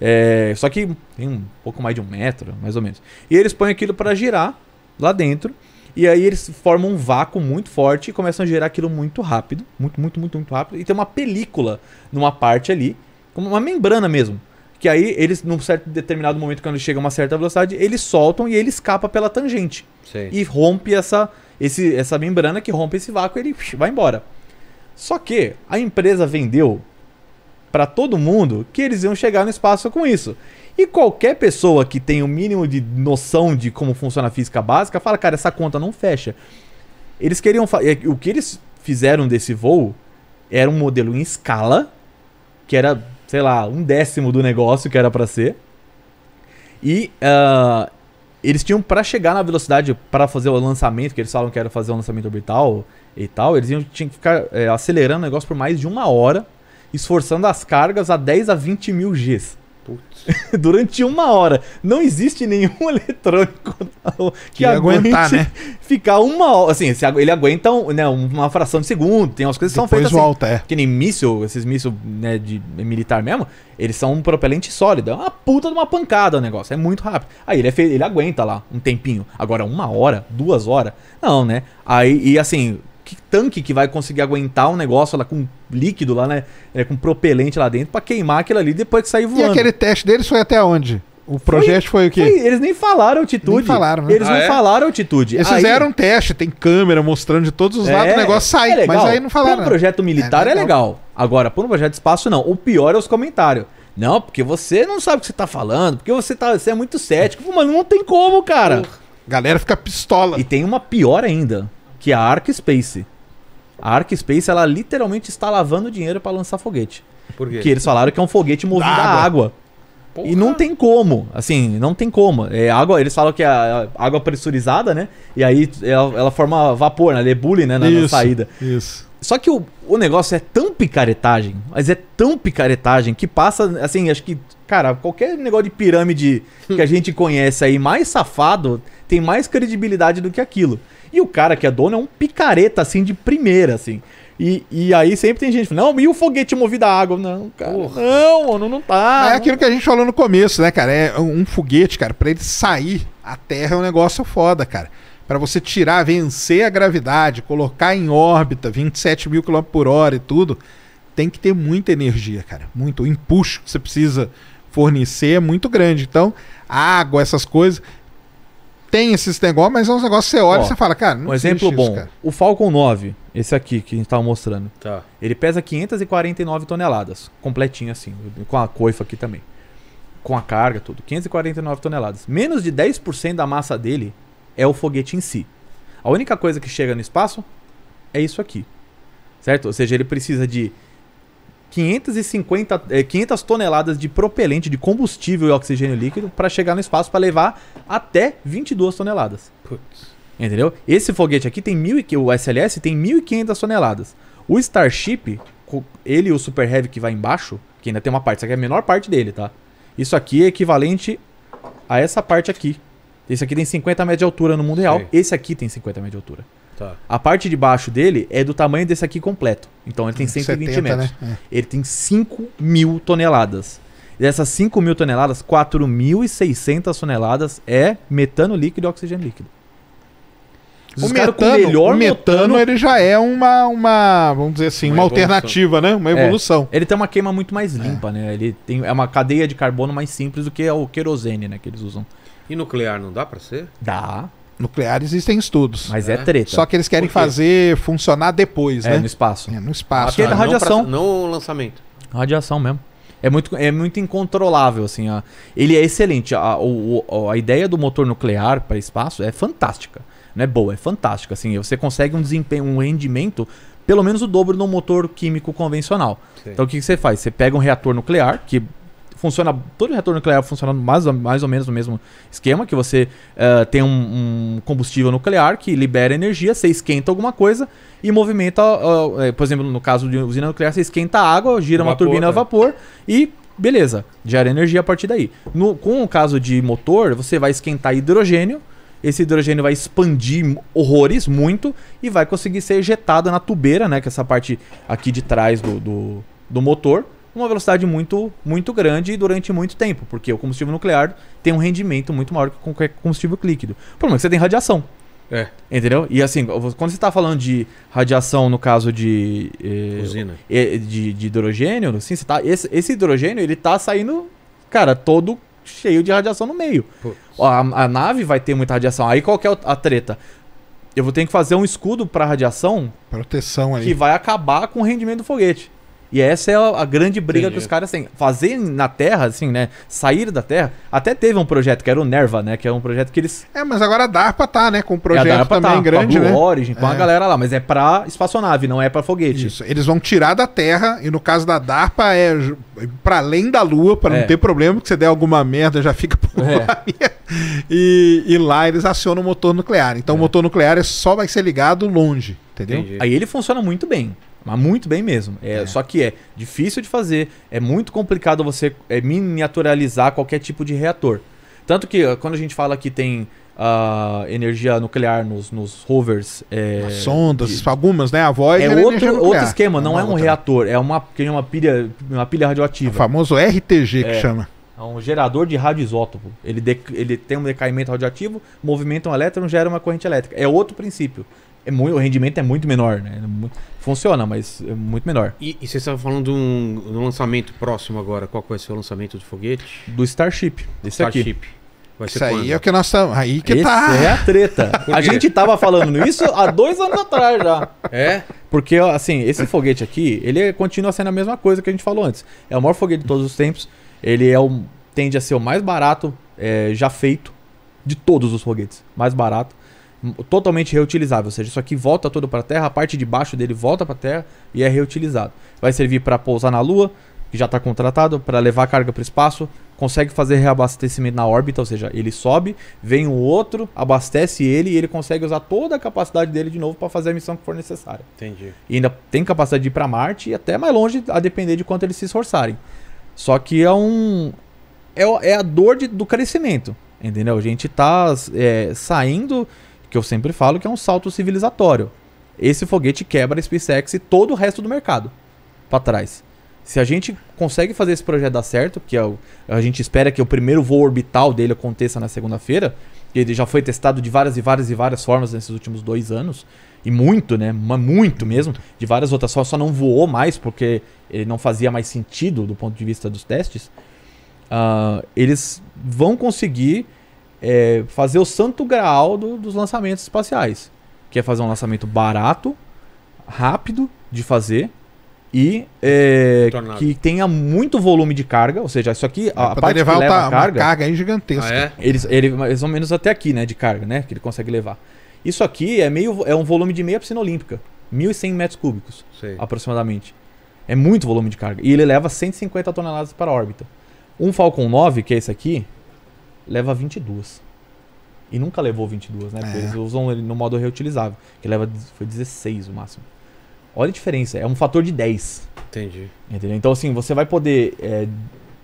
É, só que tem um pouco mais de um metro, mais ou menos. E eles põem aquilo para girar lá dentro. E aí eles formam um vácuo muito forte e começam a girar aquilo muito rápido. Muito, muito, muito, muito rápido. E tem uma película numa parte ali, como uma membrana mesmo. Que aí eles, num certo determinado momento, quando chega a uma certa velocidade, eles soltam e ele escapa pela tangente. Sei. E rompe essa esse, essa membrana que rompe esse vácuo, ele vai embora. Só que a empresa vendeu para todo mundo que eles iam chegar no espaço com isso. E qualquer pessoa que tem o um mínimo de noção de como funciona a física básica fala, cara, essa conta não fecha. Eles queriam é, o que eles fizeram desse voo era um modelo em escala que era, sei lá, um décimo do negócio que era para ser. E uh, eles tinham para chegar na velocidade para fazer o lançamento, que eles falam que era fazer o um lançamento orbital e tal, eles iam, tinham que ficar é, acelerando o negócio por mais de uma hora, esforçando as cargas a 10 a 20 mil Gs. [LAUGHS] durante uma hora. Não existe nenhum [LAUGHS] eletrônico que, que aguentar, né? ficar uma hora. Assim, ele aguenta né, uma fração de segundo. Tem umas coisas que Depois são feitas. Assim, volta, assim, é. Que nem míssil, esses míssil né, de militar mesmo, eles são um propelente sólido. É uma puta de uma pancada o negócio. É muito rápido. Aí ele, é fe... ele aguenta lá um tempinho. Agora, uma hora, duas horas. Não, né? Aí, e assim, que tanque que vai conseguir aguentar um negócio lá com líquido lá, né? É, com propelente lá dentro para queimar aquilo ali depois que sair voando. E aquele teste deles foi até onde? O projeto foi, foi o quê? Foi, eles nem falaram altitude. Nem falaram, né? Eles ah, não é? falaram altitude. Eles aí, fizeram um teste, tem câmera mostrando de todos os é, lados, o negócio é sai, é mas aí não falaram. Por um projeto é militar é legal. legal. Agora, para um projeto de espaço, não. O pior é os comentários. Não, porque você não sabe o que você tá falando, porque você, tá, você é muito cético. Mano, não tem como, cara. Porra. Galera fica pistola. E tem uma pior ainda que é a Ark Space. A Ark Space, ela literalmente está lavando dinheiro para lançar foguete. Por quê? Porque eles falaram que é um foguete movido água. a água. Porra. E não tem como, assim, não tem como. É água, eles falam que é água pressurizada, né? E aí ela, ela forma vapor, né? Lebule, né? Na, isso, na saída. Isso. Só que o, o negócio é tão picaretagem, mas é tão picaretagem que passa, assim, acho que, cara, qualquer negócio de pirâmide que a [LAUGHS] gente conhece aí mais safado tem mais credibilidade do que aquilo. E o cara que é dono é um picareta, assim, de primeira, assim. E, e aí sempre tem gente falando, não, e o foguete movido a água? Não, cara, Porra. não, mano, não tá. Mas é aquilo que a gente falou no começo, né, cara? É um foguete, cara, pra ele sair, a Terra é um negócio foda, cara. Para você tirar, vencer a gravidade, colocar em órbita 27 mil km por hora e tudo, tem que ter muita energia, cara. Muito. O empuxo que você precisa fornecer é muito grande. Então, água, essas coisas tem esses negócios, mas é uns negócios que você olha Ó, e você fala, cara, não Um exemplo bom, cara. o Falcon 9, esse aqui que a gente tava mostrando, Tá. ele pesa 549 toneladas, completinho assim, com a coifa aqui também. Com a carga, tudo, 549 toneladas. Menos de 10% da massa dele é o foguete em si. A única coisa que chega no espaço é isso aqui. Certo? Ou seja, ele precisa de 550, é, 500 toneladas de propelente de combustível e oxigênio líquido para chegar no espaço para levar até 22 toneladas. Putz. Entendeu? Esse foguete aqui tem 1.000, o SLS tem 1.500 toneladas. O Starship, ele e o Super Heavy que vai embaixo, que ainda tem uma parte, isso aqui é a menor parte dele, tá? Isso aqui é equivalente a essa parte aqui. Esse aqui tem 50 metros de altura no mundo real, Sei. esse aqui tem 50 metros de altura. Tá. A parte de baixo dele é do tamanho desse aqui completo. Então ele tem 120 70, né? metros. Né? É. Ele tem 5 mil toneladas. Dessas 5 mil toneladas, 4.600 toneladas é metano líquido e oxigênio líquido. o metano, melhor o metano, metano, ele já é uma, uma vamos dizer assim, uma, uma alternativa, né? Uma é. evolução. É, ele tem uma queima muito mais é. limpa, é. né? Ele tem é uma cadeia de carbono mais simples do que o querosene, né, que eles usam. E nuclear não dá para ser? Dá nuclear existem estudos. Mas é treta. Só que eles querem fazer funcionar depois, é, né? no espaço. É, no espaço. Porque é da ah, radiação. não o lançamento. Radiação mesmo. É muito, é muito incontrolável, assim. a- ele é excelente. A, o- a ideia do motor nuclear para espaço é fantástica. Não é boa, é fantástica. Assim, você consegue um desempenho, um rendimento, pelo menos o dobro de um motor químico convencional. Sim. Então o que, que você faz? Você pega um reator nuclear, que funciona. Todo reator nuclear funciona mais, mais ou menos no mesmo esquema, que você uh, tem um, um, combustível nuclear que libera energia, você esquenta alguma coisa e movimenta, uh, por exemplo, no caso de usina nuclear, você esquenta a água, gira vapor, uma turbina né? a vapor e beleza, gera energia a partir daí. No, com o caso de motor, você vai esquentar hidrogênio, esse hidrogênio vai expandir horrores muito e vai conseguir ser ejetado na tubeira, né? Que é essa parte aqui de trás do, do, do motor uma velocidade muito, muito grande durante muito tempo, porque o combustível nuclear tem um rendimento muito maior que qualquer combustível líquido. Por é que você tem radiação. É. Entendeu? E assim, quando você está falando de radiação, no caso de. Eh, Usina. de, de, hidrogênio, assim, você tá, esse, esse hidrogênio, ele tá saindo, cara, todo cheio de radiação no meio. A, a, nave vai ter muita radiação. Aí qual que é a treta? Eu vou ter que fazer um escudo para radiação. Proteção aí. Que vai acabar com o rendimento do foguete. E essa é a grande briga Entendi. que os caras têm. Fazer na Terra, assim, né? Sair da Terra. Até teve um projeto que era o Nerva, né? Que é um projeto que eles. É, mas agora a DARPA tá, né? Com um é, projeto é, também tá, grande, com a Blue né? Origin, com é. a galera lá. Mas é pra espaçonave, não é pra foguete. Isso. Eles vão tirar da Terra. E no caso da DARPA é pra além da Lua, pra é. não ter problema, porque se der alguma merda já fica por é. lá. [LAUGHS] E, e, lá eles acionam o motor nuclear. Então o é. motor nuclear é só vai ser ligado longe, entendeu? Entendi. Aí ele funciona muito bem. Mas muito bem mesmo. É, é, Só que é difícil de fazer, é muito complicado você é, miniaturalizar qualquer tipo de reator. Tanto que ah, quando a gente fala que tem uh, energia nuclear nos, nos rovers. É, As sondas, de, algumas, né? A voz é, é outro, outro esquema, não, não é um outra. reator, é uma, que uma pilha, uma pilha radioativa. O famoso RTG que é, chama. É um gerador de radioisótopo. Ele, ele tem um decaimento radioativo, movimenta um elétron, gera uma corrente elétrica. É outro princípio é muito, o rendimento é muito menor, né? É funciona, mas é muito menor. E, e você estava falando de um, de um, lançamento próximo agora. Qual vai ser o lançamento do foguete? Do Starship. Esse Starship. aqui. Vai Isso aí é o que nós estamos. Tá, aí que Esse tá. é a treta. [LAUGHS] a gente tava falando isso há dois anos atrás já. É? Porque, assim, esse foguete aqui, ele continua sendo a mesma coisa que a gente falou antes. É o maior foguete de todos os tempos. Ele é o, tende a ser o mais barato é, já feito de todos os foguetes. Mais barato totalmente reutilizável, ou seja, isso aqui volta todo para a Terra, a parte de baixo dele volta para a Terra e é reutilizado. Vai servir para pousar na Lua, que já está contratado, para levar carga para o espaço, consegue fazer reabastecimento na órbita, ou seja, ele sobe, vem o outro, abastece ele e ele consegue usar toda a capacidade dele de novo para fazer a missão que for necessária. Entendi. E ainda tem capacidade de ir para Marte e até mais longe, a depender de quanto eles se esforçarem. Só que é um. É, é a dor de, do crescimento, entendeu? A gente está é, saindo que eu sempre falo que é um salto civilizatório. Esse foguete quebra a SpaceX e todo o resto do mercado para trás. Se a gente consegue fazer esse projeto dar certo, que é a gente espera que o primeiro voo orbital dele aconteça na segunda-feira, ele já foi testado de várias e várias e várias formas nesses últimos dois anos, e muito, né? Muito mesmo, de várias outras formas, só não voou mais porque ele não fazia mais sentido do ponto de vista dos testes. Uh, eles vão conseguir é, fazer o santo graal do, dos lançamentos espaciais. Que é fazer um lançamento barato, rápido de fazer e é, que tenha muito volume de carga, ou seja, isso aqui a, é, a parte levar que leva carga, carga aí gigantesca. Ah, é? Eles, ele, mais ou menos até aqui, né, de carga, né, que ele consegue levar. Isso aqui é meio é um volume de meia piscina olímpica, 1.100 metros cúbicos, Sei. aproximadamente. É muito volume de carga e ele leva 150 toneladas para a órbita. Um Falcon 9, que é esse aqui, leva 22. E nunca levou 22, né? É. Porque eles usam ele no modo reutilizável, que leva foi 16 o máximo. Olha a diferença, é um fator de 10. Entendi. Entendeu? Então, assim, você vai poder é,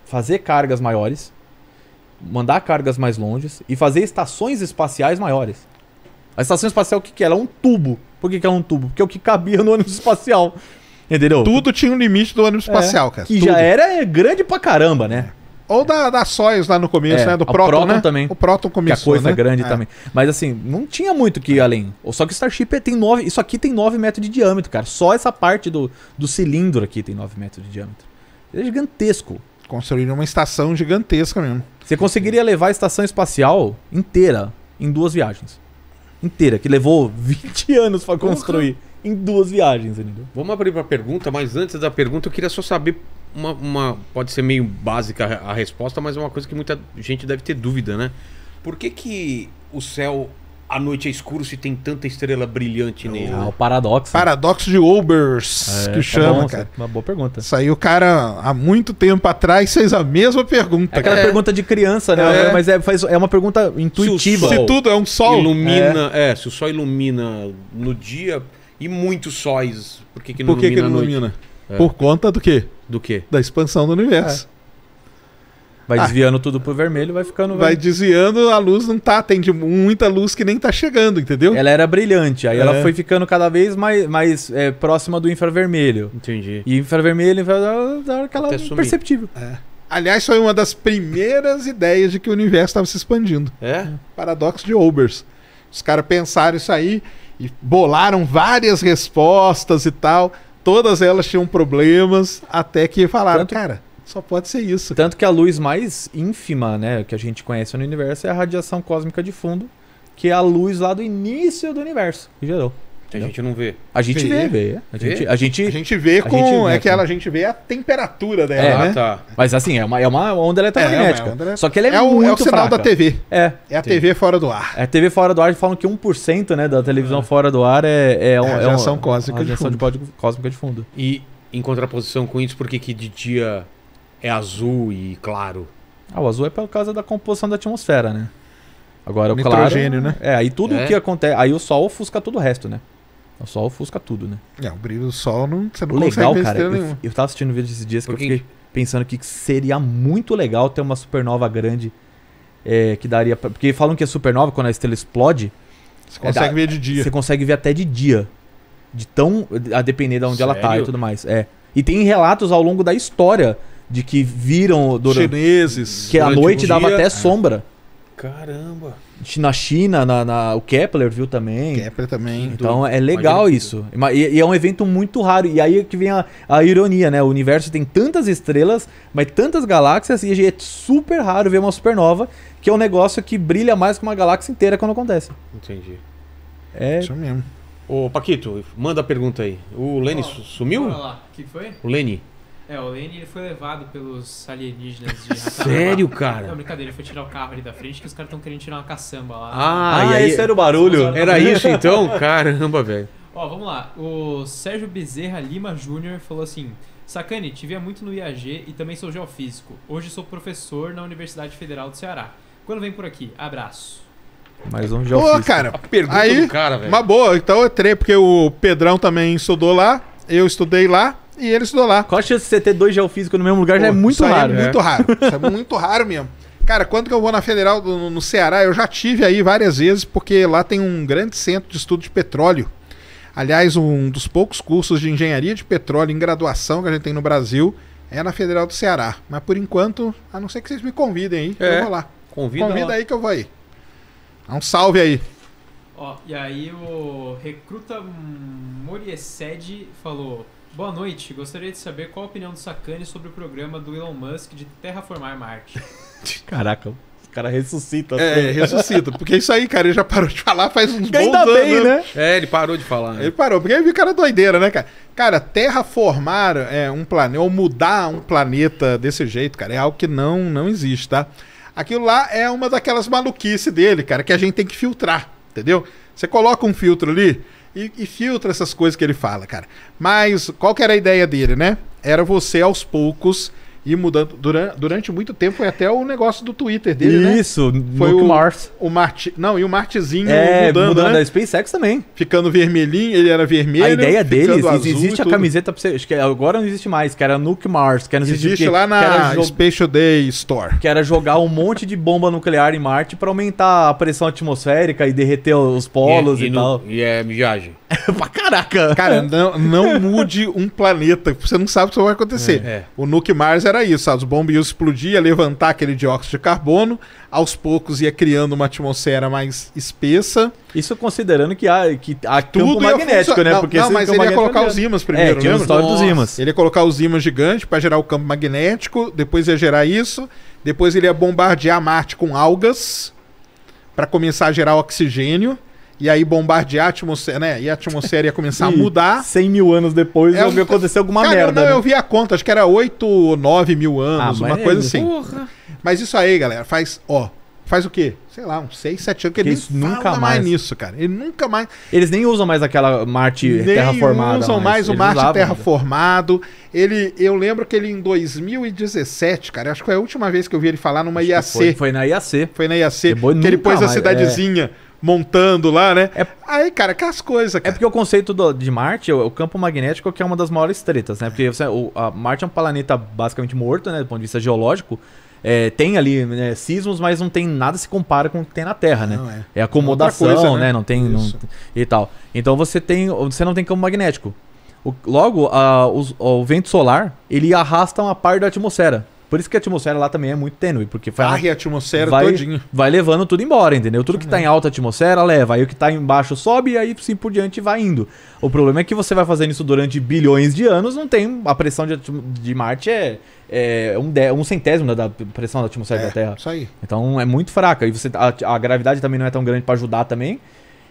fazer cargas maiores, mandar cargas mais longe e fazer estações espaciais maiores. A estação espacial, o que, que é? Ela é um tubo. Por que, que é um tubo? Porque é o que cabia no ônibus espacial. Entendeu? Tudo tinha um limite do ônibus é, espacial, cara. Que Tudo. já era grande pra caramba, né? É. Ou da, da Soyuz lá no começo, é, né? Do Proton, Proton né? também. O Proton começou, Que a coisa é né? grande é. também. Mas assim, não tinha muito que ir além. Só que o Starship tem 9... Isso aqui tem 9 metros de diâmetro, cara. Só essa parte do, do cilindro aqui tem 9 metros de diâmetro. É gigantesco. Construíram uma estação gigantesca mesmo. Você conseguiria levar a estação espacial inteira em duas viagens. Inteira, que levou 20 [LAUGHS] anos para construir. em duas viagens, entendeu? Vamos abrir pra pergunta, mas antes da pergunta eu queria só saber uma, uma, Pode ser meio básica a resposta, mas é uma coisa que muita gente deve ter dúvida, né? Por que, que o céu à noite é escuro se tem tanta estrela brilhante é nele? Ah, né? o paradoxo. Paradoxo de Obers é, que tá chama, cara. Uma boa pergunta. Saiu o cara há muito tempo atrás, fez a mesma pergunta. É aquela pergunta de criança, né? É. Mas é, faz, é uma pergunta intuitiva. Se, se tudo é um sol. Ilumina, é. se o sol ilumina no dia e muitos sóis, por que, que não por que ilumina? Por que, que não ilumina? É. Por conta do quê? Do quê? Da expansão do universo. É. Vai ah. desviando ah, tudo pro vermelho, vai ficando. Vai desviando, a luz não tá. Tem muita luz que nem tá chegando, entendeu? Ela era brilhante, aí é. ela foi ficando cada vez mais, mais é, próxima do infravermelho. Entendi. E infravermelho, infravermelho dá aquela perceptível. É. Aliás, foi uma das primeiras ideias de que o universo estava se expandindo. É? Paradoxo de Olbers. Os caras pensaram isso aí e bolaram várias respostas e tal. Todas elas tinham problemas, até que falaram, Tanto... cara, só pode ser isso. Tanto que a luz mais ínfima, né, que a gente conhece no universo é a radiação cósmica de fundo, que é a luz lá do início do universo que gerou. A gente não vê. A gente vê, vê. vê. A, gente, vê? a gente a gente vê com a gente vê, é que assim. ela a gente vê a temperatura dela, é, ah, né? tá. Mas assim, é uma é uma onda eletromagnética. É, é onda... Só que ela é, é muito o, É o sinal fraca. da TV. É. É a Sim. TV fora do ar. É a TV fora do ar, falam que 1% né, da televisão é. fora do ar é é, um, é, é um, cósmica, de fundo. De cósmica de fundo. E em contraposição com isso, por que que de dia é azul e claro? Ah, o azul é por causa da composição da atmosfera, né? Agora, o claro, nitrogênio, né? É, aí tudo o é. que acontece, aí o sol ofusca todo o resto, né? O sol ofusca tudo, né? É, o brilho do sol não, você não o legal, cara, eu, eu tava assistindo vídeos esses dias Porque... que eu fiquei pensando que seria muito legal ter uma supernova grande é, que daria pra... Porque falam que a supernova, quando a estrela explode... Você consegue é, ver de dia. Você consegue ver até de dia. De tão... A depender de onde Sério? ela tá e tudo mais. É. E tem relatos ao longo da história de que viram... Durante, Chineses. Que à noite um dava até sombra. Caramba na China, na, na, o Kepler viu também. Kepler também. Então é legal isso. E, e, é um evento muito raro. E aí é que vem a, a, ironia, né? O universo tem tantas estrelas, mas tantas galáxias, e é super raro ver uma supernova, que é um negócio que brilha mais que uma galáxia inteira quando acontece. Entendi. É. Isso mesmo. Ô, Paquito, manda a pergunta aí. O Leni oh, sumiu? Lá. que foi? O Leni. É, o Lenny ele foi levado pelos alienígenas de Sério, cara? Não, brincadeira, ele foi tirar o carro ali da frente que os caras estão querendo tirar uma caçamba lá. Ah, né? ah e aí, esse era o barulho? Era isso então? [LAUGHS] Caramba, velho. Ó, vamos lá. O Sérgio Bezerra Lima Júnior falou assim: Sacane, te via muito no IAG e também sou geofísico. Hoje sou professor na Universidade Federal do Ceará. Quando vem por aqui? Abraço. Mais um geofísico. Pô, cara, A pergunta aí, do cara, velho. Uma boa, então eu treino, porque o Pedrão também estudou lá, eu estudei lá e ele estudou lá. Qual a chance de você ter dois geofísicos no mesmo lugar Pô, já é muito é raro. É muito raro. Isso é muito raro mesmo. Cara, quando que eu vou na Federal no, no Ceará, eu já tive aí várias vezes, porque lá tem um grande centro de estudo de petróleo. Aliás, um dos poucos cursos de engenharia de petróleo em graduação que a gente tem no Brasil é na Federal do Ceará. Mas por enquanto, a não ser que vocês me convidem aí, é. eu vou lá. Convida, Convida aí que eu vou aí. Dá um salve aí. Ó, e aí o Recruta Moriecede falou: Boa noite. Gostaria de saber qual a opinião do Sakane sobre o programa do Elon Musk de terraformar Marte. [LAUGHS] Caraca, o cara ressuscita. É, assim. ressuscita. Porque é isso aí, cara. Ele já parou de falar faz uns bons Ainda anos. Bem, né? É, ele parou de falar. Né? Ele parou. Porque aí viu cara doideira, né, cara? Cara, terraformar é, um planeta, ou mudar um planeta desse jeito, cara, é algo que não, não existe, tá? Aquilo lá é uma daquelas maluquices dele, cara, que a gente tem que filtrar, entendeu? Você coloca um filtro ali, e, e filtra essas coisas que ele fala, cara. Mas qual que era a ideia dele, né? Era você aos poucos e mudando durante, durante muito tempo foi até o negócio do Twitter dele, né? Isso, né? foi o Mars. O Marte, não, e o Martezinho é, mudando, mudando né? a SpaceX também. Ficando vermelhinho, ele era vermelho. A ideia dele, existe a camiseta pra você, acho que agora não existe mais, que era Nuke Mars, que era existe que, lá na que Space Day Store. Que era jogar um monte de bomba nuclear em Marte para aumentar a pressão atmosférica e derreter os polos e, é, e, e no, tal. E é viagem. [LAUGHS] pra caraca. Cara, não, não mude um planeta, você não sabe o que vai acontecer. É, é. O Nuke Mars era era isso, as bombas iam explodir, ia levantar aquele dióxido de carbono, aos poucos ia criando uma atmosfera mais espessa. Isso considerando que há, que há Tudo campo magnético, né? Não, Porque não, mas ele ia colocar os é. ímãs é, primeiro, é, tinha lembra? dos ímãs. Ele ia colocar os ímãs gigantes para gerar o campo magnético, depois ia gerar isso, depois ele ia bombardear Marte com algas para começar a gerar oxigênio e aí bombardear a atmosfera, né? E a atmosfera ia começar a [LAUGHS] mudar. 100 mil anos depois é, ia acontecer alguma cara, merda. Não, né? eu vi a conta, acho que era 8 ou 9 mil anos, ah, uma é coisa assim. Porra. Mas isso aí, galera, faz, ó, faz o quê? Sei lá, uns 6, 7 anos que, que eles nunca mais. mais. nisso, cara. Ele nunca mais. Eles nem usam mais aquela Marte nem usam mais, mais o Marte né? terraformado. Ele, eu lembro que ele em 2017, cara, acho que foi a última vez que eu vi ele falar numa acho IAC. Foi, foi, na IAC. Foi na IAC. Depois, que ele pôs mais, a é. cidadezinha. É montando lá, né? É... Aí, cara, que as coisas. É porque o conceito do, de Marte, o, o, campo magnético, é que é uma das maiores tretas, né? Porque você, o, Marte é um planeta basicamente morto, né? Do ponto de vista geológico. É, tem ali né, sismos, mas não tem nada se compara com o que tem na Terra, né? é. é. acomodação, coisa, né? né? Não tem não, e tal. Então você tem, você não tem campo magnético. O, logo, a, os, o vento solar ele arrasta uma parte da atmosfera. Por isso que a atmosfera lá também é muito tênue, porque vai, ah, a atmosfera vai, todinho. vai levando tudo embora, entendeu? Tudo que está em alta atmosfera leva, aí o que está embaixo sobe e aí sim por diante vai indo. O problema é que você vai fazendo isso durante bilhões de anos, não tem a pressão de, de Marte é, é um, de, um centésimo da, da, pressão da atmosfera é, da Terra. Isso aí. Então é muito fraca e você a, a gravidade também não é tão grande para ajudar também.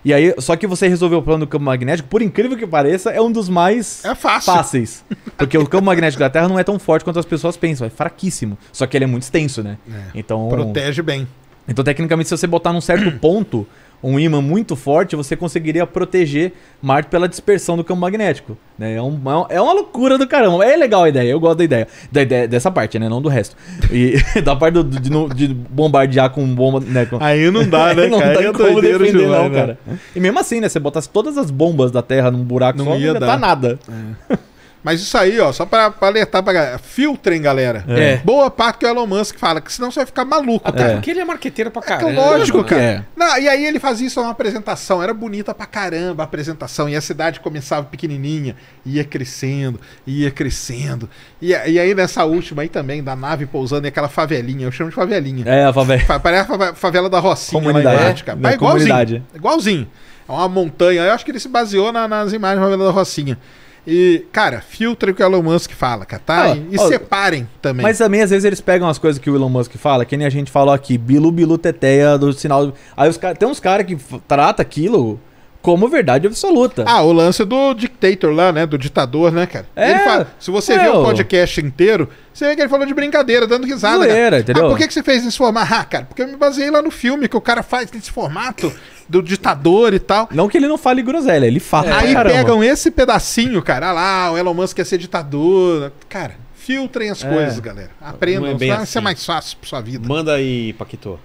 E aí, só que você resolver o plano do campo magnético, por incrível que pareça, é um dos mais é fáceis. Porque o campo magnético da Terra não é tão forte quanto as pessoas pensam, é fraquíssimo. Só que ele é muito extenso, né? É, então protege bem. Então, tecnicamente, se você botar num certo [CLEARS THROAT] ponto, um ímã muito forte, você conseguiria proteger Marte pela dispersão do campo magnético. Né? É, é, um, é uma loucura do caramba. É legal a ideia, eu gosto da ideia. Da ideia dessa parte, né? Não do resto. E [LAUGHS] da parte do, de, de, bombardear com bomba. Né? Com... Aí não dá, né? [LAUGHS] não cara? dá é como defender, demais, não, né? cara. E mesmo assim, né? Você botasse todas as bombas da Terra num buraco não só, ia não ia dar. nada. É. [LAUGHS] Mas isso aí, ó, só pra, pra alertar pra galera. Filtrem, galera. É. é. Boa parte que o Elon Musk fala, que senão você vai ficar maluco. Até porque ele é marqueteiro pra é é caramba. É lógico, cara. É. Não, e aí ele fazia isso numa apresentação. Era bonita pra caramba a apresentação. E a cidade começava pequenininha, ia crescendo, ia crescendo. E, e aí nessa última aí também, da nave pousando e aquela favelinha. Eu chamo de favelinha. É, a favela. parece a favela da Rocinha comunidade, lá né? embaixo, Mas é igualzinho. Igualzinho. É uma montanha. Eu acho que ele se baseou na, nas imagens da favela da Rocinha. E, cara, filtrem o que o Elon Musk fala, catarem tá? ah, e ó, separem também. Mas também, às vezes, eles pegam as coisas que o Elon Musk fala, que nem a gente falou aqui, bilu, bilu, teteia, do sinal... Aí os, tem uns caras que trata aquilo como verdade absoluta. Ah, o lance do dictator lá, né? Do ditador, né, cara? É, ele fala, se você é, vê o podcast inteiro, você vê que ele falou de brincadeira, dando risada. Zoeira, entendeu? Ah, por que, que você fez esse formato? Ah, cara, porque eu me baseei lá no filme que o cara faz nesse formato do ditador e tal. Não que ele não fale groselha, ele fala. É. Aí caramba. pegam esse pedacinho, cara. Ah lá, o Elon Musk quer ser ditador. Cara, filtrem as é. coisas, galera. É Aprendam, vai ah, é assim. ser mais fácil pra sua vida. Manda aí, Paquito.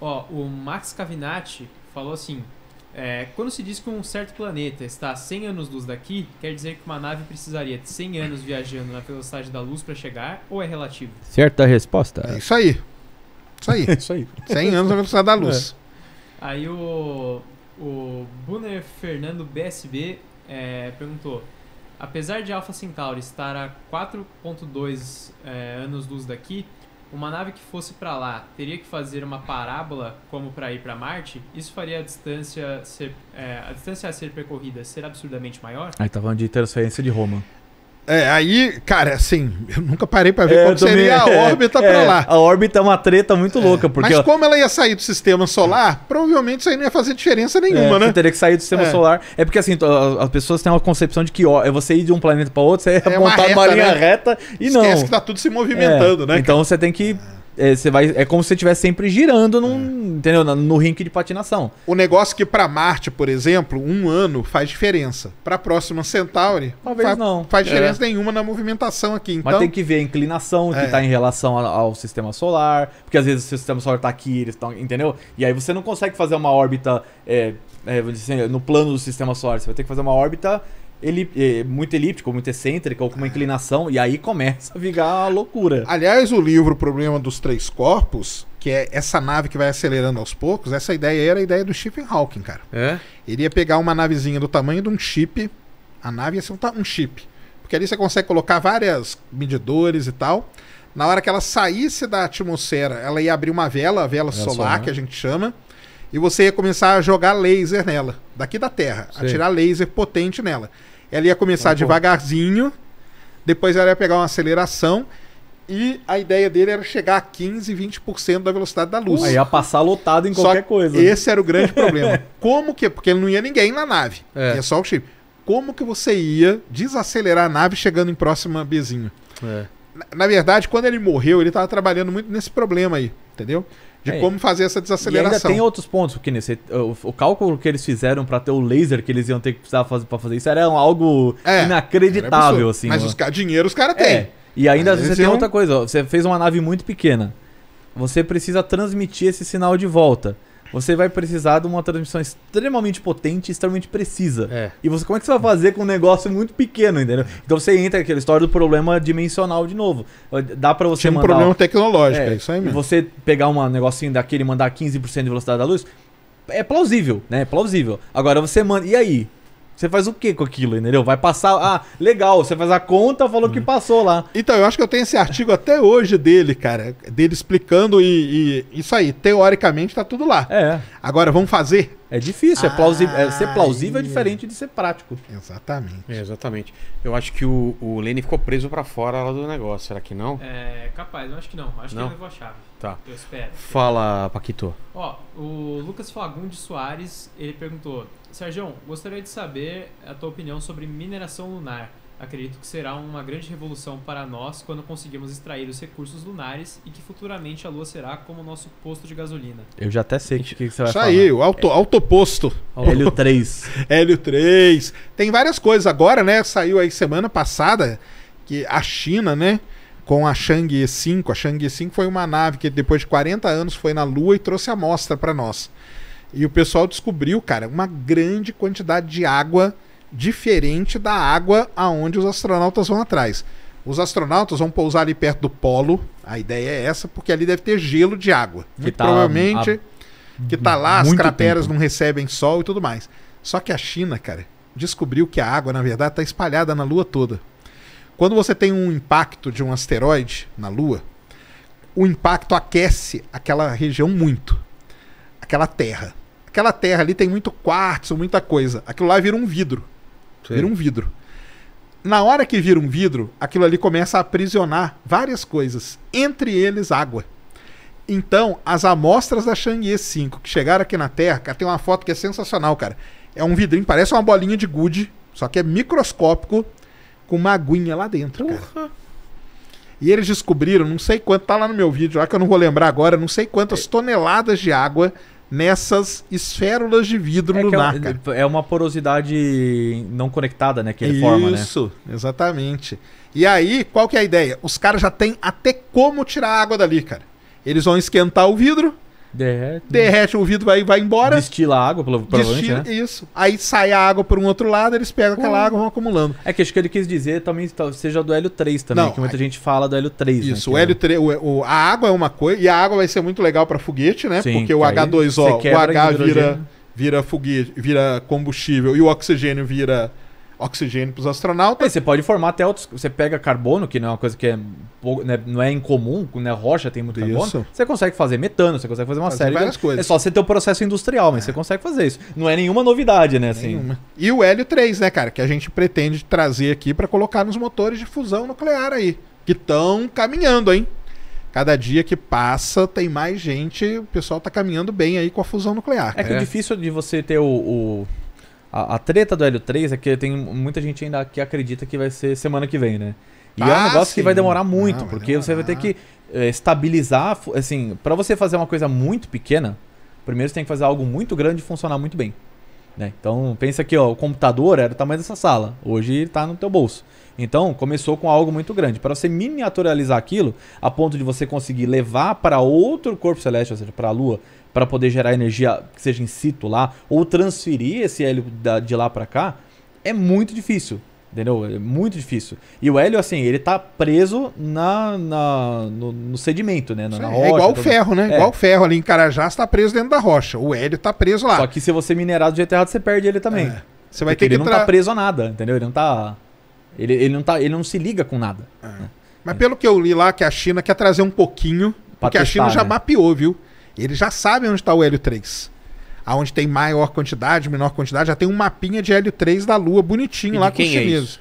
Ó, o Max Cavinati falou assim: é, quando se diz que um certo planeta está a 100 anos luz daqui, quer dizer que uma nave precisaria de 100 anos viajando na velocidade da luz para chegar, ou é relativo? Certa resposta. É isso aí. Isso aí. [LAUGHS] É isso aí. 100 anos na velocidade da luz. Aí o, o Bunner Fernando BSB é, perguntou: Apesar de Alpha Centauri estar a 4,2 é, anos-luz daqui, uma nave que fosse para lá teria que fazer uma parábola como para ir para Marte? Isso faria a distância ser, é, a distância a ser percorrida ser absurdamente maior? Aí tá falando de interferência de Roma. É, aí, cara, assim, eu nunca parei para ver é, como seria a [LAUGHS] é, órbita é, para lá. A órbita é uma treta muito é. louca, porque. Mas como ela ia sair do sistema solar, provavelmente isso aí não ia fazer diferença é, nenhuma, né? teria que sair do sistema solar. É porque assim, as pessoas têm uma concepção de que ó, é você ir de um planeta para outro, você é, montar uma, reta, uma linha né? reta e Esquece não. Esquece que tá tudo se movimentando, né? Então cara? você tem que é, você vai, é como se você estivesse sempre girando num, é. entendeu? No, no rink de patinação. O negócio que para Marte, por exemplo, um ano faz diferença. Para a próxima Centauri, talvez fa não. Faz é. diferença é. nenhuma na movimentação aqui. Então... Mas tem que ver a inclinação que está é. em relação ao, ao, sistema solar, porque às vezes o sistema solar está aqui, eles estão, entendeu? E aí você não consegue fazer uma órbita é, assim, no plano do sistema solar. Você vai ter que fazer uma órbita ele, é, muito elíptico, muito excêntrica, ou com uma inclinação, e aí começa a virar a loucura. Aliás, o livro O Problema dos Três Corpos, que é essa nave que vai acelerando aos poucos, essa ideia era a ideia do Stephen Hawking, cara. É? Ele ia pegar uma navezinha do tamanho de um chip, a nave ia ser um chip, porque ali você consegue colocar várias medidores e tal. Na hora que ela saísse da atmosfera, ela ia abrir uma vela, a vela, solar, que a gente chama, e você ia começar a jogar laser nela, daqui da Terra, Sim. atirar laser potente nela. Ela ia começar tá devagarzinho, depois ela ia pegar uma aceleração e a ideia dele era chegar a 15, 20% da velocidade da luz. Aí ia passar lotado em qualquer coisa. Esse era o grande problema. [LAUGHS] Como que? Porque não ia ninguém na nave. É ia só o chip. Como que você ia desacelerar a nave chegando em próxima Bzinho? É. Na, na, verdade, quando ele morreu, ele estava trabalhando muito nesse problema aí, entendeu? de é. como fazer essa desaceleração. E ainda tem outros pontos, porque nesse, eh, o, o cálculo que eles fizeram para ter o laser que eles iam ter que precisar fazer para fazer isso era algo é, inacreditável assim. Mas os, dinheiro os caras têm. É, e ainda você tem iam... outra coisa, ó, você fez uma nave muito pequena. Você precisa transmitir esse sinal de volta. Você vai precisar de uma transmissão extremamente potente, extremamente precisa. É. E você, como é que você vai fazer com um negócio muito pequeno, entendeu? Então você entra naquela história do problema dimensional de novo. Dá para você Tinha um problema tecnológico, é, é isso aí mesmo. você pegar um negocinho daquele e mandar 15% de velocidade da luz, é plausível, né? É plausível. Agora você manda. E aí? Você faz o que com aquilo, entendeu? Vai passar. Ah, legal, você faz a conta, falou que uhum. passou lá. Então, eu acho que eu tenho esse artigo até hoje dele, cara. Dele explicando e. e isso aí, teoricamente tá tudo lá. É. Agora, vamos fazer. É difícil, ah, é plausível. É, ser plausível é. é diferente de ser prático. Exatamente. É, exatamente. Eu acho que o, o Lenny ficou preso para fora lá do negócio, será que não? É, capaz, eu acho que não. Acho não? que ele levou a chave. Tá. Eu espero. Fala, Paquito. Ó, o Lucas Fagundes Soares, ele perguntou: Sérgio, gostaria de saber a tua opinião sobre mineração lunar. Acredito que será uma grande revolução para nós quando conseguirmos extrair os recursos lunares e que futuramente a Lua será como nosso posto de gasolina. Eu já até sei o que, que, você vai Isso falar. Isso aí, o auto, é. autoposto. Hélio 3. [LAUGHS] Hélio 3. Tem várias coisas agora, né? Saiu aí semana passada que a China, né? com a Chang'e 5. A Chang'e 5 foi uma nave que depois de 40 anos foi na Lua e trouxe a amostra para nós. E o pessoal descobriu, cara, uma grande quantidade de água diferente da água aonde os astronautas vão atrás. Os astronautas vão pousar ali perto do polo. A ideia é essa, porque ali deve ter gelo de água. Muito tá provavelmente a... que tá lá, as crateras tempo. não recebem sol e tudo mais. Só que a China, cara, descobriu que a água, na verdade, está espalhada na Lua toda. Quando você tem um impacto de um asteroide na Lua, o impacto aquece aquela região muito, aquela Terra aquela terra ali tem muito quartzo, muita coisa. Aquilo lá vira um vidro. Sim. Vira um vidro. Na hora que vira um vidro, aquilo ali começa a aprisionar várias coisas, entre eles água. Então, as amostras da Chang'e 5 que chegaram aqui na Terra, cara, tem uma foto que é sensacional, cara. É um vidrinho, parece uma bolinha de gude, só que é microscópico, com uma aguinha lá dentro, uhum. cara. E eles descobriram, não sei quanto, tá lá no meu vídeo, lá que eu não vou lembrar agora, não sei quantas é. toneladas de água nessas esférulas de vidro é lunar. É, é, uma porosidade não conectada, né? Que ele Isso, forma, né? Isso, exatamente. E aí, qual que é a ideia? Os caras já têm até como tirar a água dali, cara. Eles vão esquentar o vidro, Derrete. Né? Derrete o vidro, vai, vai embora. Destila a água, provavelmente, Destila, né? Isso. Aí sai a água por um outro lado, eles pegam aquela hum. água e vão acumulando. É que acho que ele quis dizer também seja do hélio 3 também, Não, que muita é gente fala do hélio 3. Né, isso, né, o é hélio 3, o, a água é uma coisa, e a água vai ser muito legal para foguete, né? Sim, Porque o H2O, o H vira, vira foguete, vira combustível e o oxigênio vira oxigênio para os astronautas. Aí é, você pode formar até outros. Você pega carbono, que não é uma coisa que é, né, não é incomum, né? Rocha tem muito carbono. Isso. Você consegue fazer metano, você consegue fazer uma Faz série várias de coisas. É só você ter o um processo industrial, mas é. você consegue fazer isso. Não é nenhuma novidade, né? Assim. Nenhuma. E o hélio 3, né, cara? Que a gente pretende trazer aqui para colocar nos motores de fusão nuclear aí. Que estão caminhando, hein? Cada dia que passa tem mais gente, o pessoal tá caminhando bem aí com a fusão nuclear. É que o difícil de você ter o, o a, a, treta do Hélio 3 é que tem muita gente ainda que acredita que vai ser semana que vem, né? E ah, é um ah, negócio sim. que vai demorar muito, Não, porque vai demorar. você vai ter que é, estabilizar. Assim, para você fazer uma coisa muito pequena, primeiro você tem que fazer algo muito grande funcionar muito bem. Né? Então, pensa aqui, ó, o computador era o tamanho dessa sala, hoje está no teu bolso. Então, começou com algo muito grande. Para você miniaturalizar aquilo, a ponto de você conseguir levar para outro corpo celeste, ou seja, para a Lua, para poder gerar energia que seja in situ lá, ou transferir esse hélio de lá para cá, é muito difícil. Entendeu? É muito difícil. E o hélio, assim, ele tá preso na, na no, no, sedimento, né? Na, na rocha, é igual o todo... ferro, né? É. Igual o ferro ali em Carajás tá preso dentro da rocha. O hélio tá preso lá. Só que se você minerar do jeito errado, você perde ele também. É. Você vai ter que ele entrar... não tá preso a nada, entendeu? Ele não tá. Ele, ele, não, tá, ele não se liga com nada. É. Né? Mas pelo que eu li lá, que a China quer trazer um pouquinho. Pra porque testar, a China já né? mapeou, viu? Eles já sabem onde está o hélio 3. Aonde tem maior quantidade, menor quantidade, já tem um mapinha de hélio 3 da Lua bonitinho e lá com os é chineses.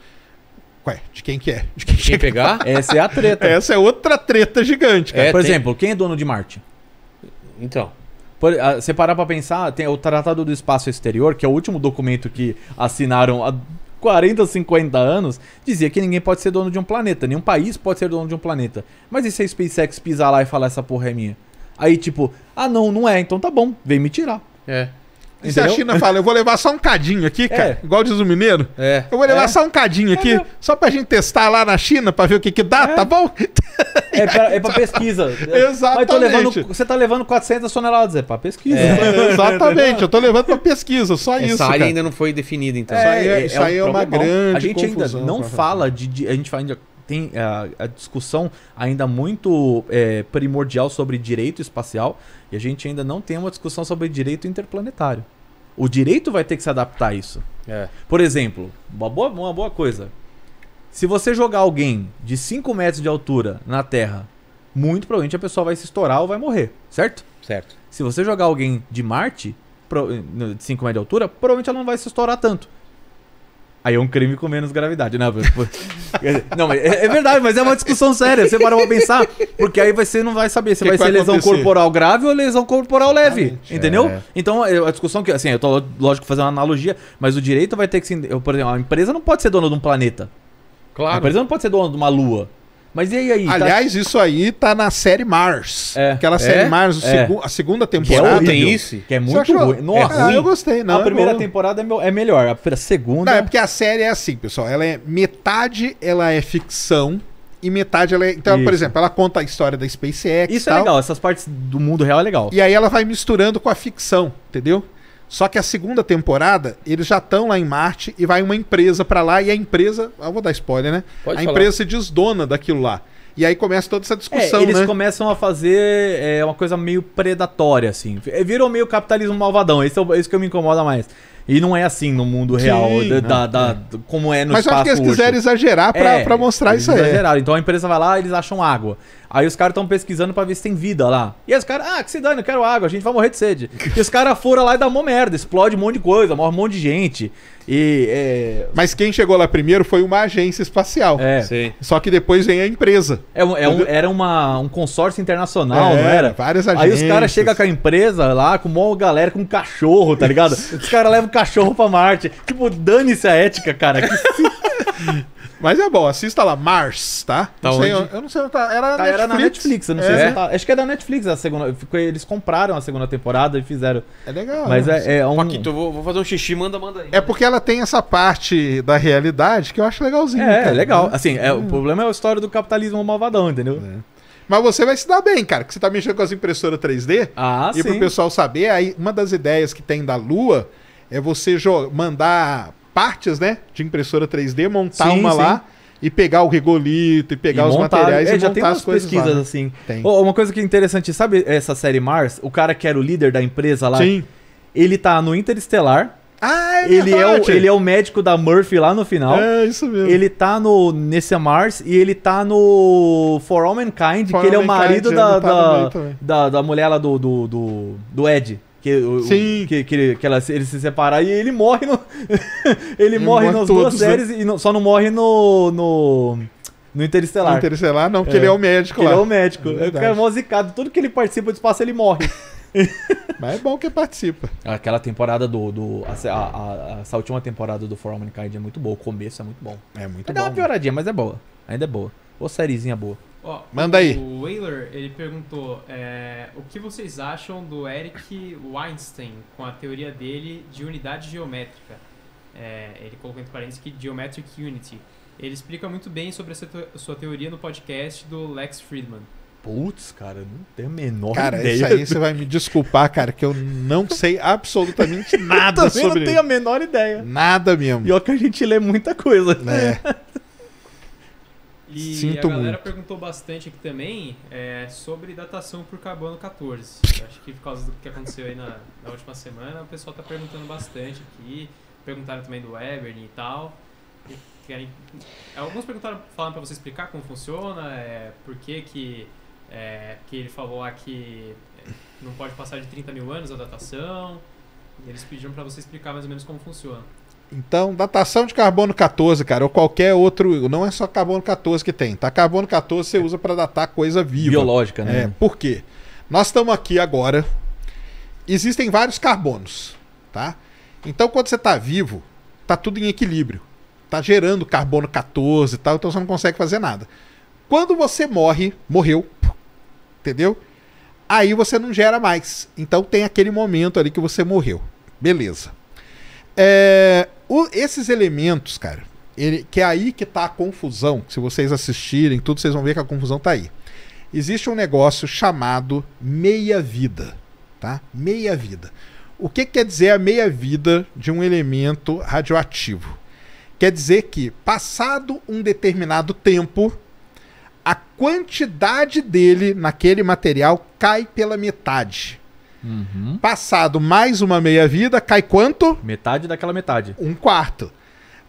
É Ué, de quem que é? De quem, de quem é? pegar? [LAUGHS] Essa é a treta. Essa é outra treta gigante, cara. É, Por tem... exemplo, quem é dono de Marte? Então. Por, uh, você parar pra pensar, tem o Tratado do Espaço Exterior, que é o último documento que assinaram há 40, 50 anos, dizia que ninguém pode ser dono de um planeta, nenhum país pode ser dono de um planeta. Mas e se a SpaceX pisar lá e falar essa porra é minha? Aí, tipo, ah, não, não é, então tá bom, vem me tirar. É. E se a China fala, eu vou levar só um cadinho aqui, é. cara, igual diz o mineiro. É. Eu vou levar é. só um cadinho aqui, é. só pra gente testar lá na China, pra ver o que que dá, é. tá bom? É pra, é pra pesquisa. [LAUGHS] Exatamente. Levando, você tá levando 400 toneladas, é pra pesquisa. É, [LAUGHS] exatamente, eu tô levando pra pesquisa, só Essa isso. Essa área ainda não foi definida, então. isso aí é, uma grande A gente ainda não fala de, de... A gente ainda tem a, a discussão ainda muito é, primordial sobre direito espacial e a gente ainda não tem uma discussão sobre direito interplanetário. O direito vai ter que se adaptar a isso. É. Por exemplo, uma boa, uma boa coisa. Se você jogar alguém de 5 metros de altura na Terra, muito provavelmente a pessoa vai se estourar ou vai morrer, certo? Certo. Se você jogar alguém de Marte, de 5 metros de altura, provavelmente ela não vai se estourar tanto. Aí é um crime com menos gravidade. Né, [LAUGHS] não, não é, é verdade, mas é uma discussão séria. Você para pra pensar, porque aí você não vai saber se vai ser vai lesão acontecer? corporal grave ou lesão corporal leve. Exatamente, entendeu? É. Então, a discussão que, assim, eu tô, lógico, fazendo uma analogia, mas o direito vai ter que se. Eu, por exemplo, a empresa não pode ser dona de um planeta. Claro. A empresa não pode ser dona de uma lua. Mas e aí? Tá- Aliás, tá... isso aí tá na série Mars. É. Aquela é? série é? Mars, é. a segunda temporada. Que é isso? Que é muito ruim. Nossa, é é ah, eu gostei. Não, a primeira temporada é melhor, a segunda... Não, é porque a série é assim, pessoal. Ela é... Metade ela é ficção e metade ela é... Então, isso. por exemplo, ela conta a história da SpaceX Isso é legal. Essas partes do mundo real é legal. E aí ela vai misturando com a ficção, entendeu? Só que a segunda temporada, eles já estão lá em Marte e vai uma empresa para lá e a empresa. Ah, eu vou dar spoiler, né? Pode a falar. empresa se desdona daquilo lá. E aí começa toda essa discussão. É, eles né? começam a fazer é, uma coisa meio predatória, assim. É, virou meio capitalismo malvadão. Isso é, é isso que me incomoda mais. E não é assim no mundo real, Sim, da, da, é. como é no Mas espaço Mas acho que eles hoje. quiseram exagerar pra, é, mostrar isso aí. Exageraram. Então a empresa vai lá eles acham água. Aí os caras estão pesquisando pra ver se tem vida lá. E aí os caras, ah, que se dane, eu quero água, a gente vai morrer de sede. [LAUGHS] e os caras foram lá e dá uma merda, explode um monte de coisa, morre um monte de gente. E, é... Mas quem chegou lá primeiro foi uma agência espacial. É. Sim. Só que depois vem a empresa. É, é um, era uma, um consórcio internacional, é, não era? Várias agências. Aí os caras chegam com a empresa lá, com uma galera com um cachorro, tá ligado? [LAUGHS] os caras levam o cachorro pra Marte. Tipo, dane-se a ética, cara. [LAUGHS] Mas é bom, assista lá, Mars, tá? tá não sei, eu, eu, não sei tá. Era, tá, Netflix. era na Netflix, eu não sei é. se tá. Acho que é da Netflix a segunda. Eles compraram a segunda temporada e fizeram. É legal. Mas né? é, é um. Paquito, eu vou, vou, fazer um xixi, manda, manda aí. É porque ela tem essa parte da realidade que eu acho legalzinho. É, é cara, é legal. Né? Assim, é, hum. o é. problema é a história do capitalismo malvadão, entendeu? É. Mas você vai se dar bem, cara, que você tá mexendo com as impressoras 3D. Ah, e sim. pro pessoal saber, aí uma das ideias que tem da Lua é você mandar partes, né? De impressora 3D, montar sim, uma sim. lá e pegar o regolito e pegar e os montar, materiais é, e já tem umas pesquisas lá. Né? assim. Tem. Oh, uma coisa que é interessante, sabe essa série Mars? O cara que era o líder da empresa lá. Sim. Ele tá no Interestelar. Ah, é ele é o Ele é o médico da Murphy lá no final. É, isso mesmo. Ele tá no nesse Mars e ele tá no For All Mankind, For que All ele é o marido da, tá da, da, da, mulher lá do, do, do, do Ed. Que, o, Sim. Que, que, que ela, ele se separar e ele morre no. [LAUGHS] ele, ele, morre, morre nas todos, duas né? séries né? e não, só não morre no. no... No Interestelar. Interestelar, não, porque é. ele é o é. médico lá. Ele é o médico. É, o cara mozicado. Tudo que ele participa do espaço, ele morre. [LAUGHS] Mas é bom que participa. Aquela temporada do. do a, a, a, essa última temporada do For All Mankind é muito boa. O começo é muito bom. É muito Vai bom. Dá uma pioradinha, mas é boa. Ainda é boa. Ou sériezinha boa. Ó, Manda aí. O Whaler, ele perguntou é, o que vocês acham do Eric Weinstein com a teoria dele de unidade geométrica. É, ele colocou entre parênteses que Geometric Unity. Ele explica muito bem sobre essa sua teoria no podcast do Lex Friedman. Putz, cara, não tenho a menor cara, ideia. Cara, isso aí você vai me desculpar, cara, que eu não sei absolutamente [LAUGHS] nada eu sobre. Eu não tenho a menor ideia. Nada mesmo. E olha que a gente lê muita coisa. É. [LAUGHS] E Sinto a galera muito. perguntou bastante aqui também é, sobre datação por carbono 14. Eu acho que por causa do que aconteceu aí na, na última semana, o pessoal está perguntando bastante aqui. Perguntaram também do Everton e tal. E querem... Alguns perguntaram, falaram para você explicar como funciona, é, por que que, é, que ele falou lá que é, não pode passar de 30 mil anos a datação. E Eles pediram para você explicar mais ou menos como funciona. Então, datação de carbono 14, cara, ou qualquer outro. Não é só carbono 14 que tem, tá? Carbono 14 você usa para datar coisa viva. Biológica, né? É, por quê? Nós estamos aqui agora. Existem vários carbonos, tá? Então, quando você está vivo, tá tudo em equilíbrio. Tá gerando carbono 14 e tal, então você não consegue fazer nada. Quando você morre, morreu, entendeu? Aí você não gera mais. Então tem aquele momento ali que você morreu. Beleza. É, o, esses elementos, cara, ele, que é aí que tá a confusão. Se vocês assistirem tudo, vocês vão ver que a confusão tá aí. Existe um negócio chamado meia-vida, tá? Meia-vida. O que quer dizer a meia-vida de um elemento radioativo? Quer dizer que, passado um determinado tempo, a quantidade dele naquele material cai pela metade. Uhum. Passado mais uma meia-vida, cai quanto? Metade daquela metade. Um quarto.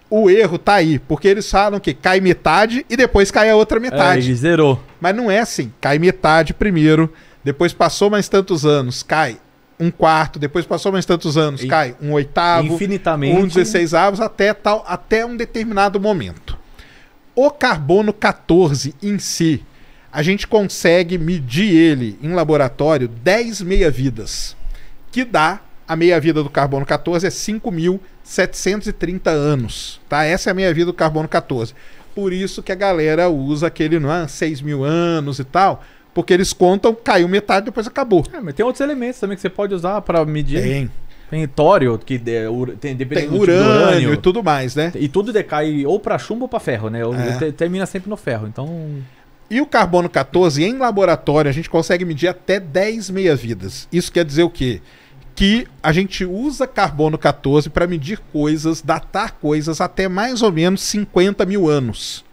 O erro tá aí, porque eles falam que cai metade e depois cai a outra é, metade. É, ele zerou. Mas não é assim. Cai metade primeiro, depois passou mais tantos anos, cai um quarto, depois passou mais tantos anos, e... cai um oitavo, infinitamente, um dezesseis avos, até, tal, até um determinado momento. O carbono 14 em si, a gente consegue medir ele em laboratório 10 meia-vidas, que dá a meia-vida do carbono 14 é 5.730 anos, tá? Essa é a meia-vida do carbono 14. Por isso que a galera usa aquele, não é, 6 mil anos e tal, porque eles contam, caiu metade, depois acabou. É, mas tem outros elementos também que você pode usar para medir. Tem. Tem tório, que é, ur, tem, tem tipo urânio, tipo urânio e tudo mais, né? E tudo decai ou para chumbo ou para ferro, né? É. Termina sempre no ferro, então... E o carbono 14, em laboratório, a gente consegue medir até 10 meia-vidas. Isso quer dizer o quê? Que a gente usa carbono 14 para medir coisas, datar coisas até mais ou menos 50 mil anos.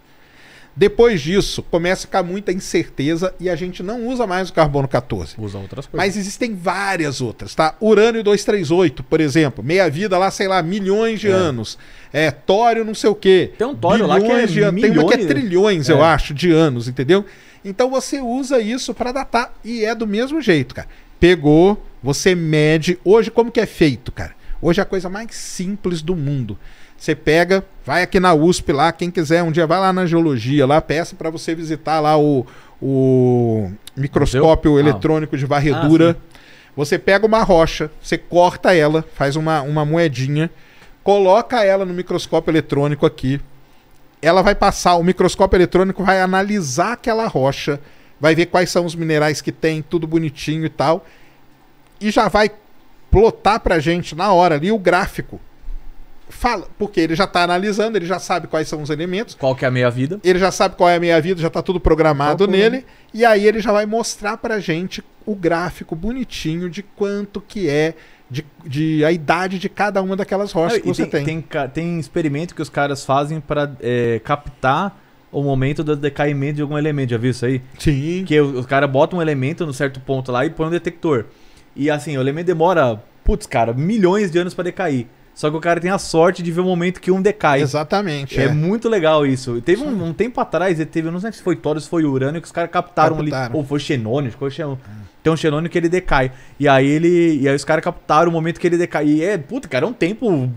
Depois disso, começa a ficar muita incerteza e a gente não usa mais o carbono 14. Usa outras coisas. Mas existem várias outras, tá? Urânio 238, por exemplo, meia-vida lá, sei lá, milhões de é. anos. É, tório não sei o quê. Tem um tório lá que é de milhões, Tem uma que é trilhões, é. eu acho, de anos, entendeu? Então você usa isso para datar e é do mesmo jeito, cara. Pegou, você mede. Hoje como que é feito, cara? Hoje é a coisa mais simples do mundo. Você pega, vai aqui na USP lá, quem quiser um dia vai lá na geologia, lá peça para você visitar lá o, o microscópio eletrônico de ah. varredura. Ah, você pega uma rocha, você corta ela, faz uma, uma moedinha, coloca ela no microscópio eletrônico aqui. Ela vai passar, o microscópio eletrônico vai analisar aquela rocha, vai ver quais são os minerais que tem, tudo bonitinho e tal. E já vai plotar pra gente na hora ali o gráfico fala, porque ele já está analisando, ele já sabe quais são os elementos. Qual que é a meia-vida. Ele já sabe qual é a meia-vida, já está tudo programado nele. E aí ele já vai mostrar a gente o gráfico bonitinho de quanto que é de, de, a idade de cada uma daquelas rochas que você tem tem. tem. tem, experimento que os caras fazem para é, captar o momento do decaimento de algum elemento. Já viu isso aí? Sim. Que os caras botam um elemento no certo ponto lá e põe um detector. E assim, o elemento demora, putz, cara, milhões de anos para decair. Só que o cara tem a sorte de ver o momento que um decai. Exatamente. É, é. muito legal isso. Teve um, um, tempo atrás, teve, não sei se foi se foi Urânio, que os caras captaram, captaram, ali. Ou foi Xenônio, foi Xenônio. Hum. Tem um Xenônio que ele decai. E aí ele. E aí os caras captaram o momento que ele decai. E é, puta, cara, é um tempo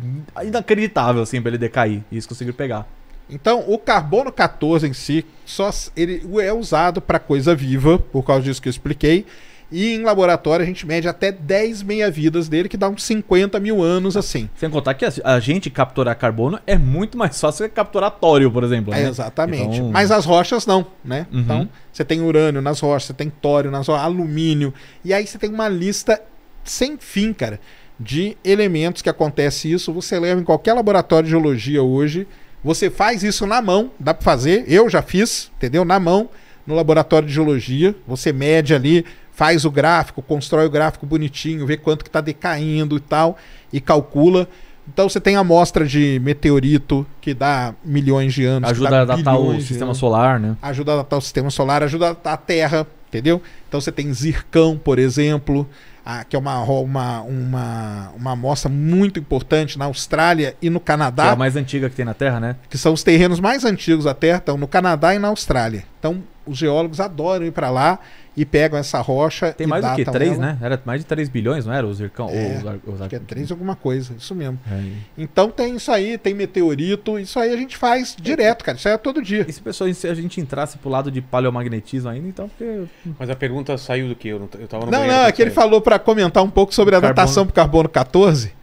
inacreditável, assim, pra ele decair. E eles conseguiram pegar. Então, o carbono 14 em si, só ele é usado para coisa viva, por causa disso que eu expliquei. E em laboratório a gente mede até 10 meia-vidas dele, que dá uns 50 mil anos assim. Sem contar que a gente capturar carbono é muito mais fácil que capturar tório, por exemplo. Né? É, exatamente. Então... Mas as rochas não, né? Uhum. Então você tem urânio nas rochas, você tem tório nas rochas, alumínio. E aí você tem uma lista sem fim, cara, de elementos que acontece isso. Você leva em qualquer laboratório de geologia hoje. Você faz isso na mão, dá para fazer. Eu já fiz, entendeu? Na mão, no laboratório de geologia. Você mede ali faz o gráfico, constrói o gráfico bonitinho, vê quanto que está decaindo e tal, e calcula. Então você tem a amostra de meteorito que dá milhões de anos. Ajuda a datar o sistema solar, né? Ajuda a datar o sistema solar, ajuda a datar a Terra, entendeu? Então você tem zircão, por exemplo, a, que é uma, uma, uma, uma amostra muito importante na Austrália e no Canadá. Que é a mais antiga que tem na Terra, né? Que são os terrenos mais antigos da Terra, estão no Canadá e na Austrália. Então os geólogos adoram ir para lá e pegam essa rocha. Tem mais do que três ela. né? Era mais de 3 bilhões, não era? o Zircão. É, os, os, acho que é 3 alguma coisa, isso mesmo. É. Então tem isso aí, tem meteorito, isso aí a gente faz é, direto, cara. Isso aí é todo dia. E se, pessoal, se a gente entrasse pro lado de paleomagnetismo ainda, então. Porque... Mas a pergunta saiu do que? Eu, não, eu tava no Não, não, é que ele falou para comentar um pouco sobre a datação pro carbono 14.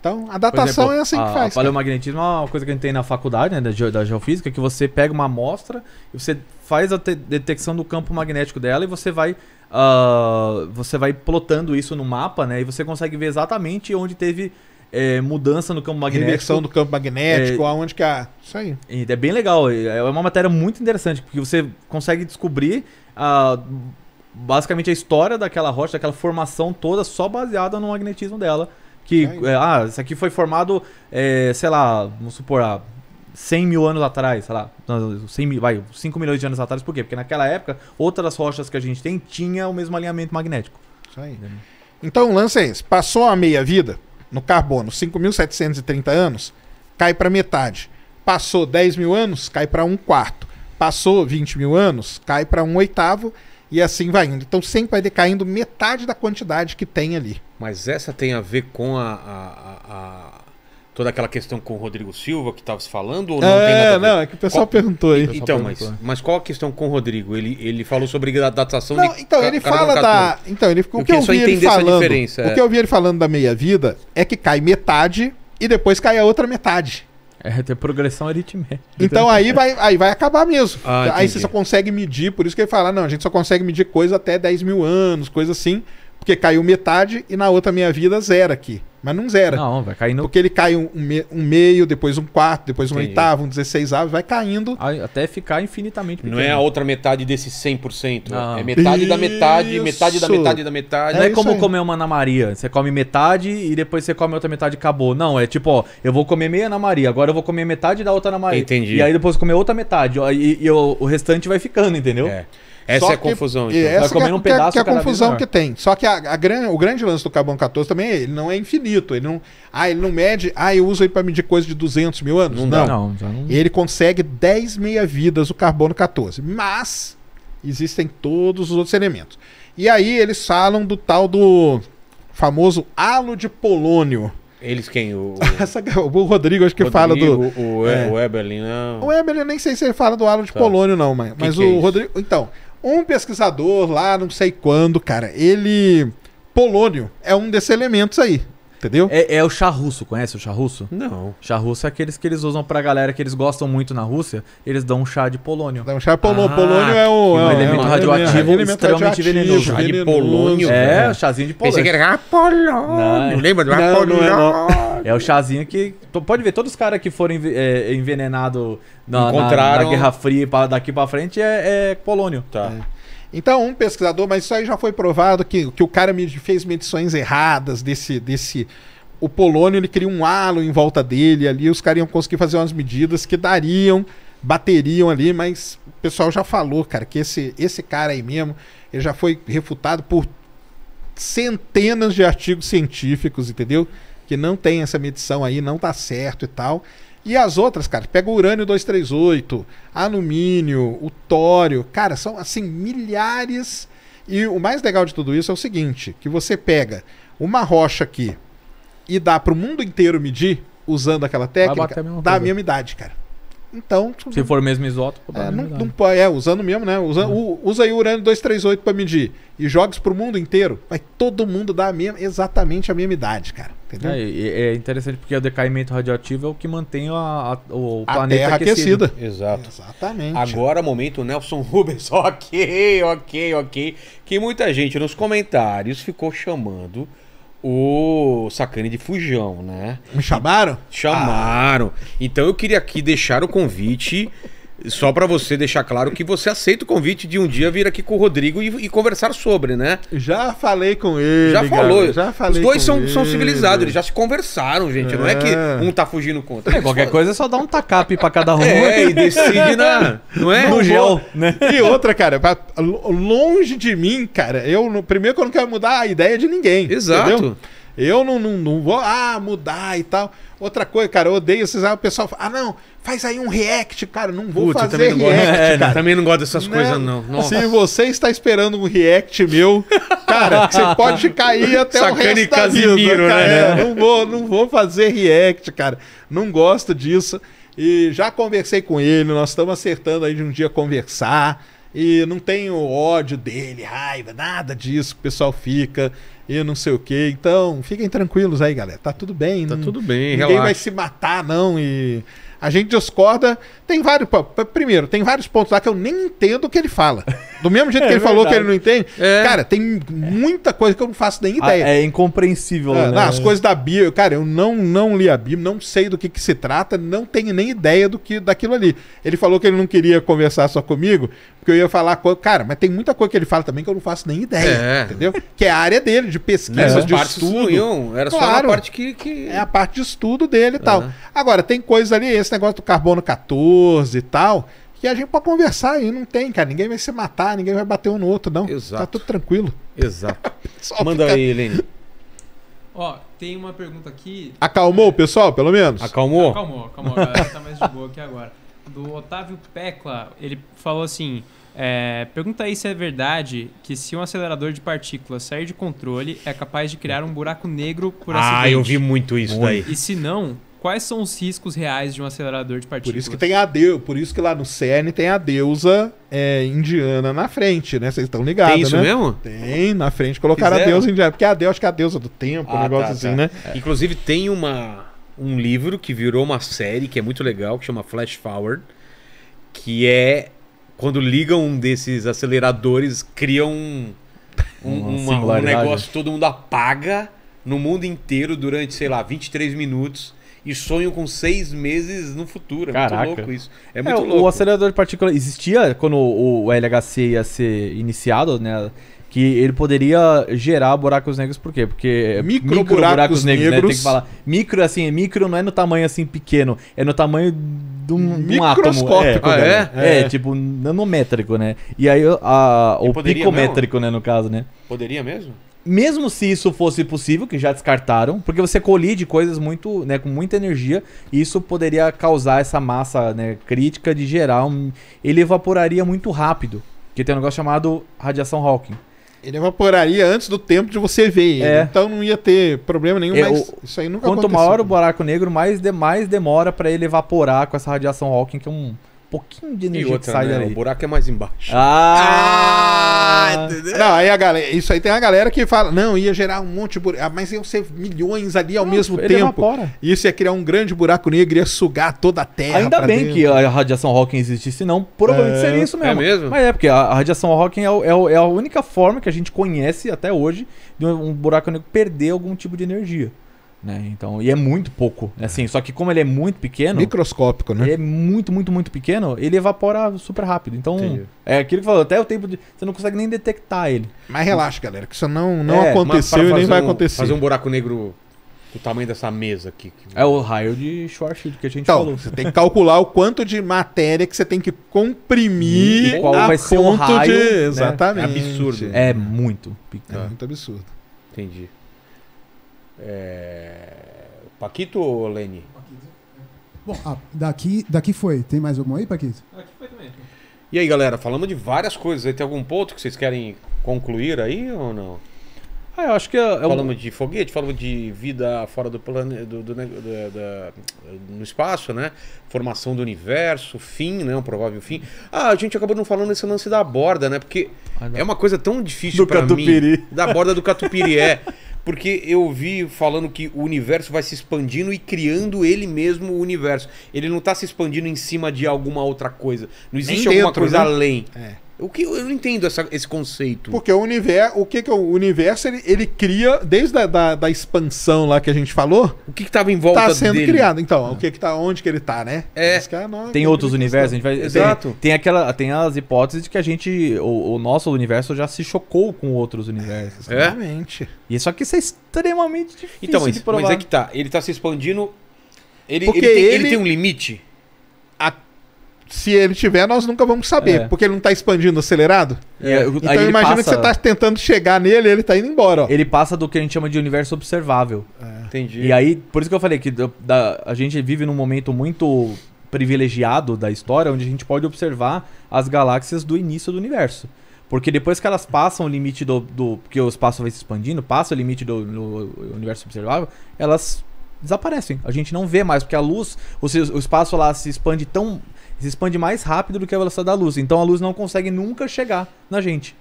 Então, a datação é exemplo, é assim que faz. O paleomagnetismo é uma coisa que a gente tem na faculdade né, da, ge da geofísica, que você pega uma amostra e você faz a detecção do campo magnético dela e você vai, uh, você vai plotando isso no mapa, né? E você consegue ver exatamente onde teve é, mudança no campo magnético. Inversão do campo magnético, é, aonde que a. Isso aí. É bem legal. É uma matéria muito interessante, porque você consegue descobrir ah, basicamente a história daquela rocha, daquela formação toda, só baseada no magnetismo dela. Que, é, é, ah, isso aqui foi formado, é, sei lá, vamos supor, há 100 mil anos atrás, sei lá, 100 mil, vai, 5 milhões de anos atrás, por quê? Porque naquela época, outras rochas que a gente tem tinha o mesmo alinhamento magnético. Isso aí. Então o lance é esse: passou a meia-vida no carbono, 5.730 anos, cai para metade. Passou 10 mil anos, cai para um quarto. Passou 20 mil anos, cai para um oitavo e assim vai indo. Então sempre vai decaindo metade da quantidade que tem ali. Mas essa tem a ver com a, a, a toda aquela questão com o Rodrigo Silva que estava se falando? Ou não é, não, é que o pessoal qual... perguntou aí. Então, perguntou. Mas, mas qual a questão com o Rodrigo? Ele, ele falou sobre a datação não, de Então, ele fala da. Então, ele, o, que eu, vi ele falando, o é. que eu vi ele falando da meia-vida é que cai metade e depois cai a outra metade. É, ter progressão aritmética. Então aí vai, aí vai acabar mesmo. Ah, aí você só consegue medir, por isso que ele fala, não, a gente só consegue medir coisa até 10 mil anos, coisa assim, porque caiu metade e na outra minha vida zero aqui. Mas não zera. Não, vai caindo. Porque ele cai um, um meio, depois um quarto, depois um Entendi. oitavo, um dezesseisavo, vai caindo. Até ficar infinitamente pequeno. Não é a outra metade desse 100%. Não. É metade isso. da metade, metade da metade da metade. Não é, é como aí. comer uma Ana Maria. Você come metade e depois você come outra metade e acabou. Não, é tipo, ó, eu vou comer meia Ana Maria, agora eu vou comer metade da outra Ana Maria. Entendi. E aí depois comer outra metade. Ó, e, e o, o restante vai ficando, entendeu? É. Essa Só é a que, confusão. Então. Essa é, um que é, é que é a confusão que tem. Só que a, a gran, o grande lance do carbono 14 também é, ele não é infinito. Ele não, ah, ele não mede. Ah, eu uso ele para medir coisa de 200 mil anos. Não, não. não, não... Ele consegue 10 meia-vidas o carbono 14. Mas existem todos os outros elementos. E aí eles falam do tal do famoso halo de polônio. Eles quem? O, [LAUGHS] é o Rodrigo, acho que Rodrigo, fala do. O, o, é, o Eberlin, não. O Eberlin, nem sei se ele fala do halo de tá. polônio, não, mas, que mas que é o é Rodrigo. Então, um pesquisador lá, não sei quando, cara, ele. Polônio é um desses elementos aí. Entendeu? É, é o chá russo, conhece o chá russo? Não. Chá russo é aqueles que eles usam pra galera que eles gostam muito na Rússia, eles dão um chá de polônio. Dá um chá de polônio. Ah, polônio é um, é um elemento é um radioativo extremamente venenoso. Chá de polônio. É, o chazinho de polônio. Pensei que era polônio. É- lembra do não, polônio? é, é, o chazinho que. Pode ver, todos os caras que foram é, envenenados na, na, na, Guerra Fria daqui pra frente é, é polônio. Tá. É. Então, um pesquisador, mas isso aí já foi provado que, que o cara me, fez medições erradas desse. desse o polônio ele cria um halo em volta dele ali, os caras iam conseguir fazer umas medidas que dariam, bateriam ali, mas o pessoal já falou, cara, que esse, esse cara aí mesmo, ele já foi refutado por centenas de artigos científicos, entendeu? Que não tem essa medição aí, não tá certo e tal. E as outras, cara, pega o urânio 238, alumínio, o tório, cara, são assim milhares. E o mais legal de tudo isso é o seguinte, que você pega uma rocha aqui e dá para o mundo inteiro medir usando aquela técnica, a dá a mesma idade, cara. Então, se for o mesmo isótopo, é, não, não, é usando mesmo, né? Usa, uhum. usa aí o urânio 238 para medir e joga isso o mundo inteiro, vai todo mundo dar a mesma, exatamente a mesma idade, cara. Entendeu? É, é interessante porque o decaimento radioativo é o que mantém a, a, o a planeta terra aquecido. aquecida. Exato. Exatamente. Agora, é momento Nelson Rubens. [LAUGHS] Ok, ok, ok. Que muita gente nos comentários ficou chamando o Sacane de Fujão, né? Me chamaram? Chamaram. Ah. Então eu queria aqui deixar o convite só para você deixar claro que você aceita o convite de um dia vir aqui com o Rodrigo e, e conversar sobre, né? Já falei com ele. Já falou. Cara, já falei Os dois são, ele. são civilizados, eles já se conversaram, gente. É. Não é que é. um tá fugindo contra. É, qualquer coisa é só dar um tacape para cada um. É, né? e decide na. [LAUGHS] Não é? No gel, né? E outra, cara, pra, longe de mim, cara, eu. No, primeiro que eu não quero mudar a ideia de ninguém. Exato. Entendeu? Eu não, não, não vou ah, mudar e tal. Outra coisa, cara, eu odeio esses. Ah, o pessoal fala, ah, não, faz aí um react, cara. Não vou Putz, fazer eu também react. Não gosto, [LAUGHS] é, também não gosto dessas não, né? coisas, não. Se você está esperando um react meu, cara, você pode cair até o resto da vida, né? cara. Né? É, não, vou, não vou fazer react, cara. Não gosto disso. E já conversei com ele, nós estamos acertando aí de um dia conversar. E não tenho ódio dele, raiva, nada disso. O pessoal fica e não sei o que Então, fiquem tranquilos aí, galera. Tá tudo bem. Tá não, tudo bem, Ninguém relaxa. vai se matar, não. E a gente discorda. Tem vários. Primeiro, tem vários pontos lá que eu nem entendo o que ele fala. Do mesmo jeito [LAUGHS] é, que ele é falou que ele não entende. É. Cara, tem muita coisa que eu não faço nem ah, ideia. É, incompreensível, é, né? Não, as coisas da Bíblia. Cara, eu não, não li a Bíblia, não sei do que, que se trata, não tenho nem ideia do que daquilo ali. Ele falou que ele não queria conversar só comigo, porque eu ia falar. Co... Cara, mas tem muita coisa que ele fala também que eu não faço nem ideia. É. Entendeu? Que é a área dele, de pesquisa, de estudo. Era claro, só a parte que, que, É a parte de estudo dele e tal. Agora, tem coisas ali, esse esse negócio do carbono 14 e tal, que a gente pode conversar aí, não tem, cara. Ninguém vai se matar, ninguém vai bater um no outro, não. Tá Exato. Tá tudo tranquilo. Exato. [LAUGHS] Manda aí, Lenny. Ó, tem uma pergunta aqui. Acalmou o pessoal, pelo menos? Acalmou? Acalmou, acalmou. galera tá mais de boa aqui agora. Do Otávio Pecla, ele falou assim: é, pergunta aí se é verdade que se um acelerador de partículas sair de controle, é capaz de criar um buraco negro por acidente. Ah, eu vi muito isso daí. E se não, quais são os riscos reais de um acelerador de partículas? Por isso que tem a Deus, por isso que lá no CERN tem a deusa é, indiana na frente, né? Vocês estão ligados, tem isso né? mesmo? Tem, na frente colocaram Fizeram? a deusa indiana, porque a deusa, acho que é a deusa do tempo, ah, um tá, negócio tá, assim, tá. né? É. Inclusive tem uma um livro que virou uma série que é muito legal, que chama Flash Forward, que é quando ligam um desses aceleradores, criam um, um, uma, um negócio que todo mundo apaga no mundo inteiro durante, sei lá, 23 minutos e sonho com seis meses no futuro. É Caraca. muito louco isso. É, é muito é, louco. O acelerador de partículas existia quando o LHC ia ser iniciado, né? que ele poderia gerar buracos negros, por quê? Porque micro, micro buracos, buracos, negros, negros. Né? tem que falar. Micro, assim, micro não é no tamanho assim pequeno, é no tamanho de um, de um átomo. É, ah, é? é? É? tipo nanométrico, né? E aí a, o picométrico, mesmo? né, no caso, né? Poderia mesmo? mesmo se isso fosse possível, que já descartaram, porque você colide coisas muito, né, com muita energia, e isso poderia causar essa massa né, crítica de gerar um, ele evaporaria muito rápido, que tem um negócio chamado radiação Hawking. Ele evaporaria antes do tempo de você ver é. então não ia ter problema nenhum, é, mas o, isso aí nunca Quanto aconteceu. maior o buraco negro, mais, de, mais demora para ele evaporar com essa radiação Hawking, que é um, pouquinho de energia e outra, que sai né? O buraco é mais embaixo. Ah! ah não, aí a galera, isso aí tem a galera que fala, não, ia gerar um monte de buraco, ah, mas iam ser milhões ali ao não, mesmo tempo. Isso ia criar um grande buraco negro, ia sugar toda a Terra. Ainda bem dentro. que a radiação Hawking existisse, não, provavelmente é, seria isso mesmo. É mesmo. Mas é porque a, radiação Hawking é, é, é a única forma que a gente conhece até hoje de um buraco negro perder algum tipo de energia. Né? Então, e é muito pouco. Né? Assim, só que como ele é muito pequeno. Microscópico, né? Ele é muito, muito, muito pequeno, ele evapora super rápido. Então, Entendi. é aquilo que falou, até o tempo de. Você não consegue nem detectar ele. Mas relaxa, galera, que isso não, não é, aconteceu e nem vai acontecer. Fazer um buraco negro do tamanho dessa mesa aqui. É o raio de Schwarzschild que a gente então, falou. Você tem que calcular o quanto de matéria que você tem que comprimir. E qual a vai ser o raio, de... né? Exatamente. É absurdo. É muito. É, é muito absurdo. Entendi. É... Paquito ou Leni? Paquito. Né? Bom, ah, daqui, daqui foi. Tem mais alguma aí, Paquito? Aqui foi também. E aí, galera, falamos de várias coisas. Tem algum ponto que vocês querem concluir aí ou não? Ah, eu acho que é, é falamos um... de foguete, falamos de vida fora do planeta, do, do, do, é, no espaço, né? Formação do universo, fim, né? Um provável fim. Ah, a gente acabou não falando desse lance da borda, né? Porque ah, é uma coisa tão difícil para mim. Da borda do catupiry é. [LAUGHS] porque eu vi falando que o universo vai se expandindo e criando ele mesmo o universo. Ele não está se expandindo em cima de alguma outra coisa. Não existe Nem alguma dentro, coisa né? além. É. O que eu não entendo essa, esse conceito. Porque o universo, o que que é o universo ele, ele cria desde a, da, da, expansão lá que a gente falou? O que estava em volta Está sendo dele? criado, então. Ah. O que que tá onde que ele está né? É. é tem outros universos, vai Exato. Tem, tem, aquela tem as hipóteses de que a gente o, o nosso universo já se chocou com outros universos. É, exatamente. É? E só que isso é extremamente difícil então, mas, de provar. Mas é que tá, ele está se expandindo ele, Porque ele, tem, ele... ele tem um limite? Até se ele tiver, nós nunca vamos saber, é. porque ele não está expandindo acelerado. É, então imagina passa... que você está tentando chegar nele ele está indo embora. Ó. Ele passa do que a gente chama de universo observável. É. Entendi. E aí, por isso que eu falei que da, a gente vive num momento muito privilegiado da história, onde a gente pode observar as galáxias do início do universo. Porque depois que elas passam o limite do. do o espaço vai se expandindo, passa o limite do, do universo observável, elas desaparecem. A gente não vê mais, porque a luz, o, o espaço lá se expande tão se expande mais rápido do que a velocidade da luz. Então a luz não consegue nunca chegar na gente.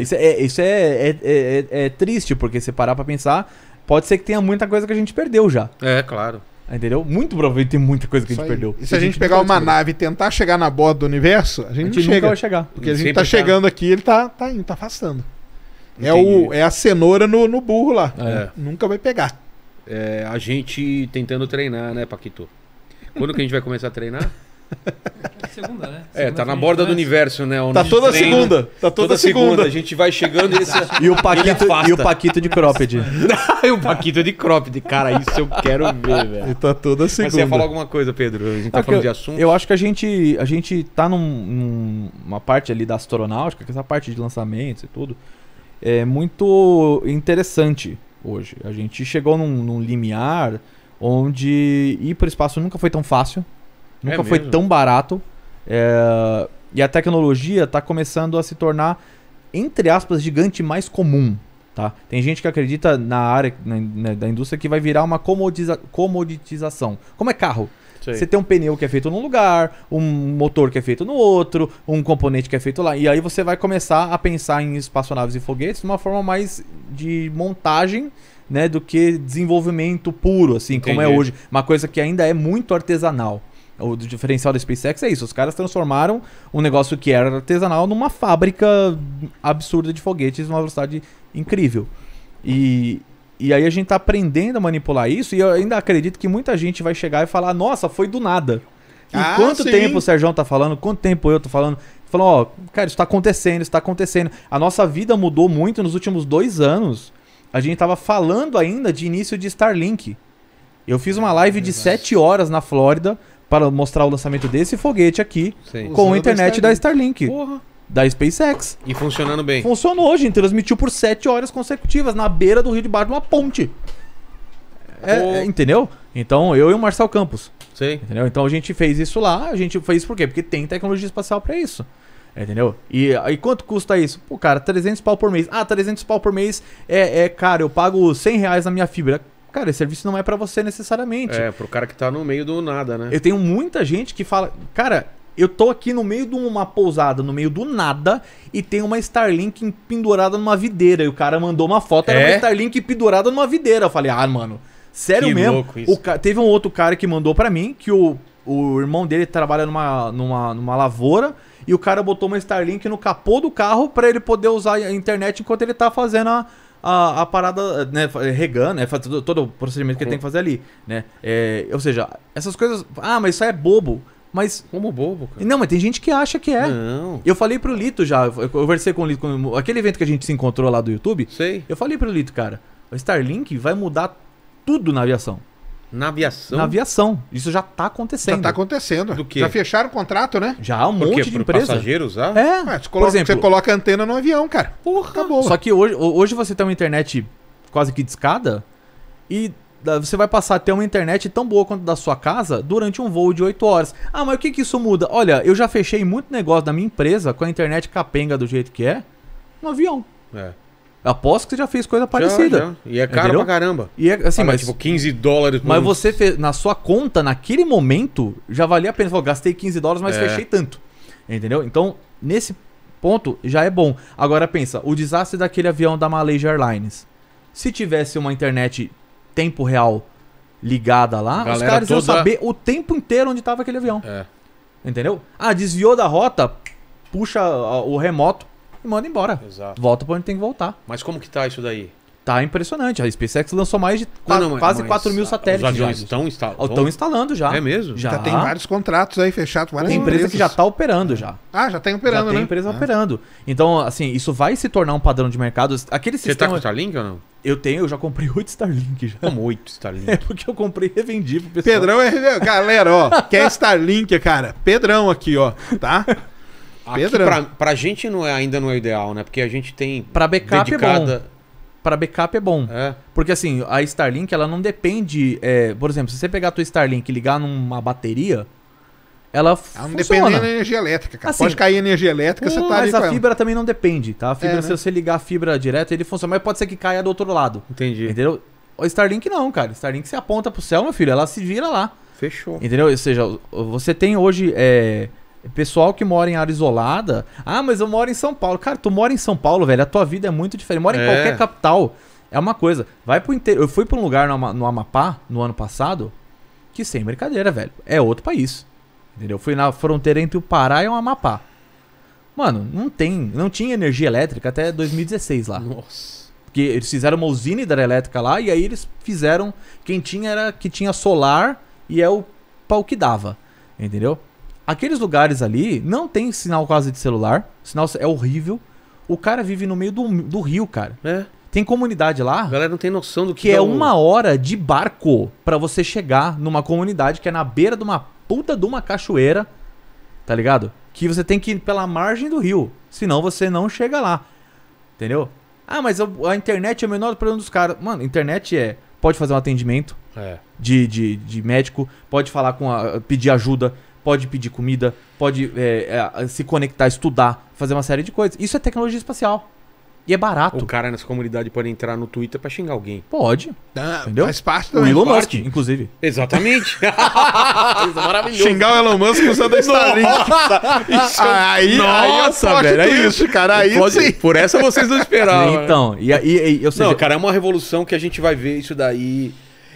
Isso, é, isso é, é, é, é, triste, porque se parar pra pensar, pode ser que tenha muita coisa que a gente perdeu já. É, claro. Entendeu? Muito provavelmente tem muita coisa que isso a gente aí. perdeu. E se a, a gente, gente pegar uma nave e tentar chegar na borda do universo, a gente, a gente chega, nunca vai chegar. Porque a gente Sempre tá chegando tá... aqui ele tá, tá indo, tá afastando. É, o, é a cenoura no, no burro lá. Nunca vai pegar. É, a gente tentando treinar, né, Paquito? Quando que a gente vai começar a treinar? Segunda, né? Segunda é, tá na borda do né? universo, né? Onde tá toda segunda. Tá toda, toda segunda. segunda. A gente vai chegando e, esse, [LAUGHS] e o Paquito E o Paquito de cropped. [LAUGHS] e o Paquito de cropped. Cara, isso eu quero ver, velho. E tá toda segunda. Mas você ia falar alguma coisa, Pedro? A gente tá falando de assunto. Eu acho que a gente, a gente tá num, numa parte ali da astronáutica, que essa parte de lançamentos e tudo, é muito interessante hoje. A gente chegou num, num limiar onde ir para o espaço nunca foi tão fácil. Nunca é foi tão barato. É... E a tecnologia está começando a se tornar, entre aspas, gigante mais comum. Tá? Tem gente que acredita na área na, na, da indústria que vai virar uma comodiza, comoditização. Como é carro? Sei. Você tem um pneu que é feito num lugar, um motor que é feito no outro, um componente que é feito lá. E aí você vai começar a pensar em espaçonaves e foguetes de uma forma mais de montagem né, do que desenvolvimento puro, assim, Entendi. como é hoje. Uma coisa que ainda é muito artesanal. O diferencial da SpaceX é isso. Os caras transformaram um negócio que era artesanal numa fábrica absurda de foguetes numa velocidade incrível. E, e aí a gente tá aprendendo a manipular isso. E eu ainda acredito que muita gente vai chegar e falar: nossa, foi do nada. E ah, quanto sim. tempo o Sérgio tá falando? Quanto tempo eu tô falando? Falou, ó, cara, isso tá acontecendo, isso tá acontecendo. A nossa vida mudou muito nos últimos dois anos. A gente tava falando ainda de início de Starlink. Eu fiz uma live de sete horas na Flórida para mostrar o lançamento desse foguete aqui Sim. com a internet da Starlink. Da Starlink. Da SpaceX. E funcionando bem. Funcionou, hoje Transmitiu por sete horas consecutivas na beira do rio de de uma ponte. É, é entendeu? Então, eu e o Marcel Campos. Sim. Entendeu? Então, a gente fez isso lá. A gente fez por quê? Porque tem tecnologia espacial para isso. Entendeu? E, e quanto custa isso? Pô, cara, 300 pau por mês. Ah, 300 pau por mês é, é cara, eu pago 100 reais na minha fibra. Cara, esse serviço não é para você necessariamente. É, pro cara que tá no meio do nada, né? Eu tenho muita gente que fala, cara, eu tô aqui no meio de uma pousada, no meio do nada, e tem uma Starlink pendurada numa videira. E o cara mandou uma foto, era é? uma Starlink pendurada numa videira. Eu falei, ah, mano, sério que mesmo? Louco isso. Ca... Teve um outro cara que mandou para mim que o, o irmão dele trabalha numa, numa, numa lavoura e o cara botou uma Starlink no capô do carro para ele poder usar a internet enquanto ele tá fazendo a, a, a parada, né, regando, né, todo, todo o procedimento que ele tem que fazer ali, né? É, ou seja, essas coisas. Ah, mas isso aí é bobo. Mas. Como bobo, cara? Não, mas tem gente que acha que é. Não. Eu falei pro Lito já, eu conversei com o Lito, com aquele evento que a gente se encontrou lá do YouTube. Sei. Eu falei pro Lito, cara, o Starlink vai mudar tudo na aviação. Na aviação? Na aviação. Isso já está acontecendo. Já está acontecendo. Do quê? Já fecharam o contrato, né? Já, um Por monte quê? de empresa. passageiros é. ah. É. coloca, Por exemplo, você coloca a antena no avião, cara. Porra. Acabou. Tá Só que hoje, hoje você tem uma internet quase que de escada e você vai passar a ter uma internet tão boa quanto da sua casa durante um voo de 8 horas. Ah, mas o que, que isso muda? Olha, eu já fechei muito negócio da minha empresa com a internet capenga do jeito que é no avião. É. Aposto que você já fez coisa parecida. Já, já. E é caro entendeu? pra caramba. E é, assim, mas, tipo, 15 dólares. Por... Mas você fez, na sua conta, naquele momento, já valia a pena. Você falou, gastei 15 dólares, mas é. fechei tanto. Entendeu? Então, nesse ponto, já é bom. Agora pensa, o desastre daquele avião da Malaysia Airlines. Se tivesse uma internet tempo real ligada lá, Galera os caras toda... iam saber o tempo inteiro onde estava aquele avião. É. Entendeu? Ah, desviou da rota, puxa o remoto, e manda embora. Exato. Volta pra onde tem que voltar. Mas como que tá isso daí? Tá impressionante. A SpaceX lançou mais de quase mas, 4 mil satélites. Os aviões já. estão instalando? Estão instalando já. É mesmo? Já. tem vários contratos aí fechados, várias tem empresa empresas. que já está operando já. Ah, já tem operando, já tem né? empresa ah. operando. Então, assim, isso vai se tornar um padrão de mercado. Aquele Você tá sistema... tá com Starlink ou não? Eu tenho, eu já comprei oito Starlink já. Como oito Starlink? [LAUGHS] É porque eu comprei e revendi pro pessoal. Pedrão é. Galera, ó, quer Starlink, cara? Pedrão aqui, ó, tá? Pedro? Pra, pra, gente não é, ainda não é ideal, né? Porque a gente tem. Pra backup dedicada... é bom. Pra backup é bom. É. Porque assim, a Starlink, ela não depende. É, por exemplo, se você pegar a tua Starlink e ligar numa bateria, ela, ela não funciona. depende da energia elétrica, cara. Assim, pode cair energia elétrica, você tá Mas a fibra também não depende, tá? A fibra, é, se né? você ligar a fibra direto, ele funciona, mas pode ser que caia do outro lado. Entendi. Entendeu? O Starlink não, cara. Starlink você aponta pro céu, meu filho, ela se vira lá. Fechou. Entendeu? Ou seja, você tem hoje é, Pessoal que mora em área isolada. Ah, mas eu moro em São Paulo. Cara, tu mora em São Paulo, velho. A tua vida é muito diferente. Mora em é. qualquer capital. É uma coisa. Vai pro interior. Eu fui pra um lugar no Amapá no ano passado. Que sem brincadeira, velho. É outro país. Entendeu? fui na fronteira entre o Pará e o Amapá. Mano, não tem. Não tinha energia elétrica até 2016 lá. Nossa. Porque eles fizeram uma usina hidrelétrica lá e aí eles fizeram. Quem tinha era que tinha solar e é o pau que dava. Entendeu? Aqueles lugares ali não tem sinal quase de celular. O sinal é horrível. O cara vive no meio do, do rio, cara. É. Tem comunidade lá. A galera não tem noção do que, que é, é um... uma hora de barco para você chegar numa comunidade que é na beira de uma puta de uma cachoeira, tá ligado? Que você tem que ir pela margem do rio, senão você não chega lá. Entendeu? Ah, mas a internet é o menor problema dos caras. Mano, internet é pode fazer um atendimento é. de, de, de médico, pode falar com a, pedir ajuda, pode pedir comida, pode é, é, se conectar, estudar, fazer uma série de coisas. Isso é tecnologia espacial. E é barato. O cara nessa comunidade pode entrar no Twitter pra xingar alguém. Pode. Ah, entendeu? Faz parte do o Elon parte. Musk, inclusive. Exatamente. [LAUGHS] Isso é maravilhoso. Xingar o Elon Musk usando da Starlink. Nossa, é aí, é Nossa aí velho. É isso, cara. Aí pode, sim. Por essa vocês não [LAUGHS] esperavam. Então, né? e, aí eu sei. Não, cara, é uma revolução que a gente vai ver isso daí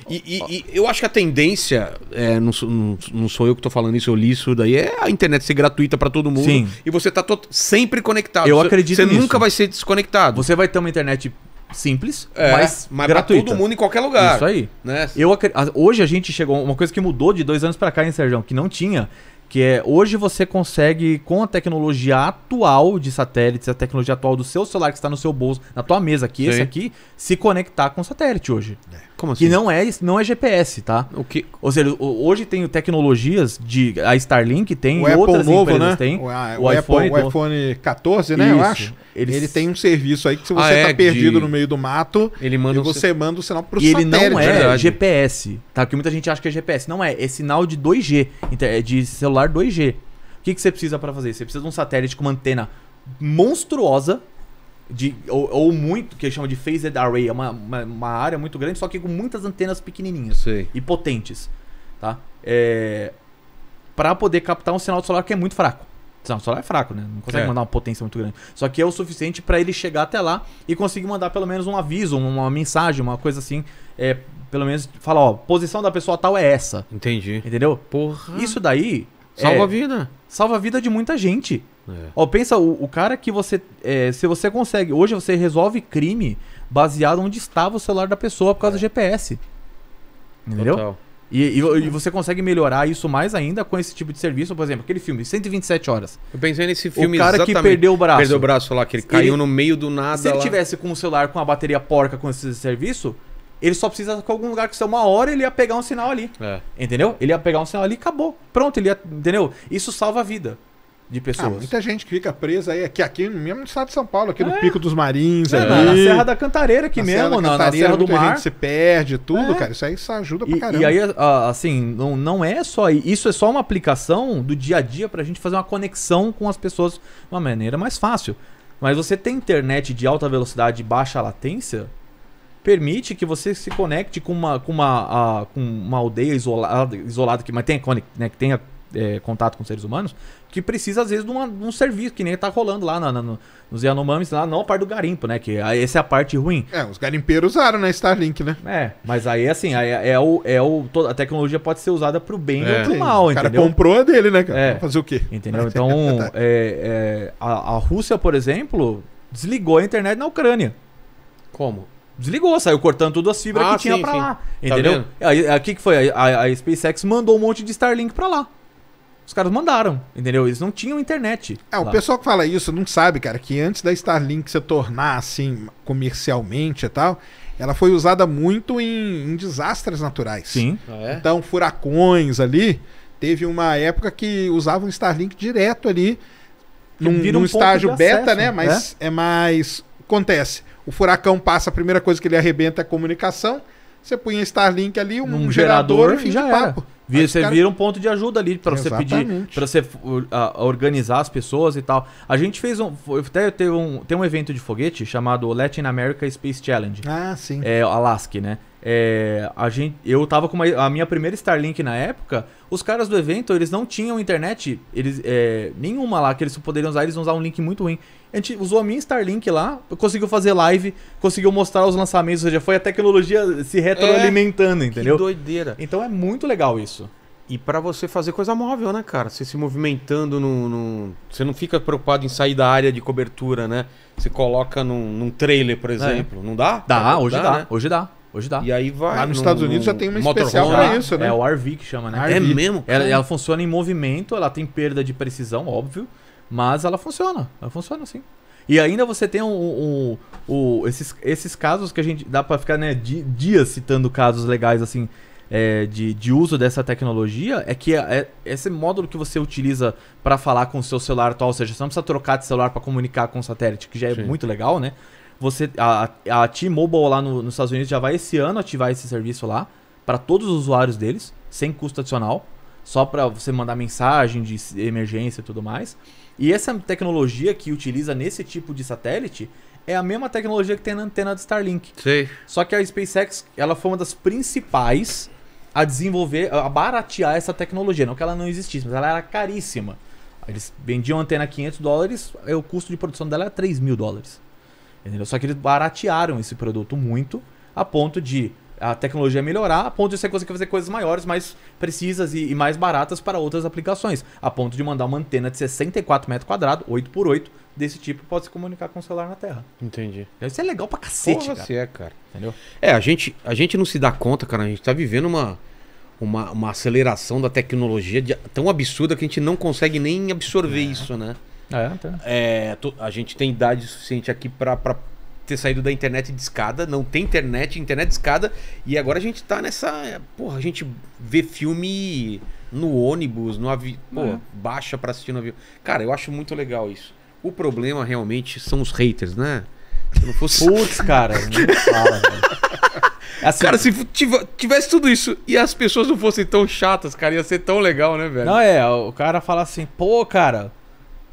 e, e, eu acho que a tendência, é, não, sou, não, não, sou eu que estou falando isso, eu li isso daí, é a internet ser gratuita para todo mundo. Sim. E você está sempre conectado. Eu você, acredito Você nisso. nunca vai ser desconectado. Você vai ter uma internet simples, é, mas, mas gratuita. Pra todo mundo em qualquer lugar. Isso aí. Né? Eu, hoje a gente chegou, uma coisa que mudou de dois anos para cá, hein, Sérgio, que não tinha, que é hoje você consegue, com a tecnologia atual de satélites, a tecnologia atual do seu celular que está no seu bolso, na tua mesa aqui, Sim. esse aqui, se conectar com o satélite hoje. É. Como assim? Que não é, não é GPS, tá? O que... Ou seja, hoje tem tecnologias de. A Starlink tem, o outras Apple novo, empresas né? tem. O, a, o, o iPhone, Apple, o iPhone 14, né? Isso. Eu acho. Eles... Ele tem um serviço aí que se você ah, tá é, tá perdido de... no meio do mato, ele manda você um... manda o sinal pro e satélite. Ele não é, é verdade. GPS, tá? Que muita gente acha que é GPS. Não é, é sinal de 2G, é de celular 2G. O que, que você precisa para fazer? Você precisa de um satélite com uma antena monstruosa de, ou, ou, muito, que eles chamam de phased array, é uma, uma, uma, área muito grande, só que com muitas antenas pequenininhas e potentes, tá? É, para poder captar um sinal solar que é muito fraco. O sinal solar é fraco, né? Não consegue é. mandar uma potência muito grande. Só que é o suficiente para ele chegar até lá e conseguir mandar pelo menos um aviso, uma mensagem, uma coisa assim, é, pelo menos falar, ó, posição da pessoa tal é essa. Entendi. Entendeu? Porra. Isso daí salva é, a vida. Salva a vida de muita gente. É. Ó, pensa, o, o, cara que você. É, se você consegue. Hoje você resolve crime baseado onde estava o celular da pessoa por causa é. do GPS. Entendeu? E, e, e, você consegue melhorar isso mais ainda com esse tipo de serviço, por exemplo, aquele filme, 127 horas. Eu pensei nesse filme. O cara que perdeu o braço. Perdeu o braço lá, que ele caiu no meio do nada. Se ele lá. tivesse com o celular com a bateria porca com esse serviço, ele só precisa com algum lugar que seja uma hora, ele ia pegar um sinal ali. É. Entendeu? Ele ia pegar um sinal ali e acabou. Pronto, ele ia. Entendeu? Isso salva a vida de ah, pessoas. Ah, muita gente que fica presa aí, aqui, aqui mesmo no estado de São Paulo, aqui é. no Pico dos Marins, é, ali. Na Serra da Cantareira aqui na mesmo, Serra na, Cantareira, na Serra do Mar. gente se perde, tudo, é. cara. Isso aí isso ajuda pra e, caramba. E aí, assim, não, não é só. Isso é só uma aplicação do dia a dia pra gente fazer uma conexão com as pessoas de uma maneira mais fácil. Mas você tem internet de alta velocidade e baixa latência, permite que você se conecte com uma, com uma, a, com uma aldeia isolada, isolada que, mas tenha, né, que tenha é, contato com seres humanos, que precisa, às vezes, de, uma, de um serviço, que nem tá rolando lá na, na, no, nos Yanomamis, lá não a parte do garimpo, né? Que essa é a parte ruim. É, os garimpeiros usaram na né, Starlink, né? É, mas aí, assim, aí é, é o, é o, a tecnologia pode ser usada pro bem é, ou pro mal, entendeu? O cara comprou a dele, né, cara? É, fazer o quê? Entendeu? [LAUGHS] É. Então, é, é, a, a Rússia, por exemplo, desligou a internet na Ucrânia. Como? desligou, saiu cortando tudo as fibras ah, que tinha para lá. Tá entendeu? Tá aí, aí, que, que foi? A, a, a, SpaceX mandou um monte de Starlink para lá. Os caras mandaram, entendeu? Eles não tinham internet. É, lá. o pessoal que fala isso não sabe, cara, que antes da Starlink se tornar assim comercialmente e tal, ela foi usada muito em, em desastres naturais. Sim. Ah, é? Então, furacões ali. Teve uma época que usavam Starlink direto ali, num, num um estágio beta, acesso, né? né? Mas é? é mais. Acontece. O furacão passa, a primeira coisa que ele arrebenta é a comunicação. Você punha Starlink ali, um, um gerador, gerador, e já de papo. Era. Vira, você cara... vira um ponto de ajuda ali para você pedir, para você uh, organizar as pessoas e tal. A gente fez um, até teve um, tem um evento de foguete chamado Latin America Space Challenge. Ah, sim. É Alaska, né? É, a gente, eu tava com uma, a minha primeira Starlink na época, os caras do evento, eles não tinham internet eles, é, nenhuma lá que eles poderiam usar, eles usavam um link muito ruim. A gente usou a minha Starlink lá, conseguiu fazer live, conseguiu mostrar os lançamentos, ou seja, foi a tecnologia se retroalimentando, é, entendeu? Que doideira. Então é muito legal isso. E para você fazer coisa móvel, né, cara? Você se movimentando, no, no, você não fica preocupado em sair da área de cobertura, né? Você coloca num, num trailer, por é. exemplo. É. Não dá? Dá, né? hoje dá. dá né? Hoje dá. Hoje dá. E aí vai. Lá nos no, Estados Unidos já tem uma especial pra isso, né? É o RV que chama, né? RV. É mesmo? Ela, ela, funciona em movimento, ela tem perda de precisão, óbvio, mas ela funciona. Ela funciona sim. E ainda você tem um, um, um, esses, esses casos que a gente dá para ficar né, dias citando casos legais assim é, de, de uso dessa tecnologia é que é, é esse módulo que você utiliza para falar com o seu celular atual, ou seja, você não precisa trocar de celular para comunicar com o satélite, que já é Sim. muito legal, né? Você, a, a T-Mobile lá no, nos Estados Unidos já vai esse ano ativar esse serviço lá para todos os usuários deles, sem custo adicional, só para você mandar mensagem de emergência e tudo mais. E essa tecnologia que utiliza nesse tipo de satélite é a mesma tecnologia que tem na antena do Starlink. Sim. Só que a SpaceX ela foi uma das principais a desenvolver, a baratear essa tecnologia. Não que ela não existisse, mas ela era caríssima. Eles vendiam a antena a 500 dólares, é, o custo de produção dela era 3 mil dólares. Entendeu? Só que eles baratearam esse produto muito a ponto de a tecnologia melhorar, a ponto de você conseguir fazer coisas maiores, mais precisas e, e mais baratas para outras aplicações. A ponto de mandar uma antena de 64 metros quadrados, 8x8, desse tipo, pode se comunicar com o celular na Terra. Entendi. Isso é legal pra cacete, Porra, cara. Você é, cara. Entendeu? É, a gente, a gente não se dá conta, cara, a gente tá vivendo uma, uma, uma aceleração da tecnologia de, tão absurda que a gente não consegue nem absorver é. isso, né? É, tá. é, a gente tem idade suficiente aqui para ter saído da internet de escada, não tem internet, internet de escada, e agora a gente tá nessa. É, porra, a gente vê filme no ônibus, no avião. Pô, é. baixa pra assistir no avião. Cara, eu acho muito legal isso. O problema realmente são os haters, né? Se não fosse. Putz, cara, [LAUGHS] não fala, assim, cara, se tivesse tudo isso e as pessoas não fossem tão chatas, cara, ia ser tão legal, né, velho? Não, é, o cara fala assim, pô, cara,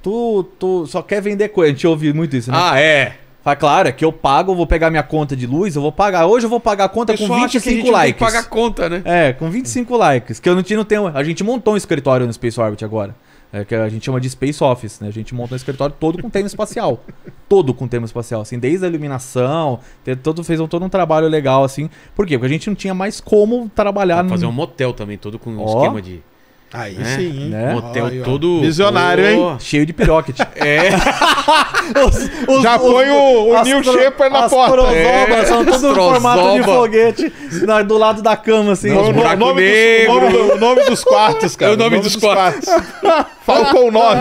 tu, tu só quer vender coisa. A gente ouve muito isso, né? Ah, é. Fala, claro, é que eu pago, eu vou pegar minha conta de luz, eu vou pagar. Hoje eu vou pagar a conta com 25 acha que a gente likes. Tem que pagar conta, né? É, com 25 likes. Que eu não não tenho. A gente montou um escritório no Space Orbit agora. É, que a gente chama de Space Office, né? A gente monta um escritório todo com tema espacial. [LAUGHS] todo com tema espacial, assim, desde a iluminação, todo, fez um, todo um trabalho legal, assim. Por quê? Porque a gente não tinha mais como trabalhar. fazer num... um motel também, todo com um oh. esquema de Aí né? sim, Né? Motel todo. Visionário, hein? Oh. Cheio de piroquete. é. [LAUGHS] os, os, Já os, põe o, o New Shepard na porta. É. São tudo no formato de foguete na, do lado da cama, assim. Não, o, nome dos, o, nome, o, nome dos, quartos, cara. É o nome, o nome dos, dos, quartos. Falcon 9.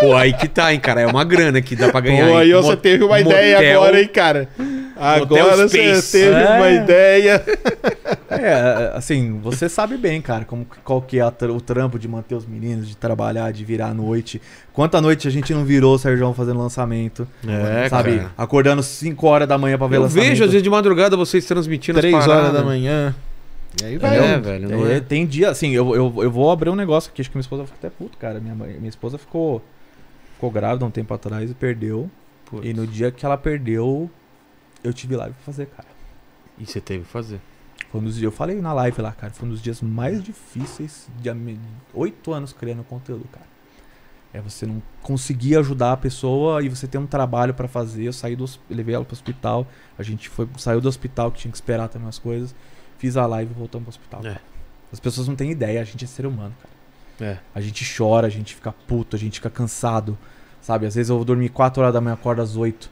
Pô, aí que tá, hein, cara. É uma grana que dá pra ganhar. Pô, aí hein? você teve uma ideia agora, hein, cara. Agora você teve é. uma ideia. [LAUGHS] É, assim, você sabe bem, cara, como, qual que é o trampo de manter os meninos, de trabalhar, de virar à noite. Quanta noite a gente não virou o Sérgio fazendo lançamento. É, sabe? Cara. Acordando 5 horas da manhã pra ver Eu lançamento. Eu vejo às vezes de madrugada vocês transmitindo 3 horas da manhã. E aí vai, é, velho. É, é, Tem dia, assim, eu, eu, eu vou abrir um negócio aqui, acho que minha esposa ficou até puto, cara. Minha, minha esposa ficou, ficou grávida um tempo atrás e perdeu. Putz. E no dia que ela perdeu, eu tive live pra fazer, cara. E você teve que fazer. Foi um dos dias, eu falei na live lá, cara, foi um dos dias mais difíceis de oito anos criando conteúdo, cara. É você não conseguir ajudar a pessoa e você tem um trabalho para fazer. Eu saí do levei ela pro hospital, a gente foi saiu do hospital que tinha que esperar também as coisas, fiz a live e voltamos pro hospital. É. As pessoas não têm ideia, a gente é ser humano, cara. É. A gente chora, a gente fica puto, a gente fica cansado, sabe? Às vezes eu vou dormir 4 horas da manhã, acordo às 8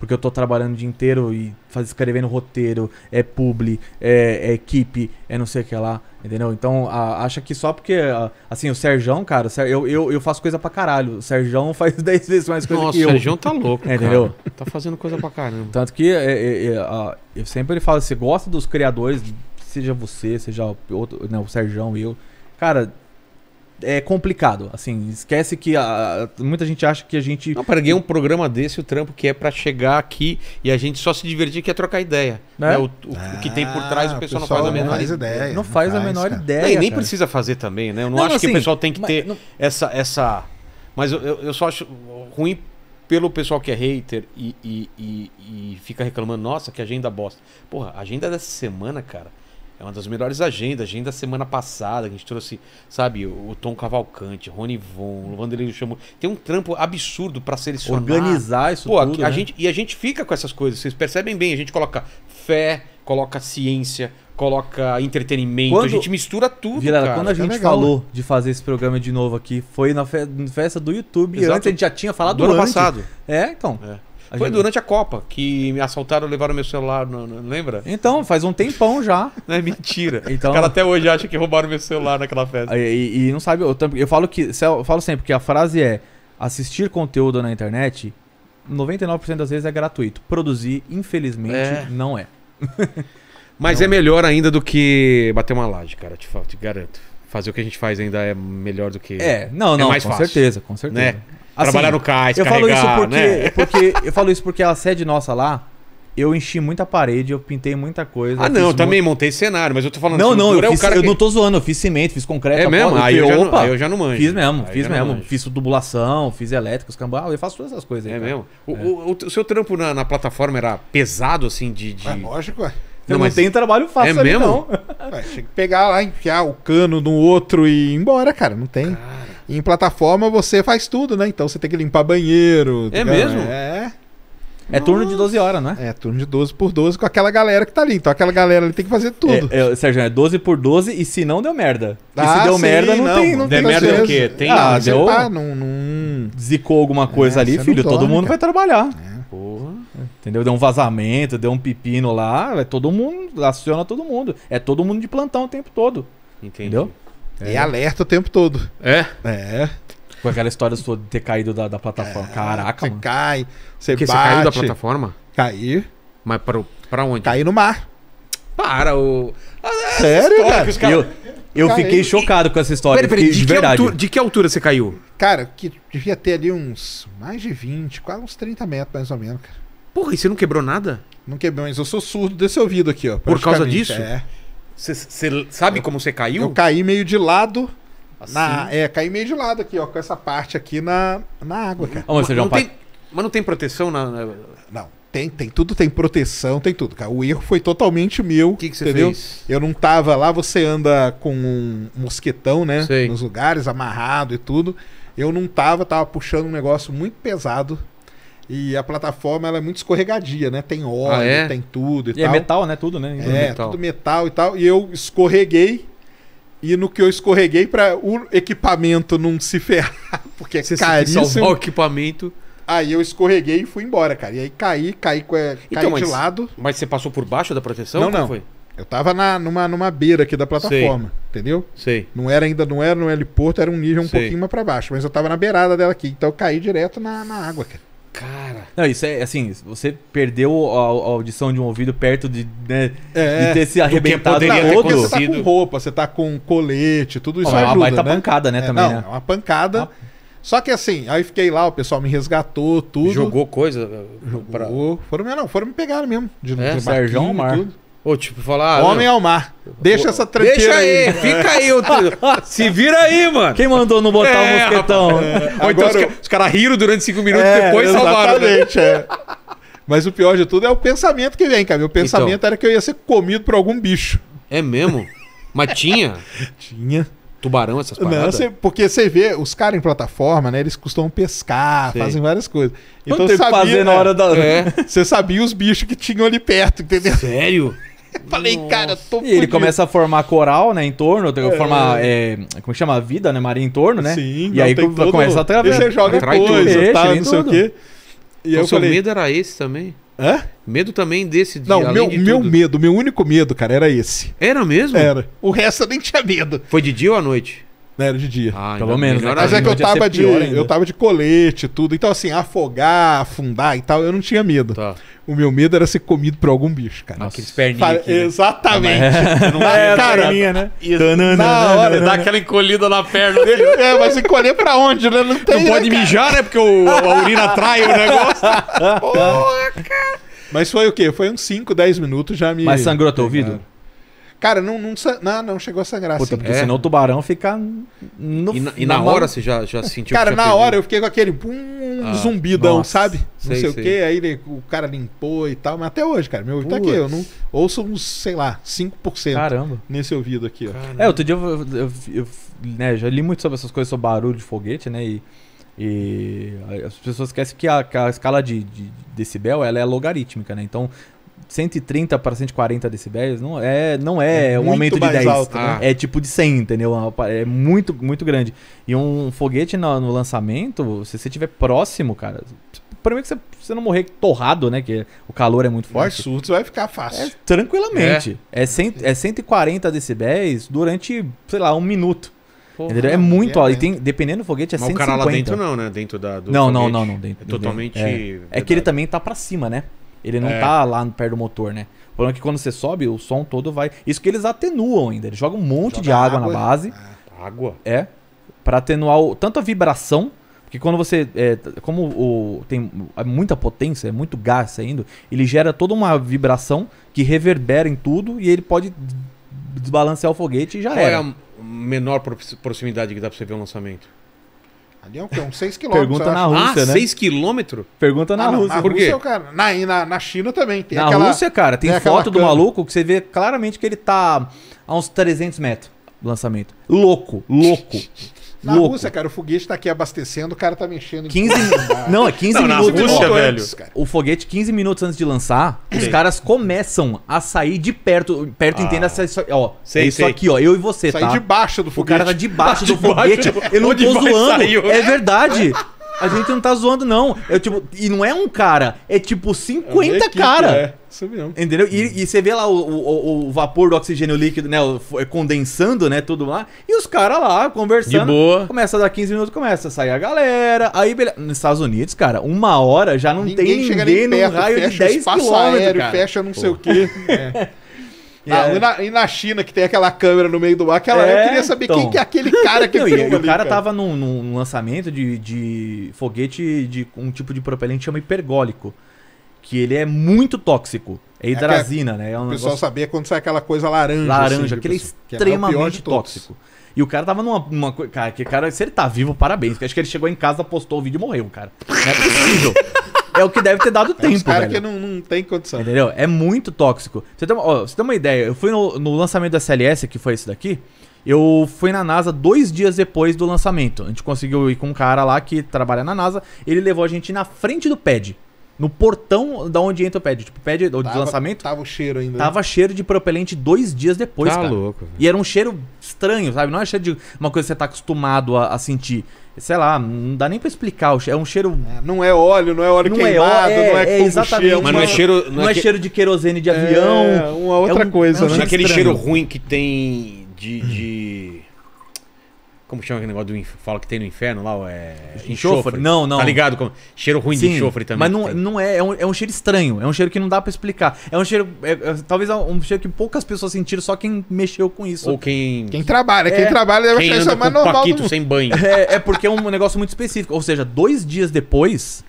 porque eu tô trabalhando o dia inteiro e faz, escrevendo roteiro, é publi, é, é equipe, é não sei o que lá, entendeu? Então, a, acha que só porque, a, assim, o Serjão, cara, eu, eu, eu faço coisa pra caralho. O Serjão [LAUGHS] faz 10 vezes mais coisa Nossa, que eu. o Serjão tá louco, é, entendeu? Tá fazendo coisa pra caramba. Tanto que é, é, é a, eu sempre fala você gosta dos criadores, seja você, seja o, outro, não, o Serjão, eu. Cara, é complicado. Assim, esquece que a, muita gente acha que a gente. Não, para ganhar é um programa desse, o trampo que é para chegar aqui e a gente só se divertir que é trocar ideia. Né? né? O, o, ah, o, que tem por trás o ah, pessoal, o pessoal não faz a menor faz ideia. Não, faz, faz, a menor cara. ideia. Não, e nem cara. precisa fazer também, né? Eu não, não acho assim, que o assim, pessoal tem que ter essa, essa. Mas eu, eu só acho ruim pelo pessoal que é hater e, e, e, e fica reclamando, nossa, que agenda bosta. Porra, agenda dessa semana, cara. É uma das melhores agendas. Agenda semana passada, que a gente trouxe, sabe, o Tom Cavalcante, Rony Von, Vanderlei do Tem um trampo absurdo para selecionar. Organizar isso Pô, tudo. A, né? gente, e a gente fica com essas coisas, vocês percebem bem. A gente coloca fé, coloca ciência, coloca entretenimento, quando, a gente mistura tudo. Virada, cara, quando a é gente é legal, falou né? de fazer esse programa de novo aqui, foi na festa do YouTube. Exato. Antes a gente já tinha falado do ano antes. passado. É, então. É. A Foi gente... durante a Copa que me assaltaram e levaram meu celular, não, não, lembra? Então, faz um tempão já. [LAUGHS] Não é mentira. Então... Os até hoje acha que roubaram meu celular naquela festa. E, e, e não sabe, eu, eu, falo que eu falo sempre que a frase é assistir conteúdo na internet, 99% das vezes é gratuito. Produzir, infelizmente, é. não é. [LAUGHS] Mas não. é melhor ainda do que bater uma laje, cara, te, te garanto fazer o que a gente faz ainda é melhor do que. É, não, é não, mais com fácil, certeza, com certeza. Né? Assim, Trabalhar no cais, eu falo isso porque, né? porque Eu falo isso porque a sede nossa lá, eu enchi muita parede, eu pintei muita coisa. Ah, não, eu também montei cenário, mas eu tô falando Não, assim, não, eu, é fiz, é eu que... não tô zoando, eu fiz cimento, fiz concreto. É mesmo? aí, eu, eu, já opa, não, aí eu já não manjo. Fiz mesmo, aí fiz mesmo. Fiz tubulação, fiz elétricos, cambal, eu faço todas essas coisas. Aí, é cara. mesmo? É. O, o, o, seu trampo na, na, plataforma era pesado, assim, de. de... É lógico, é. Não, mas... não tem trabalho fácil, é mesmo? Não. tinha que pegar lá, enfiar o cano no outro e ir embora, cara. Não tem. Cara em plataforma você faz tudo, né? Então você tem que limpar banheiro. É tá mesmo? É. É Nossa. turno de 12 horas, né? É, turno de 12 por 12 com aquela galera que tá ali. Então aquela galera ali tem que fazer tudo. É, é, Sérgio, é 12 por 12 e se não deu merda. E se ah, deu sim, merda, não, não tem. Não deu merda é o quê? Tem ah, deu, pá, não, não... Zicou alguma é, coisa é, ali, filho. todo mundo cara. vai trabalhar. É. Porra. Entendeu? Deu um vazamento, deu um pepino lá. É todo mundo, aciona todo mundo. É todo mundo de plantão o tempo todo. Entendi. Entendeu? É. E alerta o tempo todo. É? É. Com aquela história sua de ter caído da, da plataforma. É, Caraca, você mano. cai, você Porque bate. Você caiu da plataforma? Caí. Mas pra, pra onde? Caí no mar. Para, o... Ah, Sério, cara? cara... Eu, eu fiquei chocado com essa história. de, de, que altura, de que altura você caiu? Cara, que devia ter ali uns mais de 20, quase uns 30 metros mais ou menos, cara. Porra, e você não quebrou nada? Não quebrou, mas eu sou surdo desse ouvido aqui, ó. Por causa disso? É. Você sabe eu, como você caiu? Eu caí meio de lado. Assim? Na, é, caí meio de lado aqui, ó, com essa parte aqui na, na água, cara. É mas, não, não tem, mas não tem proteção na. na... Não. Tem, tem, tudo tem proteção, tem tudo, cara. O erro foi totalmente meu. O que, você entendeu? fez? Eu não tava lá, você anda com um mosquetão, né? Sei. Nos lugares, amarrado e tudo. Eu não tava, tava puxando um negócio muito pesado. E a plataforma ela é muito escorregadia, né? Tem óleo, ah, é? tem tudo e, e é tal. é metal, né? Tudo, né? É, metal. tudo metal e tal. E eu escorreguei e no que eu escorreguei para o equipamento não se ferrar, [LAUGHS] porque é Você caríssimo. Salvar o equipamento. Aí eu escorreguei e fui embora, cara. E aí caí, caí, caí, é, então, caí de lado. Mas você passou por baixo da proteção? Não, não. Foi? Eu tava na, numa, numa beira aqui da plataforma, Sei. entendeu? Sei. Não era ainda, não era no heliporto, era um nível um Sei. pouquinho mais pra baixo. Mas eu tava na beirada dela aqui. Então eu caí direto na, na água, cara. Cara. Não, isso é assim, você perdeu a, a audição de um ouvido perto de, né, é, de ter se arrebentado na outra. Você tá com roupa, você tá com colete, tudo isso Ó, ajuda, É uma baita né? pancada, né, é, também, não, né? É uma pancada. Uma... Só que assim, aí fiquei lá, o pessoal me resgatou, tudo. Jogou coisa? Eh, Jogou. Pra... Foram, não, foram me pegar mesmo. De, é, de Sérgio Omar. Tudo. Ou tipo, falar. Ah, Homem ao mar. Deixa essa tranqueira Deixa aí, aí. fica aí. O... [LAUGHS] Se vira aí, mano. Quem mandou não botar é, o mosquetão? É. Ou então Agora... os, caras riram durante cinco minutos e é, depois salvaram. Né? Exatamente, né? é. Mas o pior de tudo é o pensamento que vem, cara. Meu pensamento então. era que eu ia ser comido por algum bicho. É mesmo? Mas tinha? [LAUGHS] tinha. Tubarão, essas paradas? Não, porque você vê, os caras em plataforma, né? Eles costumam pescar, Sim. fazem várias coisas. Então você sabia, fazer né? na hora da... É. [LAUGHS] Você sabia os bichos que tinham ali perto, entendeu? Sério? [LAUGHS] Falei, Nossa. cara, tô E fudido. ele começa a formar coral, né, em torno, é. formar, é, como chama, vida, né, marinha em torno, né? Sim. E aí todo... começa a trabalhar. você joga coisa, tudo, tá, não sei o quê. E então o seu falei... medo era esse também? Hã? Medo também desse dia. Não, meu, de meu medo, meu único medo, cara, era esse. Era mesmo? Era. O resto eu nem tinha medo. Foi de dia ou à noite? Né, era de dia. Ah, pelo menos, né? Mas é que eu tava, de, eu tava de colete tudo. Então, assim, afogar, afundar e tal, eu não tinha medo. Tá. O meu medo era ser comido por algum bicho, cara. Aqueles perninhos. Fala, aqui, né? Exatamente. É, [LAUGHS] não é, cara, né? na hora, dá aquela encolhida na perna dele. Assim. é, mas encolher pra onde, né? Não, tem, não pode né, mijar, né? Porque o, a urina trai o negócio. [LAUGHS] Porra, cara. Mas foi o quê? Foi uns 5, 10 minutos já me. Mas sangrou teu ouvido? Cara, não, não, não, não chegou a sangrar. Puta, assim. porque é. senão o tubarão fica no E na, e na, na hora mão. você já, já sentiu Cara, na hora eu fiquei com aquele um ah, zumbidão, nossa. sabe? Não sei, sei o quê. Aí ele, o cara limpou e tal. Mas até hoje, cara, meu ouvido tá aqui. Eu não ouço uns, sei lá, 5% Caramba. nesse ouvido aqui. Ó. É, outro dia eu, eu, eu, eu né, já li muito sobre essas coisas, sobre barulho de foguete, né? E, e as pessoas esquecem que a, que a escala de, de decibel ela é logarítmica, né? Então 130 para 140 decibéis não é, não é, é um aumento de 10. Alto, né? É tipo de 100, entendeu? É, é muito, muito grande. E um foguete no, no lançamento, se você estiver próximo, cara, primeiro que você, você não morrer torrado, né? Que o calor é muito forte. Mais surto vai ficar fácil. É, tranquilamente. É. É, cent, é 140 decibéis durante, sei lá, um minuto. Porra, é muito, é, E tem, dependendo do foguete, é Mas 150. o cara lá dentro não, né? Dentro da, do não, foguete. Não, não, não. Dentro, é totalmente... É. é, que ele também tá pra cima, né? Ele não é. tá lá perto do motor, né? O problema é que quando você sobe, o som todo vai. Isso que eles atenuam ainda. Eles jogam um monte Joga de água, água, na base. É. água? É. Pra atenuar o, tanto a vibração porque quando você. É, como o, tem muita potência, é muito gás saindo, ele gera toda uma vibração que reverbera em tudo e ele pode desbalancear o foguete e já Qual era. é a menor proximidade que dá pra você ver o lançamento? Ali é o quê? Uns 6 quilômetros. Pergunta na Rússia, ah, né? 6 quilômetros? Pergunta na ah, Rússia. Na Por quê? Rússia, cara, na, na, na China também. Tem na aquela, Rússia, cara, tem, tem foto do maluco que você vê claramente que ele tá a uns 300 metros do lançamento. Louco, louco. Na louco. Rússia, cara, o foguete tá aqui abastecendo, o cara tá mexendo. 15 ah. Não, é 15 não, minutos. Na Rússia, antes, velho. Cara. o foguete, 15 minutos antes de lançar, os caras começam a sair de perto. Perto, ah. entenda essa. Ó, sei, é isso sei. aqui, ó. Eu e você, sair tá? Sair debaixo do foguete. O cara tá debaixo do foguete. Eu não tô zoando. é verdade. [LAUGHS] A gente não tá zoando, não. É tipo, e não é um cara, é tipo 50 é cara. É, isso mesmo. Entendeu? E, e você vê lá o, o, o, vapor do oxigênio líquido, né? É condensando, né? Tudo lá. E os caras lá conversando. De boa. Começa a dar 15 minutos, começa a sair a galera. Aí, beleza. Nos Estados Unidos, cara, uma hora já não ninguém tem ninguém num raio de 10 km. Fecha não Pô. sei o quê. [LAUGHS] É. É. Ah, e, na, e, na, China, que tem aquela câmera no meio do mar, aquela, é, eu queria saber então. quem que é aquele cara que filma ali, O cara, tava num, num lançamento de, de foguete de um tipo de propelente que chama hipergólico. Que ele é muito tóxico. É, é hidrazina, é né? É um o pessoal negócio... sabia quando sai aquela coisa laranja. Assim, laranja, tipo assim, é extremamente tóxico. E o cara tava numa. Uma, cara, que cara, se ele tá vivo, parabéns. Acho que ele chegou em casa, postou o vídeo e morreu, cara. Não é possível. [LAUGHS] é o que deve ter dado é tempo, cara velho. que não, não tem condição. Entendeu? É muito tóxico. Você tem, ó, você tem uma ideia, eu fui no, no lançamento do SLS, que foi esse daqui, eu fui na NASA dois dias depois do lançamento. A gente conseguiu ir com um cara lá que trabalha na NASA. Ele levou a gente na frente do pad. No portão da onde entra o pad. Tipo, pad do lançamento. Tava o cheiro ainda. Né? Tava cheiro de propelente dois dias depois, tá cara. louco. E era um cheiro estranho, sabe? Não é cheiro de uma coisa que você tá acostumado a, a sentir. Sei lá, não dá nem pra explicar. É um cheiro. É, não é óleo, não é óleo não é queimado, é, não é, é, é exatamente. Mas é não é cheiro. Não, não é, que... cheiro de querosene de avião. É uma outra é um, coisa, um né? Não é né? aquele estranho. cheiro ruim que tem de... de... Como chama aquele negócio do fala que tem no inferno lá? É... Enxofre. Não, não. Tá ligado? Com... Cheiro ruim Sim, de enxofre também. Mas não, tá é, não é, é um, é um, cheiro estranho. É um cheiro que não dá para explicar. É um cheiro. É, é, talvez é um cheiro que poucas pessoas sentiram, só quem mexeu com isso. Ou quem. Quem trabalha. Quem é. trabalha deve achar isso mais normal. Paquito sem banho. É, é porque é um negócio muito específico. Ou seja, dois dias depois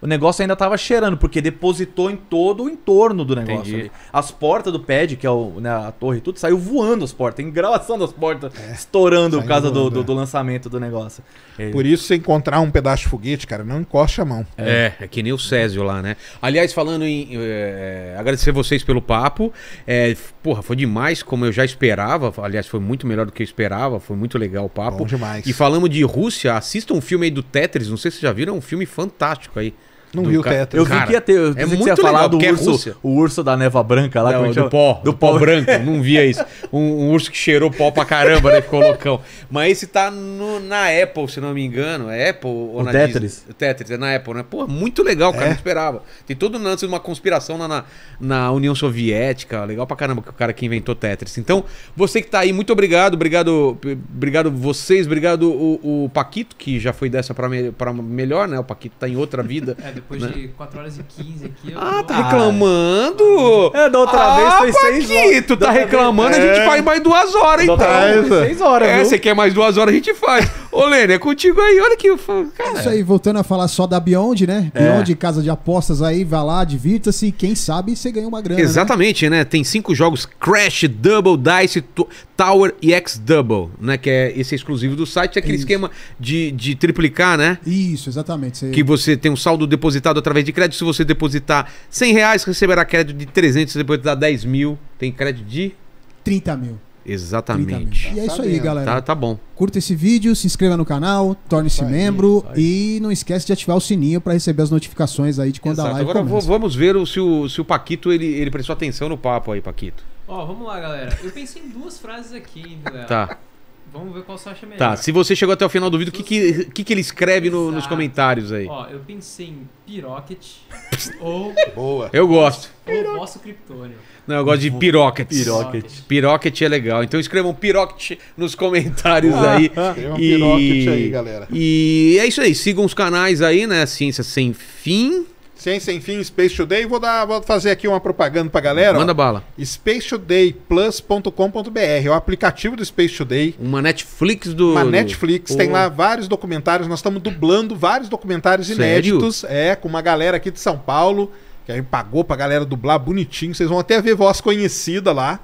o negócio ainda tava cheirando, porque depositou em todo o entorno do negócio Entendi. ali. As portas do pad, que é o, né, a torre e tudo, saiu voando as portas. Tem gravação das portas é, estourando por causa do, do, é. do, lançamento do negócio. É. Por isso, se encontrar um pedaço de foguete, cara, não encoste a mão. É, é que nem o Césio lá, né? Aliás, falando em... É, agradecer vocês pelo papo. É, porra, foi demais, como eu já esperava. Aliás, foi muito melhor do que eu esperava. Foi muito legal o papo. Bom demais. E falamos de Rússia. Assista um filme aí do Tetris. Não sei se vocês já viram. É um filme fantástico aí. Não vi o teto. Eu vi que ia ter. Eu é muito que falar legal, do urso, é o urso da neva branca lá. Não, do chama... pó. Do, pó, branco. não via isso. Um, um, urso que cheirou pó pra caramba, né? Ficou loucão. Mas esse tá no, na Apple, se não me engano. É Apple ou o na Tetris. Disney? O Tetris, é na Apple, né? Pô, muito legal, cara. É. Não esperava. Tem todo um lance de uma conspiração na, na, na, União Soviética. Legal pra caramba que o cara que inventou Tetris. Então, você que tá aí, muito obrigado. Obrigado obrigado vocês. Obrigado o, o Paquito, que já foi dessa pra, me, pra melhor, né? O Paquito tá em outra vida. [LAUGHS] É, depois né? de 4 horas e 15 aqui. ah, tá ah, reclamando? É, da outra ah, vez foi 6 horas. tu tá reclamando, a gente é. faz mais duas horas, então. Vez, 6 horas, É, você quer mais duas horas, a gente faz. Ô, Lênin, é contigo aí, olha que... Cara. isso aí, voltando a falar só da Beyond, né? É. Beyond, casa de apostas aí, vá lá, divirta-se, quem sabe você ganha uma grana, né? Exatamente, né? né? Tem cinco jogos, Crash, Double, Dice, Tower e X-Double, né? Que é esse exclusivo do site, é aquele isso. esquema de, de triplicar, né? Isso, exatamente. Você... Que você tem um saldo depois depositado através de crédito. Se você depositar 100 reais, receberá crédito de 300. Se depositar 10 mil, tem crédito de... 30 mil. Exatamente. E é tá isso aí, galera. Tá, tá bom. Curta esse vídeo, se inscreva no canal, torne-se membro aí, e não esquece de ativar o sininho para receber as notificações aí de quando Exato. a live Agora vamos ver o, se, o, se o Paquito ele, ele prestou atenção no papo aí, Paquito. Ó, oh, vamos lá, galera. Eu pensei em duas frases aqui, hein, Tá. Vamos ver qual você acha melhor. Tá, se você chegou até o final do vídeo, o que, que, que, que ele escreve no, nos comentários aí? Ó, eu pensei em Pirocket [LAUGHS] ou. Boa. Eu gosto. Ou Vosso criptônio Não, eu gosto de Pirockets. Pirocket. Pirocket é legal. Então escrevam Pirocket nos comentários ah, aí. Ah. Escrevam e... Pirocket aí, galera. E é isso aí. Sigam os canais aí, né? Ciência Sem Fim. Ciência Sem Fim, Space Today. Vou, dar, vou fazer aqui uma propaganda pra galera. Manda ó. bala. SpaceTodayPlus.com.br é o aplicativo do Space Today. Uma Netflix do. Uma Netflix. Tem lá vários documentários. Nós estamos dublando vários documentários inéditos. Sério? É, com uma galera aqui de São Paulo. Que aí pagou pra galera dublar bonitinho. Vocês vão até ver voz conhecida lá.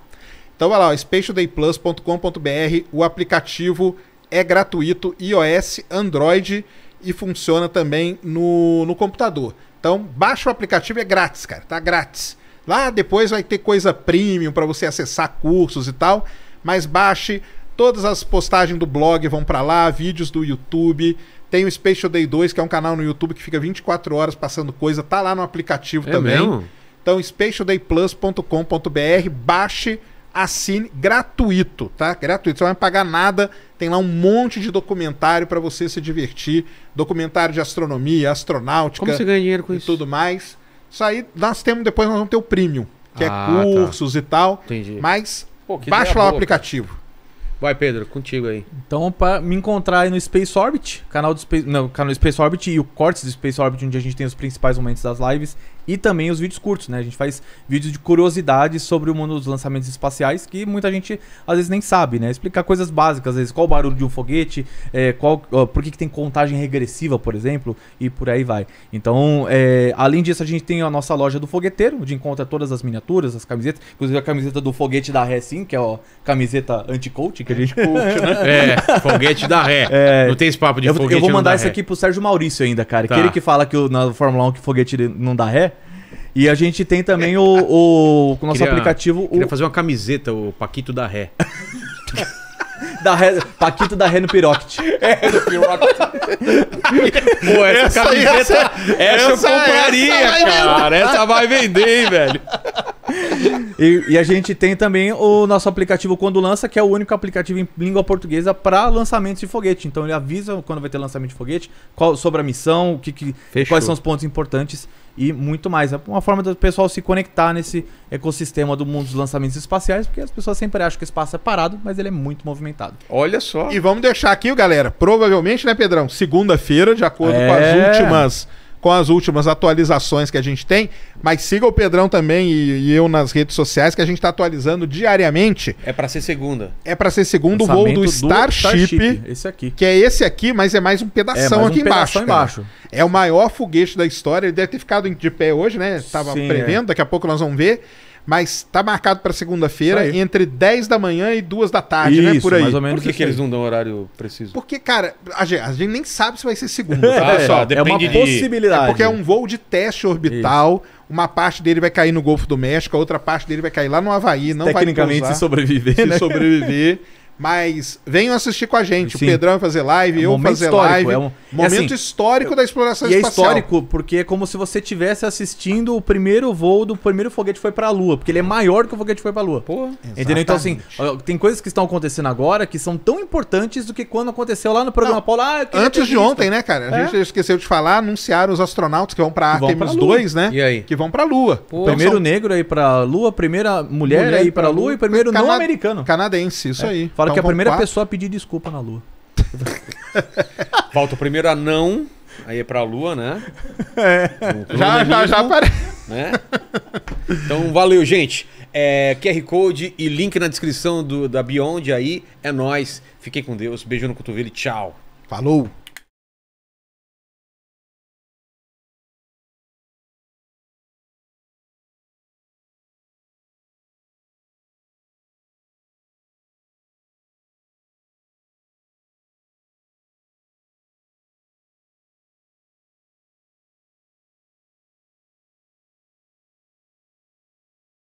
Então vai lá, spacetodayplus.com.br. O aplicativo é gratuito, iOS, Android e funciona também no, no computador. Então, baixa o aplicativo, é grátis, cara, tá grátis. Lá depois vai ter coisa premium para você acessar cursos e tal, mas baixe todas as postagens do blog vão para lá, vídeos do YouTube, tem o Special Day 2, que é um canal no YouTube que fica 24 horas passando coisa, tá lá no aplicativo é também. Mesmo? Então, specialdayplus.com.br, baixe assine gratuito, tá? Gratuito, você não vai pagar nada. Tem lá um monte de documentário para você se divertir, documentário de astronomia, astronáutica, como você ganha dinheiro com e isso? tudo mais. Isso aí nós temos depois nós vamos ter o premium, que é Ah, é tá. cursos e tal. Entendi. Mas Pô, que baixa lá o aplicativo. Vai, Pedro, contigo aí. Então, para me encontrar aí no Space Orbit, canal do Space, não, canal do Space Orbit e o Cortes do Space Orbit, onde a gente tem os principais momentos das lives. E também os vídeos curtos, né? A gente faz vídeos de curiosidades sobre o mundo dos lançamentos espaciais que muita gente às vezes nem sabe, né? Explicar coisas básicas, às vezes qual o barulho de um foguete, é, qual, ó, por que, que tem contagem regressiva, por exemplo, e por aí vai. Então, é, além disso, a gente tem a nossa loja do fogueteiro, onde encontra todas as miniaturas, as camisetas, inclusive a camiseta do foguete da Ré Sim, que é a camiseta anti-coach que a gente. É. né? É, foguete da Ré. É, não tem esse papo de eu, foguete. Eu vou mandar isso aqui pro Sérgio Maurício ainda, cara. Tá. Aquele que fala que o, na Fórmula 1 que foguete não dá ré. E a gente tem também o, o, o nosso queria, aplicativo. Queria o... fazer uma camiseta, o Paquito da Ré. [LAUGHS] da Ré, Paquito da Ré no Piroct. É, no Piroct. Pô, essa, essa camiseta, essa, essa eu compraria, essa cara. Essa vai vender, hein, velho. E, e, a gente tem também o nosso aplicativo Quando Lança, que é o único aplicativo em língua portuguesa para lançamentos de foguete. Então ele avisa quando vai ter lançamento de foguete, qual, sobre a missão, o que, que quais são os pontos importantes e muito mais. É uma forma do pessoal se conectar nesse ecossistema do mundo dos lançamentos espaciais, porque as pessoas sempre acham que o espaço é parado, mas ele é muito movimentado. Olha só. E vamos deixar aqui, galera, provavelmente, né, Pedrão? Segunda-feira, de acordo é... com as é. últimas com as últimas atualizações que a gente tem. Mas siga o Pedrão também e, e eu nas redes sociais, que a gente está atualizando diariamente. É para ser segunda. É para ser segundo o voo do Starship, Starship, Esse aqui. Que é esse aqui, mas é mais um pedação é mais aqui um embaixo. Pedação embaixo. É o maior foguete da história. Ele deve ter ficado de pé hoje, né? Tava é. prevendo, é. daqui a pouco nós vamos ver. Mas tá marcado para segunda-feira, entre 10 da manhã e 2 da tarde, né? Isso, né? Por aí. Mais ou menos Por que, que eles não dão horário preciso? Porque, cara, a gente, a gente nem sabe se vai ser segunda, é, tá, pessoal? É, é uma de... possibilidade. É porque é um voo de teste orbital. Isso. Uma parte dele vai cair no Golfo do México, a outra parte dele vai cair lá no Havaí. Não Tecnicamente, vai Tecnicamente se sobreviver. Se né? sobreviver. [LAUGHS] Mas venham assistir com a gente. Sim. O Pedrão vai fazer live, é um eu vou fazer live. É um... Momento assim, histórico da exploração e é espacial. é histórico porque é como se você estivesse assistindo o primeiro voo do primeiro foguete foi para a Lua. Porque ele é maior que o foguete foi para a Lua. Entendeu? Então, assim, tem coisas que estão acontecendo agora que são tão importantes do que quando aconteceu lá no programa Não, Ah, antes de ontem, né, cara? A é. gente esqueceu de falar, anunciaram os astronautas que vão para Artemis 2, né? E aí? Que vão para a Lua. então, primeiro são... negro aí para a Lua, primeira mulher, mulher aí para a Lua, e primeiro Cana... não americano. Canadense, isso é. aí. Fala porque a então, primeira quatro. pessoa a pedir desculpa na Lua. Falta [LAUGHS] o primeiro anão, aí é pra Lua, né? [LAUGHS] É. Já, já, já aparece. Né? Então, valeu, gente. É, QR Code e link na descrição do, da Beyond aí. É nós. Fiquem com Deus. Beijo no cotovelo e tchau. Falou!